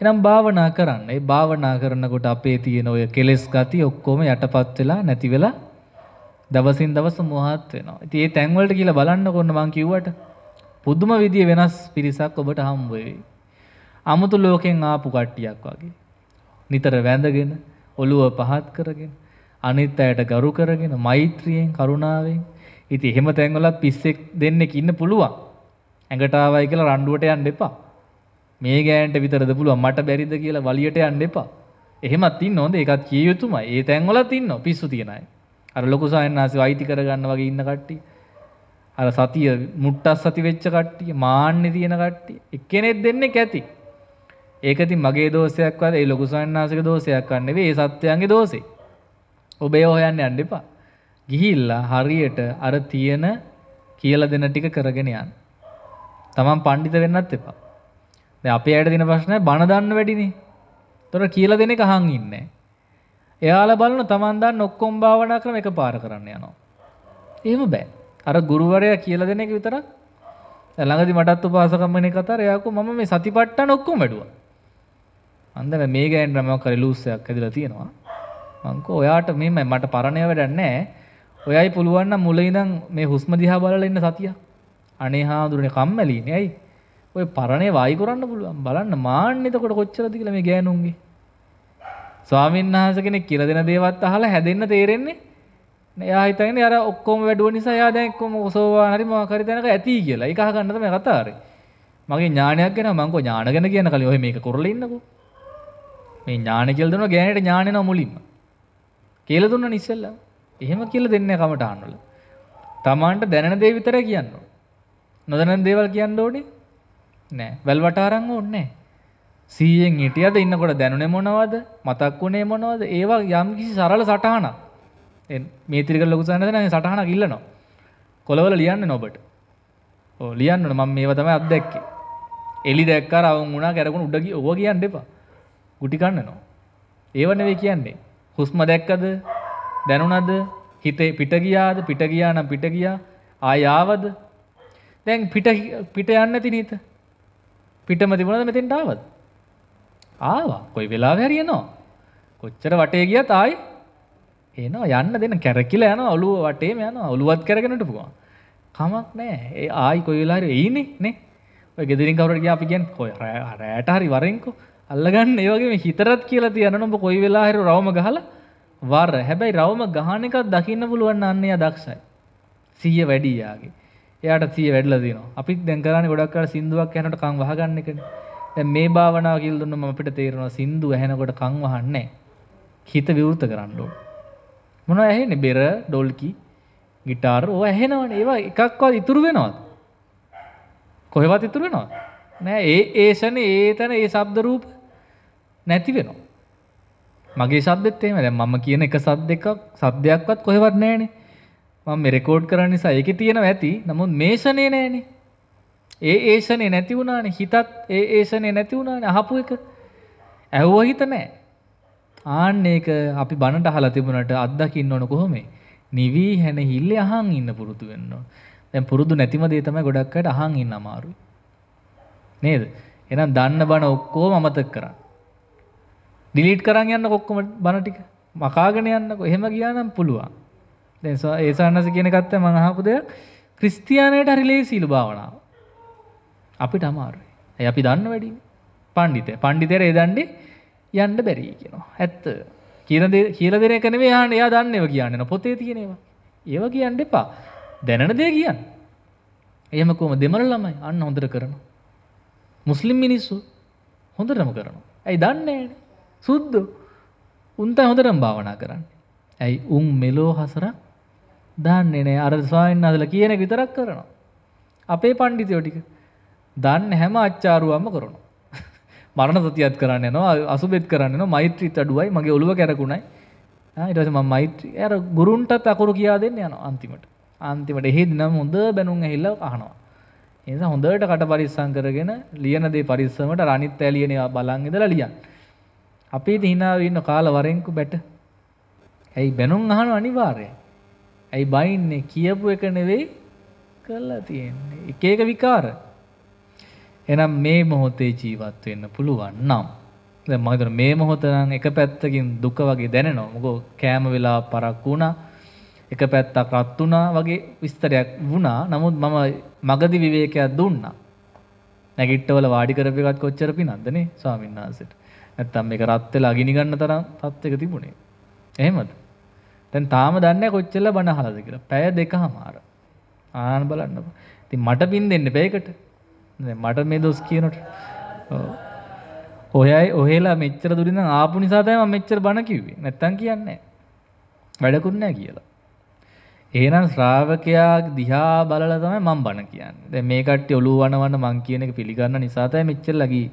Speaker 1: එහෙනම් භාවනා කරන්න. ඒ භාවනා කරනකොට අපේ තියෙන ඔය කෙලෙස් ගති ඔක්කොම යටපත් වෙලා නැති වෙලා දවසින් දවස මොහත් වෙනවා. ඉතින් මේ තැන් වලට කියලා බලන්නකොන්න මං කිව්වට පුදුම විදිය වෙනස් පිරිසක් ඔබට හම්බ වෙයි. අමුතු ලෝකෙන් ආපු කට්ටියක් වගේ. නිතර වැඳගෙන ඔළුව පහත් කරගෙන අනිත් අයට ගරු කරගෙන මෛත්‍රියෙන් කරුණාවෙන් ඉතින් එහෙම තැන්වලත් පිස්සෙක් දෙන්නෙක් ඉන්න පුළුවන්. ඇඟට ආවයි කියලා රණ්ඩුවට යන්න එපා. මේ ගෑනට විතරද පුළුවන් මට බැරිද කියලා වලියට යන්න එපා. එහෙමත් ඉන්න හොඳ ඒකත් කිය යුතුමයි. ඒ තැන්වලත් ඉන්නවා පිස්සු තියන අය. අර ලොකු සායන්නාසි වෛති කරගන්න වගේ ඉන්න කට්ටිය. අර සතිය මුට්ටස් සති වෙච්ච කට්ටිය, මාන්නේ තියෙන කට්ටිය. එක්කෙනෙක් දෙන්නෙක් ඇති. ඒක ඉතින් මගේ දෝෂයක්වත් ඒ ලොකු සායන්නාසික දෝෂයක් නෙවෙයි. ඒ සත්‍යයන්ගේ දෝෂේ. ඔබ ඒ හොයන්න යන්න එපා. ගිහිල්ලා හරියට අර තියෙන කියල දෙන ටික කරගෙන යන්න. තමන් පණ්ඩිත වෙන්නත් එපා. අප අයට දින ප්‍රශ්නය බණදන්න වැඩිනේ. තොර කියල දෙන කහන් ඉන්නේ. එයාල බලන තමන්දා නොක්කොම් භාවනා කරන එක පාර කරන්න යනවා. ඒම බෑ අර ගුරුවරය කියල දෙන එක විතර ඇළඟදි මටත් උපාසකම්මන කතර යකු මම මේ සතිපට්ට නොක්කොම් වැඩුව. අන්දන මේ ගෑන්ඩ්‍රමයක් කරලූසයක් ඇදිල තියෙනවා. මංකෝ ඔයාට මෙම මට පරණය වැඩන්නේ ඔයයි පුළුවන්න මුල ඉඳන් මේ හුස්ම දිහා බලලා ඉන්න සතිය. අනේ හාමුදුරනේ කම්මැලිනේ. ඇයි? ඔය පරණේ වයි කරන්න පුළුවන්. බලන්න මාන්නේ එතකොට කොච්චරද කියලා මේ ගෑනුන්ගේ. ස්වාමීන් වහන්සේ කෙනෙක් කියලා දෙන දේවත් අහලා හැදෙන්න තේරෙන්නේ එයා හිතන්නේ අර ඔක්කොම වැඩුව නිසා එයා දැන් ඔක්කොම ඔසෝවාන හරි මොකක් හරි දැනක ඇති කියලා. ඒක අහගන්න තමයි කතාවේ. මගේ ඥානයක් ගැන මම කෝ ඥාන ගැන කියන කලින් ඔය මේක කරලා ඉන්නකෝ. මේ ඥාන කියලා දෙනවා ගෑනට ඥාන නෝ මුලින්ම. කියලා දුන්නා ඉස්සෙල්ලා. එහෙම කියලා දෙන්නේ කමටහන් වල. තමාන්ට දැනෙන දේ විතරයි කියන්න ඕන. නොදැනෙන දේවල් කියන්න ඕනේ නෑ. වැල් වට අරන් ඕනේ නෑ. 100න් හිටියද ඉන්නකොට දැනුනේ මොනවද? මතක් වුනේ මොනවද? ඒවා යම්කිසි සරල සටහනක්. මේ ත්‍රිකල ලොකු සටහනද නෑ සටහනක් ඉල්ලනවා. කොළවල ලියන්නේ නොබට. ඔව් ලියන්න ඕන මම මේවා තමයි අත්දැක්කේ. එලි දැක්කා රවුම් වුණා කැරකුණ උඩ ගිහ ඔව කියන්න එපා. ගුටි කන්නනවා. ඒව නෙවෙයි කියන්නේ. හුස්ම දැක්කද? දැනුනද හිතේ පිටගියාද පිටගියා නම් පිටගියා ආයාවද දැන් පිට යන්න තිනීත පිටම තිබුණද මෙතෙන්ට ආවද ආවා කොයි වෙලාව හැරියනවා කොච්චර වටේ ගියත් ආයි එනවා යන්න දෙන්න කැරකිලා යනවා ඔළුව වටේම යනවා ඔළුවත් කරගෙනට පුළුවන් කමක් නෑ ඒ ආයි කොයි වෙලාවරි එයිනේ නේ ඔය ගෙදරින් කවුරුට ගියා අපි කියන්නේ කොයි රැට හරි වරෙන්කෝ අල්ලගන්න ඒ වගේ මේ හිතරත් කියලා තියනනම් ඔබ කොයි වෙලාව හරි රවම ගහලා වර හැබැයි රවම ගහන එකක් දකින්න පුළුවන් අන්න එයා දක්ෂයි. සිහිය වැඩි යාගේ. එයාට සිහිය වැඩිලා තියෙනවා. අපිත් දැන් කරන්නේ ගොඩක් කල සින්දුවක් ඇහෙනකොට කන් වහගන්න එකනේ. දැන් මේ භාවනාව කියලා දුන්නම අපිට තේරෙනවා සින්දු ඇහෙනකොට කන් වහන්නේ හිත විවෘත කරන්න ඕන. මොනවා ඇහෙන්නේ? බෙර, ඩොල්කි, গিitar ඕවා ඇහෙනවනේ. ඒවා එකක්වත් ඉතුරු වෙනවද? කොහෙවත් ඉතුරු වෙනවද? නෑ ඒ ඒෂනේ ඒ තන ඒ ශබ්ද රූප නැති වෙනවා. මගේ ශබ්දත් එහෙම දැන් මම කියන එක සද්ද එකක් සද්දයක්වත් කොහෙවත් නැහැනේ. මම මේ රෙකෝඩ් කරන නිසා ඒකේ තියෙනවා ඇති. නමුත් මේෂනේ නැහැනේ. ඒ ඒෂනේ නැති වුණානේ. හිතත් ඒ ඒෂනේ නැති වුණානේ අහපු එක. ඇහුව හිත නැහැ. ආන්න ඒක අපි බනට අහලා තිබුණාට අත්දකින්න ඕන කොහොමද? නිවි හැනහිල්ලේ අහන් ඉන්න පුරුදු වෙන්න ඕන. දැන් පුරුදු නැතිම දේ තමයි ගොඩක් අයට අහන් ඉන්න අමාරුයි. නේද? එහෙනම් දන්න බන ඔක්කොම අමතක කරන්න. ඩිලීට් කරන්න යන්න කොක්කම බණටික මකාගෙන යන්නක එහෙම ගියානම් පුළුවන් දෙසා ඒසාන්නස කියනකත්ත මඟහපු දෙයක් ක්‍රිස්තියානයට හරිලේ සීලු භාවනාව අපිට අමාරුයි ඇ අපි දන්න වැඩි පණ්ඩිත පණ්ඩිතර ඒදන්ඩි යන්න බැරී කියෙනවා ඇත්ත කියනද කියලදෙන කනව යාන එයා දන්නව කියන්නන පොතේ තියෙනවා ඒව කියන්න එපා දැනන දේ කියන්න එයමකෝම දෙමර ළමයි අන්න හොඳර කරනවා මුස්ලිම් මිනිස්සු හොඳටම කරනවා ඇයි දන්නේ සුද්දු උන්තයි හොඳටම් භාවනා කරන්න. ඇයි උන් මෙලෝ හසර දන්නේ නෑ අර ස්වාමීන් අදල කියන විතරක් කරනවා. අපේ පණ්ඩිතයෝ ටික දන්න හැම අච්චාරුවම කරනවා. මරණ සතියත් කරන්න නවා අසුබෙත් කරන්න නවා මෛත්‍රීත් අඩුවයි මගේ ඔළුව කැරකුණයි ඊට පස්සේ මම මෛත්‍රී අර ගුරුන්ටත් අකුරු කියා දෙන්න යනවා අන්තිමට. අන්තිමට එහෙදි නම් හොඳ බැනුම් ඇහිලා අහනවා. ඒ නිසා හොඳට කට පරිස්සම් කරගෙන ලියන දේ පරිස්සමට අනිත් ඇලියනේ බලන් ඉඳලා ලියන්න. අපේ හිනාව ඉන්න කාල වරෙන්කු බැට ඇයි බැනුම් අහනු අනිවාර්ය ඇයි බයින්නේ කියපු එක නෙවෙයි කරලා තියෙන්නේ එක එක විකාර එනම් මේ මොහොතේ ජීවත් වෙන්න පුළුවන් නම් දැන් මම හිතන මේ මොහොත නම් එක පැත්තකින් දුක වගේ දැනෙනවා මොකෝ කෑම වෙලා පරක් වුණා එක පැත්තක් රත් වුණා වගේ විස්තරයක් වුණා නමුත් මම මගදි විවේකයක් දුන්නා නැගිට්ටවල වාඩි කරපු එකත් කොච්චර පිනක්ද නේ ස්වාමීන් වහන්සේට නැත්තම් මේක රත් වෙලා ගිනි ගන්න තරම් තත්ත්වයක තිබුණේ. එහෙමද? දැන් තාම දන්නේ කොච්චර බණ අහලාද කියලා. පැය දෙකමාර. ආන බලන්නකො. ඉතින් මට පින් දෙන්න බෑකට. දැන් මට මේ දොස් කියනට. ඔයයි ඔහෙලා මෙච්චර දුරින් ආපු නිසා තමයි මම මෙච්චර බණ කිව්වේ. නැත්තම් කියන්නේ වැඩකුත් නැහැ කියලා. එහෙනම් ශ්‍රාවකයා දිහා බලලා තමයි මම බණ කියන්නේ. දැන් මේ කට්ටිය ඔළුව වනවන මං කියන එක පිළිගන්න නිසා තමයි මෙච්චර ලගී.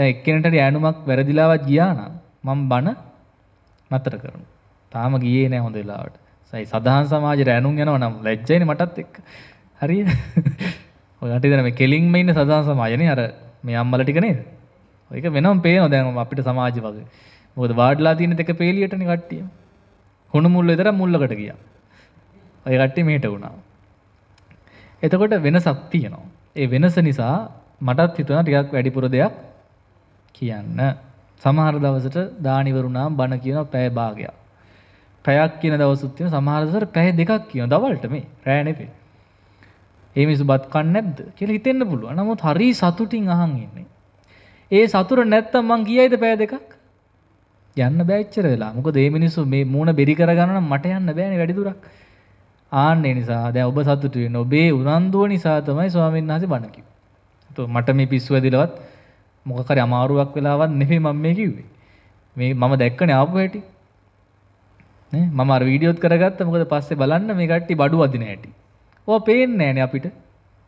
Speaker 1: එක්කෙනට යෑනුමක් වැරදිලාවත් ගියානම් මම බණ නතර කරනවා. තාම ගියේ නෑ හොඳ වෙලාවට. සයි සදාහන් සමාජයට ඇනුම් යනවා නම් ලැජ්ජයිනේ මටත් එක්ක. හරියද? ඔයාලට ඉතින් මේ කෙලින්ම ඉන්න සදාහන් සමාජනේ අර මේ අම්මලා ටික නේද? ඒක වෙනම පේනවා දැන් අපිට සමාජ වගේ. මොකද වාඩිලා තියෙන දෙක පේලියටනේ කට්ටිය. හුණු මුල්ල විතර මුල්ලකට ගියා. ඔය කට්ටිය මෙහෙට වුණා. එතකොට වෙනසක් තියෙනවා. ඒ වෙනස නිසා මටත් හිතුණා ටිකක් වැඩිපුර දෙයක් කියන්න. සමහර දවසට දානිවරුණාම් බණ කියන පැය භාගයක්. පැයක් කියන දවසුත් තියෙන සමහර දවසට පැය දෙකක් කියන දවල්ට මේ රෑ නෙපේ. ඒ මිනිස්සු බත් කන්නේ නැද්ද කියලා හිතෙන්න පුළුවන්. නමුත් හරි සතුටින් අහන් ඉන්නේ. ඒ සතුට නැත්තම් මං ගියයිද පැය දෙකක්? යන්න බෑ එච්චර වෙලා. මොකද මේ මිනිස්සු මේ මූණ බෙරි කරගන්න නම් මට යන්න බෑනේ වැඩි දුරක්. ආන්නේ නිසා දැන් ඔබ සතුටු වෙන ඔබේ උනන්දුව නිසා තමයි ස්වාමීන් වහන්සේ බණ කිව්වේ. මට මේ පිස්සු ඇදිලවත් මොකකර අමාරුවක් වෙලාවත් නෙමේ මම මේ කිව්වේ. මේ මම දැක්කනේ ආපු හැටි. නේ මම අර වීඩියෝත් කරගත්තා මොකද පස්සේ බලන්න මේ කට්ටිය බඩු වදින හැටි. ඕවා පේන්නේ නැහනේ අපිට.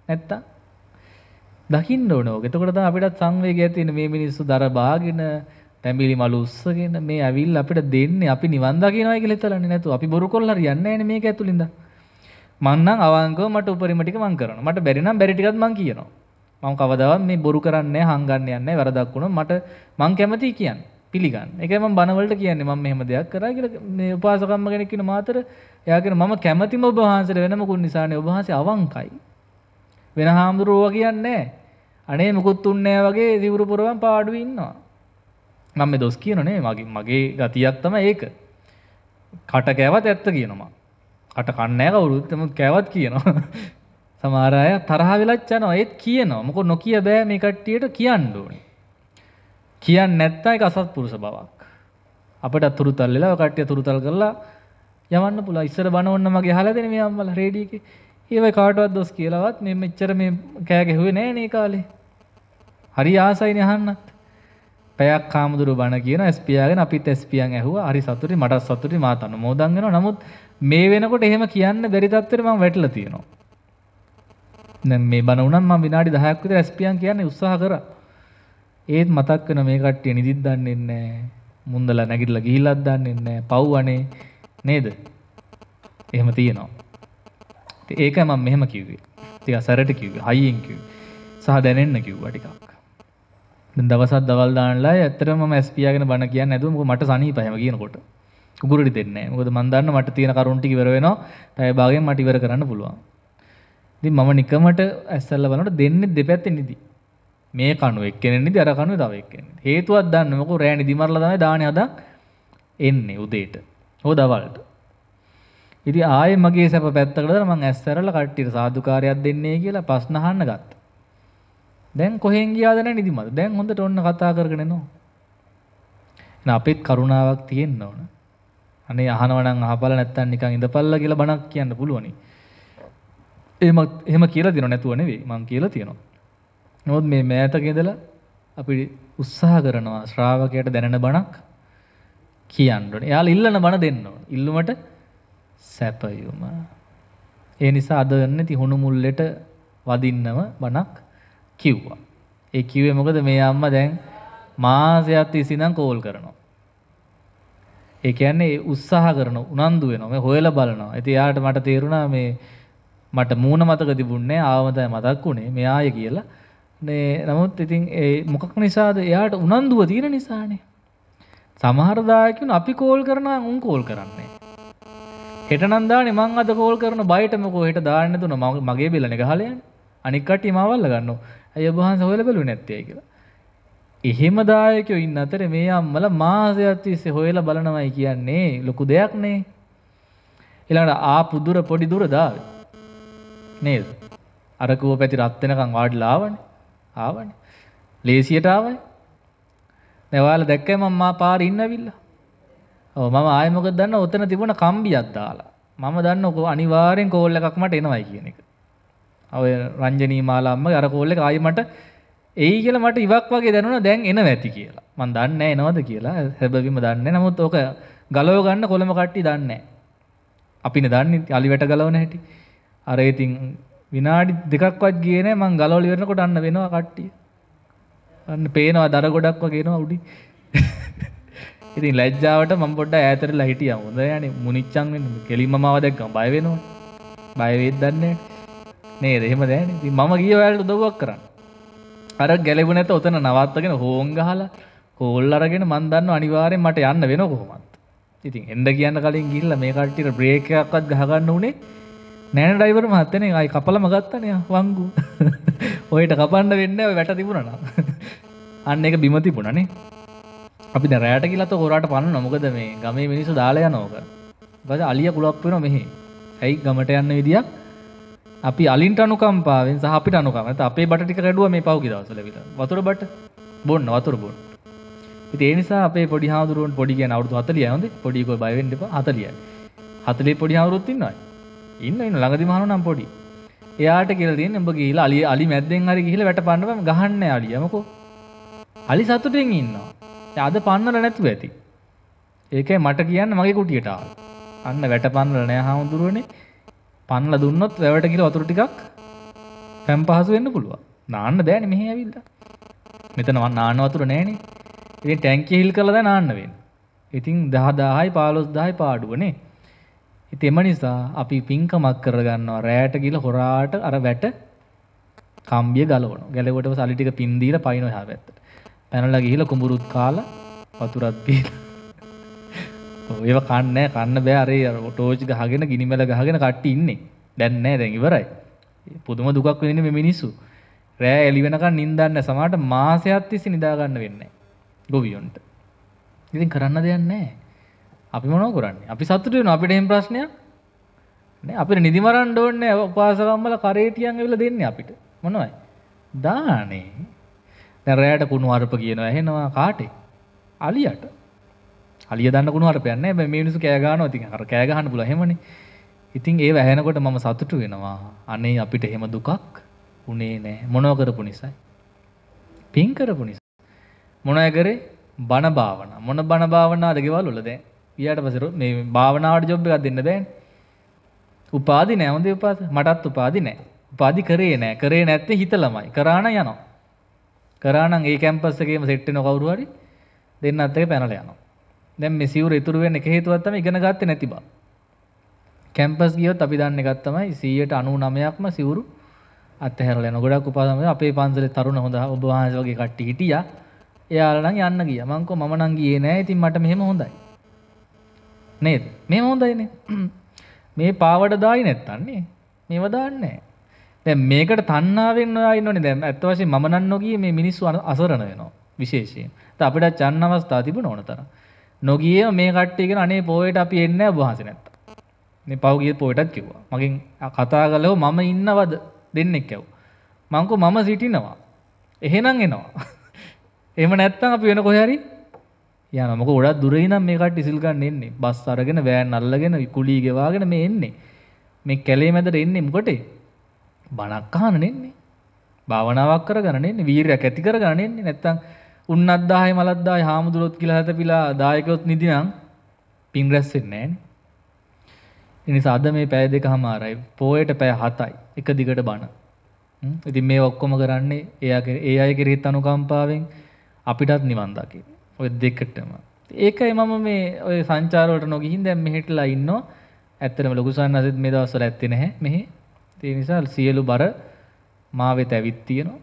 Speaker 1: නැත්තම් දකින්න ඕන ඕක. එතකොට තමයි අපිටත් සංවේගය තියෙන මේ මිනිස්සු දර බාගෙන තැඹිලි මලු උස්සගෙන මේ ඇවිල්ලා අපිට දෙන්නේ අපි නිවන් දකින්නයි කියලා හිතලන්නේ නැතුව අපි බොරු කරලා හරියන්නේ නැහැනේ මේක ඇතුළින්ද. මං නම් අවංගව මට උපරිම ටික මං කරනවා. මට බැරි නම් බැරි ටිකත් මං කියනවා. මම කවදාවත් මේ බොරු කරන්නේ හංගන්න යන්නේ වැරදක් වුණොත් මට මං කැමතියි කියන්නේ. පිළිගන්න. ඒකයි මම බනවලට කියන්නේ මම මෙහෙම දෙයක් කරා කියලා මේ උපාසකම්ම කෙනෙක් කියන මාතර එයා කියන මම කැමැතිම ඔබ වහන්සේට වෙන මොකුත් නිසා නේ ඔබ වහන්සේ අවංකයි. වෙන හාමුදුරුවෝ කියන්නේ අනේ මොකුත් උන්නේ වගේ සිවුරු පුරවන් පාඩුවේ ඉන්නවා. මම මේ දොස් කියනනේ මගේ මගේ ගතියක් තමයි ඒක. කට කෑවත් ඇත්ත කියනවා. කට කන්නේ නැහැ කවුරුත් කෑවත් කියනවා. සමහර අය තරහ වෙලත් යනවා. ඒත් කියනවා. මොකද නොකිය බෑ මේ කට්ටියට කියන්න ඕනේ. කියන්නේ නැත්තම් ඒක අසත්පුරුෂ බවක්. අපිට අතුරුතල් වෙලා ඔය කට්ටිය අතුරුතල් කරලා යවන්න පුළුවන්. ඉස්සර බණ ඕන්න මගේ අහලා දෙන මේ අම්මලා රේඩියෝ එකේ. ඒවයි කාටවත් දොස් කියලාවත් මේ මෙච්චර මේ කෑ ගැහුවේ නෑ නේ කාලේ. හරි ආසයිනේ අහන්නත්. පැයක් කාමුදුරු බණ කියන ස්පියාගෙන අපිත් ස්පියන් ඇහුවා හරි සතුටුයි මටත් සතුටුයි මාත් අනුමෝදන් වෙනවා නමුත් මේ වෙනකොට එහෙම කියන්න බැරි තත්ත්වෙට මම වැටලා තියෙනවා දැන් මේ බණ උනන් මම විනාඩි 10ක් විතර එස්පියන් කියන්නේ උත්සාහ කරා. ඒත් මතක් වෙන මේ කට්ටිය නිදිත් දන්නේ නැහැ. මුන්දලා නැගිටලා ගිහිල්ලත් දන්නේ නැහැ. පව් අනේ නේද? එහෙම තියෙනවා. ඉතින් ඒක මම මෙහෙම කිව්වේ. ටික සැරට කිව්වේ. හයියෙන් කිව්වේ. සහ දැනෙන්න කිව්වා ටිකක්. දැන් දවසක් දවල් දානලා ඇත්තටම මම SP ආගෙන බණ කියන්නේ නැතුව මොකද මට සනීපයි හැම කියනකොට. උගුරුටි දෙන්නේ නැහැ. මොකද මම දන්නවා මට තියෙන කරුණ ටික ඉවර වෙනවා. ටය භාගයෙන් මට ඉවර කරන්න පුළුවන්. ති මම නිකමට ඇස්සල්ල වලට දෙන්න දෙපැත්ත නිදී මේ කනු එක්කෙනෙ දරකනු තව එක් හේතුවත් දන්නමක රෑ නිදිමරලදම දාන අද එන්නේ උදේට හෝ දවල්ට ඉති ආය මගේ සැප පැත්තකට මං ඇස්සරල කට්ටිට සාධකාරයක් දෙන්නේ කියලා පස්්නහන්න ගත්ත දැන් කොහෙන් ගියාදන නිදිමද දැන් හොඳට ඔන්න කතා කරගෙනනවා අපිත් කරුණාවක් තියෙන්න්න ඕන අනේ අහනවනං අහපල නැත්තන් නිකං ඉඳ පල්ල කියලා බණක් කියන්න පුළුවනි එම එහෙම කියලා දෙන නැතුව නෙවෙයි මං කියලා තියෙනවා. නමුත් මේ මෑතක ඉඳලා අපි උත්සාහ කරනවා ශ්‍රාවකයට දැනෙන බණක් කියන්න ඕනේ. එයාලා ඉල්ලන බණ දෙන්න ඕනේ. ඉල්ලුමට සැපයුම. ඒ නිසා අද නැති හුණු මුල්ලෙට වදින්නම බණක් කිව්වා. ඒ කිව්වේ මොකද මේ අම්මා දැන් මාසයක් තිස්සේ ඉඳන් කෝල් කරනවා. ඒ කියන්නේ උත්සාහ කරන උනන්දු වෙනවා. මේ හොයලා බලනවා. ඉතින් යාට මට තේරුණා මේ මට මූුණ මතක තිබුන්නේ ආවතයි මතක් වුණේ මෙයාය කියලා නේ නමුත් ඉතින් ඒ මොකක් නිසාද එයාට උනන්දුව තියෙන නිසානේ සමහරදායකන අපි කෝල් කරන උන් කෝල් කරන්නේ හෙටනන්දාන මං අද කෝල් කරන බයිටමකෝ හට දාන්න තුන ම මගේ බෙලන ගහලයන් අනික්කට මවල්ල ගන්න ඇය බහන් සොල බැලු නැත්තේ කියලා එහෙම දායකයෝ ඉන්න අතර මේ අම්මල මාසයක් තිස්සේ හොයලා බලනවයි කියන්නේ ලොකු දෙයක් නේ. ඊළඟට ආ පුදුර පොඩි දුර දාවේ. නේද? අර කූව පැති රත් වෙනකන් වාඩිලා ආවනේ. ආවනේ. ලේසියට ආවනේ. දැන් ඔයාලා දැක්කේ මම මා පාරේ ඉන්නවිල්ලා. ඔව් මම ආයෙ මොකද දන්න ඔතන තිබුණ කම්බියක් දාලා. මම දන්නකො අනිවාර්යෙන් කෝල් එකක් මට එනවයි කියන එක. ඔය රංජනී මාලාම්මගේ අර කෝල් එක ආයෙ මට එයි කියලා මට ඉවක් වගේ දැනුණා දැන් එනවා ඇති කියලා. මම දන්නේ එනවද කියලා. හැබැයිම දන්නේ නමුත් ඕක ගලව ගන්න කොළම කට්ටි දන්නේ අපි නේ දන්නේ අලි වැට ගලවන හැටි. අර ඉතින් විනාඩි දෙකක්වත් ගියේ නෑ මං ගලවලා ඉවරනකොට අන්න වෙනවා කට්ටිය. අන්න පේනවා දර ගොඩක් වගේ එනවා උඩි. ඉතින් ලැජ්ජාවට මම පොඩ්ඩක් ඈතරලා හිටියා. හොඳ යන්නේ මුනිච්චන් වෙන්න. කෙලින්ම මාව දැක්කම බය වෙනවා. බය වෙයිද දන්නේ නෑ. නේද? එහෙම දෑනේ. ඉතින් මම ගිය ඔයාලට උදව්වක් කරන්න. අර ගැලෙබුණ ඇත ඔතන නවත්තගෙන හෝන් ගහලා කෝල් අරගෙන මන් දන්න අනිවාර්යෙන් මට යන්න වෙන කොහොමත්. ඉතින් එන්න කියන්න කලින් ගිහිල්ලා මේ කට්ටියට බ්‍රේක් එකක්වත් ගහගන්න උනේ නෑන ඩයිවර මත්තනේ අයි කපලම ගත්තනය වංගු ඔයට කපන්න වෙන්න වැට තිබුණන අන්න එක බිම තිබුණනේ අපි දැරෑට කියලත හොරට පන්න නොමකද මේ ගමේ මිනිසු දාලය නෝක බද අලිය පුලක්වෙන මෙහි ඇයි ගමට යන්න විදිියක් අපි අලින්ට අනුකම්පාවෙන් සහපිට අනුකමත අපේ බටික රැඩුව මේ පවකි දවසල විට වතුර බට බොන්න වතුර බොන් ඒනිසා අපේ පොඩි හාදුරුවන් පොඩි කිය අවුතු අතලිය ොද පොඩික බයිවෙන්ඩ අතලිය හතලේ පොඩි හවුරුත්තින්නයි ඉන්න ඉන්න ළඟදි මහනු නම් පොඩි. එයාට කියලා තියෙන්නේ උඹ ගිහිලා අලි අලි මැද්දෙන් හරි ගිහිලා වැටපන්න බෑ ගහන්නේ අලිය මොකෝ. අලි සතුටින් ඉන්නවා. දැන් අද පන්නල නැතුව ඇති. ඒකයි මට කියන්න මගේ කුටියට අන්න වැටපන්නල නෑ හාමුදුරුවනේ. පන්නලා දුන්නොත් වැවට ගිහිලා වතුර ටිකක් පැම් පහසු වෙන්න පුළුවන්. නාන්න බෑනේ මෙහෙ ඇවිල්ලා. මෙතන නාන්න වතුර නෑනේ. ඉතින් ටැංකිය හිල් කරලා දැන් නාන්න වෙන්නේ. ඉතින් 10 10යි 15 10යි පාඩුවනේ. ඉතින් එම නිසා අපි පිංකමක් කරගන්නවා රැයට ගිහලා හොරාට අර වැට කම්බිය ගලවනවා. ගැලෙවටම සල්ලි ටික පින් දීලා පයින්නවා එහා පැත්තට. පැනලා ගිහලා කුඹුරුත් කාලා වතුරත් බීලා ඒව කන්න කන්න බෑ අරේ අර ටෝච් ගහගෙන ගිනිමෙල ගහගෙන කට්ටි ඉන්නේ. දැන් නෑ දැන් ඉවරයි. පුදුම දුකක් වෙන්නේ මේ මිනිස්සු. රෑ එළි වෙනකන් නිින්දන්නේ සමහරට මාසයක් තිස්සේ නිදා ගන්න වෙන්නේ. ගොවියොන්ට. ඉතින් කරන්න දෙයක් නෑ. අපි මොනෝ කරන්නේ අපි සතුට වෙන අපිට එම් ප්‍රශ්නය නෑ අපිට නිදිමරන්න ඕනේ උපාසකම්මල කරේටියන් ඇවිල්ලා දෙන්නේ අපිට මොනවයි දානේ දැන් රැයට කුණු අරප කියනවා එහෙනවා කාටේ අලියට අලිය දන්න කුණු අරපයක් නෑ මේ මිනිස්සු කෑ ගන්නවා ඉතින් අර කෑ ගහන්න පුළුවන් එහෙමනේ ඉතින් ඒව ඇහෙනකොට මම සතුටු වෙනවා අනේ අපිට එහෙම දුකක් උනේ නෑ මොනව කරපු නිසායි පින් කරපු නිසා මොනව කරේ බණ භාවනා මොන බණ භාවනාද ගෙවල් වල දැන් ඊට පසර මේ භාවනාවට ජොබ් එකක් දෙන්න දැන් උපාදි නෑ හොඳ උපාද මටත් උපාදි නෑ උපාදි කරේ නෑ කරේ නැත්තේ හිත ළමයි කරාන යනවා කරානම් ඒ කැම්පස් එකේම සෙට් වෙන කවුරු හරි දෙන්නත් එක පැනලා යනවා දැන් මේ සිවුර ඉතුරු වෙන්න එක හේතුවක් තමයි ඉගෙන ගත්තේ නැති බා කැම්පස් ගියොත් අපි දන්න එකක් තමයි 99%ක්ම සිවුරු අත්හැරලා යනවා ගොඩක් උපාදම අපේ පන්සලේ තරුණ හොඳ ඔබ වහන්සේ වගේ කට්ටිය හිටියා එයාලා නම් යන්න ගියා මං කො මම නම් ගියේ නෑ ඉතින් මට මෙහෙම හොඳයි නේද මේ හොඳයින මේ පාවට දායි නැත්තන්නේ මේව දාන්නේ දැ මේකට තන්නාවෙන් අයිනනි දැම ඇත්තවශේ මනන්නොගේ මේ මිනිස්සු අසරණ වෙනවා විශේෂයෙන් ත අපිට චන්න අවස්ථා තිබුණ ඕනතර නොගිය මේ කට්ටිගෙන අනේ පෝයට අපි එන්න වහස නැත්ත මේ පව්ගිය පෝයටත් කිව්වා මගින් කතා කලව මම ඉන්නවද දෙන්නෙක් ඇව් මංකු මම සිටිනවා එහෙනම් එනවා එම නැත්තන් අපි වෙන කොහැරි යන මොක ගොඩක් දුර ඉඳන් මේ කට්ටිය සිල් ගන්න එන්නේ. බස් අරගෙන වෑන් අල්ලගෙන කුලී ගෙවාගෙන මේ එන්නේ. මේ කැලේ මැදට එන්නේ මොකටේ? බණක් අහන්න එන්නේ. භාවනාවක් කරගෙන එන්නේ, වීරයක් ඇති කරගෙන එන්නේ. නැත්තම් උන්නත් 10යි මලත් 10යි හාමුදුරුවොත් කියලා හතපිලා දායකයොත් නිදිනම් පින් රැස් වෙන්නේ නැහැ. එනිසා අද මේ පැය දෙකමාරයි. පොයට පැය 7යි. එක දිගට බණ. ඉතින් මේ ඔක්කොම කරන්නේ ඒ අය කෙරෙහිත් අනුකම්පාවෙන් අපිටත් නිවන් දකින්න. ඔය දෙකටම. ඒකයි මම මේ ඔය සංචාරවලට නොගිහින් දැන් මෙහෙටලා ඉන්නවා. ඇත්තටම ලොකු සන්නසෙත් මේ දවස්වල ඇත්තේ නැහැ මෙහෙ. ඒ නිසා සියලු බර මා වෙත ඇවිත් තියෙනවා.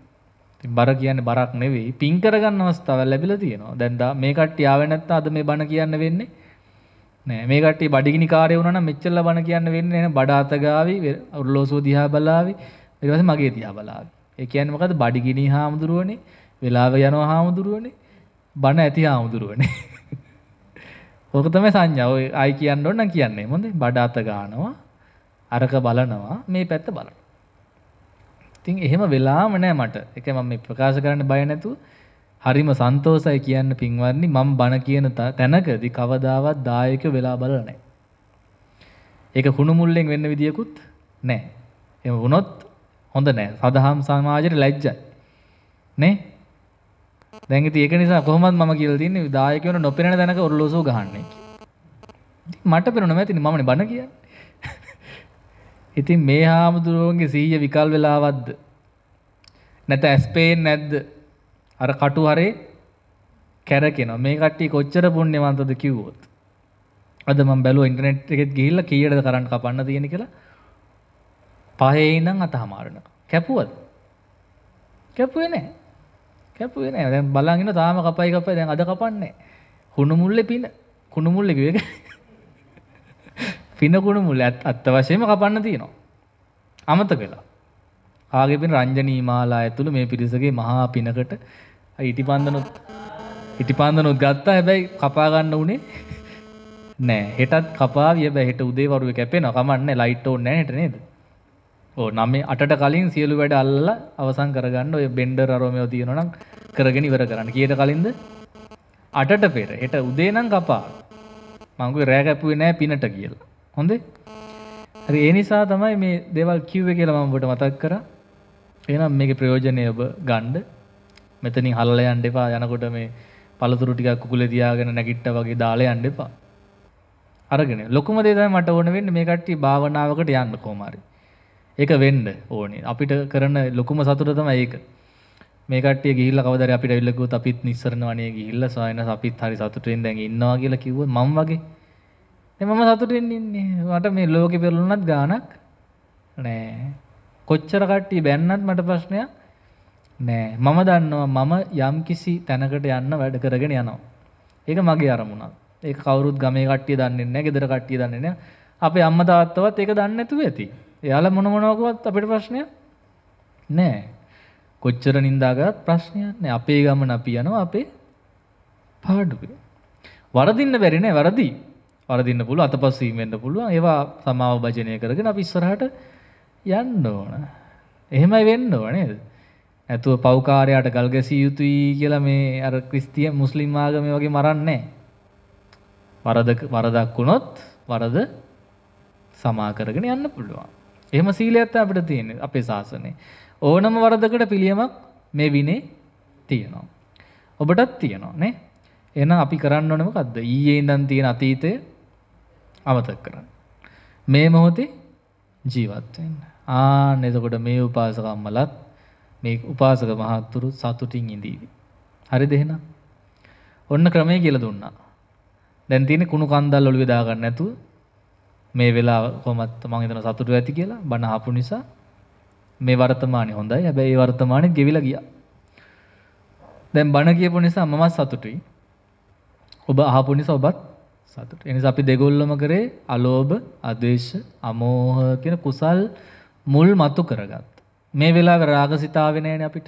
Speaker 1: ඉතින් බර කියන්නේ බරක් නෙවෙයි. පින් කරගන්න අවස්ථාවක් ලැබිලා තියෙනවා. දැන් මේ කට්ටිය ආවේ නැත්නම් අද මේ බණ කියන්න වෙන්නේ. නෑ මේ කට්ටිය බඩගිනි කාර්ය වුණා නම් මෙච්චර ලබන කියන්න වෙන්නේ නෑ බඩ අත ගාවි උරලෝසුව දිහා බලાવી ඊට පස්සේ මගේ දිහා බලાવી ඒ කියන්නේ මොකද්ද බඩගිනි හාමුදුරුවනේ වෙලාව යනවා හාමුදුරුවනේ බණ ඇති හාමුදුරුවන ඕකතම සංඥාව අයි කියන්න ඔන්න කියන්නේ මොද බඩාත ගානවා අරක බලනවා මේ පැත්ත බලන ඉතින් එහෙම වෙලාම නෑ මට එක මම මේ ප්‍රකාශ කරන්න බය නැතු හරිම සන්තෝසයි කියන්න පින්වන්නේ මම බණ කියන තැනකදී කවදාවත් දායක වෙලා බලලා නැහැ. ඒක හුණු මුල්ලෙන් වෙන්න විදියකුත් නැහැ. එහෙම වුණොත් හොඳ නැහැ. සදහම් සමාජයට ලැජ්ජයි. නේ? දැන් ඉතින් ඒක නිසා කොහොමද මම කියලා තින්නේ දායකයෝන නොපෙනෙන තැනක ඔරලෝසෝ ගහන්නේ මට පෙනුනේ නැතිනේ මමනේ බන කියන්නේ. ඉතින් මේ හාමුදුරුවන්ගේ සීය විකල් වෙලාවක්ද නැත ඇස්පේන් නැද්ද අර කටු හරේ කැරකෙනවා මේ කට්ටිය කොච්චර පුණ්‍යවන්තද කිව්වොත් අද මම බැලුවා ඉන්ටර්නෙට් එකෙත් ගිහිල්ලා කීයටද කරන්ට් කපන්න තියෙන කියලා පහේ ඉඳන් අතහමාරන කැපුවද කැපුවේ නැහැ කැපුවේ නෑ දැන් බලන් ඉන්න තාම කපයි කපයි දැන් අද කපන්නේ කුණු මුල්ලේ පින කුණු මුල්ලේ කිව්ව එක පින කුණු මුල්ල අත්ත වශයෙන්ම කපන්න තියෙනවා අමතක වෙලා ආගේ පින රංජනී මාලා ඇතුළු මේ පිරිසගේ මහා පිනකට ඉටිපන්දනොත් ඉටිපන්දනොත් ගත්තා හැබැයි කපා ගන්න උනේ නෑ හෙටත් කපාවිය බෑ හෙට උදේ වරුවේ කැපෙනවා කමන්නේ ලයිට් ඕනේ නෑ හෙට නේද ඕ නම්ේ අට කලින් සියලු වැඩ අල්ල අවසන් කරගන්න ඔය බෙන්ඩ රෝමයෝ තියෙනනම් කරගෙන ඉවර කරන්න කියට කලින්ද අටට පෙර හෙට උදේනම් කපා මංගු රෑකැපුේ නෑ පිනට කියලා හොඳේ හරි ඒ නිසා තමයි මේ දෙවල් කිව්ව කියලා මඹට මතක් කර එනම් මේක ප්‍රයෝජනය ඔබ ගණ්ඩ මෙතනින් හල්ල යන්න එපා යනකොට මේ පළතුරු ටිකක් කුකුල තියාගෙන නැගිට්ට වගේ දාලා යන්න එපා අරගෙන ලොකුම දේ තමයි මට ඕන වෙන්නේ මේ කට්ටිය භාවනාවකට යන්න කොහොම හරි ඒක වෙන්ඩ ඕනේ අපිට කරන ලොකුම සතුරතම ඒක මේකට ගිල්ල කවදර අපිට ඉල්ලකු අපිත් නිස්සරන වනේ ගිල්ල සයන අපිත් හරි සතුටෙන් දැන් ඉන්නවා කියල කිව මං වගේ මම සතුටෙන් ඉන්නේ වට මේ ලෝකෙ පෙරලුනත් ගානක් නෑ කොච්චර කට්ටි බැන්නත් මට ප්‍රශ්නයක් නෑ මම දන්නවා මම යම් කිසි තැනකට යන්න වැඩ කරගෙන යනවා ඒක මගේ අරමුණක් ඒ කවරුත් ගමේ කට්ටිය දන්නේ නෑ ගෙදර කට්ටිය දන්නේ නෑ අපේ අම්ම තාත්තවත් ඒක දන්න ඇතුව ඇති එයාලා මොන මොනවා කරුවත් අපිට ප්‍රශ්නයක් නෑ. කොච්චර නිඳා කරත් ප්‍රශ්නයක් නෑ. අපේ ගමන අපි යනවා අපේ පාඩුවේ. වරදින්න බැරි නෑ වරදි. වරදින්න පුළුවන් අතපස් වීම වෙන්න පුළුවන්. ඒවා සමාව භජනය කරගෙන අපි ඉස්සරහට යන්න ඕන. එහෙමයි වෙන්න ඕන නේද? නැතුව පෞකාරයට ගල් ගැසිය යුතුයි කියලා මේ අර ක්‍රිස්තිය මුස්ලිම් ආගමේ වගේ මරන්නේ වරදක් වරදක් වුණොත් වරද සමා කරගෙන යන්න පුළුවන්. එහෙම සීලයක් අපිට තියෙන්නේ අපේ ශාසනයේ. ඕනම වරදකට පිළියමක් මේ විනේ තියෙනවා. ඔබටත් තියෙනවා නේ? එහෙනම් අපි කරන්න ඕනේ මොකද්ද? ඊයේ ඉඳන් තියෙන අතීතය අමතක කරන්න. මේ මොහොතේ ජීවත් වෙන්න. ආන්න එතකොට මේ උපාසක අම්මලත් මේ උපාසක මහත්තුරු සතුටින් ඉඳීවි. හරිද එහෙනම්? ඔන්න ක්‍රමය කියලා දුන්නා. දැන් තියෙන්නේ කුණු කන්දල් ඔළුවේ දාගන්න නැතුව මේ වෙලාව කොහොමත් මම හිතන සතුටු ඇති කියලා බණ අහපු නිසා මේ වර්තමානයේ හොඳයි. හැබැයි මේ වර්තමානයේ ගෙවිලා ගියා. දැන් බණ කියපු නිසා මමත් සතුටුයි. ඔබ අහපු නිසා ඔබත් සතුටුයි. ඒ නිසා අපි දෙගොල්ලම කරේ අලෝභ, අද්වේෂ, අමෝහ කියන කුසල් මුල් මතු කරගත්තා. මේ වෙලාවේ රාගසිතාවේ නැහැනේ අපිට.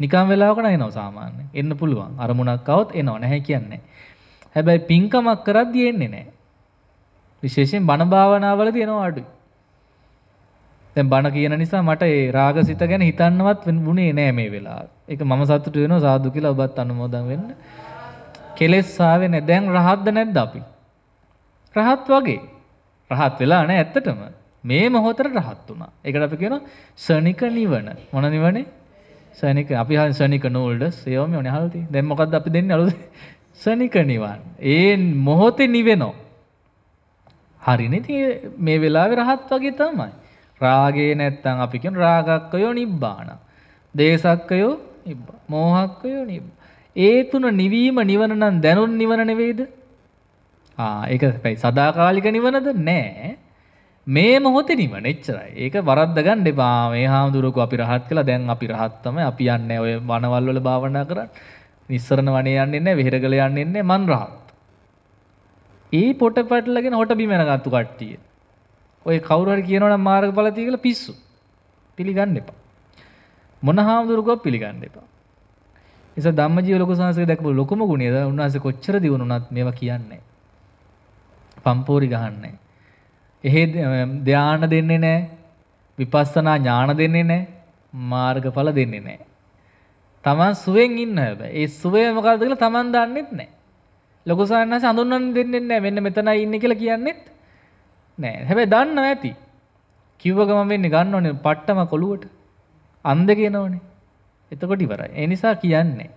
Speaker 1: නිකම් වෙලාවක නම් එනවා සාමාන්‍යයෙන්. එන්න පුළුවන්. අරමුණක් આવොත් එනවා නැහැ කියන්නේ. හැබැයි පින්කමක් කරද්දී එන්නේ නැහැ. විශේෂයෙන් බණ භාවනාවල තියෙනවා අඩුයි. දැන් බණ කියන නිසා මට ඒ රාගසිත ගැන හිතන්නවත් වුණේ නෑ මේ වෙලාව. ඒක මම සතුටු වෙනවා සාදු කියලා ඔබත් අනුමෝදන් වෙන්න. කෙලෙස් ආවේ නෑ. දැන් රහත්ද නැද්ද අපි? රහත් වගේ. රහත් වෙලා නෑ ඇත්තටම. මේ මොහොතට රහත් වුණා. ඒකට අපි කියනවා සනික නිවන. මොන නිවනේ? සනික අපි හරි සනික නෝල්ඩස් ඒවම ඔනේ හල්ති. දැන් මොකද්ද අපි දෙන්නේ අලුත්? සනික නිවන්. ඒ මොහොතේ නිවෙනවා. හරිනිති මේ වෙලාවෙ රහත් වගේ තමයි. රාගේ නැත්තං අපිකන් රාගක්කයෝ නිබ්බාන. දේශක්කයෝ මෝහක්කයෝ නිබ්. ඒ තුන නිවීම නිවන නම් දැනුන් නිවන නෙවෙයිද? ආ ඒක පැයි සදාකාලික නිවනද නෑ. මේ මොහොතේ නිවන එච්චරයි. ඒක වරද්ද ගන්න එපා. මේ හාමුදුරුවෝ අපි රහත් කළා. දැන් අපි රහත් තමයි. අපි යන්නේ ඔය වනවල් වල භාවනා කරන්නේ. නිස්සරණ වනේ යන්නේ නැහැ. විහෙරගල යන්නේ නැහැ. මන් රහත්. ඒ පොට පැටලගෙන හොට බිමන ගත්තු කට්ටිය. ඔය කවුරුහරි කියනවනම් මාර්ග ඵලතිය කියලා පිස්සු. පිළිගන්න එපා. මොන හාමුදුරුවෝ පිළිගන්න එපා. නිසා ධම්මජීව ලොකු සංසය දැකපු ලොකුම ගුණය උන්වහන්සේ කොච්චර දියුණු වුණත් මේවා කියන්නේ පම්පෝරි ගහන්නේ එහෙ ධානය දෙන්නේ නැහැ. විපස්සනා ඥාන දෙන්නේ නැහැ. මාර්ගඵල දෙන්නේ නැහැ. තමන් සුවෙන් ඉන්න හැබැයි ඒ සුවය මොකද්ද කියලා තමන් දන්නෙත් නැහැ. ලොකසාන්න සඳුන්වන් දෙන්නෙන්න මෙන්න මෙතන ඉන්න කියලා කියන්නෙත් නෑ හැබැ දන්න ඇති කිව්වගම වෙන්න ගන්න ඕනේ පට්ටම කොළුවට අන්ද කියනවනේ එතකොට ඉවරයි ඒ නිසා කියන්නේ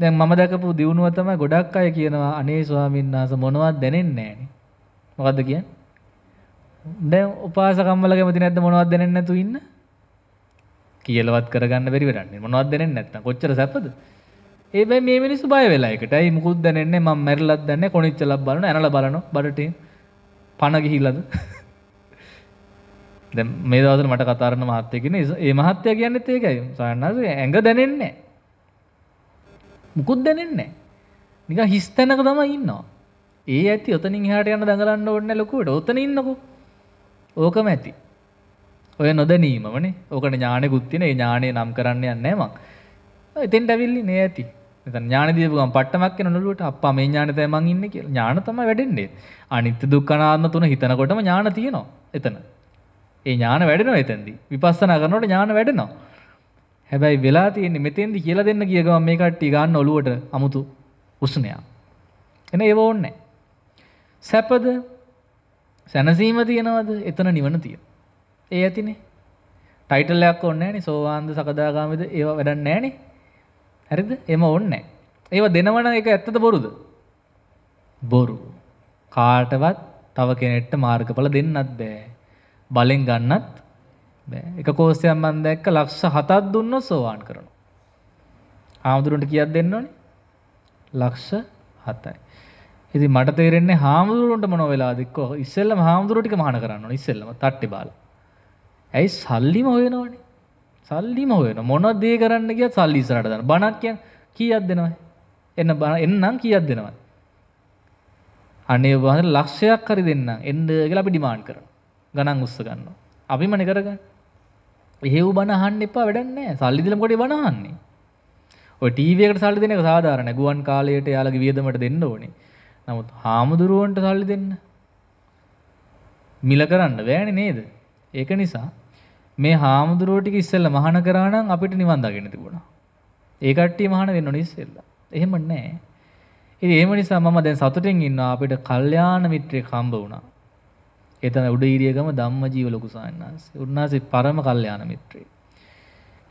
Speaker 1: දැන් මම දැකපු දියුණුව තමයි ගොඩක් අය කියනවා අනේ ස්වාමීන් වහන්සේ මොනවද දැනෙන්නේ නැහනේ මොකද්ද කියන්නේ දැන් උපාසකම්මල කැමති නැද්ද මොනවද දැනෙන්නේ නැතු ඉන්න කියලාවත් කරගන්න බැරි වෙරන්නේ මොනවද දැනෙන්නේ නැත්තම් කොච්චර සැපද ඒබයි මේ මිනිස්සු බය වෙලා එකටයි මුකුත් දැනෙන්නේ මම මැරිලත් දන්නේ කොනිච්චලක් බලන ඇනලා බලන බඩට පණ ගිහිල්ලාද දැන් මේ දවස්වල මට කතා කරන මහත්තයා කියන්නේ ඒ මහත්තයා කියන්නේත් ඒකයි සායන්නාස ඇඟ දැනෙන්නේ මුකුත් දැනෙන්නේ නිකන් හිස් තැනක තමයි ඉන්නවා ඒ ඇති ඔතනින් එහාට යන්න දඟලන්න ඕනේ ලොකුවට ඔතන ඉන්නකෝ ඕකම ඇති ඔය නොදැනීමමනේ ඕකට ඥානෙකුත් තියෙන ඒ ඥානෙ නම් කරන්න යන්නේ නැහැ මං එතෙන් ඩැවිල්ලි නේ ඇති ඥානදීපුගම් පට්ටමක් වෙන ඔළුවට අප්පා මේ ඥානෙ තමයි මං ඉන්නේ කියලා. ඥාන තමයි වැඩෙන්නේ. අනිත්‍ය දුක්ඛ අනාත්ම තුන හිතනකොටම ඥාන තියෙනවා. එතන. ඒ ඥාන වැඩෙනවා එතෙන්දී. විපස්සනා කරනකොට ඥාන වැඩෙනවා. හැබැයි වෙලා තියෙන්නේ මෙතෙන්දී කියලා දෙන්න කිය ගමන් මේ කට්ටිය ගන්න ඔළුවට අමුතු උස්නයක්. එන ඒව ඕනේ සැපද සැනසීම තියනවද? එතන නිවන තියෙනවා. ඒ ඇතිනේ. ටයිටල් එකක් ඕනේ නැහනේ. සෝවාන්ද සකදාගාමීද ඒව වැඩක් නැහනේ. හරිද එම ඔන්න ඒව දෙනවන එක ඇත්තද බොරුද බොරු කාටවත් තව කෙනෙට්ට මාර්ගඵල දෙන්නත් බෑ බලෙන් ගන්නත් බෑ එක කෝස්යම් මන් දැක්ක ලක්ෂ හතත් දුන්න සෝවාන් කරනු හාමුදුරුන්ට කියත් දෙන්න ඕනේ ලක්ෂ හතයි ඉති මට තේරෙන්නේ හාමුදුරුන්ට මොන වෙලාදක්කෝ ඉස්සල්ලම හාමුදුරුටික මහන කරන්න ඉස්සල්ලම තට්ටි බාල ඇයි සල්ලිම ඔයනවනේ සල්ලිම හොයන මොන දේ කරන්න කිය සල්ලි ඉස්සරහට දාන බණක් කියන් කීයක් දෙනවද එන්න බණ එන්නම් කීයක් දෙනවද අනේ වහන ලක්ෂයක් හරි දෙන්නම් එන්න කියලා අපි ඩිමාන්ඩ් කරනවා ගණන් උස්ස ගන්නවා අපිමනේ කරගන්න එහෙව් බණ අහන්න එපා වැඩක් නැහැ සල්ලි දෙලම කොටේ බණ අහන්නේ ඔය ටීවී එකට සල්ලි දෙන එක සාධාරණයි ගුවන් කාලයට යාළගේ වියදමට දෙන්න ඕනේ නමුත් හාමුදුරුවන්ට සල්ලි දෙන්න මිල කරන්න බෑනේ නේද ඒක නිසා මේ හාමුදුරුවෝ ටික ඉස්සෙල්ලා මහාන කරා නම් අපිට නිවන් දකින්න තිබුණා. ඒ කට්ටිය මහාන වෙන්න ඕනේ ඉස්සෙල්ලා. එහෙම නැහැ. ඉතින් ඒම නිසා මම දැන් සතුටින් ඉන්නවා අපිට කල්යාණ මිත්‍රයෙක් හම්බ වුණා. ඒ තමයි උඩීරියගම ධම්මජීව ලොකු සාන්නාංශය. උන්වහන්සේ පරම කල්යාණ මිත්‍රයෙක්.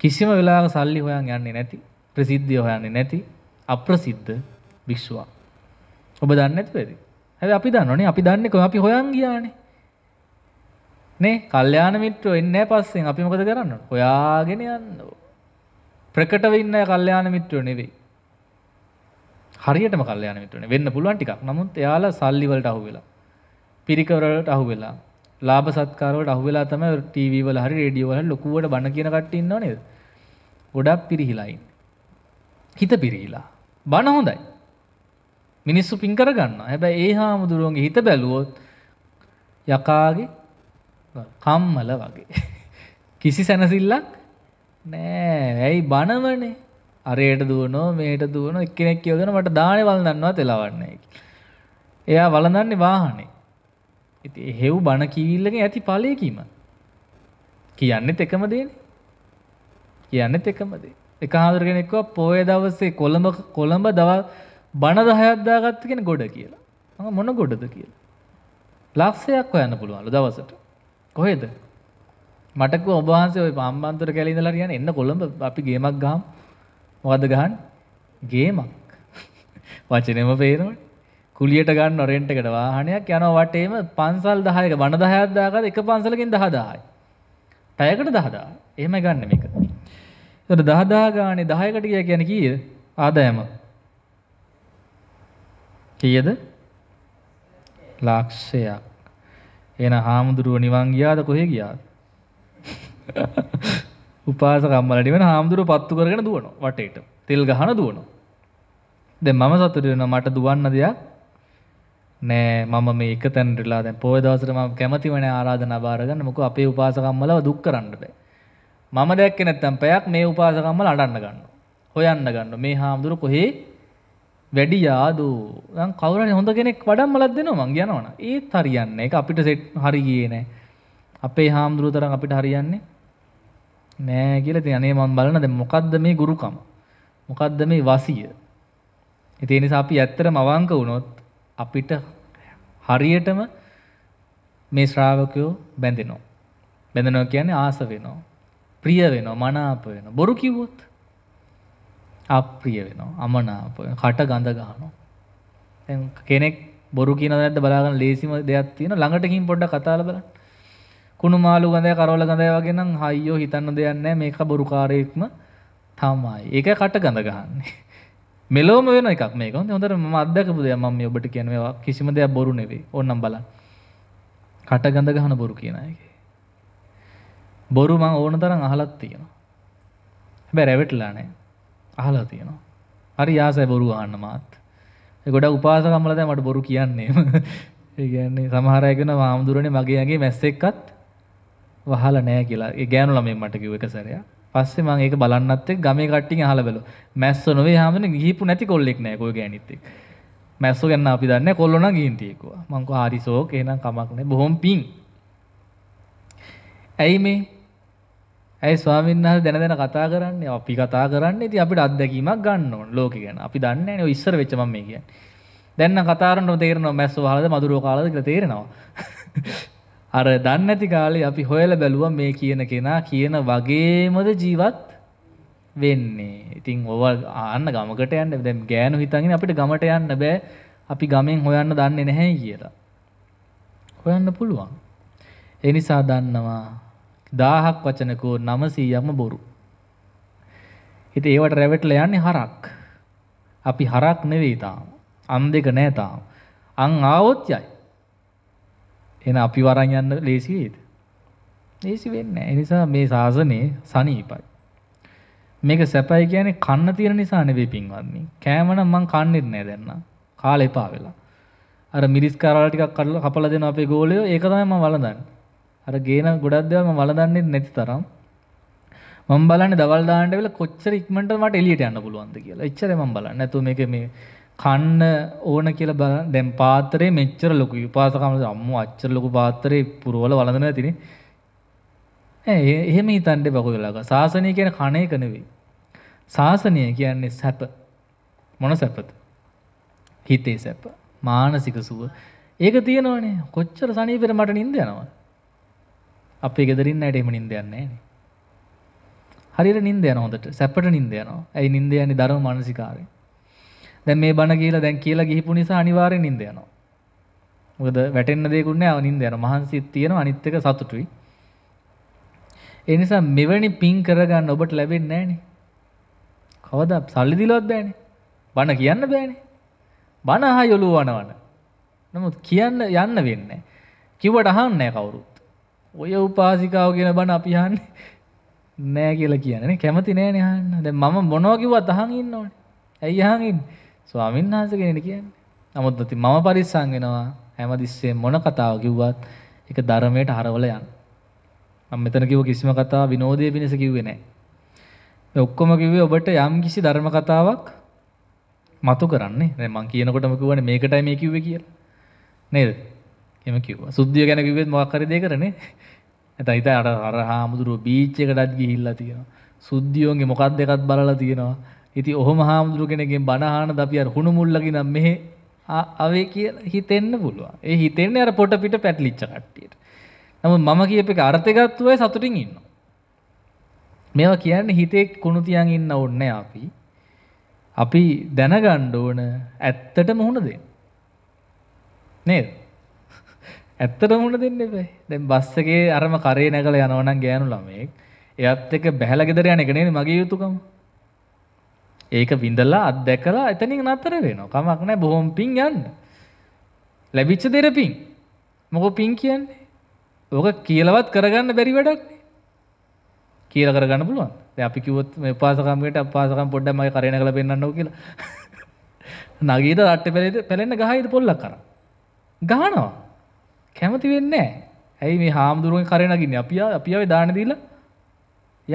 Speaker 1: කිසිම වෙලාවක සල්ලි හොයන් යන්නේ නැති, ප්‍රසිද්ධිය හොයන්නේ නැති අප්‍රසිද්ධ විශ්වා. ඔබ දන්නේ නැති වෙයි. හැබැයි අපි දන්නවනේ අපි දන්නේ කොහොම අපි හොයන් ගියානේ. නේ කල්්‍යයාන මිත්‍රෝ එන්න පස්සෙන් අපි මොකද කරන්න ඔයාගෙන යන්න ප්‍රකටව ඉන්න කල්්‍යයාන මිත්‍රෝ නෙවෙයි හරියටම කල්්‍යයාන මිත්‍රන වෙන්න පුළුවන් ටික් නමුත් යාලා සල්ලිවලට අහුවෙලා පිරිකවරලට අහුවෙලා ලාබ සත්කාරවට අහුවෙලා තම ටීවල හරි රඩියෝවල ලොකුවට බණ කියන කට්ටන්න නද ගොඩක් පිරිහිලායින් හිත පිරිහිලා බණ හොඳයි මිනිස්සු පින් කරගන්න හැබැ ඒ හාමුදුරුවන්ගේ හිත බැලුවොත් යකාගේ කම්මල වගේ. කිසි සැනසිල්ලක් නෑ ඇයි බණවනේ අරයට දුවනෝ මේට දුවන එකනෙක් යෝදන මට දානය වලදන්නවා තෙලවන්නේ. එයා වලඳන්නේ වාහනේ. ඉති හෙව් බණ කීල්ලක ඇති පලයකීම. කියන්නෙත් එකම දේන කියන්නෙත් එකමදේ. එක හාදුරගෙනෙක්ව පෝය දවස්සේ කොළඹ කොළඹ දවල් බණ දහයත්දාගත්ත කෙන ගොඩ කියලා. මොන ගොඩද කියලා. ලක්සයක් හොයන්න පුළුවන්ලු දවසට. කොහෙද මටක ඔබහන්සේ ඔය පම්බන්තර කැලිඳලා කියන්නේ එන්න කොළඹ අපි ගේමක් ගහමු. මොකද්ද ගහන්නේ? ගේමක්. වචනේම පේනවනේ. කුලියට ගන්න රෙන්ට් එකට වාහනයක් යනවා වටේම පන්සල් 10ක වන 10ක් දාගත්ත එක පන්සලකින් 10000යි. පැයකට 10000. එහෙමයි ගන්න මේක. ඒතර 10000 ගානේ 10කට කිය කියන්නේ කීයද? ආදායම. කීයද? ලක්ෂයක්. එහෙනම් හාමුදුරුව නිවන් ගියාද කොහෙ ගියාද? උපාසක අම්මලා නිවන හාමුදුරුව පත්තු කරගෙන දුවනවා වටේට. තෙල් ගහන දුවනවා. දැන් මම සතුටු වෙනවා මට දුවන්න දෙයක් නෑ මම මේ එක තැනටලා දැන් පොය දවසට මම කැමතිම නෑ ආරාධනා බාර ගන්න මොකද අපේ උපාසකම්මලව දුක් කරන්න බෑ. මම දැක්කේ නැත්තම් පැයක් මේ උපාසකම්මල අඬන්න ගන්නවා. හොයන්න ගන්නවා. මේ හාමුදුරුව කොහේ වැඩි යාදු කවර හොඳ කෙනෙක් වඩම් මලත් දෙනවා මං යනවන ඒ හරියන්න එක අපිට සෙට් හරි ගිය නෑ අපේ හාමුදුරුවතරන් අපිට හරියන්නේ නෑ කියල තියනේ මං බලන ද මොකක්ද මේ ගුරුකම මොකක්ද මේ වසිය එතිනි අපි ඇත්තර මවංක වුණොත් අපිට හරියටම මේ ශ්‍රාවකයෝ බැඳෙනෝ බැඳනෝ කියන්නේ ආස වෙනවා ප්‍රිය වෙනවා මනාප වෙන බොරු කිව්වොත් අප්‍රිය වෙනවා අමනාප කට ගඳ ගහනවා කෙනෙක් බොරු කියන ඇද බලාගන්න ලේසිම දෙයක් තියෙන ළඟටකින් පොඩ්ඩ කතාල බලන්න කුණු මාළු ගඳය කරවල ගඳය වගේ නම් හයියෝ හිතන්න දෙයක් නැහැ මේක බොරුකාරයෙක්ම තමයි. ඒක කට ගඳ ගහන්නේ. මෙලොවම වෙන එකක් මේක. හොඳට මම අත්දකපු දෙයක් මම මේ ඔබට කියන්නේ කිසිම දෙයක් බොරු නෙවෙයි. ඕන්නම් බලන්න. කට ගඳ ගහන බොරු කියන එක. බොරු මම ඕන තරම් අහලක් තියෙනවා. හැබැයි රැවටලා නැහැ. අහලා තියෙනවා. හරි ආසයි බොරු අහන්න මාත්. ඒ ගොඩක් උපාසකම්මල දැන් මට බොරු කියන්නේ. ඒ කියන්නේ සමහර අය කියනවා මාමුදුරනේ මගේ යගේ මැස්සෙක්වත් වහලා නැහැ කියලා. ඒ ගෑනු ළමෙන් මට කිව්ව එක සැරයක්. පස්සේ මම ඒක බලන්නත් එක්ක ගමේ කට්ටියන් අහලා බැලුවා. මැස්ස නොවේ හැමෝම ගිහිපු නැති කොල්ලෙක් නෑ කොයි ගෑනිත් එක්ක. මැස්සෝ ගැන අපි දන්නේ කොල්ලෝ නම් ගිහින් තියෙකුවා. මං කෝ හරි සෝක් එහෙනම් කමක් නැහැ. බොහොම පිං. ඇයි මේ ඇයි ස්වාමින්හල් දැනදැන කතා කරන්න අපි කතා කරන්න ඇති අපිට අත්දැකීමක් ගන්න ලෝක ගැන අපි දන්න ඉස්සර වෙච්චම මේ කිය දැන්න කතාරන්නට තේරනවා මැස්ස හලද මදුරෝ කාලදක තේරෙනවා අර දන්න ඇති කාලේ අපි හොයල බැලුව මේ කියන කෙනා කියන වගේමද ජීවත් වෙන්නේ ඉතින් ඔවල් ආන්න ගමකට යන්න දැම් ගෑනු හිතගෙන අපිට ගමට යන්න බෑ අපි ගමෙන් හොයන්න දන්නේ නැහැ කියලා. හොයන්න පුළුවන්. එනිසා දන්නවා දාහක් වචනකෝ නමසීයම බොරු. හිත ඒවට රැවටල යන්නේ හරක්. අපි හරක් නෙවෙයි තාම. අන් දෙක නෑ තාම. අන් ආවොත් යයි. එන අපි වරන් යන්න ලේසි වේද? ලේසි වෙන්නේ නෑ. ඒ නිසා මේ ශාසනේ සනීපයි. මේක සැපයි කියන්නේ කන්න තියෙන නිසා නෙවෙයි පින්වත්නි. කෑම නම් මං කන්නේත් නෑ දැන් නම්. කාලෙපා වෙලා. අර මිරිස් කරවල ටිකක් කපලා දෙන අපේ ගෝලයෝ ඒක තමයි මම වළඳන්නේ. අර ගේන ගොඩක් දේවල් මම වලදන්නේ නැති තරම් මම බලන්නේ දවල් දාන්න වෙලා කොච්චර ඉක්මනට මට එළියට යන්න පුළුවන්ද කියලා. එච්චරයි මම බලන්නේ. නැතු මේක මේ කන්න ඕන කියලා බලන දැන් පාත්‍රේ මෙච්චර ලොකු විපාසකම අම්මෝ අච්චර ලොකු පාත්‍රේ පුරවල වලඳන තිනේ. ඈ එහෙම හිතන්න එපා කොහෙලක. සාසනය කියන්නේ කණ එක නෙවෙයි. සාසනය කියන්නේ සැප. මොන සැපද? හිතේ සැප. මානසික සුව. ඒක තියෙනවනේ. කොච්චර සනීපෙට මට නිින්ද යනවා. අපේ ගෙදරින් අයට එම නින්ද යන්නේ හරියට නින්ද යන හොඳට සැපට නින්ද යනවා. ඇයි නින්ද යන්නේ ධර්ම මානසිකාරේ. දැන් මේ බණ කියලා දැන් කියලා ගිහිපු නිසා අනිවාර්යෙන් නින්ද යනවා. මොකද වැටෙන්න දෙයක් නෑ නින්ද යනවා. මහන්සියක් තියෙනවා අනිත් එක සතුටුයි. ඒ නිසා මෙවැනි පිං කරගන්න ඔබට ලැබෙන්නේ නෑනේ. කවදා සල්ලි දීලවත් බෑනේ. බණ කියන්න බෑනේ. බණ අහ යොළුව වනවන. නමුත් කියන්න යන්න වෙන්නේ. කිව්වට අහන්නේ කවුරු. ඔය උපාසිකාව කියෙන බණ අපිහන් නෑ කියලා කියන කැමති නෑ නහන්න ද මම මොනෝකිවත් අහන් ඉන්න ඕන ඇයිහන් ස්වාමීන් වහස කෙනෙට කියන්න නමුත් ති මම පරිස්සංගෙනවා හැම දිස්සේ මොන කතාව කිව්වත් එක ධර්මයට හරවල යන්න මම මෙතන කිව්ව කිසිම කතා විනෝදය පිණිස කිව්වේ නෑ ඔක්කොම කිවේ ඔබට යම් කිසි ධර්ම කතාවක් මතු කරන්නේ මං කියනකොටම කිවන මේකටයි මේ කිව්ව කියලා නේද එම කිව්ව සුද්දිය ගැන කිවෙත් මොක්කර දෙ කරන ඇතයිත අට අර හාමුදුරුව බීච්චකටත් ගිහිල්ලා තියෙනවා සුද්දියෝන්ගේ මොකක් දෙකත් බලලා තියෙනවා ඉති ඔහොම හාමුදුරු කෙනගෙන් බණහාන ද අපි අර හුණු මුල්ලකි නම් මෙහෙ අවේ කිය හිතෙන්න්න පුළුවන් ඒ හිතෙන්නේ අර පොට පිට පැටලිච්ච කට්ටියට නම මම කියප එක අර්ථගත්තුවයි සතුටින් ඉන්න මේවා කියන්න හිතේ කුණුතියන් ඉන්න ඔන්න අපි අපි දැනගණ්ඩ ඕන ඇත්තට මුහුණ දෙන්න නේද ඇත්තට මුණ දෙන්න එපේ දැන් බස් එකේ අරම කරේ නැගලා යනවා නම් ගෑනු ළමෙක් එයත් එක්ක බැහැලා ගෙදර යන එක නේද මගේ යුතුයකම ඒක විඳලා අත්දැකලා එතනින් නතර වෙනවා කමක් නැහැ බොහොම පිං යන්න ලැබිච්ච දෙර පිං මොකෝ පිං කියන්නේ ඕක කියලවත් කරගන්න බැරි වැඩක් කියලා කරගන්න පුළුවන් දැන් අපි කිව්වොත් මේ උපාසකම්ගේට උපාසකම් පොඩ්ඩක් මගේ කරේ නැගලා පෙන්නන්නෝ කියලා නගීද රට්ටේ පැලෙන්න ගහයිද පොල්ලක් කරා ගහනවා කැමති වෙන්නේ ඇයි මේ හාමුදුරුවන් කරනගින්න අපිය අපියාව දාන දීලා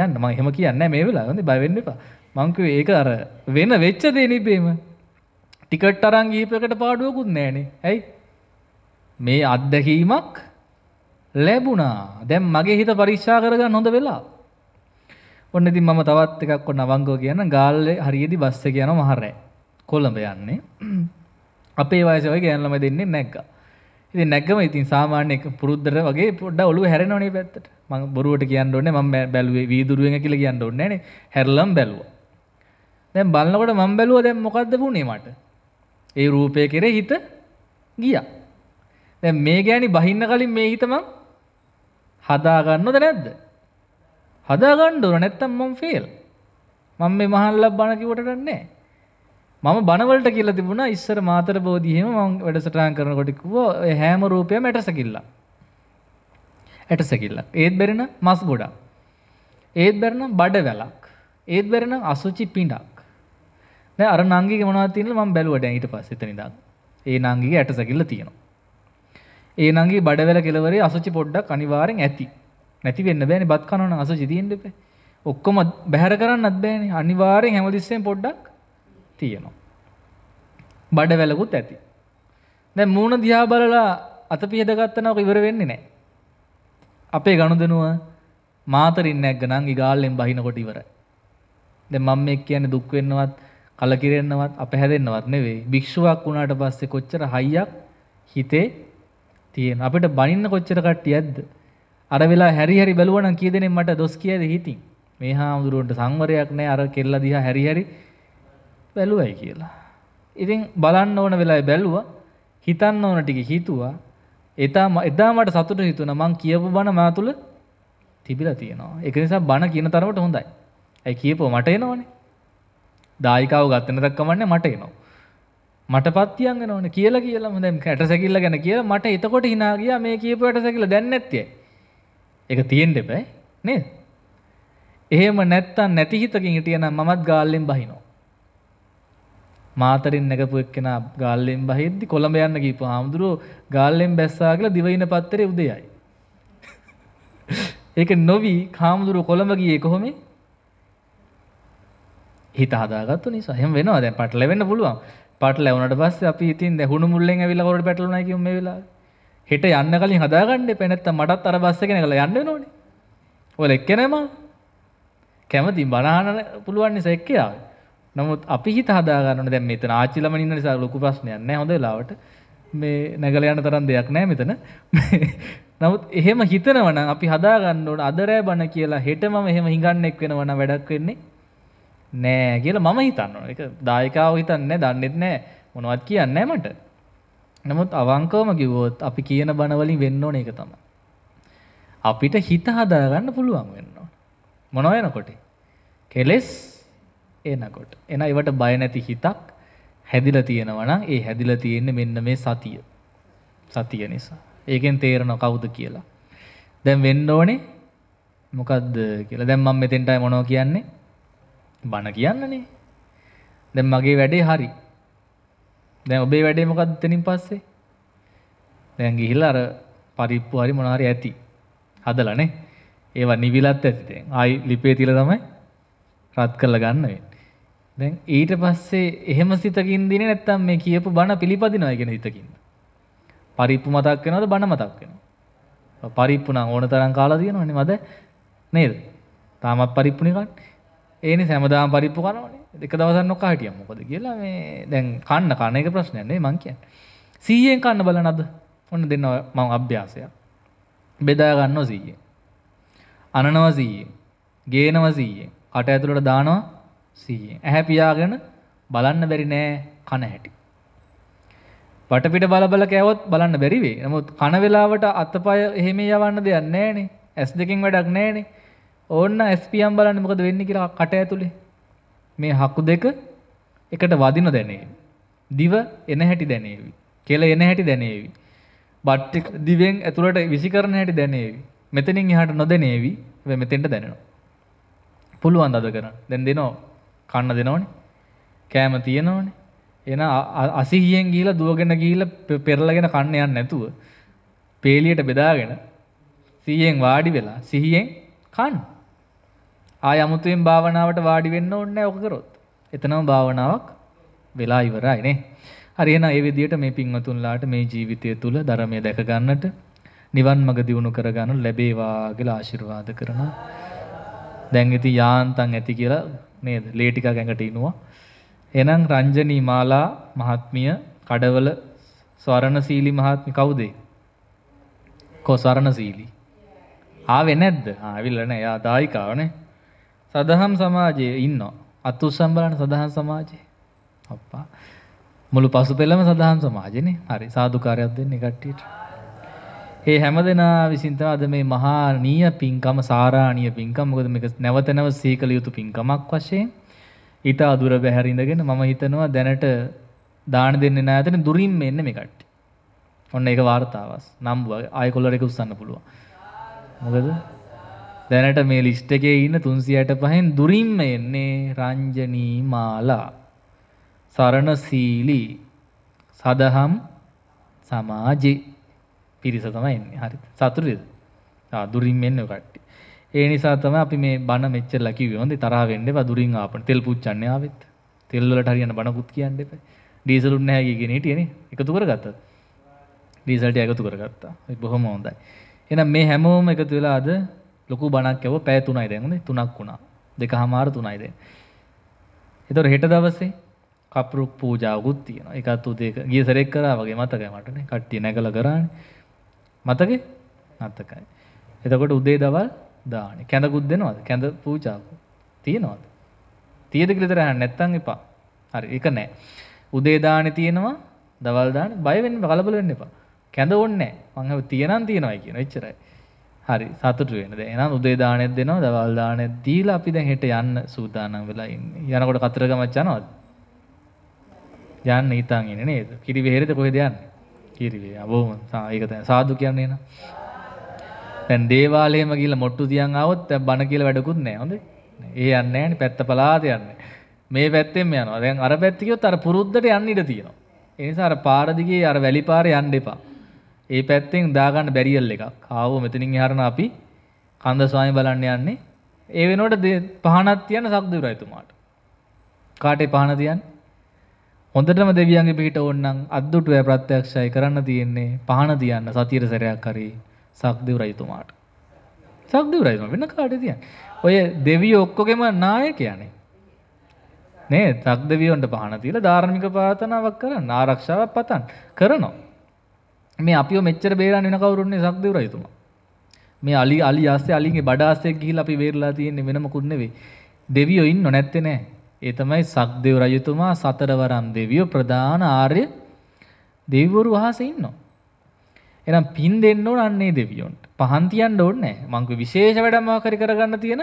Speaker 1: යන්න මං එහෙම කියන්න මේ වෙලා හොඳ බයවෙන්න එපා මංකව ඒක අර වෙන වෙච්ච දේ නිබේම ටිකට් අරන් ගීපකට පාඩුවකුත් නෑනේ ඇයි මේ අත්දැකීමක් ලැබුණා දැම් මගේ හිත පරික්ෂා කරගන්න හොඳ වෙලා ඔන්න ඉතින් මම තවත් එකක් කොන්න අවංගෝ කියන්න ගාල්ලේ හරියදි බස්ස කියන මහරෑ කොළඹ යන්නේ අපේ වයසවයි ගෑන්ලම දෙන්නේ නැක්ගා ඉති නැගම ඉතින් සාමාන්‍යක පුරුද්දර වගේ පොඩ්ඩ ඔලු හැරෙනවනේ පැත්තට මං බොරුවට කියන්න ඕනේ මම බැලුවේ වීදුරුවෙන් කියලා කියන්න ඕනේ නෑනේ හැරලම් බැලුවා දැන් බලනකොට මං බැලුවා දැන් මොකද්ද වුනේ මට ඒ රූපය කෙරේ හිත ගියා දැන් මේ ගෑණි බහින්න කලින් මේ හිත මං හදාගන්නවද නැද්ද හදාගන්න ඕන නැත්තම් මම ෆේල් මම මේ මහල්ලක් බණ කිව්වට නෑ මම බනවලට කියල තිබුණ ඉස්සර මාතර බෝධීම ම වැඩසටාන් කරන කොටිකුව හෑම රූපය මැටසකිල්ලා. ඇටසකිල්ල. ඒත් බැරෙන මස් ගොඩා. ඒත් බැරණ බඩ වැලක්. ඒත් බැරෙන අසුචි පිඩක්. අර නංගි මනවතින ම බැලුවට ඊට පස්සෙත නිදා. ඒ නංගගේ ඇටසකිල්ල තියෙනවා. ඒ නංගේ බඩවැල කෙලවරේ අසුචි පොඩ්ඩක් අනිවාරෙන් ඇති. නැති වෙන්න බෑනි බත් කනන අසුචි තියෙන්ඩපේ. ඔක්කොම බැහැර කරන්නත් බෑනි අනිවාරෙන් හැමදිස්සෙන් පොඩ්ඩක් තියෙනවා. බඩ වැලකුත් ඇති. දැන් මූණ දිහා බලලා අත පිහද ගත්තනක ඉවර වෙන්නේ නැහැ. අපේ ගනුදෙනුව මාතරින් නැග්ගනම් ඉගාල්ලෙන් බහිනකොට ඉවරයි. දැන් මම මේ කියන්නේ දුක් වෙන්නවත්, කලකිරෙන්නවත්, අපහැදෙන්නවත් නෙවෙයි. භික්ෂුවක් වුණාට පස්සේ කොච්චර හයියක් හිතේ තියෙන. අපිට බනින්න කොච්චර කට්ටියක්ද? අර වෙලා හැරි හැරි බැලුවනම් කී දෙනෙක් මට දොස් කියයිද හිතින්. මේ හාමුදුරුවන්ට සංවරයක් නැහැ අර කෙල්ල දිහා හැරි හැරි බැලුවයි කියලා. ඉතින් බලන්න ඕන වෙලා බැලුව හිතන්න ඕන ටික හිතුවා එතා එදා මට සතුට හිතුන මං කියපු බණ මා තුළ තිබිලා තියෙනවා. ඒක නිසා බණ කියන තරමට හොඳයි. ඇයි කියපෝ මට එනවනේ. දායිකාව ගත්තන දක් කමන්නේ මට එනවා. මට පත්තියන් වෙනවනේ කියලා කියලාම දැන් ඇට සැකිල්ල ගැන කියලා මට එතකොට hina ගියා මේ කියපු ඇට සැකිල්ල දැන් නැත්තේ. ඒක තියෙන්න එපා නේද? එහෙම නැත්තම් නැති හිතකින් හිටියනම් මමත් ගාල්ලෙන් බහිනවා. මාතරින් නැගපු එක්කෙනා ගාල්ලෙන් බහිද්දි කොළඹ යන්න ගීපු හාමුදුරුවෝ ගාල්ලෙන් බැස්සා කියලා දිවයින පත්තරේ උදයයි. ඒක නොවි හාමුදුරුවෝ කොළඹ ගියේ කොහොමද? හිත හදාගත්තු නිසා. එහෙම වෙනවා දැන් පටලැවෙන්න පුළුවන්. පටලැවුණාට පස්සේ අපි ඉතින් දැන් හුණු මුල්ලෙන් ඇවිල්ලා කවුරුට පැටලුණා කියමු මේ වෙලාවේ. හෙට යන්න කලින් හදාගන්න එපා නැත්තම් මටත් අර බස් එකේ නැගලා යන්න වෙනෝනේ. ඔයාලා එක්කේ නෑ මම. කැමතියි බනහන පුළුවන් නිසා එක්කේ ආවේ. නමුත් අපි හිත හදාගන්න දැන් මෙතන ආචිලම ඉන්න නිසා ලොකු ප්‍රශ්නයක් නැහැ හොඳ වෙලාවට මේ නැගල යන තරම් දෙයක් නැහැ මෙතන නමුත් එහෙම හිතනවා නම් අපි හදාගන්න ඕන අද රෑ බණ කියලා හෙට මම එහෙම හිඟන්නෙක් වෙනවා නම් වැඩක් වෙන්නේ නෑ කියලා මම හිතන්න ඕන ඒක දායකාව හිතන්නේ දන්නෙත් නෑ මොනවත් කියන්නේ මට නමුත් අවංකවම කිව්වොත් අපි කියන බණ වලින් වෙන්න ඕන එක තමයි අපිට හිත හදාගන්න පුළුවන් වෙන්න ඕන මොනවා එනකොට කෙලස් එනකොට. එන ඒවට බය නැති හිතක් හැදිලා තියෙනවා නම් ඒ හැදිලා තියෙන්නේ මෙන්න මේ සතිය. සතිය නිසා. ඒකෙන් තේරෙනවා කවුද කියලා. දැන් වෙන්න ඕනේ මොකද්ද කියලා. දැන් මම මෙතෙන්ටයි මොනව කියන්නේ? බන කියන්නනේ. දැන් මගේ වැඩේ හරි. දැන් ඔබේ වැඩේ මොකද්ද එතනින් පස්සේ? දැන් ගිහිල්ලා අර පරිප්පු හරි මොනවා හරි ඇති. හදලානේ. ඒවා නිවිලත් ඇති දැන්. ආයි ලිපේ තියලා තමයි රත් කරලා ගන්න වෙන්නේ. දැන් ඊට පස්සේ එහෙම සිතකින් දිනේ නැත්තම් මේ කියපු බණ පිළිපදිනවා කියන හිතකින්. පරිප්පු මතක් වෙනවද බණ මතක් වෙනවද? පරිප්පු නම් ඕන තරම් කාලා තියෙනවනේ මද නේද? තාමත් පරිප්පුනේ කන්නේ. ඒනේ හැමදාම පරිප්පු කරනවනේ. එක දවසක් නොකා හිටියම් මොකද කියලා මේ දැන් කන්න කන එක ප්‍රශ්නයක් නේ මං කියන්නේ. 100ෙන් කන්න බලන අද ඔන්න දෙන්න මම අභ්‍යාසයක්. බෙදා ගන්නවා 100ෙන්. අනනවා 100ෙන්. ගේනවා 100ෙන්. කට ඇතුළට දානවා සීයෙන් ඇහැ පියාගෙන බලන්න බැරි නෑ කන හැටි. වටපිට බලබල කෑවොත් බලන්න බැරි වේ. නමුත් කන වේලාවට අතපය එහෙම යවන්න දෙයක් නැහනේ. ඇස් දෙකෙන් වැඩක් නැහනේ. ඕන්න SPM බලන්න මොකද වෙන්නේ කියලා කට ඇතුලේ. මේ හකු දෙක එකට වදින දැනේවි. දිව එන හැටි දැනේවි. කෙල එන හැටි දැනේවි. බත් දිවෙන් ඇතුළට විසිකරන හැටි දැනේවි. මෙතනින් එහාට නොදැනේවි. මෙතෙන්ට දැනෙනවා. පුළුවන් අද කරන්න. දැන් දෙනවා කන්න දෙනවනේ කෑම තියෙනවනේ එන අසිහියෙන් ගිහිලා දුවගෙන ගිහිලා පෙරලගෙන කන්න යන්න නැතුව පේලියට බෙදාගෙන සිහියෙන් වාඩි වෙලා සිහියෙන් කන්න ආය අමුතුවෙන් භාවනාවට වාඩි වෙන්න ඕනේ ඔක කරොත් එතනම භාවනාවක් වෙලා ඉවරයි නේ හරි එහෙනම් ඒ විදිහට මේ පින්වතුන්ලාට මේ ජීවිතය තුළ ධර්මය දැක ගන්නට නිවන් මඟ දියුණු කරගන්න ලැබේවා කියලා ආශිර්වාද කරනවා දැන් ඉතින් යාන්තම් ඇති කියලා නේද ලේ ටිකක් ඇඟට ඉනුවා එහෙනම් රංජනී මාලා මහත්මිය කඩවල ස්වරණශීලි මහත්මිය කවුද කො ස්වරණශීලි ආවේ නැද්ද ආවිල්ලා නෑ එයා දායිකාවනේ සදහම් සමාජයේ ඉන්නවා අත්උස්සම් බලන සදහම් සමාජයේ අප්පා මුළු පසුපෙළම සදහම් සමාජනේ හරි සාදුකාරයක් දෙන්නේ කට්ටියට ඒ හැම දෙනා විසින් තමයි අද මේ මහා නීය පින්කම සාරාණීය පින්කම මොකද මේක නැවත නැවත සීකල යුතු පින්කමක් වශයෙන් ඊට අදුර බැහැර ඉඳගෙන මම හිතනවා දැනට දාන දෙන්නේ නැහැ අතන දුරින් මෙන්න මේ කට්ටිය. ඔන්න ඒක වார்த்தාවක්. නම්බුව ආයෙ කොල්ලරේක උස්සන්න පුළුවන්. මොකද දැනට මේ ලිස්ට් එකේ ඉන්න 365න් දුරින්ම එන්නේ රංජනී මාලා. සරණ සීලී සදහම් සමාජී පිරිස තමයි එන්නේ. හරිද? සතුටුද? ආ දුරින් මෙන්න ඔය කට්ටිය. ඒ නිසා තමයි අපි මේ බණ මෙච්චරලා කිව්වේ. හොඳේ තරහ වෙන්න එපා දුරින් ආපන. තෙල් පුච්චන්නේ ආවෙත්. තෙල් වලට හරියන බණකුත් කියන්න එපා. ඩීසලුත් නැහැ කියගෙන හිටියනේ. එකතු කරගත්තද? ඩීසල් ටික එකතු කරගත්තා. ඒ බොහොම හොඳයි. එහෙනම් මේ හැමෝම එකතු වෙලා අද ලොකු බණක් ඇව පැය 3යි දැන් හොඳේ 3ක් වුණා. දෙකමාර 3යි දැන්. ඒතකොට හෙට දවසේ කපුරු පූජාවකුත් තියෙනවා. ඒකත් උදේ ගිය සැරේ කරා වගේ මතකයි මට නේ. කට්ටිය නැගලා කරානේ. මතක නත්තකයි. එතකොට උදේ දවල් දාන කැඳකුත් දෙනවාද කැඳ පූචාව තියෙනවාද. තියද කිලිතරහ නැත්තං එපා හරි එක නෑ. උදේදාන තියෙනවා දවල්දාන බයවෙන් කලබල වෙන්න එපා කැඳ ඔන්නෑ මංහ තියෙනන් තියෙනවයි කියන එච්චරයි. හරි සතුට වෙනද එනම් උදේදානෙත් දෙනවා දවල්දානෙත් දීලා අපි දැන් හෙට යන්න සූදානම් වෙලා ඉන්නේ. යනකොට කතරගම යනවද? යන්න ඊතන් ඉන්නේ නේද? කිරි වෙහෙරේද කොහෙද යන්නේ? කීරිවේ අවම ඒක දැන් සාදු කියන්නේ න ะ දැන් දේවාලයේම ගිහලා මොට්ටු තියන් ආවොත් දැන් බණ කියලා වැඩකුත් නැහැ හොඳේ ඒ යන්නේ නැහැ නේ පැත්ත පලාත යන්නේ මේ පැත්තෙන්ම යනවා දැන් අර පැත්ත ගියොත් අර පුරුද්දට යන්න ඉඩ තියෙනවා ඒ නිසා අර පාර දිගේ අර වැලි පාරේ යන්න එපා ඒ පැත්තෙන් දාගන්න බැරියල් එකක් ආවෝ මෙතනින් එහරන අපි කන්ද ස්වාමී බලන්න යන්නේ ඒ වෙනුවට පහනක් තියන සක්දුරා එතුමාට කාටේ පහන තියන්නේ හොඳටම දෙවියන්ගේ පිහිට ඕන්නම් අද්දුටුවය ප්‍රත්‍යක්ෂයි කරන්න තියෙන්නේ පහන තියන්න සතියට සැරයක් හරි සක්දෙව් රජතුමාට. සක්දෙව් රජතුමා වෙන කාටද තියන්නේ? ඔය දෙවියෝ ඔක්කොගෙම නායකයනේ. නේ සක්දෙවියන්ට පහන තියලා ධාර්මික ප්‍රාර්ථනාවක් කරන්න ආරක්ෂාවක් පතන්න කරනවා. මේ අපිව මෙච්චර බේරන්න වෙන කවුරුන්නේ සක්දෙව් රජතුමා. මේ අලි අලි ආස්සේ අලිගේ බඩ ආස්සේ ගිහිල්ලා අපි වේරලා තියෙන්නේ වෙන මොකුත් නෙවෙයි. දෙවියෝ ඉන්නො නැත්තේ නෑ. ඒ තමයි සක්දේව රජතුමා සතරවරම් දෙවියෝ ප්‍රධාන ආර්ය දෙවිවරු අහස ඉන්නවා. එහෙනම් පින් දෙන්න ඕන අන්නේ දෙවියොන්ට. පහන් තියන්න ඕනේ නැහැ. මං කිව්ව විශේෂ වැඩම කරි කරගන්න තියෙන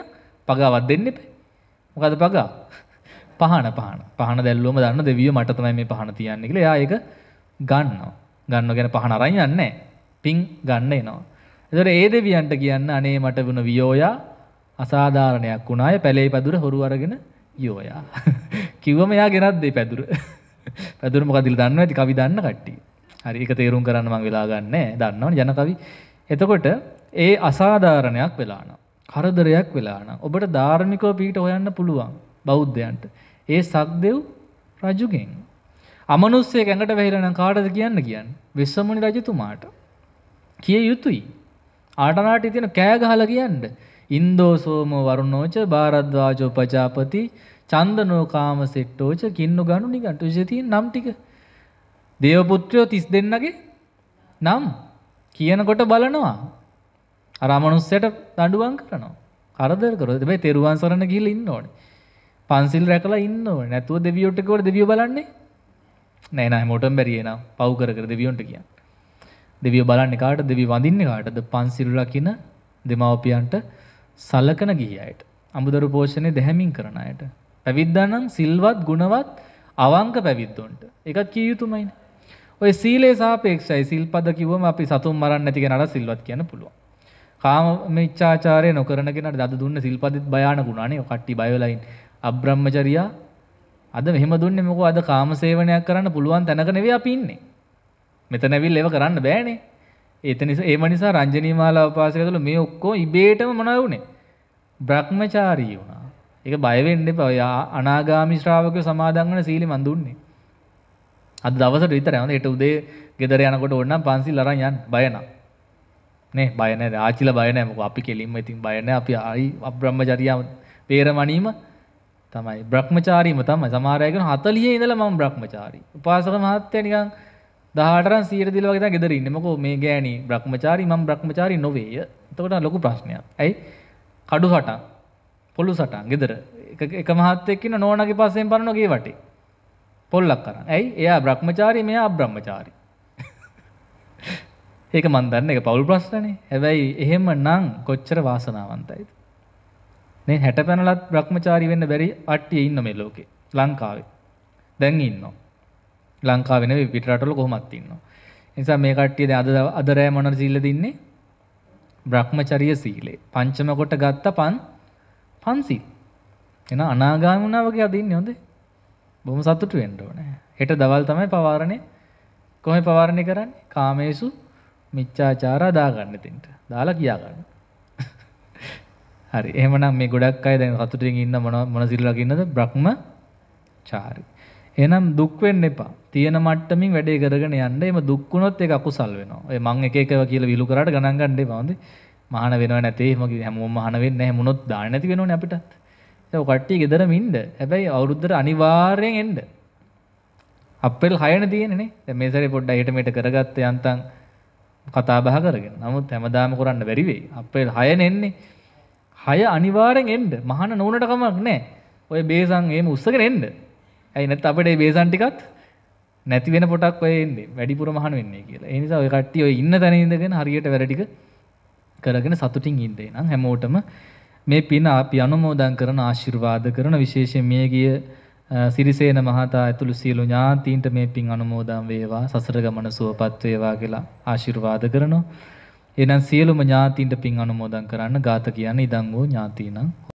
Speaker 1: පගාවක් දෙන්න එපා. මොකද පගා? පහන පහන. පහන දැල්ලුවම දන්න දෙවියෝ මට තමයි මේ පහන තියන්නේ කියලා. එයා ඒක ගන්නවා. ගන්නව ගැන පහන අරන් යන්නේ නැහැ. පින් ගන්න එනවා. ඒතර ඒ දෙවියන්ට කියන්න අනේ මට වුණ වියෝයා අසාධාරණයක් වුණාය. පැලේ පැදුර හොරු අරගෙන යෝයා කිව්වම යා ගෙනත් දෙේ පැදුර පැදුර මොකදිල් දන්න ඇති කවි දන්න කට්ටි හරි එක තේරුම් කරන්න මං වෙලා ගන්න දන්නවන ජනකවි එතකොට ඒ අසාධාරණයක් වෙලාන කරදරයක් වෙලාන ඔබට ධාර්මිකව පීට හොයන්න පුළුවන් බෞද්ධයන්ට ඒ සක්දෙව් රජුගෙන් අමනුස්සේ ගැඟට වැහිරන කාටද කියන්න කියන්න විස්සමනි රජතුමාට කිය යුතුයි ආටනාට ඉතින කෑගහල කියන්න ඉන්දෝ සෝමෝ වරුණෝච භාරද්වාජෝ පජාපති චන්දනෝ කාමසෙට්ටෝච කින්නු ගනු නිගන්ට ජතියෙන් නම් ටික. දේවපුත්‍රයෝ තිස් දෙන්නගේ නම් කියනකොට බලනවා. අරමනුස්සයට දඩුවන් කරනවා. කරදර කරද මේ තෙරුවන් සරණ ගිල ඉන්න ඕන. පන්සිල් රැකලා ඉන්න නැතුව දෙවියෝට්ටකොට දෙවිය බලන්නේ නෑනෑ මොටම් බැරිියන පව් කර දෙවියොන්ට කියන්න. දෙවිය බලන්න කාට දෙවි වඳන්න කාටද පන්සිල්ලකින දෙමවපියන්ට සලකන ගිහියට. අමුදරු පෝෂණය දැහැමින් කරන අයට. පැවිද්දනම් සිල්වත් ගුණවත් අවංක පැවිද්දොන්ට. එකත් කිය යුතුමයින. ඔය සීලේ සාපේක්ෂයි සිල්පද කිවම අපි සතුන් මරන්න ඇතික නට සිල්වත් කියන පුළුව. කාම චාචාරය නොකරනගෙනට දද දුන්න සිල්පදිත් භයාන ගුණානේ කට්ටි බයවලයින් අබ්‍රහ්මචරයා අද මෙහම දුන්නේ මොකෝ අද කාම සේවනයක් කරන්න පුළුවන් තැනක නෙවෙයි අපි ඉන්නේ. මෙතනවිල් ඒව කරන්න බෑනේ. ඒතනිස ඒම නිසා රංජනීමාලා උපාසකතුළු මේ ඔක්කොම ඉබේටම මොනවා වුනේ? බ්‍රහ්මචාරී වුණා. ඒක බය වෙන්න එපා. ඔයා අනාගාමි ශ්‍රාවකයෝ සමාදන් වෙන සීලෙ මන් දුන්නේ. අද දවසට විතරයි. හොඳ ඒට උදේ ගෙදර යනකොට ඕනනම් පන්සිල් අරන් යන්න. බය නැහැ. නේ බය නැහැ. ආචිලා බය නැහැ. මොකද අපි කෙලින්ම ඉතින් බය නැහැ. අපි ආයි අබ්‍රහ්මචාරියා පේරමණීම තමයි බ්‍රහ්මචාරීම තමයි සමහර අය කියන 40 ඉඳලා මම බ්‍රහ්මචාරී. උපාසක මහත්තයා නිකන් 18 රන් 100 දිල වගේ තමයි ගෙදර ඉන්නේ. මොකෝ මේ ගෑණි බ්‍රහ්මචාරී මම බ්‍රහ්මචාරී නොවේය. එතකොට ලොකු ප්‍රශ්නයක්. ඇයි? කඩු සටන් පොළු සටන් ගෙදර එක මහත්තෙක්කින්න නෝනගේ පස්සෙන් පරනොගේ වටේ පොල්ලක් කරන්න ඇයි එයා බ්‍රහ්මචාරී මෙයා අබ්‍රහ්මචාරී ඒක මන්දන්න එක පවුල් ප්‍රශ්නනේ හැබැයි එහෙම නං කොච්චර වාසනාවන්තයිද මේ හැට පැනලත් බ්‍රහ්මචාරී වෙන්න බැරි අට්ටිය ඉන්න මේ ලෝකේ ලංකාවේ දැන් ඉන්නවා ලංකාවේ නෙවෙයි පිටරටවල කොහොමත් ඉන්නවා නිසා මේ කට්ටිය දැන් අද අද රෑ මොනර සිල්ලද ඉන්නේ බ්‍රහ්මචරිය සීලේ. පංචම කොට ගත්ත පන් පන්සිල්. එහෙනම් අනාගාමී වුණා වගේ අද ඉන්නේ හොඳේ. බොහොම සතුටු වෙන්න ඕනේ. හෙට දවල් තමයි පවාරණය. කොහොමද පවාරණය කරන්නේ? කාමේසු මිච්ඡාචාර දාගන්න දෙන්න. දාලා කියා ගන්න. හරි. එහෙමනම් මේ ගොඩක් අය දැන් සතුටින් ඉන්න මොන මොන සිල් රකින්නද? බ්‍රහ්මචාරි. එහෙනම් දුක් වෙන්න එපා. තියෙන මට්ටමින් වැඩේ කරගෙන යන්න. එimhe දුක් වුණොත් ඒක අකුසල් වෙනවා. ඔය මං එක එකව කියලා විලු කරාට ගණන් ගන්න එපා හොඳේ. මහාන වෙනව නැතේ. එහෙම කිව්ව හැමෝම මහාන වෙන්නේ නැහැ. මොනොත් දාන්න නැති වෙනෝනේ අපිටත්. ඒක ඔය කට්ටිය ගෙදරම ඉන්න. හැබැයි අවුරුද්දට අනිවාර්යෙන් එන්න. අප්‍රේල් 6 නේ තියෙන්නේ නේ. දැන් මේ සැරේ පොඩ්ඩක් හෙට මෙට කරගත්ත යන්තම් කතා බහ කරගෙන. නමුත් හැමදාම කරන්න බැරි වෙයි. අප්‍රේල් 6 නෙන්නේ. 6 අනිවාර්යෙන් එන්න. මහාන නොවුනට කමක් නැහැ. ඔය බේසන් එහෙම උස්සගෙන එන්න. ඇයිනත් අපට බේසන්ටිකත් නැතිවෙන පොටක් ඔයන්නේ වැඩිපුර මහන වෙන්නේ කියලා එනිසා ඔය කට්ටිය ඉන්න තැනඉදගෙන හරියට වැඩටික කරගෙන සතුටින් ඉන්දේ නම් හැමෝටම මේ පින අපි අනුමෝදන් කරන ආශිර්වාද කරන විශේෂයෙන් මේ ගිය සිරිසේන මහතා ඇතුළු සියලු ඥාතීන්ට මේ පින් අනුමෝදන් වේවා සසර ගමන සුවපත් වේවා කියලා ආශිර්වාද කරනවා. එහෙනම් සියලුම ඥාතීන්ට පින් අනුමෝදන් කරන්න ගාත කියන්නේ ඉදන් වූ ඥාතීනම්